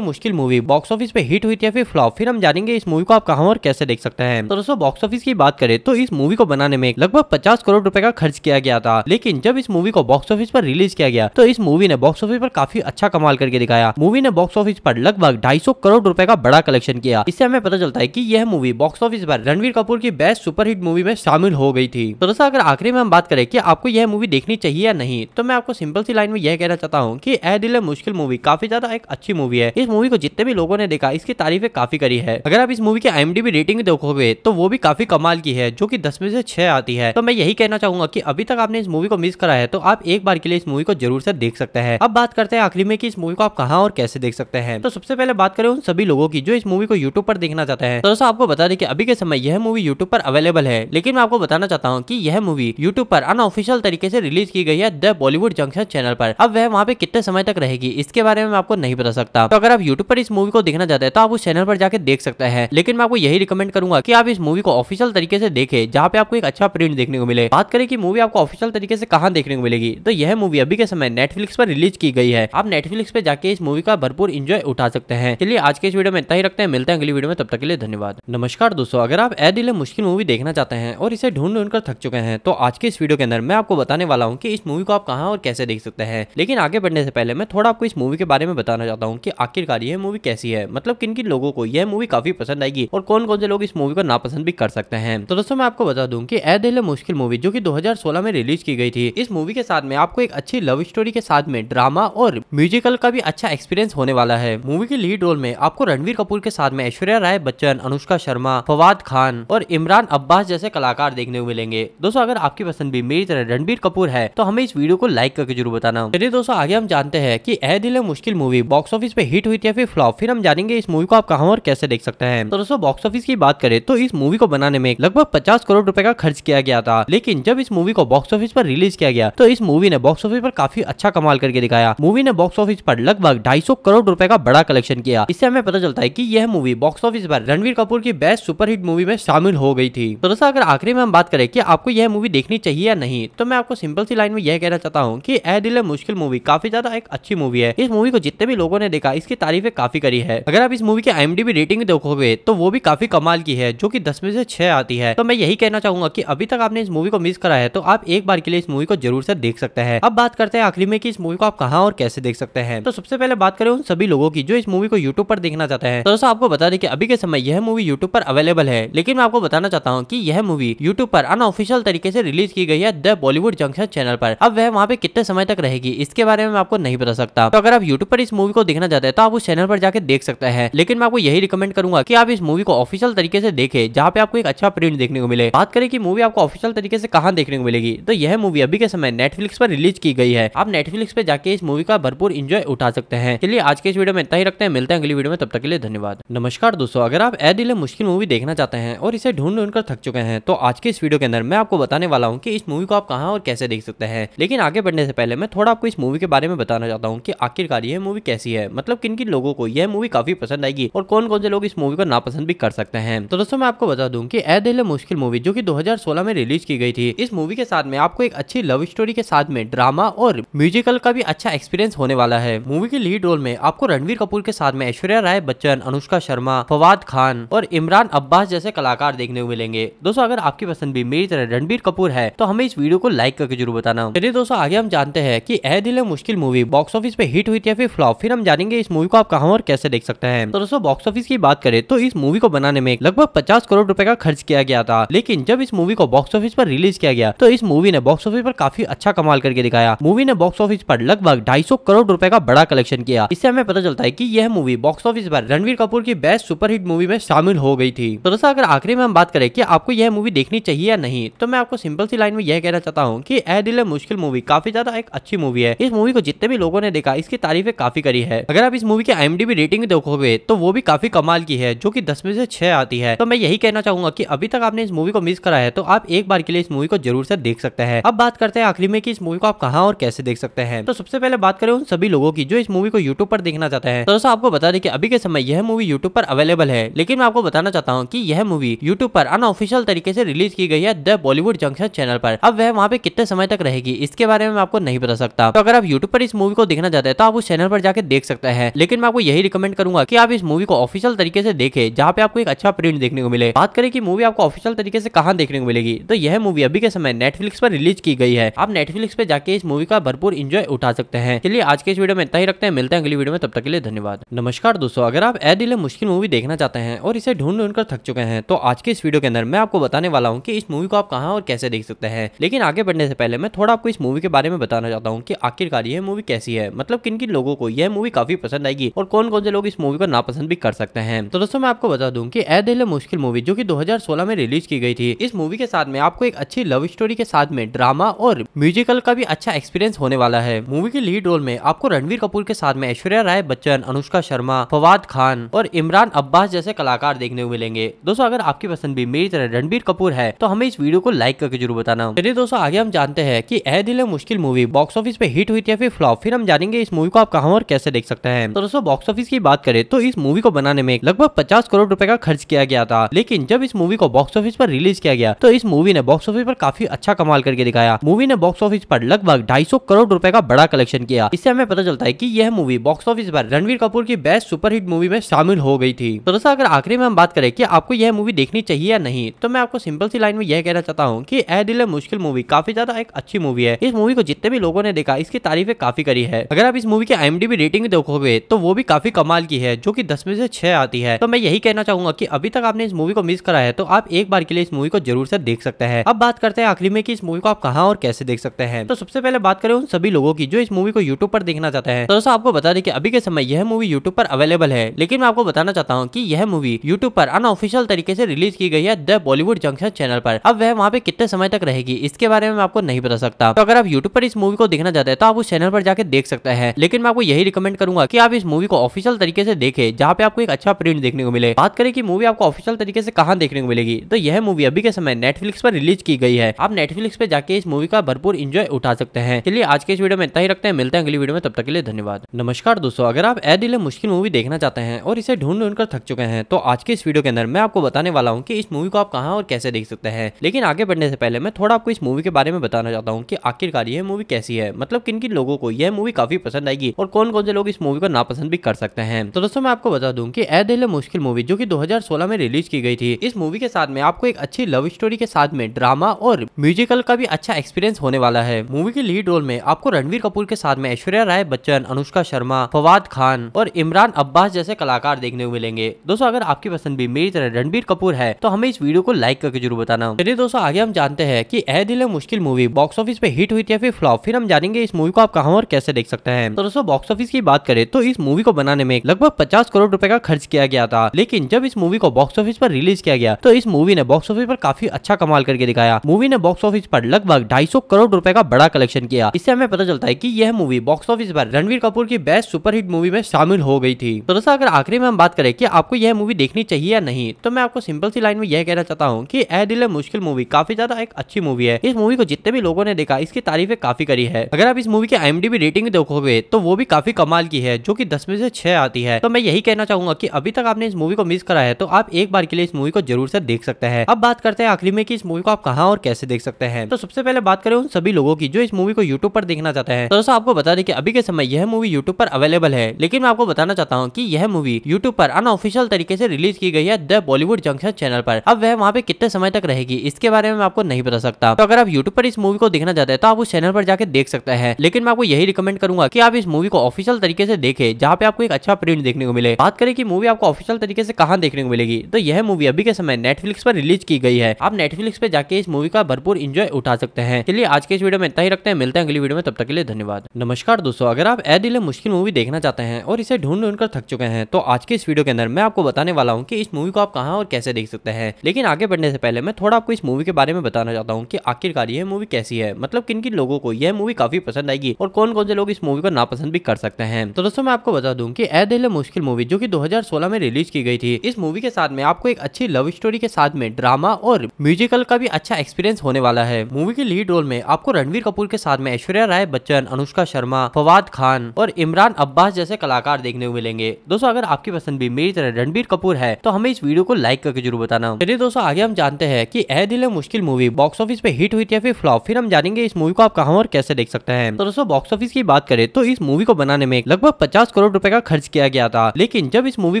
Mushkil movie box office पे हिट हुई थी या फिर फ्लॉप फिर हम जानेंगे इस मूवी को आप कहाँ और कैसे देख सकते हैं तो दोस्तों बॉक्स ऑफिस की बात करें तो इस मूवी को बनाने में लगभग पचास करोड़ रूपए का खर्च किया गया था लेकिन जब इस मूवी को बॉक्स ऑफिस पर रिलीज किया गया तो इस मूवी ने बॉक्स ऑफिस पर काफी अच्छा कमाल करके दिखाया मूवी ने बॉक्स ऑफिस पर लगभग 250 करोड़ रुपए का बड़ा कलेक्शन किया इससे हमें पता चलता है कि यह मूवी बॉक्स ऑफिस पर रणवीर कपूर की बेस्ट सुपरहिट मूवी में शामिल हो गई थी तो दोस्तों अगर आखिरी में हम बात करें कि आपको यह मूवी देखनी चाहिए या नहीं तो मैं आपको सिंपल सी लाइन में यह कहना चाहता हूँ की ए दिल मुश्किल मूवी काफी ज्यादा एक अच्छी मूवी है इस मूवी को जितने भी लोगों ने देखा इसकी तारीफें काफी करी है अगर आप इस मूवी की एम रेटिंग देखोगे तो वो भी काफी कमाल की है जो की दस में से छह आती है तो मैं यही कहना चाहूंगा की अभी तक आपने इस मूवी को मिस करा है तो आप एक बार के लिए इस मूवी को जरूर से देख सकते हैं अब बात करते हैं आखिरी में की इस मूवी को आप कहा और कैसे देख सकते हैं तो सबसे पहले बात करें उन सभी लोगों की जो इस मूवी को यूट्यूब पर देखना चाहते हैं तो दोस्तों आपको बता दें कि अभी के समय यह मूवी यूट्यूब पर अवेलेबल है लेकिन मैं आपको बताना चाहता हूँ की यह मूवी यूट्यूब पर अनऑफिशियल तरीके से रिलीज की गई है द बॉलीवुड जंक्शन चैनल पर अब वह वहाँ पे कितने समय तक रहेगी इसके बारे में आपको नहीं बता सकता तो अगर आप यूट्यूब पर इस मूवी को देखना चाहते हैं तो आप उस चैनल पर जाकर देख सकते हैं लेकिन मैं आपको यही रिकमेंड करूंगा की आप इस मूवी को ऑफिशियल तरीके से देखे जहाँ पे आपको एक अच्छा प्रिंट देखने को मिले बात करें की मूवी आपको ऑफिशियल तरीके से कहा देखने को मिलेगी तो यह मूवी अभी के समय नेटफ्लिक्स पर रिलीज की गई है आप नेटफ्लिक्स पर जाके इस मूवी का भरपूर इंजॉय उठा सकते हैं चलिए आज के इस वीडियो में इतना ही रखते हैं मिलते हैं अगली वीडियो में तब तक के लिए धन्यवाद नमस्कार दोस्तों अगर अगर आप ए दिले मुश्किल मूवी देखना चाहते हैं और इसे ढूंढ ढूंढ कर थक चुके हैं तो आज के इस वीडियो के अंदर मैं आपको बताने वाला हूँ कि इस मूवी को आप कहाँ और कैसे देख सकते हैं लेकिन आगे बढ़ने से पहले मैं थोड़ा आपको इस मूवी के बारे में बताना चाहता हूँ कि आखिरकार यह मूवी कैसी है मतलब किन किन लोगों को यह मूवी काफी पसंद आएगी और कौन कौन से लोग इस मूवी को नापसंद भी कर सकते हैं तो दोस्तों मैं आपको बता दूँ की ए दिले मुश्किल मूवी जो की दो में रिलीज की गई थी इस मूवी के साथ में आपको एक अच्छी लव स्टोरी के साथ में ड्रामा और म्यूजिकल का भी अच्छा एक्सपीरियंस होने वाला है मूवी के लीड रोल में आपको रणवीर कपूर के साथ में ऐश्वर्या राय बच्चन अनुष्का शर्मा फवाद खान और इमरान अब्बास जैसे कलाकार देखने को मिलेंगे दोस्तों अगर आपकी पसंद भी मेरी तरह रणबीर कपूर है तो हमें इस वीडियो को लाइक करके जरूर बताना चलिए दोस्तों आगे हम जानते हैं की Ae Dil Mushkil movie box office पे हिट हुई थी या फिर फ्लॉप फिर हम जानेंगे इस मूवी को आप कहाँ और कैसे देख सकते हैं तो दोस्तों बॉक्स ऑफिस की बात करें तो इस मूवी को बनाने में लगभग पचास करोड़ रूपए का खर्च किया गया था लेकिन जब इस मूवी को बॉक्स ऑफिस पर रिलीज किया गया तो इस मूवी ने बॉक्स ऑफिस पर काफी अच्छा कमाल करके दिखाया मूवी ने बॉक्स ऑफिस पर लगभग ढाई करोड़ रुपए का बड़ा कलेक्शन किया इससे हमें पता चलता है कि यह मूवी बॉक्स ऑफिस पर रणवीर कपूर की बेस्ट सुपरहिट मूवी मूवी में शामिल हो गई थी तो दोस्तों अगर आखिरी में हम बात करें कि आपको यह मूवी देखनी चाहिए या नहीं तो मैं आपको सिंपल सी लाइन में यह कहना चाहता हूँ की ए दिल मुश्किल मूवी काफी ज्यादा एक अच्छी मूवी है इस मूवी को जितने भी लोगों ने देखा इसकी तारीफें काफी करी है अगर आप इस मूवी की आई रेटिंग देखोगे तो वो भी काफी कमाल की है जो की दस में से छह आती है तो मैं यही कहना चाहूंगा की अभी तक आपने इस मूवी को मिस करा है तो आप एक बार के लिए इस मूवी को जरूर से देख सकते हैं अब बात करते हैं आखिरी में की इस मूवी को आप कहाँ और कैसे देख सकते हैं तो सबसे पहले बात करें उन सभी लोगों की जो इस मूवी को यूट्यूब पर देखना चाहते हैं तो दोस्तों आपको बता दें कि अभी के समय यह मूवी यूट्यूब पर अवेलेबल है है लेकिन मैं आपको बताना चाहता हूँ की यह मूवी यूट्यूब पर अनऑफिशियल तरीके से रिलीज की गई है द बॉलीवुड जंक्शन चैनल पर अब वह वहाँ पे कितने समय तक रहेगी इसके बारे में आपको नहीं बता सकता तो अगर आप यूट्यूब पर इस मूवी को देखना चाहते हैं तो आप उस चैनल पर जाकर देख सकते हैं लेकिन मैं आपको यही रिकमेंड करूंगा की आप इस मूवी को ऑफिशियल तरीके से देखे जहाँ पे आपको एक अच्छा प्रिंट देखने को मिले बात करें कि मूवी आपको ऑफिशियल तरीके से कहाँ देखने को मिलेगी तो यह मूवी अभी के समय नेटफ्लिक्स पर रिलीज की गई है आप नेटफ्लिक्स पे जाके इस मूवी का भरपूर इंजॉय उठा सकते हैं चलिए आज के इस वीडियो में इतना ही रखते हैं मिलते हैं अगली वीडियो में तब तक के लिए धन्यवाद नमस्कार दोस्तों अगर आप ए दिल मुश्किल मूवी देखना चाहते चाहते हैं और इसे ढूंढ ढूंढ कर थक चुके हैं तो आज के इस वीडियो के अंदर मैं आपको बताने वाला हूँ कि इस मूवी को आप कहाँ और कैसे देख सकते हैं लेकिन आगे बढ़ने से पहले मैं थोड़ा आपको इस मूवी के बारे में बताना चाहता हूँ कि आखिरकार यह मूवी कैसी है मतलब किन किन लोगों को यह मूवी काफी पसंद आएगी और कौन कौन से लोग इस मूवी को नापसंद भी कर सकते हैं तो दोस्तों मैं आपको बता दूँ की ए दिल मुश्किल मूवी जो की दो में रिलीज की गई थी इस मूवी के साथ में आपको एक अच्छी लव स्टोरी के साथ में ड्रामा और म्यूजिकल का भी अच्छा एक्सपीरियंस होने वाला है मूवी के लीड रोल में आपको रणवीर कपूर के साथ में ऐश्वर्या राय बच्चन अनुष्का शर्मा फवाद खान और इमरान अब्बास जैसे कलाकार देखने को मिलेंगे दोस्तों अगर आपकी पसंद भी मेरी तरह रणबीर कपूर है तो हमें इस वीडियो को लाइक करके जरूर बताना चलिए दोस्तों आगे हम जानते हैं की Ae Dil Mushkil movie box office पे हिट हुई थी या फिर फ्लॉप फिर हम जानेंगे इस मूवी को आप कहाँ और कैसे देख सकते हैं तो दोस्तों बॉक्स ऑफिस की बात करें तो इस मूवी को बनाने में लगभग पचास करोड़ रूपए का खर्च किया गया था लेकिन जब इस मूवी को बॉक्स ऑफिस पर रिलीज किया गया तो इस मूवी ने बॉक्स ऑफिस पर काफी अच्छा कमाल करके दिखाया मूवी ने बॉक्स ऑफिस पर लगभग सौ करोड़ रुपए का बड़ा कलेक्शन किया इससे हमें पता चलता है कि यह मूवी बॉक्स ऑफिस पर रणवीर कपूर की बेस्ट सुपरहिट मूवी में शामिल हो गई थी तो दोस्तों अगर आखिरी में हम बात करें कि आपको यह मूवी देखनी चाहिए या नहीं तो मैं आपको सिंपल सी लाइन में यह कहना चाहता हूँ कि ए दिल मुश्किल मूवी काफी ज्यादा एक अच्छी मूवी है इस मूवी को जितने भी लोगों ने देखा इसकी तारीफें काफी करी है अगर आप इस मूवी की आई रेटिंग देखोगे तो वो भी काफी कमाल की है जो की दस में से छह आती है तो मैं यही कहना चाहूंगा की अभी तक आपने इस मूवी को मिस करा है तो आप एक बार के लिए इस मूवी को जरूर से देख सकते हैं अब बात करते हैं आखिरी में की इस मूवी को आप कहा और कैसे देख सकते हैं तो सबसे पहले बात करें उन सभी लोगों की जो इस मूवी को यूट्यूब पर देखना चाहते हैं तो दोस्तों आपको बता दें कि अभी के समय यह मूवी यूट्यूब पर अवेलेबल है लेकिन मैं आपको बताना चाहता हूँ की यह मूवी यूट्यूब पर अनऑफिशियल तरीके से रिलीज की गई है द बॉलीवुड जंक्शन चैनल पर अब वह वहाँ पे कितने समय तक रहेगी इसके बारे में आपको नहीं बता सकता तो अगर आप यूट्यूब पर इस मूवी को देखना चाहते हैं तो आप उस चैनल पर जाकर देख सकते हैं लेकिन मैं आपको यही रिकमेंड करूंगा की आप इस मूवी को ऑफिशियल तरीके से देखे जहाँ पे आपको एक अच्छा प्रिंट देखने को मिले बात करें की मूवी आपको ऑफिशियल तरीके से कहा देखने को मिलेगी तो यह मूवी अभी के समय नेटफ्लिक्स पर रिलीज की गई है आप नेटफ्लिक्स पर जाके इस मूवी का भरपूर इंजॉय उठा सकते हैं चलिए आज के इस वीडियो में इतना ही रखते हैं मिलते हैं अगली वीडियो में तब तक के लिए धन्यवाद नमस्कार दोस्तों अगर आप ए दिल मुश्किल मूवी देखना चाहते हैं और इसे ढूंढ ढूंढ कर थक चुके हैं में है तो आज के इस वीडियो के अंदर मैं आपको बताने वाला हूँ कि इस मूवी को आप कहाँ और कैसे देख सकते हैं लेकिन आगे बढ़ने से पहले मैं थोड़ा आपको इस मूवी के बारे में बताना चाहता हूँ कि आखिरकार यह मूवी कैसी है मतलब किन किन लोगों को यह मूवी काफी पसंद आएगी और कौन कौन से लोग इस मूवी को नापसंद भी कर सकते हैं तो दोस्तों मैं आपको बता दूँ की ए दिल मुश्किल मूवी जो की दो में रिलीज की गई थी इस मूवी के साथ में आपको एक अच्छी लव स्टोरी के साथ में ड्रामा और म्यूजिकल का भी अच्छा एक्सपीरियंस होने वाला है मूवी के लीड रोल में आपको रणवीर कपूर के साथ में ऐश्वर्या राय बच्चन अनुष्का शर्मा फवाद खान और इमरान अब्बास जैसे कलाकार देखने को मिलेंगे दोस्तों अगर आपकी पसंद भी मेरी तरह रणबीर कपूर है तो हमें इस वीडियो को लाइक करके जरूर बताना चलिए दोस्तों आगे हम जानते हैं की Ae Dil Hai Mushkil movie box office पे हिट हुई थी या फिर फ्लॉप फिर हम जानेंगे इस मूवी को आप कहाँ और कैसे देख सकते हैं तो दोस्तों बॉक्स ऑफिस की बात करें तो इस मूवी को बनाने में लगभग पचास करोड़ रूपए का खर्च किया गया था लेकिन जब इस मूवी को बॉक्स ऑफिस पर रिलीज किया गया तो इस मूवी ने बॉक्स ऑफिस पर काफी अच्छा कमाल करके दिखाया मूवी ने बॉक्स ऑफिस पर लगभग ढाई करोड़ रूपए का बड़ा कलेक्शन किया इससे हमें पता चलता है की यह मूवी बॉक्स ऑफिस पर रणवीर कपूर की बेस्ट सुपरहिट मूवी में शामिल हो गई थी तो दोस्तों अगर आखिरी में हम बात करें कि आपको यह मूवी देखनी चाहिए या नहीं तो मैं आपको सिंपल सी लाइन में यह कहना चाहता हूँ कि ए दिल मुश्किल मूवी काफी ज्यादा एक अच्छी मूवी है इस मूवी को जितने भी लोगों ने देखा इसकी तारीफें काफी करी है अगर आप इस मूवी की आई रेटिंग देखोगे तो वो भी काफी कमाल की है जो की दस में से छह आती है तो मैं यही कहना चाहूंगा की अभी तक आपने इस मूवी को मिस करा है तो आप एक बार के लिए इस मूवी को जरूर से देख सकते हैं अब बात करते हैं आखिरी में की इस मूवी को आप कहा और कैसे देख सकते हैं तो सबसे पहले बात करें उन सभी लोगों की जो इस मूवी को यूट्यूब पर देखना चाहते हैं तो दोस्तों आपको बता दें कि अभी के समय यह मूवी यूट्यूब पर अवेलेबल है लेकिन मैं आपको बताना चाहता हूँ की यह मूवी यूट्यूब पर अनऑफिशियल तरीके से रिलीज की गई है द बॉलीवुड जंक्शन चैनल पर अब वह वहाँ पे कितने समय तक रहेगी इसके बारे में आपको नहीं बता सकता तो अगर आप यूट्यूब पर इस मूवी को देखना चाहते हैं तो आप उस चैनल पर जाकर देख सकते हैं लेकिन मैं आपको यही रिकमेंड करूंगा की आप इस मूवी को ऑफिशियल तरीके से देखे जहाँ पे आपको एक अच्छा प्रिंट देखने को मिले बात करें की मूवी आपको ऑफिशियल तरीके से कहा देखने को मिलेगी तो यह मूवी अभी के समय नेटफ्लिक्स पर रिलीज की गई है आप नेटफ्लिक्स पर जाके इस मूवी का भरपूर इंजॉय उठा सकते हैं चलिए आज के इस वीडियो में इतना ही रखते हैं मिलते हैं अगली वीडियो में तब तक के लिए धन्यवाद नमस्कार दोस्तों अगर आप ए दिले मुश्किल मूवी देखना चाहते हैं और इसे ढूंढ ढूंढ कर थक चुके हैं तो आज के इस वीडियो के अंदर मैं आपको आपको बताने वाला हूँ कि इस मूवी को आप कहाँ और कैसे देख सकते हैं लेकिन आगे बढ़ने से पहले मैं थोड़ा आपको इस मूवी के बारे में बताना चाहता हूँ कि आखिरकार यह मूवी कैसी है मतलब किन किन लोगों को यह मूवी काफी पसंद आएगी और कौन कौन से लोग इस मूवी को नापसंद भी कर सकते हैं तो दोस्तों मैं आपको बता दूं कि ए दिल मुश्किल मूवी जो कि 2016 में रिलीज की गई थी इस मूवी के साथ में आपको एक अच्छी लव स्टोरी के साथ में ड्रामा और म्यूजिकल का भी अच्छा एक्सपीरियंस होने वाला है मूवी के लीड रोल में आपको रणवीर कपूर के साथ में ऐश्वर्या राय बच्चन अनुष्का शर्मा फवाद खान और इमरान अब्बास जैसे कलाकार देखने को मिलेंगे दोस्तों अगर आपकी पसंद भी मेरी तरह रणबीर कपूर है तो हमें इस वीडियो को लाइक करके जरूर बताना चलिए दोस्तों आगे हम जानते हैं की Ae Dil Mushkil movie box office पे हिट हुई थी या फिर फ्लॉप फिर हम जानेंगे इस मूवी को आप कहाँ और कैसे देख सकते हैं तो दोस्तों बॉक्स ऑफिस की बात करें तो इस मूवी को बनाने में लगभग पचास करोड़ रूपए का खर्च किया गया था लेकिन जब इस मूवी को बॉक्स ऑफिस पर रिलीज किया गया तो इस मूवी ने बॉक्स ऑफिस पर काफी अच्छा कमाल करके दिखाया मूवी ने बॉक्स ऑफिस पर लगभग सौ करोड़ रुपए का बड़ा कलेक्शन किया इससे हमें पता चलता है कि यह मूवी बॉक्स ऑफिस पर रणवीर कपूर की बेस्ट सुपरहिट मूवी में शामिल हो गई थी तो दोस्तों अगर आखिरी में हम बात करें कि आपको यह मूवी देखनी चाहिए या नहीं तो मैं आपको सिंपल सी लाइन में यह कहना चाहता हूँ कि ए दिल मुश्किल मूवी काफी ज्यादा एक अच्छी मूवी है इस मूवी को जितने भी लोगों ने देखा इसकी तारीफें काफी करी है अगर आप इस मूवी की एम रेटिंग देखोगे तो वो भी काफी कमाल की है जो की दस में से छह आती है तो मैं यही कहना चाहूंगा की अभी तक आपने इस मूवी को मिस करा है तो आप एक बार के लिए इस मूवी को जरूर से देख सकते हैं अब बात करते हैं आखिरी में की इस मूवी को आप कहाँ और कैसे देख सकते हैं तो सबसे पहले बात करें उन सभी लोगों की जो इस मूवी को यूट्यूब पर देखना चाहते हैं तो दोस्तों आपको बता दें कि अभी के समय यह मूवी यूट्यूब पर अवेलेबल है लेकिन मैं आपको बताना चाहता हूँ की यह मूवी यूट्यूब पर अनऑफिशियल तरीके से रिलीज की गई है the Bollywood Bollywood junction channel पर अब वह वहाँ पे कितने समय तक रहेगी इसके बारे में आपको नहीं बता सकता तो अगर आप यूट्यूब पर इस मूवी को देखना चाहते हैं तो आप उस चैनल पर जाकर देख सकते हैं लेकिन मैं आपको यही रिकमेंड करूंगा की आप इस मूवी को ऑफिशियल तरीके से देखे जहाँ पे आपको एक अच्छा प्रिंट देखने को मिले बात करें की मूवी आपको ऑफिशियल तरीके से कहा देखने को मिलेगी तो यह मूवी अभी के समय नेटफ्लिक्स पर रिलीज की गई है आप नेटफ्लिक्स पर जाके इस मूवी का भरपूर इंजॉय उठा सकते हैं चलिए आज के इस वीडियो में इतना ही रखते हैं मिलते हैं अगली वीडियो में तब तक के लिए धन्यवाद नमस्कार दोस्तों अगर आप ए दिले मुश्किल मूवी देखना चाहते हैं और इसे ढूंढ ढूंढ कर थक चुके हैं तो आज के इस वीडियो के अंदर मैं आपको बताने वाला हूँ की इस मूवी को आप कहा कहाँ और कैसे देख सकते हैं लेकिन आगे बढ़ने से पहले मैं थोड़ा आपको इस मूवी के बारे में बताना चाहता हूँ कि आखिरकार यह मूवी कैसी है मतलब किन किन लोगों को यह मूवी काफी पसंद आएगी और कौन कौन से लोग इस मूवी को नापसंद भी कर सकते हैं तो दोस्तों मैं आपको बता दूँ की ए दिल मुश्किल मूवी जो की दो में रिलीज की गई थी इस मूवी के साथ में आपको एक अच्छी लव स्टोरी के साथ में ड्रामा और म्यूजिकल का भी अच्छा एक्सपीरियंस होने वाला है मूवी के लीड रोल में आपको रणवीर कपूर के साथ में ऐश्वर्या राय बच्चन अनुष्का शर्मा फवाद खान और इमरान अब्बास जैसे कलाकार देखने को मिलेंगे दोस्तों अगर आपकी पसंद भी मेरी तरह रणबीर कपूर है तो हमें इस वीडियो को लाइक करके जरूर बताना चलिए दोस्तों आगे हम जानते हैं कि Ae Dil Hai Mushkil movie box office पे हिट हुई थी या फिर फ्लॉप फिर हम जानेंगे इस मूवी को आप कहा और कैसे देख सकते हैं तो दोस्तों बॉक्स ऑफिस की बात करें तो इस मूवी को बनाने में लगभग पचास करोड़ रूपए का खर्च किया गया था लेकिन जब इस मूवी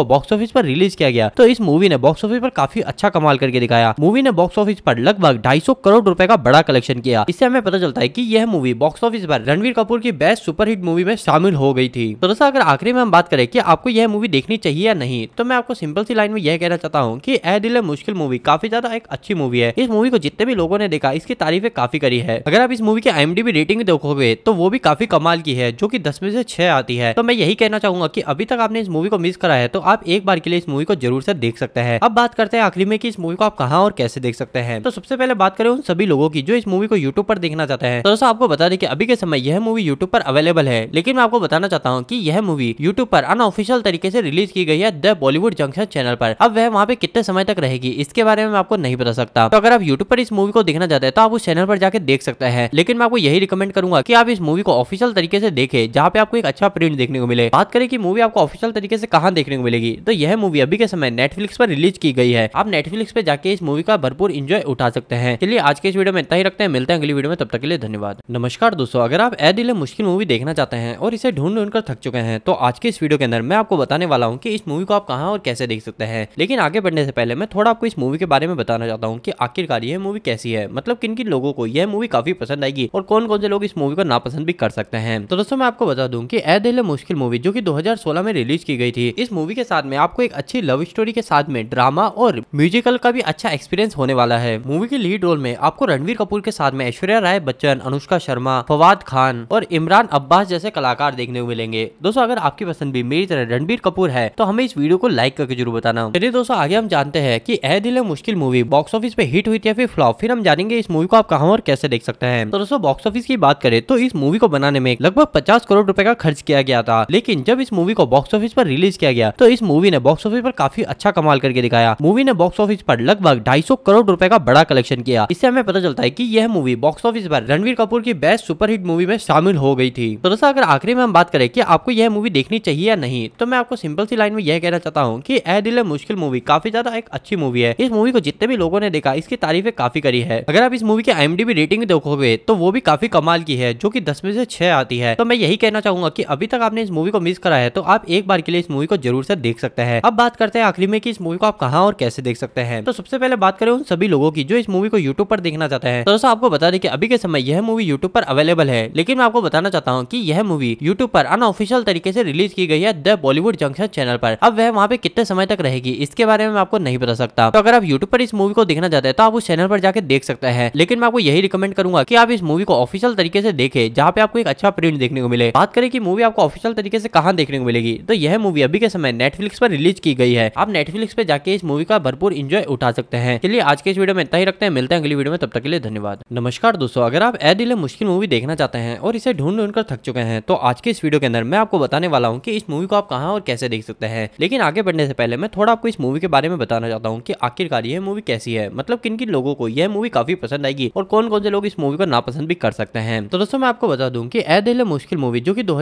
को बॉक्स ऑफिस पर रिलीज किया गया तो इस मूवी ने बॉक्स ऑफिस पर काफी अच्छा कमाल करके दिखाया मूवी ने बॉक्स ऑफिस पर लगभग ढाई करोड़ रूपए का बड़ा कलेक्शन किया इससे हमें पता चलता है की यह मूवी बॉक्स ऑफिस पर रणवीर कपूर की बेस्ट सुपरहिट मूवी में शामिल हो गई थी तो दोस्तों अगर आखिरी में हम बात करें की आपको यह मूवी देखनी चाहिए या नहीं तो मैं आपको सिंपल सी लाइन में यह कहना चाहता हूँ हूँ की ए दिल मुश्किल मूवी काफी ज्यादा एक अच्छी मूवी है इस मूवी को जितने भी लोगों ने देखा इसकी तारीफें काफी करी है अगर आप इस मूवी की आई रेटिंग देखोगे तो वो भी काफी कमाल की है जो की दस में से छह आती है तो मैं यही कहना चाहूंगा की अभी तक आपने इस मूवी को मिस करा है तो आप एक बार के लिए इस मूवी को जरूर से देख सकते हैं अब बात करते हैं आखिरी में की इस मूवी को आप कहा और कैसे देख सकते हैं तो सबसे पहले बात करें उन सभी लोगों की जो इस मूवी को यूट्यूब पर देखना चाहते हैं तो दोस्तों आपको बता दें कि अभी के समय यह मूवी यूट्यूब पर अवेलेबल है लेकिन मैं आपको बताना चाहता हूँ की यह मूवी यूट्यूब पर अनऑफिशियल तरीके से रिलीज की गई है द बॉलीवुड जंक्शन चैनल पर अब वह वहाँ पे में कितने समय तक रहेगी इसके बारे में आपको नहीं बता सकता तो अगर आप यूट्यूब पर इस मूवी को देखना चाहते हैं तो आप उस चैनल पर जाकर देख सकते हैं लेकिन मैं आपको यही रिकमेंड करूंगा कि आप इस मूवी को ऑफिशियल तरीके से देखे जहाँ पे आपको एक अच्छा प्रिंट देखने को मिले बात करें कि मूवी आपको ऑफिशियल तरीके से कहा देखने को मिलेगी तो यह मूवी अभी के समय नेटफ्लिक्स पर रिलीज की गई है आप नेटफ्लिक्स पर जाके इस मूवी का भरपूर इंजॉय उठा सकते हैं चलिए आज के इस वीडियो में इतना ही रखते हैं मिलते हैं अगली वीडियो में तब तक के लिए धन्यवाद नमस्कार दोस्तों अगर आप ए दिले मुश्किल मूवी देखना चाहते हैं और इसे ढूंढ ढूंढ कर थक चुके हैं तो आज के इस वीडियो के अंदर मैं आपको बताने वाला हूँ की इस मूवी को आप कहा और कैसे देख सकते हैं लेकिन आगे आगे बढ़ने से पहले मैं थोड़ा आपको इस मूवी के बारे में बताना चाहता हूँ कि आखिरकार यह मूवी कैसी है मतलब किन किन लोगों को यह मूवी काफी पसंद आएगी और कौन कौन से लोग इस मूवी को नापसंद भी कर सकते हैं तो दोस्तों मैं आपको बता दूँ की ऐ दिल मुश्किल मूवी जो की दो में रिलीज की गई थी इस मूवी के साथ में आपको एक अच्छी लव स्टोरी के साथ में ड्रामा और म्यूजिकल का भी अच्छा एक्सपीरियंस होने वाला है मूवी के लीड रोल में आपको रणवीर कपूर के साथ में ऐश्वर्या राय बच्चन अनुष्का शर्मा फवाद खान और इमरान अब्बास जैसे कलाकार देखने को मिलेंगे दोस्तों अगर आपकी पसंद भी मेरी तरह रणबीर कपूर है तो हमें इस वीडियो को लाइक करके जरूर बताना चलिए दोस्तों आगे हम जानते हैं कि Ae Dil Mushkil movie box office पे हिट हुई थी या फिर फ्लॉप फिर हम जानेंगे इस मूवी को आप कहा और कैसे देख सकते हैं तो दोस्तों बॉक्स ऑफिस की बात करें तो इस मूवी को बनाने में लगभग पचास करोड़ रूपए का खर्च किया गया था लेकिन जब इस मूवी को बॉक्स ऑफिस पर रिलीज किया गया तो इस मूवी ने बॉक्स ऑफिस पर काफी अच्छा कमाल करके दिखाया मूवी ने बॉक्स ऑफिस पर लगभग ढाई करोड़ रूपए का बड़ा कलेक्शन किया इससे हमें पता चलता है की यह मूवी बॉक्स ऑफिस पर रणवीर कपूर की बेस्ट सुपरहिट मूवी में शामिल हो गई थी तो दोस्तों अगर आखिरी में हम बात करें की आपको यह मूवी देखनी चाहिए या नहीं तो मैं आपको सिंपल सी लाइन में यह कहना चाहता हूँ की ए दिल मुश्किल मूवी का काफी ज्यादा एक अच्छी मूवी है इस मूवी को जितने भी लोगों ने देखा इसकी तारीफें काफी करी है अगर आप इस मूवी की आई रेटिंग देखोगे तो वो भी काफी कमाल की है जो की दस में से छह आती है तो मैं यही कहना चाहूंगा की अभी तक आपने इस मूवी को मिस करा है तो आप एक बार के लिए इस मूवी को जरूर से देख सकते हैं अब बात करते हैं आखिरी में की इस मूवी को आप कहाँ और कैसे देख सकते हैं तो सबसे पहले बात करें उन सभी लोगों की जो इस मूवी को यूट्यूब पर देखना चाहते हैं तो दोस्तों आपको बता दें कि अभी के समय यह मूवी यूट्यूब पर अवेलेबल है लेकिन मैं आपको बताना चाहता हूँ की यह मूवी यूट्यूब पर अनऑफिशियल तरीके से रिलीज की गई है द बॉलीवुड जंक्शन चैनल पर अब वह वहाँ पे कितने समय तक रहेगी इसके बारे में मैं आपको नहीं बता सकता तो अगर आप यूट्यूब पर इस मूवी को देखना चाहते हैं तो आप उस चैनल पर जाकर देख सकते हैं लेकिन मैं आपको यही रिकमेंड करूंगा कि आप इस मूवी को ऑफिशियल तरीके से देखे जहाँ पे आपको एक अच्छा प्रिंट देखने को मिले बात करें कि मूवी आपको ऑफिशियल तरीके से कहाँ देखने को मिलेगी तो यह मूवी अभी के समय नेटफ्लिक्स पर रिलीज की गई है आप नेटफ्लिक्स पर जाके इस मूवी का भरपूर इंजॉय उठा सकते हैं चलिए आज के इस वीडियो में इतना ही रखते हैं मिलते हैं अगली वीडियो में तब तक के लिए धन्यवाद नमस्कार दोस्तों अगर आप ए दिल मुश्किल मूवी देखना चाहते हैं और इसे ढूंढ ढूंढ कर थक चुके हैं तो आज के इस वीडियो के अंदर मैं आपको बताने वाला हूँ की इस मूवी को आप कहाँ और कैसे देख सकते हैं लेकिन आगे बढ़ने से पहले मैं थोड़ा आपको इस मूवी के बारे में बताना चाहता हूँ कि आखिरकार ये मूवी कैसी है मतलब किन किन लोगों को यह मूवी काफी पसंद आएगी और कौन कौन से लोग इस मूवी को नापसंद भी कर सकते हैं तो दोस्तों मैं आपको बता दूँ की ए दिल मुश्किल मूवी जो की दो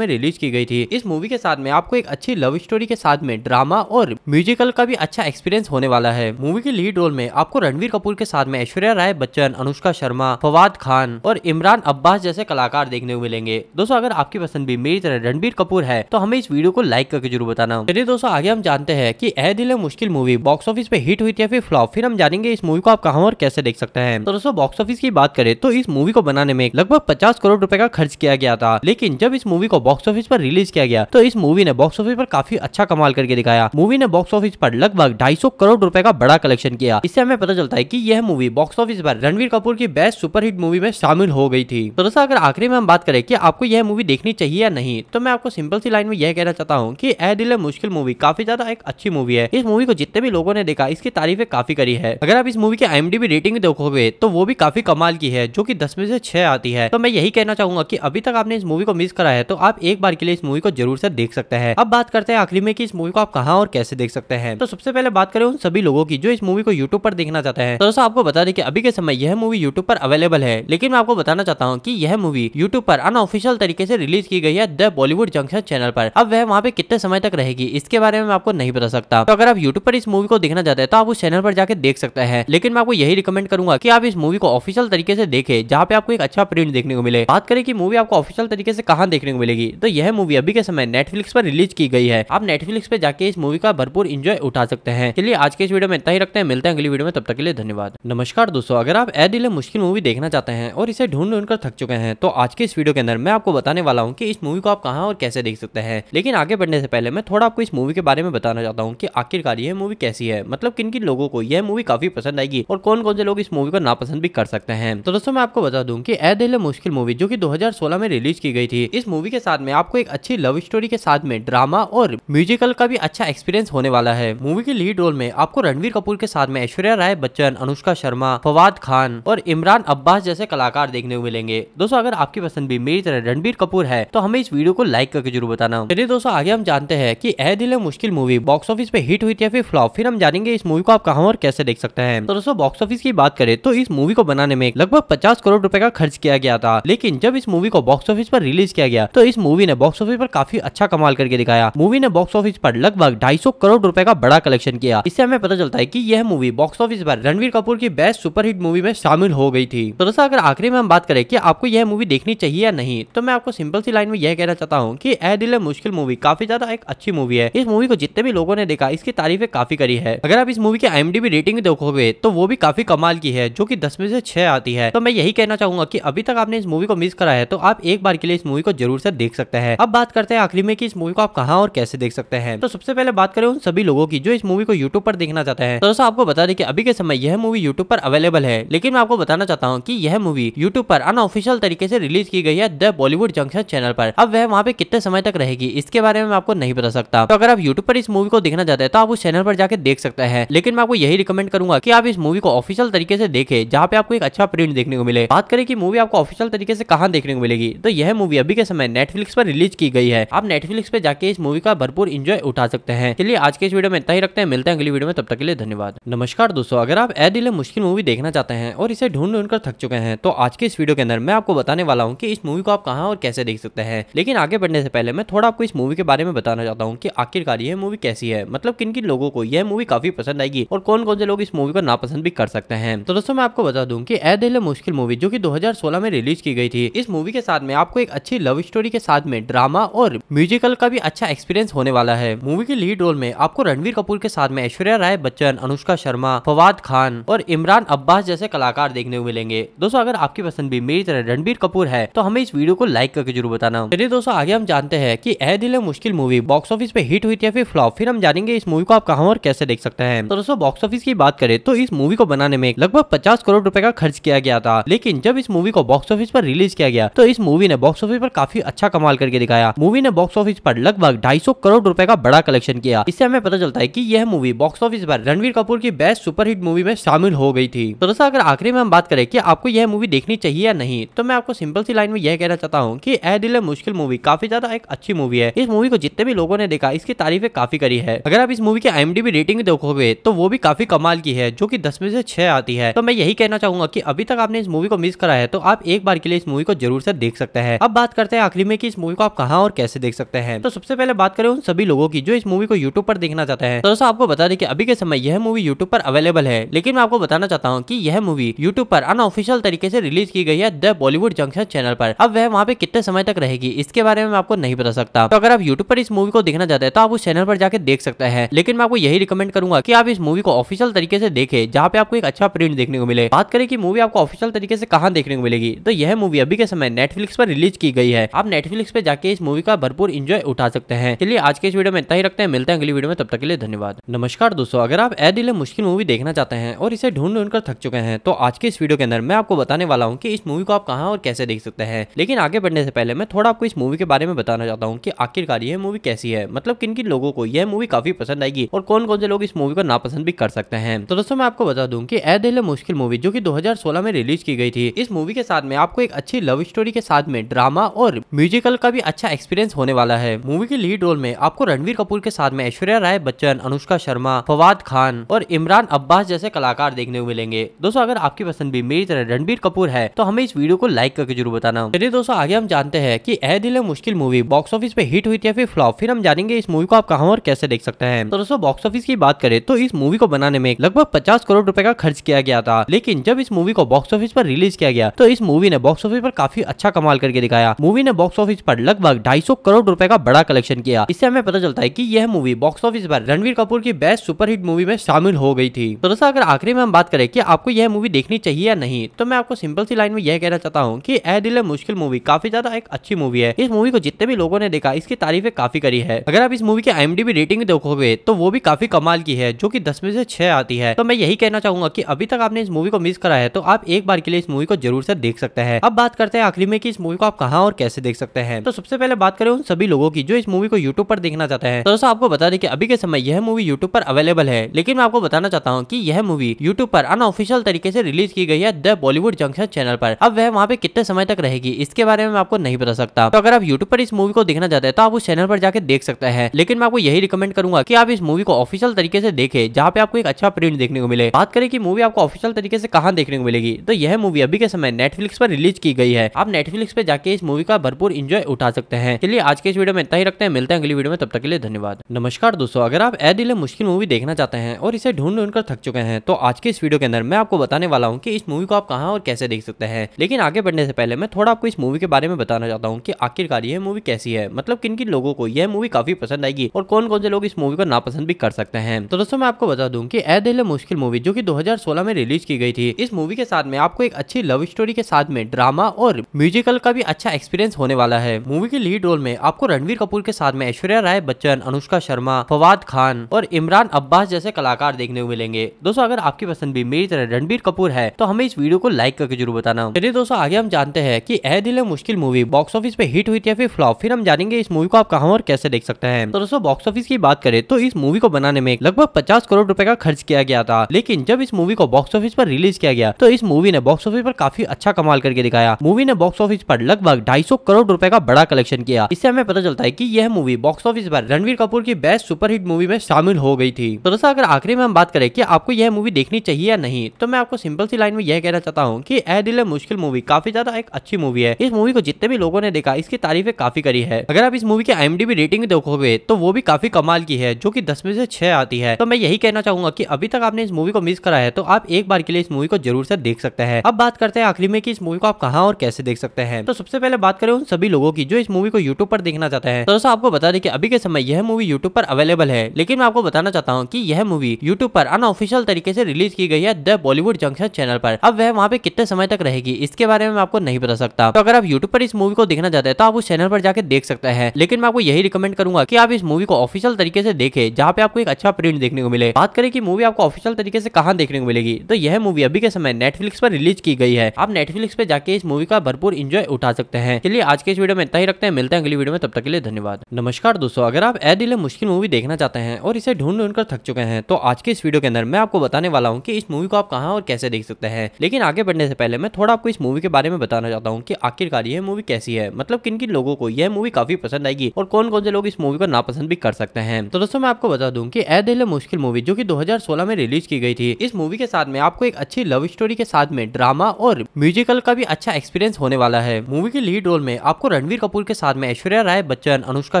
में रिलीज की गई थी इस मूवी के साथ में आपको एक अच्छी लव स्टोरी के साथ में ड्रामा और म्यूजिकल का भी अच्छा एक्सपीरियंस होने वाला है मूवी के लीड रोल में आपको रणवीर कपूर के साथ में ऐश्वर्या राय बच्चन अनुष्का शर्मा फवाद खान और इमरान अब्बास जैसे कलाकार देखने को मिलेंगे दोस्तों अगर आपकी पसंद भी मेरी तरह रणबीर कपूर है तो हमें इस वीडियो को लाइक करके जरूर बताना चलिए दोस्तों आगे हम जानते हैं की Ae Dil Mushkil Mushkil movie box office पे हिट हुई थी या फिर फ्लॉप फिर हम जानेंगे इस मूवी को आप कहा और कैसे देख सकते हैं तो दोस्तों बॉक्स ऑफिस की बात करें तो इस मूवी को बनाने में लगभग पचास करोड़ रूपए का खर्च किया गया था लेकिन जब इस मूवी को बॉक्स ऑफिस पर रिलीज किया गया तो इस मूवी ने बॉक्स ऑफिस पर काफी अच्छा कमाल करके दिखाया मूवी ने बॉक्स ऑफिस पर लगभग ढाई करोड़ रूपए का बड़ा कलेक्शन किया इससे हमें पता चलता है की यह मूवी बॉक्स ऑफिस पर रणवीर कपूर की बेस्ट सुपरहिट मूवी में शामिल हो गई थी तो दोस्तों अगर आखिरी में हम बात करें की आपको यह मूवी देखनी चाहिए या नहीं तो मैं आपको सिंपल सी लाइन में यह कहना चाहता हूँ की ए दिल मुश्किल मूवी काफी ज्यादा एक अच्छी मूवी है इस मूवी को जितने भी लोगों ने देखा इसकी तारीफें काफी करी है अगर आप इस मूवी की आई रेटिंग देखोगे तो वो भी काफी कमाल की है जो की दस में से छह आती है तो मैं यही कहना चाहूंगा की अभी तक आपने इस मूवी को मिस करा है तो आप एक बार के लिए इस मूवी को जरूर से देख सकते हैं अब बात करते हैं आखिरी में इस मूवी को आप कहा और कैसे देख सकते हैं तो सबसे पहले बात करें उन सभी लोगों की जो इस मूवी को यूट्यूब पर देखना चाहते हैं तो दोस्तों आपको बता दें कि अभी के समय यह मूवी यूट्यूब पर अवेलेबल है लेकिन मैं आपको बताना चाहता हूँ की यह मूवी यूट्यूब पर अनऑफिशियल तरीके से रिलीज की गई है द बॉलीवुड जंक्शन चैनल पर अब वह वहाँ पे कितने समय तक रहेगी इसके बारे में मैं आपको नहीं बता सकता तो अगर आप यूट्यूब यूट्यूब पर इस मूवी को देखना चाहते हैं तो आप उस चैनल पर जाकर देख सकते हैं लेकिन मैं आपको यही रिकमेंड करूंगा की आप इस मूवी को ऑफिशियल तरीके से देखे जहाँ पे आपको एक अच्छा प्रिंट देखने को मिले बात करें कि मूवी आपको ऑफिशियल तरीके से कहाँ देखने को मिलेगी तो यह मूवी अभी के समय नेटफ्लिक्स पर रिलीज की गई है आप नेटफ्लिक्स पे जाके इस मूवी का भरपूर इंजॉय उठा सकते हैं चलिए आज के इस वीडियो में इतना ही रखते हैं मिलते हैं अगली वीडियो में तब तक के लिए धन्यवाद नमस्कार दोस्तों अगर आप ए दिले मुश्किल मूवी देखना चाहते हैं और इसे ढूंढ ढूंढ कर थक चुके हैं तो आज के इस वीडियो के अंदर मैं आपको बताने वाला हूँ की इस मूवी को आप कहाँ और कैसे देख सकते हैं लेकिन आगे बढ़ने से पहले मैं थोड़ा आपको इस मूवी के बारे में बताना चाहता हूँ की आखिरकार यार है मूवी कैसी है मतलब किन किन लोगों को यह मूवी काफी पसंद आएगी और कौन कौन से लोग इस मूवी को नापसंद भी कर सकते हैं तो दोस्तों मैं आपको बता दूं कि ए दिल मुश्किल मूवी जो कि 2016 में रिलीज की गई थी इस मूवी के साथ में आपको एक अच्छी लव स्टोरी के साथ में ड्रामा और म्यूजिकल का भी अच्छा एक्सपीरियंस होने वाला है मूवी के लीड रोल में आपको रणवीर कपूर के साथ में ऐश्वर्या राय बच्चन अनुष्का शर्मा फवाद खान और इमरान अब्बास जैसे कलाकार देखने को मिलेंगे दोस्तों अगर आपकी पसंद भी मेरी तरह रणबीर कपूर है तो हमें इस वीडियो को लाइक करके जरूर बताना चलिए दोस्तों आगे हम जानते हैं की Ae Dil Mushkil movie box office पे हिट हुई थी या फिर फ्लॉप फिर हम जानेंगे इस मूवी को आप कहाँ और कैसे देख सकते हैं तो दोस्तों बॉक्स ऑफिस की बात करें तो इस मूवी को बनाने में लगभग पचास करोड़ रूपए का खर्च किया गया था लेकिन जब इस मूवी को बॉक्स ऑफिस पर रिलीज किया गया तो इस मूवी ने बॉक्स ऑफिस पर काफी अच्छा कमाल करके दिखाया मूवी ने बॉक्स ऑफिस पर लगभग ढाई करोड़ रूपए का बड़ा कलेक्शन किया इससे हमें पता चलता है की यह मूवी बॉक्स ऑफिस पर रणवीर कपूर की बेस्ट सुपरहिट मूवी में शामिल हो गई थी तो दोस्तों अगर आखिरी में हम बात करें की आपको यह मूवी देखनी चाहिए या नहीं तो मैं आपको सिंपल सी लाइन में यह कहना चाहता हूँ की ए दिल मुश्किल मूवी काफी ज्यादा एक अच्छी मूवी है इस मूवी को जितने भी लोगों ने देखा इसकी तारीफ तारीफें काफी करी है अगर आप इस मूवी की आई रेटिंग देखोगे तो वो भी काफी कमाल की है जो की दस में से छह आती है तो मैं यही कहना चाहूंगा की अभी तक आपने इस मूवी को मिस करा है तो आप एक बार के लिए इस मूवी को जरूर से देख सकते हैं अब बात करते हैं आखिरी में इस मूवी को आप कहा और कैसे देख सकते हैं तो सबसे पहले बात करें उन सभी लोगों की जो इस मूवी को यूट्यूब पर देखना चाहते हैं तो दोस्तों आपको बता दें कि अभी के समय यह मूवी यूट्यूब पर अवेलेबल है लेकिन मैं आपको बताना चाहता हूँ की यह मूवी यूट्यूब पर अनऑफिशियल तरीके से रिलीज की गई है द बॉलीवुड जंक्शन चैनल पर अब वह वहाँ पे कितने समय तक रहेगी इसके बारे में मैं आपको नहीं बता सकता तो अगर आप यूट्यूब पर इस मूवी को देखना चाहते हैं तो आप उस चैनल पर जाके देख सकता है लेकिन मैं आपको यही रिकमेंड करूंगा की आप इस मूवी को ऑफिशियल तरीके से देखे जहाँ पे आपको एक अच्छा प्रिंट देखने को मिले बात करें की मूवी आपको ऑफिशियल तरीके से कहाँ देखने को मिलेगी तो यह मूवी अभी के समय नेटफ्लिक्स पर रिलीज की गई है आप नेटफ्लिक्स पर जाके इस मूवी का भरपूर इंजॉय उठा सकते हैं चलिए आज के इस वीडियो में इतना ही रखते हैं मिलते हैं अगली वीडियो में तब तक के लिए धन्यवाद नमस्कार दोस्तों अगर आप ए दिले मुश्किल मूवी देखना चाहते हैं और इसे ढूंढ ढूंढ कर थक चुके हैं तो आज के इस वीडियो के अंदर मैं आपको बताने वाला हूँ की इस मूवी को आप कहाँ और कैसे देख सकते हैं लेकिन आगे बढ़ने से पहले मैं थोड़ा आपको इस मूवी के बारे में बताना चाहता हूँ की आखिरकार ये मूवी कैसी है मतलब किन किन लोग लोगों को यह मूवी काफी पसंद आएगी और कौन कौन से लोग इस मूवी को नापसंद भी कर सकते हैं तो दोस्तों मैं आपको बता दूं कि ए दिल मुश्किल मूवी जो कि 2016 में रिलीज की गई थी इस मूवी के साथ में आपको एक अच्छी लव स्टोरी के साथ में ड्रामा और म्यूजिकल का भी अच्छा एक्सपीरियंस होने वाला है मूवी के लीड रोल में आपको रणवीर कपूर के साथ में ऐश्वर्या राय बच्चन अनुष्का शर्मा फवाद खान और इमरान अब्बास जैसे कलाकार देखने को मिलेंगे दोस्तों अगर आपकी पसंद भी मेरी तरह रणबीर कपूर है तो हमें इस वीडियो को लाइक करके जरूर बताना चलिए दोस्तों आगे हम जानते हैं की Ae Dil Mushkil movie box office पे हिट हुई थी या फिर फ्लॉप फिर हम जानेंगे इस मूवी को आप कहाँ और कैसे देख सकते हैं तो दोस्तों बॉक्स ऑफिस की बात करें तो इस मूवी को बनाने में लगभग पचास करोड़ रूपए का खर्च किया गया था लेकिन जब इस मूवी को बॉक्स ऑफिस पर रिलीज किया गया तो इस मूवी ने बॉक्स ऑफिस पर काफी अच्छा कमाल करके दिखाया मूवी ने बॉक्स ऑफिस पर लगभग ढाई करोड़ रूपए का बड़ा कलेक्शन किया इससे हमें पता चलता है की यह मूवी बॉक्स ऑफिस पर रणवीर कपूर की बेस्ट सुपरहिट मूवी में शामिल हो गई थी तो दोस्तों अगर आखिरी में हम बात करें की आपको यह मूवी देखनी चाहिए या नहीं तो मैं आपको सिंपल सी लाइन में यह कहना चाहता हूँ की ए दिल मुश्किल मूवी काफी ज्यादा एक अच्छी मूवी है इस मूवी को जितने भी लोगों ने देखा इसकी तारीफें काफी करी है अगर आप इस मूवी के एम रेटिंग देखोगे तो वो भी काफी कमाल की है जो की दस में से छह आती है तो मैं यही कहना चाहूंगा की अभी तक आपने इस मूवी को मिस करा है तो आप एक बार के लिए इस मूवी को जरूर से देख सकते हैं अब बात करते हैं आखिरी में इस मूवी को आप कहाँ और कैसे देख सकते हैं तो सबसे पहले बात करें उन सभी लोगों की जो इस मूवी को यूट्यूब पर देखना चाहते हैं तो दोस्तों आपको बता दें कि अभी के समय यह मूवी यूट्यूब पर अवेलेबल है लेकिन मैं आपको बताना चाहता हूँ कि यह मूवी यूट्यूब पर अनऑफिशियल तरीके से रिलीज की गई है द बॉलीवुड जंक्शन चैनल पर अब वह वहाँ पे कितने समय तक रहेगी इसके बारे में आपको नहीं बता सकता तो अगर आप यूट्यूब पर इस मूवी को देखना चाहते हैं तो आप उस चैनल पर जाकर देख सकते हैं लेकिन मैं आपको यही रिकमेंड करूंगा कि आप इस मूवी को ऑफिशियल तरीके से देखें जहाँ पे आपको एक अच्छा प्रिंट देखने को मिले बात करें कि मूवी आपको ऑफिशियल तरीके से कहा देखने को मिलेगी तो यह मूवी अभी के समय नेटफ्लिक्स पर रिलीज की गई है आप नेटफ्लिक्स पे जाके इस मूवी का भरपूर इंजॉय उठा सकते हैं चलिए आज के इस वीडियो में इतना ही रखते हैं मिलते हैं अगली वीडियो में तब तक के लिए धन्यवाद नमस्कार दोस्तों अगर आप ए दिले मुश्किल मूवी देखना चाहते हैं और इसे ढूंढ ढूंढ कर थक चुके हैं तो आज के इस वीडियो के अंदर मैं आपको बताने वाला हूँ की इस मूवी को आप कहाँ और कैसे देख सकते हैं लेकिन आगे बढ़ने से पहले मैं थोड़ा आपको इस मूवी के बारे में बताना चाहता हूँ की आखिरकार यह मूवी कैसी है मतलब किन किन लोगों को यह मूवी काफी पसंद आएगी और कौन कौन से लोग इस मूवी को नापसंद भी कर सकते हैं तो दोस्तों मैं आपको बता दूं कि ए दिल मुश्किल मूवी जो कि 2016 में रिलीज की गई थी इस मूवी के साथ में आपको एक अच्छी लव स्टोरी के साथ में ड्रामा और म्यूजिकल का भी अच्छा एक्सपीरियंस होने वाला है मूवी के लीड रोल में आपको रणवीर कपूर के साथ में ऐश्वर्या राय बच्चन अनुष्का शर्मा फवाद खान और इमरान अब्बास जैसे कलाकार देखने को मिलेंगे दोस्तों अगर आपकी पसंद भी मेरी तरह रणबीर कपूर है तो हमें इस वीडियो को लाइक करके जरूर बताना चलिए दोस्तों आगे हम जानते हैं की Ae Dil Mushkil movie box office पे हिट हुई थी या फिर फ्लॉप फिर हम जानेंगे इस मूवी को आप कहाँ और कैसे देख सकते हैं तो दोस्तों यहाँ बॉक्स ऑफिस की बात करें तो इस मूवी को बनाने में लगभग पचास करोड़ रूपए का खर्च किया गया था लेकिन जब इस मूवी को बॉक्स ऑफिस पर रिलीज किया गया तो इस मूवी ने बॉक्स ऑफिस पर काफी अच्छा कमाल करके दिखाया मूवी ने बॉक्स ऑफिस पर लगभग ढाई करोड़ रूपए का बड़ा कलेक्शन किया इससे हमें पता चलता है की यह मूवी बॉक्स ऑफिस पर रणवीर कपूर की बेस्ट सुपरहिट मूवी में शामिल हो गई थी तो दोस्तों अगर आखिरी में हम बात करें की आपको यह मूवी देखनी चाहिए या नहीं तो मैं आपको सिंपल सी लाइन में यह कहना चाहता हूँ की ए दिल मुश्किल मूवी काफी ज्यादा एक अच्छी मूवी है इस मूवी को जितने भी लोगों ने देखा इसकी तारीफें काफी करी है अगर आप इस मूवी की आई रेटिंग देखोगे तो वो भी काफी कमाल की है जो की दस में से छह आती है तो मैं यही कहना चाहूंगा की अभी तक आपने इस मूवी को मिस करा है तो आप एक बार के लिए इस मूवी को जरूर से देख सकते हैं अब बात करते हैं आखिरी में इस मूवी को आप कहा और कैसे देख सकते हैं तो सबसे पहले बात करें उन सभी लोगों की जो इस मूवी को यूट्यूब पर देखना चाहते हैं तो दोस्तों आपको बता दें कि अभी के समय यह मूवी यूट्यूब पर अवेलेबल है लेकिन मैं आपको बताना चाहता हूँ की यह मूवी यूट्यूब पर अनऑफिशियल तरीके से रिलीज की गई है द बॉलीवुड जंक्शन चैनल पर अब वह वहाँ पे कितने समय तक रहेगी इसके बारे में आपको नहीं बता सकता तो अगर आप यूट्यूब पर इस मूवी को देखना चाहते हैं तो आप उस चैनल पर जाकर देख सकते हैं लेकिन मैं आपको यही रिकमेंड करूंगा की आप इस मूवी मूवी को ऑफिशियल तरीके से देखे जहाँ पे आपको एक अच्छा प्रिंट देखने को मिले बात करें कि मूवी आपको ऑफिशियल तरीके से कहाँ देखने को मिलेगी तो यह मूवी अभी के समय नेटफ्लिक्स पर रिलीज की गई है आप नेटफ्लिक्स पे जाके इस मूवी का भरपूर इंजॉय उठा सकते हैं चलिए आज के इस वीडियो में इतना ही रखते हैं मिलते हैं अगली वीडियो में तब तक के लिए धन्यवाद नमस्कार दोस्तों अगर आप ए दिले मुश्किल मूवी देखना चाहते हैं और इसे ढूंढ ढूंढ कर थक चुके हैं तो आज के इस वीडियो के अंदर मैं आपको बताने वाला हूँ की इस मूवी को आप कहाँ और कैसे देख सकते हैं लेकिन आगे बढ़ने से पहले मैं थोड़ा आपको इस मूवी के बारे में बताना चाहता हूँ की आखिरकार यह मूवी कैसी है मतलब किन किन लोगों को यह मूवी काफी पसंद आएगी और कौन कौन से लोग इस मूवी को नापसंद भी कर सकते हैं तो दोस्तों मैं आपको बता दूं कि ऐ दिल मुश्किल मूवी जो कि 2016 में रिलीज की गई थी इस मूवी के साथ में आपको एक अच्छी लव स्टोरी के साथ में ड्रामा और म्यूजिकल का भी अच्छा एक्सपीरियंस होने वाला है मूवी के लीड रोल में आपको रणवीर कपूर के साथ में ऐश्वर्या राय बच्चन अनुष्का शर्मा फवाद खान और इमरान अब्बास जैसे कलाकार देखने को मिलेंगे दोस्तों अगर आपकी पसंद भी मेरी तरह रणबीर कपूर है तो हमें इस वीडियो को लाइक करके जरूर बताना चलिए दोस्तों आगे हम जानते हैं की Ae Dil Mushkil movie box office पे हिट हुई थी या फिर फ्लॉप फिर हम जानेंगे इस मूवी को आप कहाँ और कैसे देख सकते हैं तो दोस्तों बॉक्स ऑफिस की बात करें तो इस मूवी मूवी को बनाने में लगभग पचास करोड़ रूपए का खर्च किया गया था लेकिन जब इस मूवी को बॉक्स ऑफिस पर रिलीज किया गया तो इस मूवी ने बॉक्स ऑफिस पर काफी अच्छा कमाल करके दिखाया मूवी ने बॉक्स ऑफिस पर लगभग ढाई करोड़ रूपए का बड़ा कलेक्शन किया इससे हमें पता चलता है की यह मूवी बॉक्स ऑफिस पर रणवीर कपूर की बेस्ट सुपरहिट मूवी में शामिल हो गई थी तो दोस्तों अगर आखिरी में हम बात करें की आपको यह मूवी देखनी चाहिए या नहीं तो मैं आपको सिंपल सी लाइन में यह कहना चाहता हूँ की ए दिल मुश्किल मूवी काफी ज्यादा एक अच्छी मूवी है इस मूवी को जितने भी लोगों ने देखा इसकी तारीफें काफी करी है अगर आप इस मूवी के आई रेटिंग देखोगे तो वो भी काफी कमाल की है जो की दस में से छह आती है तो मैं यही कहना चाहूंगा की अभी तक आपने इस मूवी को मिस करा है तो आप एक बार के लिए इस मूवी को जरूर से देख सकते हैं अब बात करते हैं आखिरी में इस मूवी को आप कहा और कैसे देख सकते हैं तो सबसे पहले बात करें उन सभी लोगों की जो इस मूवी को यूट्यूब पर देखना चाहते हैं तो दोस्तों आपको बता दें कि अभी के समय यह मूवी यूट्यूब पर अवेलेबल है लेकिन मैं आपको बताना चाहता हूँ की यह मूवी यूट्यूब पर अनऑफिशियल तरीके से रिलीज की गई है द बॉलीवुड जंक्शन चैनल पर अब वह वहाँ पे कितने समय तक रहेगी इसके बारे में मैं आपको नहीं बता सकता तो अगर आप यूट्यूब पर इस मूवी को देखना चाहते हैं तो आप उस चैनल पर जाके देख सकते हैं लेकिन मैं आपको यही रिकमेंड करूंगा की आप इस मूवी को ऑफिशियल तरीके से देखे जहाँ पे आपको एक अच्छा प्रिंट देखने को मिले बात करें कि मूवी आपको ऑफिशियल तरीके से कहा देखने को मिलेगी तो यह मूवी अभी के समय नेटफ्लिक्स पर रिलीज की गई है आप नेटफ्लिक्स पे जाके इस मूवी का भरपूर इंजॉय उठा सकते हैं चलिए आज के इस वीडियो में इतना ही रखते हैं मिलते हैं अगली वीडियो में तब तक के लिए धन्यवाद नमस्कार दोस्तों अगर आप ए दिले मुश्किल मूवी देखना चाहते हैं और इसे ढूंढ ढूंढ कर थक चुके हैं तो आज के इस वीडियो के अंदर मैं आपको बताने वाला हूँ की इस मूवी को आप कहा और कैसे देख सकते हैं लेकिन आगे बढ़ने से पहले मैं थोड़ा आपको इस मूवी के बारे में बताना चाहता हूँ की आखिरकार यह मूवी कैसी है मतलब किन किन लोगों को यह मूवी काफी पसंद आएगी और कौन कौन से लोग इस मूवी को नापसंद भी कर सकते हैं तो दोस्तों मैं आपको बता बता दूं कि ए दिल मुश्किल मूवी जो कि 2016 में रिलीज की गई थी इस मूवी के साथ में आपको एक अच्छी लव स्टोरी के साथ में ड्रामा और म्यूजिकल का भी अच्छा एक्सपीरियंस होने वाला है मूवी के लीड रोल में आपको रणवीर कपूर के साथ में ऐश्वर्या राय बच्चन अनुष्का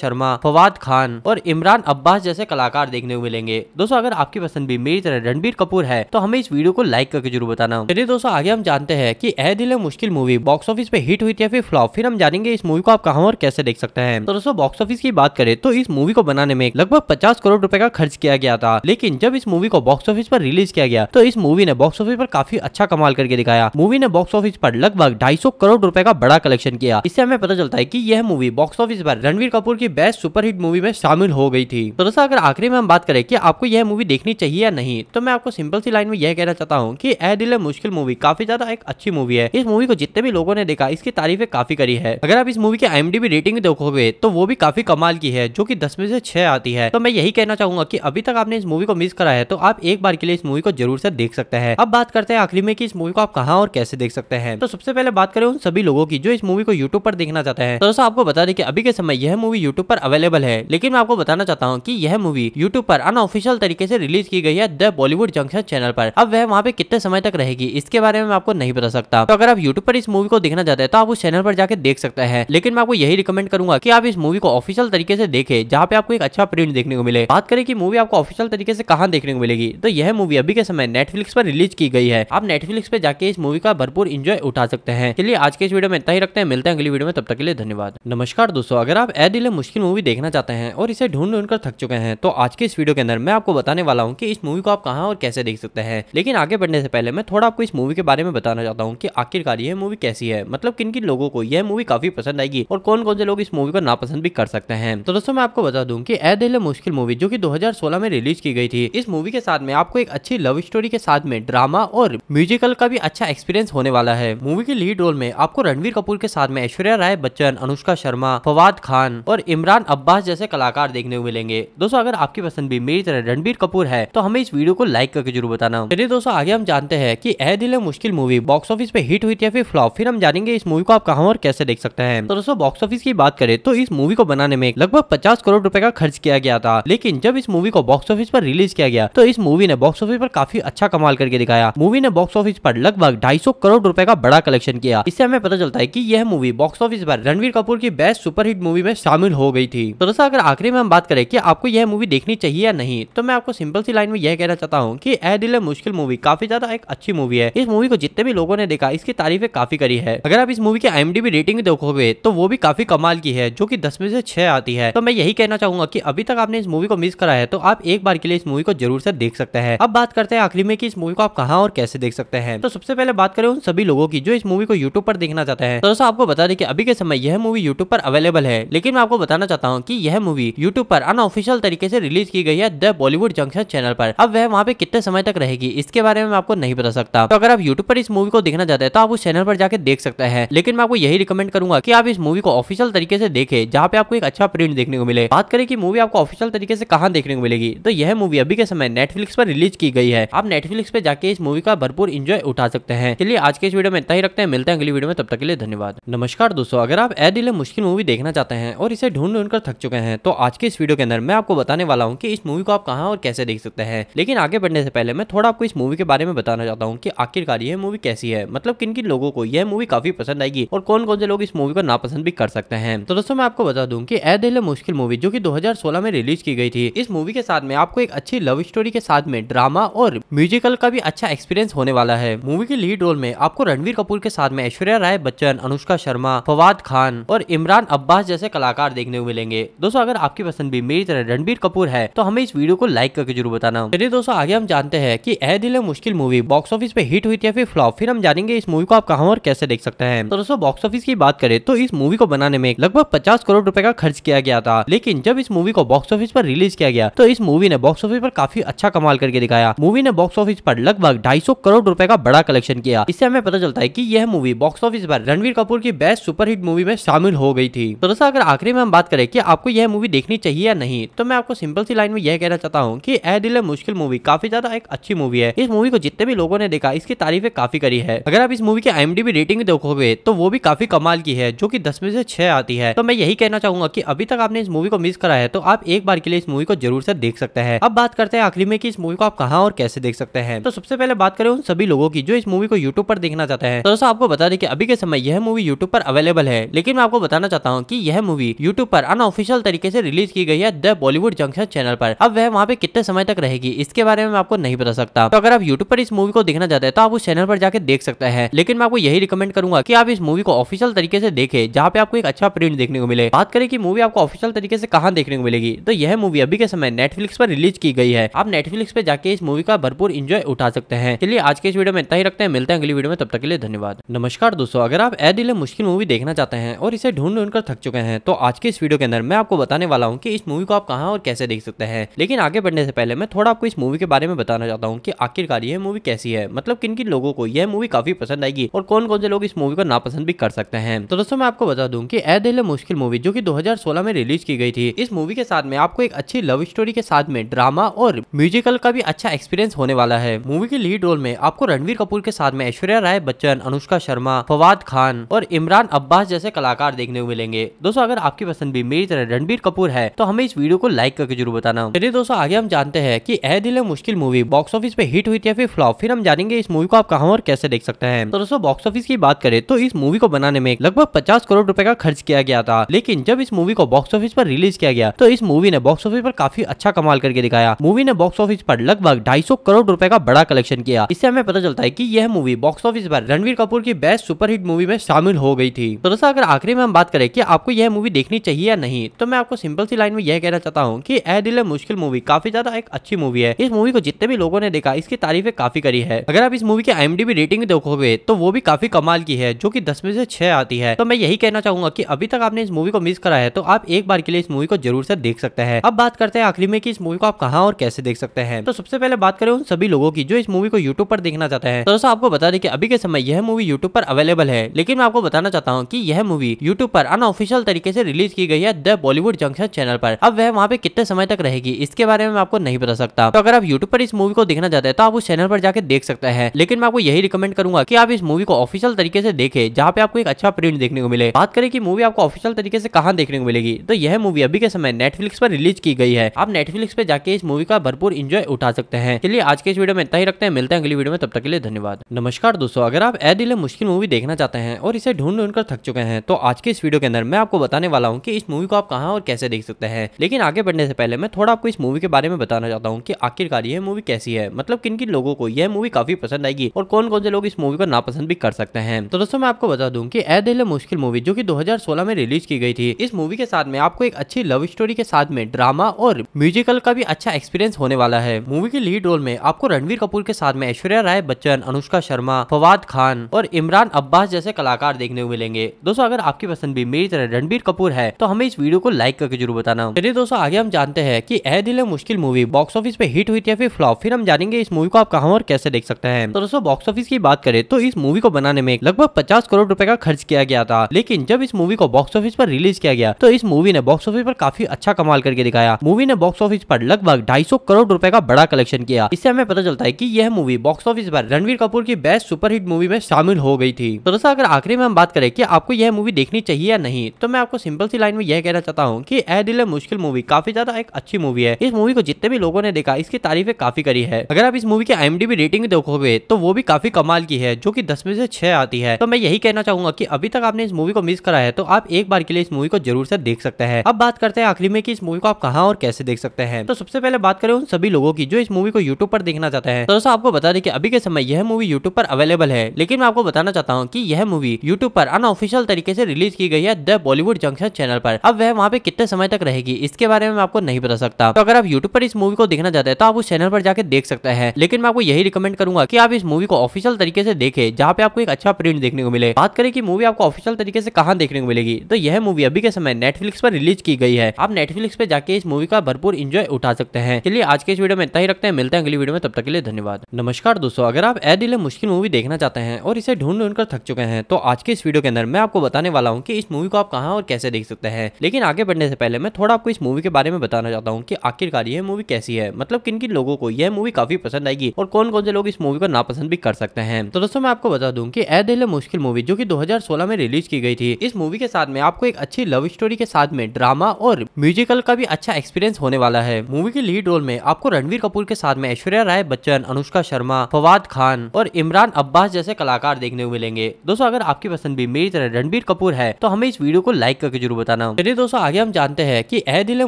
शर्मा फवाद खान और इमरान अब्बास जैसे कलाकार देखने को मिलेंगे दोस्तों अगर आपकी पसंद भी मेरी तरह रणबीर कपूर है तो हमें इस वीडियो को लाइक करके जरूर बताना चलिए दोस्तों आगे हम जानते हैं की Ae Dil Mushkil movie box office पे हिट हुई थी या फिर फ्लॉप फिर हम जानेंगे इस मूवी को आप कहाँ और कैसे देख सकते हैं तो दोस्तों बॉक्स ऑफिस की बात करें तो इस मूवी को बनाने में लगभग पचास करोड़ करोड़ रुपए का खर्च किया गया था लेकिन जब इस मूवी को बॉक्स ऑफिस पर रिलीज किया गया तो इस मूवी ने बॉक्स ऑफिस पर काफी अच्छा कमाल करके दिखाया मूवी ने बॉक्स ऑफिस पर लगभग 250 करोड़ रुपए का बड़ा कलेक्शन किया इससे हमें पता चलता है कि यह मूवी बॉक्स ऑफिस पर रणवीर कपूर की बेस्ट सुपरहिट मूवी में शामिल हो गई थी तो दोस्तों अगर आखिरी में हम बात करें कि आपको यह मूवी देखनी चाहिए या नहीं तो मैं आपको सिंपल सी लाइन में यह कहना चाहता हूँ की ए दिल मुश्किल मूवी काफी ज्यादा एक अच्छी मूवी है इस मूवी को जितने भी लोगों ने देखा इसकी तारीफें काफी करी है अगर आप इस मूवी की आई रेटिंग देखोगे तो वो भी काफी कमाल की है जो की दस में से छह आती है तो मैं यही कहना कहना चाहूंगा की अभी तक आपने इस मूवी को मिस करा है तो आप एक बार के लिए इस मूवी को जरूर से देख सकते हैं अब बात करते हैं आखिरी में इस मूवी को आप कहा और कैसे देख सकते हैं तो सबसे पहले बात करें उन सभी लोगों की जो इस मूवी को यूट्यूब पर देखना चाहते हैं तो दोस्तों आपको बता दें कि अभी के समय यह मूवी यूट्यूब पर अवेलेबल है लेकिन मैं आपको बताना चाहता हूँ की यह मूवी यूट्यूब पर अनऑफिशियल तरीके से रिलीज की गई है द बॉलीवुड जंक्शन चैनल पर अब वह वहाँ पे कितने समय तक रहेगी इसके बारे में आपको नहीं बता सकता तो अगर आप यूट्यूब पर इस मूवी को देखना चाहते हैं तो आप उस चैनल पर जाके देख सकते हैं लेकिन मैं आपको यही रिकमेंड करूंगा की आप इस मूवी को ऑफिशियल तरीके से देखे जहाँ पे आपको एक अच्छा प्रिंट देखने को मिले बात करें कि मूवी आपको ऑफिशियल तरीके से कहाँ देखने को मिलेगी तो यह मूवी अभी के समय नेटफ्लिक्स पर रिलीज की गई है आप नेटफ्लिक्स पे जाके इस मूवी का भरपूर इंजॉय उठा सकते हैं चलिए आज के इस वीडियो में इतना ही रखते हैं मिलते हैं अगली वीडियो में तब तक के लिए धन्यवाद नमस्कार दोस्तों अगर आप ए दिले मुश्किल मूवी देखना चाहते हैं और इसे ढूंढ ढूंढ कर थक चुके हैं तो आज के इस वीडियो के अंदर मैं आपको बताने वाला हूँ की इस मूवी को आप कहाँ और कैसे देख सकते हैं लेकिन आगे बढ़ने से पहले मैं थोड़ा आपको इस मूवी के बारे में बताना चाहता हूँ की आखिरकार यह मूवी कैसी है मतलब किन किन लोगों को यह मूवी काफी पसंद आएगी और कौन कौन से लोग इस मूवी को नापसंद भी कर सकते हैं तो दोस्तों मैं आपको बता दूं कि ए दिले मुश्किल मूवी जो कि 2016 में रिलीज की गई थी इस मूवी के साथ में आपको एक अच्छी लव स्टोरी के साथ में ड्रामा और म्यूजिकल का भी अच्छा एक्सपीरियंस होने वाला है मूवी के लीड रोल में आपको रणवीर कपूर के साथ में ऐश्वर्या राय बच्चन अनुष्का शर्मा फवाद खान और इमरान अब्बास जैसे कलाकार देखने को मिलेंगे दोस्तों अगर आपकी पसंद भी मेरी तरह रणबीर कपूर है तो हमें इस वीडियो को लाइक करके जरूर बताना चलिए दोस्तों आगे हम जानते हैं की Ae Dil Mushkil movie box office पे हिट हुई थी या फिर फ्लॉप फिर हम जानेंगे इस मूवी को आप कहाँ और कैसे देख सकते हैं तो दोस्तों बॉक्स ऑफिस की बात करें तो इस मूवी को बनाने में लगभग पचास करोड़ रूपए का खर्च किया गया था लेकिन जब इस मूवी को बॉक्स ऑफिस पर रिलीज किया गया तो इस मूवी ने बॉक्स ऑफिस पर काफी अच्छा कमाल करके दिखाया मूवी ने बॉक्स ऑफिस पर लगभग ढाई करोड़ रूपए का बड़ा कलेक्शन किया इससे हमें पता चलता है की यह मूवी बॉक्स ऑफिस पर रणवीर कपूर की बेस्ट सुपरहिट मूवी में शामिल हो गई थी तो दोस्तों अगर आखिरी में हम बात करें की आपको यह मूवी देखनी चाहिए या नहीं तो मैं आपको सिंपल सी लाइन में यह कहना चाहता हूँ की ए दिल मुश्किल मूवी काफी ज्यादा एक अच्छी मूवी है इस मूवी को जितने भी लोगों ने देखा इसकी तारीफें काफी करी है अगर आप इस मूवी की बी रेटिंग देखोगे तो वो भी काफी कमाल की है जो की दस में से छह आती है तो मैं यही कहना चाहूंगा की अभी तक आपने इस मूवी को मिस रिलीज करा है तो आप एक बार के लिए इस मूवी को जरूर से देख सकते हैं अब बात करते हैं आखिरी में इस मूवी को आप कहा और कैसे देख सकते हैं तो सबसे पहले बात करें उन सभी लोगों की जो इस मूवी को यूट्यूब पर देखना चाहते हैं तो दोस्तों आपको बता दें कि अभी के समय यह मूवी यूट्यूब पर अवेलेबल है लेकिन मैं आपको बताना चाहता हूँ की यह मूवी यूट्यूब पर अनऑफिशियल तरीके से रिलीज की गई है द बॉलीवुड जंक्शन चैनल पर अब वह वहाँ पे कितने समय तक रहेगी इसके बारे में आपको नहीं बता सकता तो अगर आप यूट्यूब पर इस मूवी को देखना चाहते हैं तो आप उस चैनल पर जाके देख सकते हैं लेकिन मैं आपको यही रिकमेंड करूंगा की आप इस मूवी को ऑफिशियल तरीके से देखे जहाँ पे आपको एक अच्छा प्रिंट देखने को मिले बात करें की मूवी आपको ऑफिशियल तरीके से कहा कहाँ देखने को मिलेगी तो यह मूवी अभी के समय नेटफ्लिक्स पर रिलीज की गई है आप नेटफ्लिक्स पर जाके इस मूवी का भरपूर इंजॉय उठा सकते हैं चलिए आज के इस वीडियो में इतना ही रखते हैं मिलते हैं अगली वीडियो में तब तक के लिए धन्यवाद नमस्कार दोस्तों अगर आप ए दिले मुश्किल मूवी देखना चाहते हैं और इसे ढूंढ ढूंढ कर थक चुके हैं तो आज के इस वीडियो के अंदर मैं आपको बताने वाला हूँ की इस मूवी को आप कहाँ और कैसे देख सकते हैं लेकिन आगे बढ़ने से पहले मैं थोड़ा आपको इस मूवी के बारे में बताना चाहता हूँ की आखिरकार यह मूवी कैसी है मतलब किन किन लोगों को यह मूवी काफी पसंद आएगी और कौन कौन से लोग इस मूवी को नापसंद भी कर सकते हैं तो दोस्तों मैं आपको बता दूं कि ए दिल मुश्किल मूवी जो कि 2016 में रिलीज की गई थी इस मूवी के साथ में आपको एक अच्छी लव स्टोरी के साथ में ड्रामा और म्यूजिकल का भी अच्छा एक्सपीरियंस होने वाला है मूवी के लीड रोल में आपको रणवीर कपूर के साथ में ऐश्वर्या राय बच्चन अनुष्का शर्मा फवाद खान और इमरान अब्बास जैसे कलाकार देखने को मिलेंगे दोस्तों अगर आपकी पसंद भी मेरी तरह रणबीर कपूर है तो हमें इस वीडियो को लाइक करके जरूर बताना चलिए दोस्तों आगे हम जानते हैं की Ae Dil Mushkil movie box office पे हिट हुई थी या फिर फ्लॉप फिर हम जानेंगे इस मूवी को आप कहाँ और कैसे देख सकते हैं तो दोस्तों बॉक्स ऑफिस की बात करें तो इस मूवी को बनाने में लगभग पचास करोड़ रूपए का खर्च किया गया था लेकिन जब इस मूवी को बॉक्स ऑफिस पर रिलीज रिलीज किया गया तो इस मूवी ने बॉक्स ऑफिस पर काफी अच्छा कमाल करके दिखाया मूवी ने बॉक्स ऑफिस पर लगभग ढाई करोड़ रूपए का बड़ा कलेक्शन किया इससे हमें पता चलता है की यह मूवी बॉक्स ऑफिस पर रणवीर कपूर की बेस्ट सुपरहिट मूवी में शामिल हो गई थी तो दोस्तों अगर आखिरी में हम बात करें की आपको यह मूवी देखनी चाहिए या नहीं तो मैं आपको सिंपल सी लाइन में यह कहना चाहता हूँ की ए दिल मुश्किल मूवी काफी ज्यादा एक अच्छी मूवी है इस मूवी को जितने भी लोगों ने देखा इसकी तारीफें काफी करी है अगर आप इस मूवी की एम रेटिंग देखोगे तो वो भी काफी कमाल की है जो की दस में से छह आती है तो मैं यही कहना चाहूंगा की अभी तक आपने इस मूवी को मिस करा है तो आप एक बार के लिए इस मूवी मूवी को जरूर से देख सकते हैं अब बात करते हैं आखिरी में इस मूवी को आप कहा और कैसे देख सकते हैं तो सबसे पहले बात करें उन सभी लोगों की जो इस मूवी को यूट्यूब पर देखना चाहते हैं तो दोस्तों आपको बता दें कि अभी के समय यह मूवी यूट्यूब पर अवेलेबल है लेकिन मैं आपको बताना चाहता हूँ की यह मूवी यूट्यूब पर अनऑफिशियल तरीके से रिलीज की गई है द बॉलीवुड जंक्शन चैनल पर अब वह वहाँ पे कितने समय तक रहेगी इसके बारे में आपको नहीं बता सकता तो अगर आप यूट्यूब पर इस मूवी को देखना चाहते हैं तो आप उस चैनल पर जाकर देख सकते हैं लेकिन मैं आपको यही रिकमेंड करूंगा की आप इस मूवी को ऑफिशियल तरीके से देखे जहाँ पे आपको एक अच्छा प्रिंट देखने को मिले बात करें कि मूवी आपको ऑफिशियल तरीके से कहा देखने को मिलेगी तो यह मूवी अभी के समय नेटफ्लिक्स पर रिलीज की गई है आप नेटफ्लिक्स पे जाके इस मूवी का भरपूर इंजॉय उठा सकते हैं चलिए आज के इस वीडियो में इतना ही रखते हैं मिलते हैं अगली वीडियो में तब तक के लिए धन्यवाद नमस्कार दोस्तों अगर आप ए दिले मुश्किल मूवी देखना चाहते हैं और इसे ढूंढ ढूंढ कर थक चुके हैं तो आज के इस वीडियो के अंदर मैं आपको बताने वाला हूँ की इस मूवी को आप कहाँ और कैसे देख सकते हैं लेकिन आगे बढ़ने से पहले मैं थोड़ा आपको इस मूवी के बारे में बताना चाहता हूँ की आखिरकार यह मूवी कैसी है मतलब किन किन लोगों को यह मूवी काफी पसंद आएगी और कौन कौन से लोग इस मूवी को नापसंद भी कर सकते हैं तो दोस्तों मैं आपको बता दूँ की ए दिले मुश्किल मूवी जो की दो में रिलीज की गई थी इस मूवी के साथ में आपको एक अच्छी की लव स्टोरी के साथ में ड्रामा और म्यूजिकल का भी अच्छा एक्सपीरियंस होने वाला है मूवी के लीड रोल में आपको रणवीर कपूर के साथ में ऐश्वर्या राय बच्चन अनुष्का शर्मा फवाद खान और इमरान अब्बास जैसे कलाकार देखने को मिलेंगे दोस्तों अगर आपकी पसंद भी मेरी तरह रणबीर कपूर है तो हमें इस वीडियो को लाइक करके जरूर बताना चलिए दोस्तों आगे हम जानते हैं की Ae Dil Mushkil movie box office पे हिट हुई थी या फिर फ्लॉप फिर हम जानेंगे इस मूवी को आप कहाँ और कैसे देख सकते हैं तो दोस्तों बॉक्स ऑफिस की बात करें तो इस मूवी को बनाने में लगभग पचास करोड़ रूपए का खर्च किया गया था लेकिन जब इस मूवी को बॉक्स ऑफिस पर रिलीज किया गया तो इस मूवी ने बॉक्स ऑफिस पर काफी अच्छा कमाल करके दिखाया मूवी ने बॉक्स ऑफिस पर लगभग 250 करोड़ रुपए का बड़ा कलेक्शन किया इससे हमें पता चलता है कि यह मूवी बॉक्स ऑफिस पर रणवीर कपूर की बेस्ट सुपरहिट मूवी में शामिल हो गई थी तो दोस्तों अगर आखिरी में हम बात करें की आपको यह मूवी देखनी चाहिए या नहीं तो मैं आपको सिंपल सी लाइन में यह कहना चाहता हूँ की ए दिल मुश्किल मूवी काफी ज्यादा एक अच्छी मूवी है इस मूवी को जितने भी लोगों ने देखा इसकी तारीफे काफी करी है अगर आप इस मूवी की एम रेटिंग देखोगे तो वो भी काफी कमाल की है जो की दस में से छह आती है तो मैं यही कहना चाहूंगा की अभी तक आपने इस मूवी को मिस करा है तो आप एक बार के लिए इस मूवी को जरूर से देख सकते हैं अब बात करते हैं आखिरी में कि इस मूवी को आप कहाँ और कैसे देख सकते हैं तो सबसे पहले बात करें उन सभी लोगों की जो इस मूवी को यूट्यूब पर देखना चाहते हैं तो दोस्तों आपको बता दें कि अभी के समय यह मूवी यूट्यूब पर अवेलेबल है लेकिन मैं आपको बताना चाहता हूँ की यह मूवी यूट्यूब पर अनऑफिशियल तरीके से रिलीज की गई है द बॉलीवुड जंक्शन चैनल पर अब वह वहाँ पे कितने समय तक रहेगी इसके बारे में आपको नहीं बता सकता तो अगर आप यूट्यूब पर इस मूवी को देखना चाहते हैं तो आप उस चैनल पर जाकर देख सकते हैं लेकिन मैं आपको यही रिकमेंड करूंगा की आप इस मूवी को ऑफिशियल तरीके से देखे जहाँ पे आपको एक अच्छा प्रिंट देखने को मिले बात करें कि मूवी आपको ऑफिशियल तरीके से कहा देखने को मिलेगी तो यह मूवी अभी के समय नेटफ्लिक्स पर रिलीज की गई गई है आप नेटफ्लिक्स पे जाके इस मूवी का भरपूर इंजॉय उठा सकते हैं चलिए आज के इस वीडियो में इतना ही रखते हैं मिलते हैं अगली वीडियो में तब तक के लिए धन्यवाद नमस्कार दोस्तों अगर आप ए दिल मुश्किल मूवी देखना चाहते हैं और इसे ढूंढ ढूंढ कर थक चुके हैं तो आज के इस वीडियो के अंदर मैं आपको बताने वाला हूँ की इस मूवी को आप कहाँ और कैसे देख सकते हैं लेकिन आगे बढ़ने से पहले मैं थोड़ा आपको इस मूवी के बारे में बताना चाहता हूँ की आखिरकार यह मूवी कैसी है मतलब किन किन लोगों को यह मूवी काफी पसंद आएगी और कौन कौन से लोग इस मूवी को नापसंद भी कर सकते हैं तो दोस्तों मैं आपको बता दूं कि ए दिल मुश्किल मूवी जो कि 2016 में रिलीज की गई थी इस मूवी के साथ में आपको एक अच्छी लव स्टोरी के साथ में ड्रामा और म्यूजिकल का भी अच्छा एक्सपीरियंस होने वाला है मूवी के लीड रोल में आपको रणवीर कपूर के साथ में ऐश्वर्या राय बच्चन अनुष्का शर्मा फवाद खान और इमरान अब्बास जैसे कलाकार देखने को मिलेंगे दोस्तों अगर आपकी पसंद भी मेरी तरह रणबीर कपूर है तो हमें इस वीडियो को लाइक करके जरूर बताना चलिए दोस्तों आगे हम जानते हैं की Ae Dil Mushkil movie box office पे हिट हुई थी फिर फ्लॉप फिर हम जानेंगे इस मूवी को आप कहाँ और कैसे देख सकते हैं तो दोस्तों बॉक्स ऑफिस की बात करें तो इस मूवी को बनाने में लगभग पचास करोड़ रूपए का खर्च किया गया था लेकिन जब इस मूवी को बॉक्स ऑफिस पर रिलीज किया गया तो इस मूवी ने बॉक्स ऑफिस पर काफी अच्छा कमाल करके दिखाया मूवी ने बॉक्स ऑफिस पर लगभग 250 करोड़ रुपए का बड़ा कलेक्शन किया इससे हमें पता चलता है कि यह मूवी बॉक्स ऑफिस पर रणवीर कपूर की बेस्ट सुपरहिट मूवी में शामिल हो गई थी तो दोस्तों अगर आखिरी में हम बात करें कि आपको यह मूवी देखनी चाहिए या नहीं तो मैं आपको सिंपल सी लाइन में यह कहना चाहता हूँ की ए दिल मुश्किल मूवी काफी ज्यादा एक अच्छी मूवी है इस मूवी को जितने भी लोगों ने देखा इसकी तारीफे काफी करी है अगर आप इस मूवी की आई रेटिंग देखोगे तो वो भी काफी कमाल की है जो की दस में से छह आती है तो मैं यही कहना चाहूंगा की अभी तक आपने इस मूवी को मिस करा है तो आप एक बार के लिए इस मूवी को जरूर से देख सकते हैं अब बात करते हैं आखिरी में की इस मूवी को आप कहाँ और कैसे देख सकते हैं तो सबसे पहले बात करें उन सभी लोगों की जो इस मूवी को यूट्यूब पर देखना चाहते हैं तो दोस्तों आपको बता दें कि अभी के समय यह मूवी यूट्यूब पर अवेलेबल है लेकिन मैं आपको बताना चाहता हूँ की यह मूवी यूट्यूब पर अनऑफिशियल तरीके से रिलीज की गई है द बॉलीवुड जंक्शन चैनल पर अब वह वहाँ पे कितने समय तक रहेगी इसके बारे में आपको नहीं बता सकता तो अगर आप यूट्यूब पर इस मूवी को देखना चाहते हैं तो आप उस चैनल पर जाकर देख सकते हैं लेकिन मैं आपको यही रिकमेंड करूंगा की आप इस मूवी को ऑफिशियल तरीके से देखे जहाँ पे आपको एक अच्छा प्रिंट देखने को मिले बात करें की मूवी आपको ऑफिशियल तरीके से कहा देखने को मिलेगी तो यह मूवी अभी के समय नेटफ्लिक्स पर रिलीज की गई है आप नेटफ्लिक्स पर जाके इस मूवी मूवी का भरपूर इंजॉय उठा सकते हैं चलिए आज के इस वीडियो में इतना ही रखते हैं मिलते हैं अगली वीडियो में तब तक के लिए धन्यवाद नमस्कार दोस्तों अगर आप ए दिले मुश्किल मूवी देखना चाहते हैं और इसे ढूंढ ढूंढ कर थक चुके हैं तो आज के इस वीडियो के अंदर मैं आपको बताने वाला हूँ की इस मूवी को आप कहाँ और कैसे देख सकते हैं लेकिन आगे बढ़ने से पहले मैं थोड़ा आपको इस मूवी के बारे में बताना चाहता हूँ की आखिरकार यह मूवी कैसी है मतलब किन किन लोगों को यह मूवी काफी पसंद आएगी और कौन कौन से लोग इस मूवी को नापसंद भी कर सकते हैं तो दोस्तों मैं आपको बता दूँ की ए दिल मुश्किल मूवी जो की दो में रिलीज की गई थी इस मूवी के साथ में आपको एक अच्छी लव स्टोरी के साथ में ड्रामा और म्यूजिकल का भी अच्छा एक्सपीरियंस होने वाला है मूवी के लीड रोल में आपको रणवीर कपूर के साथ में ऐश्वर्या राय बच्चन अनुष्का शर्मा फवाद खान और इमरान अब्बास जैसे कलाकार देखने को मिलेंगे दोस्तों अगर आपकी पसंद भी मेरी तरह रणबीर कपूर है तो हमें इस वीडियो को लाइक करके जरूर बताना चलिए दोस्तों आगे हम जानते हैं की Ae Dil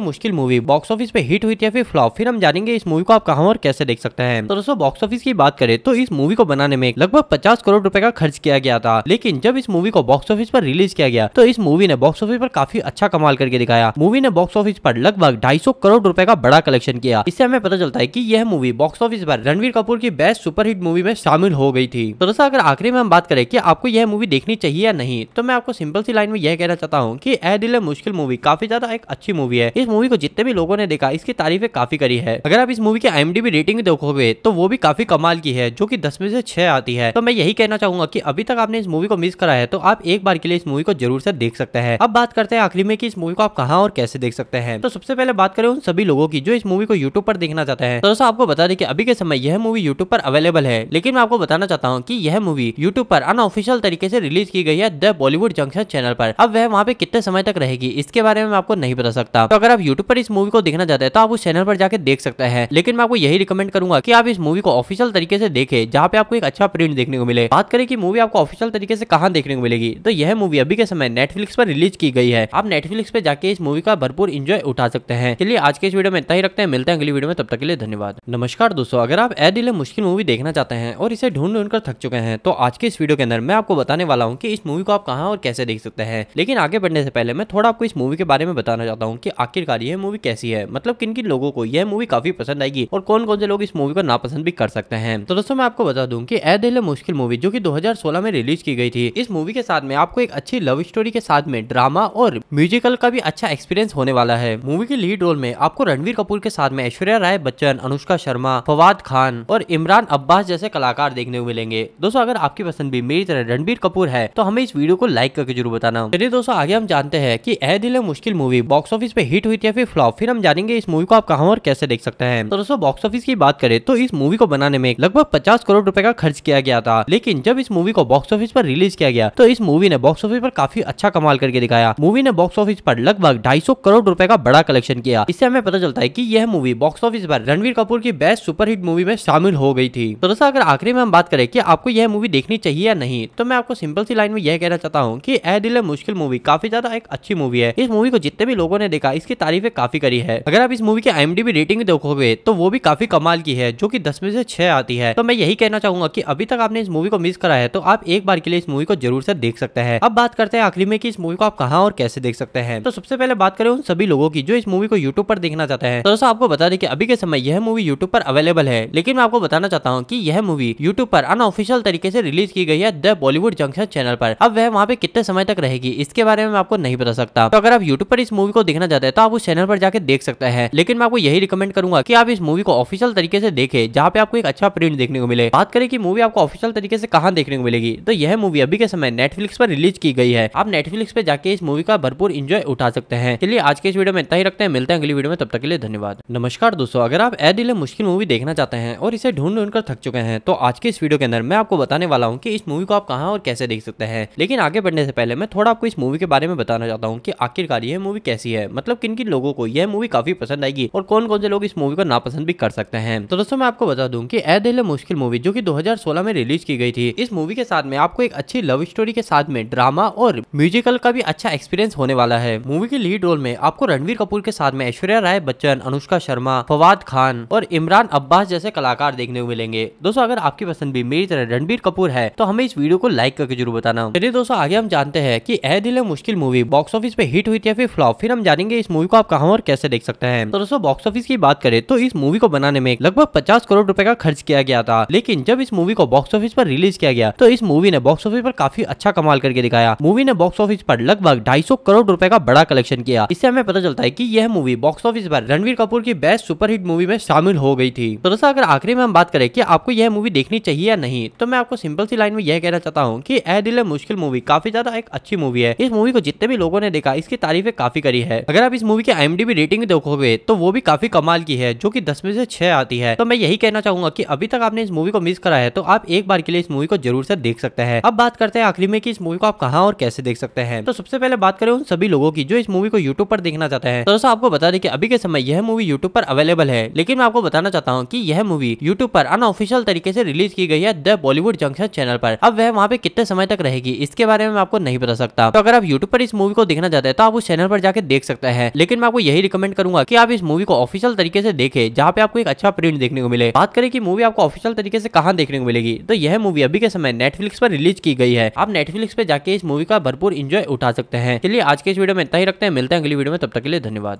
Mushkil movie box office पे हिट हुई थी या फिर फ्लॉप फिर हम जानेंगे इस मूवी को आप कहाँ और कैसे देख सकते हैं तो दोस्तों बॉक्स ऑफिस की बात करें तो इस मूवी को बनाने में लगभग पचास करोड़ रूपए का खर्च किया गया था लेकिन जब इस मूवी को बॉक्स ऑफिस पर रिलीज किया गया तो इस मूवी ने बॉक्स ऑफिस पर काफी अच्छा कमाल करके दिखाया मूवी ने बॉक्स ऑफिस पर लगभग ढाई 250 करोड़ रुपए का बड़ा कलेक्शन किया इससे हमें पता चलता है की यह मूवी बॉक्स ऑफिस पर रणवीर कपूर की बेस्ट सुपरहिट मूवी में शामिल हो गई थी तो दोस्तों अगर आखिरी में हम बात करें की आपको यह मूवी देखनी चाहिए या नहीं तो मैं आपको सिंपल सी लाइन में यह कहना चाहता हूँ की ए दिल मुश्किल मूवी काफी ज्यादा एक अच्छी मूवी है इस मूवी को जितने भी लोगों ने देखा इसकी तारीफे काफी करी है अगर आप इस मूवी की एम रेटिंग देखोगे तो वो भी काफी कमाल की है जो की दस में से छह आती है तो मैं यही कहना चाहूंगा की अभी तक आपने इस मूवी को मिस करा है तो आप एक बार के लिए इस मूवी को जरूर से देख सकते हैं अब बात करते हैं आखिरी में की इस मूवी को आप कहाँ और कैसे देख सकते हैं तो सबसे पहले बात करें उन सभी लोगों की जो इस मूवी को यूट्यूब पर देखना चाहते हैं तो दोस्तों आपको बता दें कि अभी के समय यह मूवी यूट्यूब पर अवेलेबल है लेकिन मैं आपको बताना चाहता हूँ की यह मूवी यूट्यूब पर अनऑफिशियल तरीके से रिलीज की गई है द बॉलीवुड जंक्शन चैनल पर अब वह वहाँ पे कितने समय तक रहेगी इसके बारे में आपको नहीं बता सकता तो अगर आप यूट्यूब पर इस मूवी को देखना चाहते हैं तो आप उस चैनल पर जाकर देख सकते हैं लेकिन मैं आपको यही रिकमेंड करूंगा की आप इस मूवी को ऑफिशियल तरीके से देखे जहाँ पे आपको एक अच्छा प्रिंट देखने को मिले बात करें कि मूवी आपको ऑफिशियल तरीके से कहाँ देखने को मिलेगी तो यह मूवी अभी के समय नेटफ्लिक्स पर रिलीज की गई है आप नेटफ्लिक्स पे जाके इस मूवी का भरपूर इंजॉय उठा सकते हैं हैं चलिए आज के इस वीडियो में इतना ही रखते हैं मिलते हैं अगली वीडियो में तब तक के लिए धन्यवाद नमस्कार दोस्तों अगर आप ए दिल मुश्किल मूवी देखना चाहते हैं और इसे ढूंढ ढूंढ कर थक चुके हैं तो आज के इस वीडियो के अंदर मैं आपको बताने वाला हूँ की इस मूवी को आप कहा और कैसे देख सकते हैं लेकिन आगे बढ़ने से पहले मैं थोड़ा आपको इस मूवी के बारे में बताना चाहता हूँ की आखिरकार यह मूवी कैसी है मतलब किन किन लोगों को यह मूवी काफी पसंद आएगी और कौन कौन से लोग इस मूवी को नापसंद भी कर सकते हैं तो दोस्तों मैं आपको बता दूँ की ए दिल मुश्किल मूवी जो की दो में रिलीज की गई थी इस मूवी के साथ में आपको एक अच्छी लव स्टोरी के साथ में ड्रामा और म्यूजिकल का भी अच्छा एक्सपीरियंस होने वाला है मूवी की लीड लीड रोल में आपको रणवीर कपूर के साथ में ऐश्वर्या राय बच्चन अनुष्का शर्मा फवाद खान और इमरान अब्बास जैसे कलाकार देखने को मिलेंगे दोस्तों अगर आपकी पसंद भी मेरी तरह रणबीर कपूर है तो हमें इस वीडियो को लाइक करके जरूर बताना चलिए दोस्तों आगे हम जानते हैं की Ae Dil Mushkil movie box office पे हिट हुई थी या फिर फ्लॉप फिर हम जानेंगे इस मूवी को आप कहाँ और कैसे देख सकते हैं तो दोस्तों बॉक्स ऑफिस की बात करें तो इस मूवी को बनाने में लगभग पचास करोड़ रूपए का खर्च किया गया था लेकिन जब इस मूवी को बॉक्स ऑफिस पर रिलीज किया गया तो इस मूवी ने बॉक्स ऑफिस पर काफी अच्छा कमाल करके दिखाया मूवी ने बॉक्स ऑफिस पर लगभग ढाई करोड़ रूपए का बड़ा कलेक्शन किया किया इससे हमें पता चलता है की यह मूवी बॉक्स ऑफिस पर रणवीर कपूर की बेस्ट सुपरहिट मूवी में शामिल हो गई थी तो दोस्तों अगर आखिरी में हम बात करें की आपको यह मूवी देखनी चाहिए या नहीं तो मैं आपको सिंपल सी लाइन में यह कहना चाहता हूँ की ए दिल मुश्किल मूवी काफी ज्यादा एक अच्छी मूवी है इस मूवी को जितने भी लोगों ने देखा इसकी तारीफे काफी करी है अगर आप इस मूवी की एम रेटिंग देखोगे तो वो भी काफी कमाल की है जो की दस में से छह आती है तो मैं यही कहना चाहूंगा की अभी तक आपने इस मूवी को मिस करा है तो आप एक बार के लिए इस मूवी को जरूर से देख सकते हैं अब बात करते हैं आखिरी में की इस मूवी को आप कहाँ और कैसे देख सकते हैं तो सबसे पहले बात करें उन सभी लोगों की जो इस मूवी को यूट्यूब पर देखना चाहता है तो दोस्तों आपको बता दें कि अभी के समय यह मूवी यूट्यूब पर अवेलेबल है लेकिन मैं आपको बताना चाहता हूँ की यह मूवी यूट्यूब पर अनऑफिशियल तरीके से रिलीज की गई है द बॉलीवुड जंक्शन चैनल पर अब वह वहाँ पे कितने समय तक रहेगी इसके बारे में आपको नहीं बता सकता तो अगर आप यूट्यूब पर इस मूवी को देखना चाहते हैं तो आप उस चैनल पर जाकर देख सकते हैं लेकिन मैं आपको यही रिकमेंड करूंगा की आप इस मूवी को ऑफिशियल तरीके से देखे जहाँ पे आपको एक अच्छा प्रिंट देखने को मिले बात करें कि मूवी आपको ऑफिशियल तरीके से कहाँ देखने को मिलेगी तो यह मूवी अभी के समय नेटफ्लिक्स पर रिलीज की गई है आप नेटफ्लिक्स पे जाके इस मूवी का भरपूर इंजॉय उठा सकते हैं चलिए आज के इस वीडियो में इतना ही रखते हैं मिलते हैं अगली वीडियो में तब तक के लिए धन्यवाद नमस्कार दोस्तों अगर आप ए दिल मुश्किल मूवी देखना चाहते हैं और इसे ढूंढ ढूंढ कर थक चुके हैं तो आज के इस वीडियो के अंदर मैं आपको बताने वाला हूँ की इस मूवी को आप कहा और कैसे देख सकते हैं लेकिन आगे बढ़ने से पहले मैं थोड़ा आपको इस मूवी के बारे में बताना चाहता हूँ की आखिरकार यह मूवी कैसी है मतलब किन किन लोगों को यह मूवी काफी पसंद आएगी और कौन कौन से लोग इस मूवी को नापसंद भी कर सकते हैं तो दोस्तों मैं आपको बता दूँ की ए दिल मुश्किल मूवी जो की दो में रिलीज की गई थी इस मूवी के साथ में आपको एक अच्छी लव स्टोरी के साथ में ड्रामा और म्यूजिकल का भी अच्छा एक्सपीरियंस होने वाला है मूवी के लीड रोल में आपको रणवीर कपूर के साथ बाद में ऐश्वर्या राय बच्चन अनुष्का शर्मा फवाद खान और इमरान अब्बास जैसे कलाकार देखने को मिलेंगे दोस्तों अगर आपकी पसंद भी मेरी तरह रणबीर कपूर है तो हमें इस वीडियो को लाइक करके जरूर बताना चलिए दोस्तों आगे हम जानते हैं की Ae Dil Mushkil movie box office पे हिट हुई थी या फिर फ्लॉप फिर हम जानेंगे इस मूवी को आप कहा और कैसे देख सकते हैं तो दोस्तों बॉक्स ऑफिस की बात करें तो इस मूवी को बनाने में लगभग पचास करोड़ रूपए का खर्च किया गया था लेकिन जब इस मूवी को बॉक्स ऑफिस पर रिलीज किया गया तो इस मूवी ने बॉक्स ऑफिस पर काफी अच्छा कमाल करके दिखाया मूवी ने बॉक्स ऑफिस पर लगभग ढाई करोड़ रूपए का बड़ा कलेक्शन किया इससे हमें पता चलता है की यह मूवी मूवी बॉक्स ऑफिस पर रणवीर कपूर की बेस्ट सुपरहिट मूवी में शामिल हो गई थी तो दोस्तों अगर आखिरी में हम बात करें कि आपको यह मूवी देखनी चाहिए या नहीं तो मैं आपको सिंपल सी लाइन में यह कहना चाहता हूँ की ए दिल मुश्किल मूवी काफी ज्यादा एक अच्छी मूवी है इस मूवी को जितने भी लोगों ने देखा इसकी तारीफें काफी करी है अगर आप इस मूवी की आई रेटिंग देखोगे तो वो भी काफी कमाल की है जो की दस में से छह आती है तो मैं यही कहना चाहूंगा की अभी तक आपने इस मूवी को मिस करा है तो आप एक बार के लिए इस मूवी को जरूर से देख सकते हैं अब बात करते हैं आखिरी में इस मूवी को आप कहाँ और कैसे देख सकते हैं तो सबसे पहले बात करें उन सभी लोगों की जो इस मूवी को यूट्यूब पर देखना चाहते हैं तो दोस्तों आपको बता दें कि अभी के समय यह मूवी यूट्यूब पर अवेलेबल है लेकिन मैं आपको बताना चाहता हूँ की यह मूवी यूट्यूब पर अनऑफिशियल तरीके से रिलीज की गई है द बॉलीवुड जंक्शन चैनल पर अब वह वहाँ पे कितने समय तक रहेगी इसके बारे में आपको नहीं बता सकता तो अगर आप यूट्यूब पर इस मूवी को देखना चाहते हैं तो आप उस चैनल पर जाकर देख सकते हैं लेकिन मैं आपको यही रिकमेंड करूंगा की आप इस मूवी को ऑफिशियल तरीके से देखे जहाँ पे आपको एक अच्छा प्रिंट देखने को मिले बात करें की मूवी आपको ऑफिशियल तरीके से कहा देखने को मिलेगी तो यह मूवी अभी के समय नेटफ्लिक्स पर रिलीज की गई है आप नेटफ्लिक्स पे जाके इस मूवी का भरपूर इंजॉय उठा सकते हैं चलिए आज के इस वीडियो में इतना ही रखते हैं मिलते हैं अगली वीडियो में तब तक के लिए धन्यवाद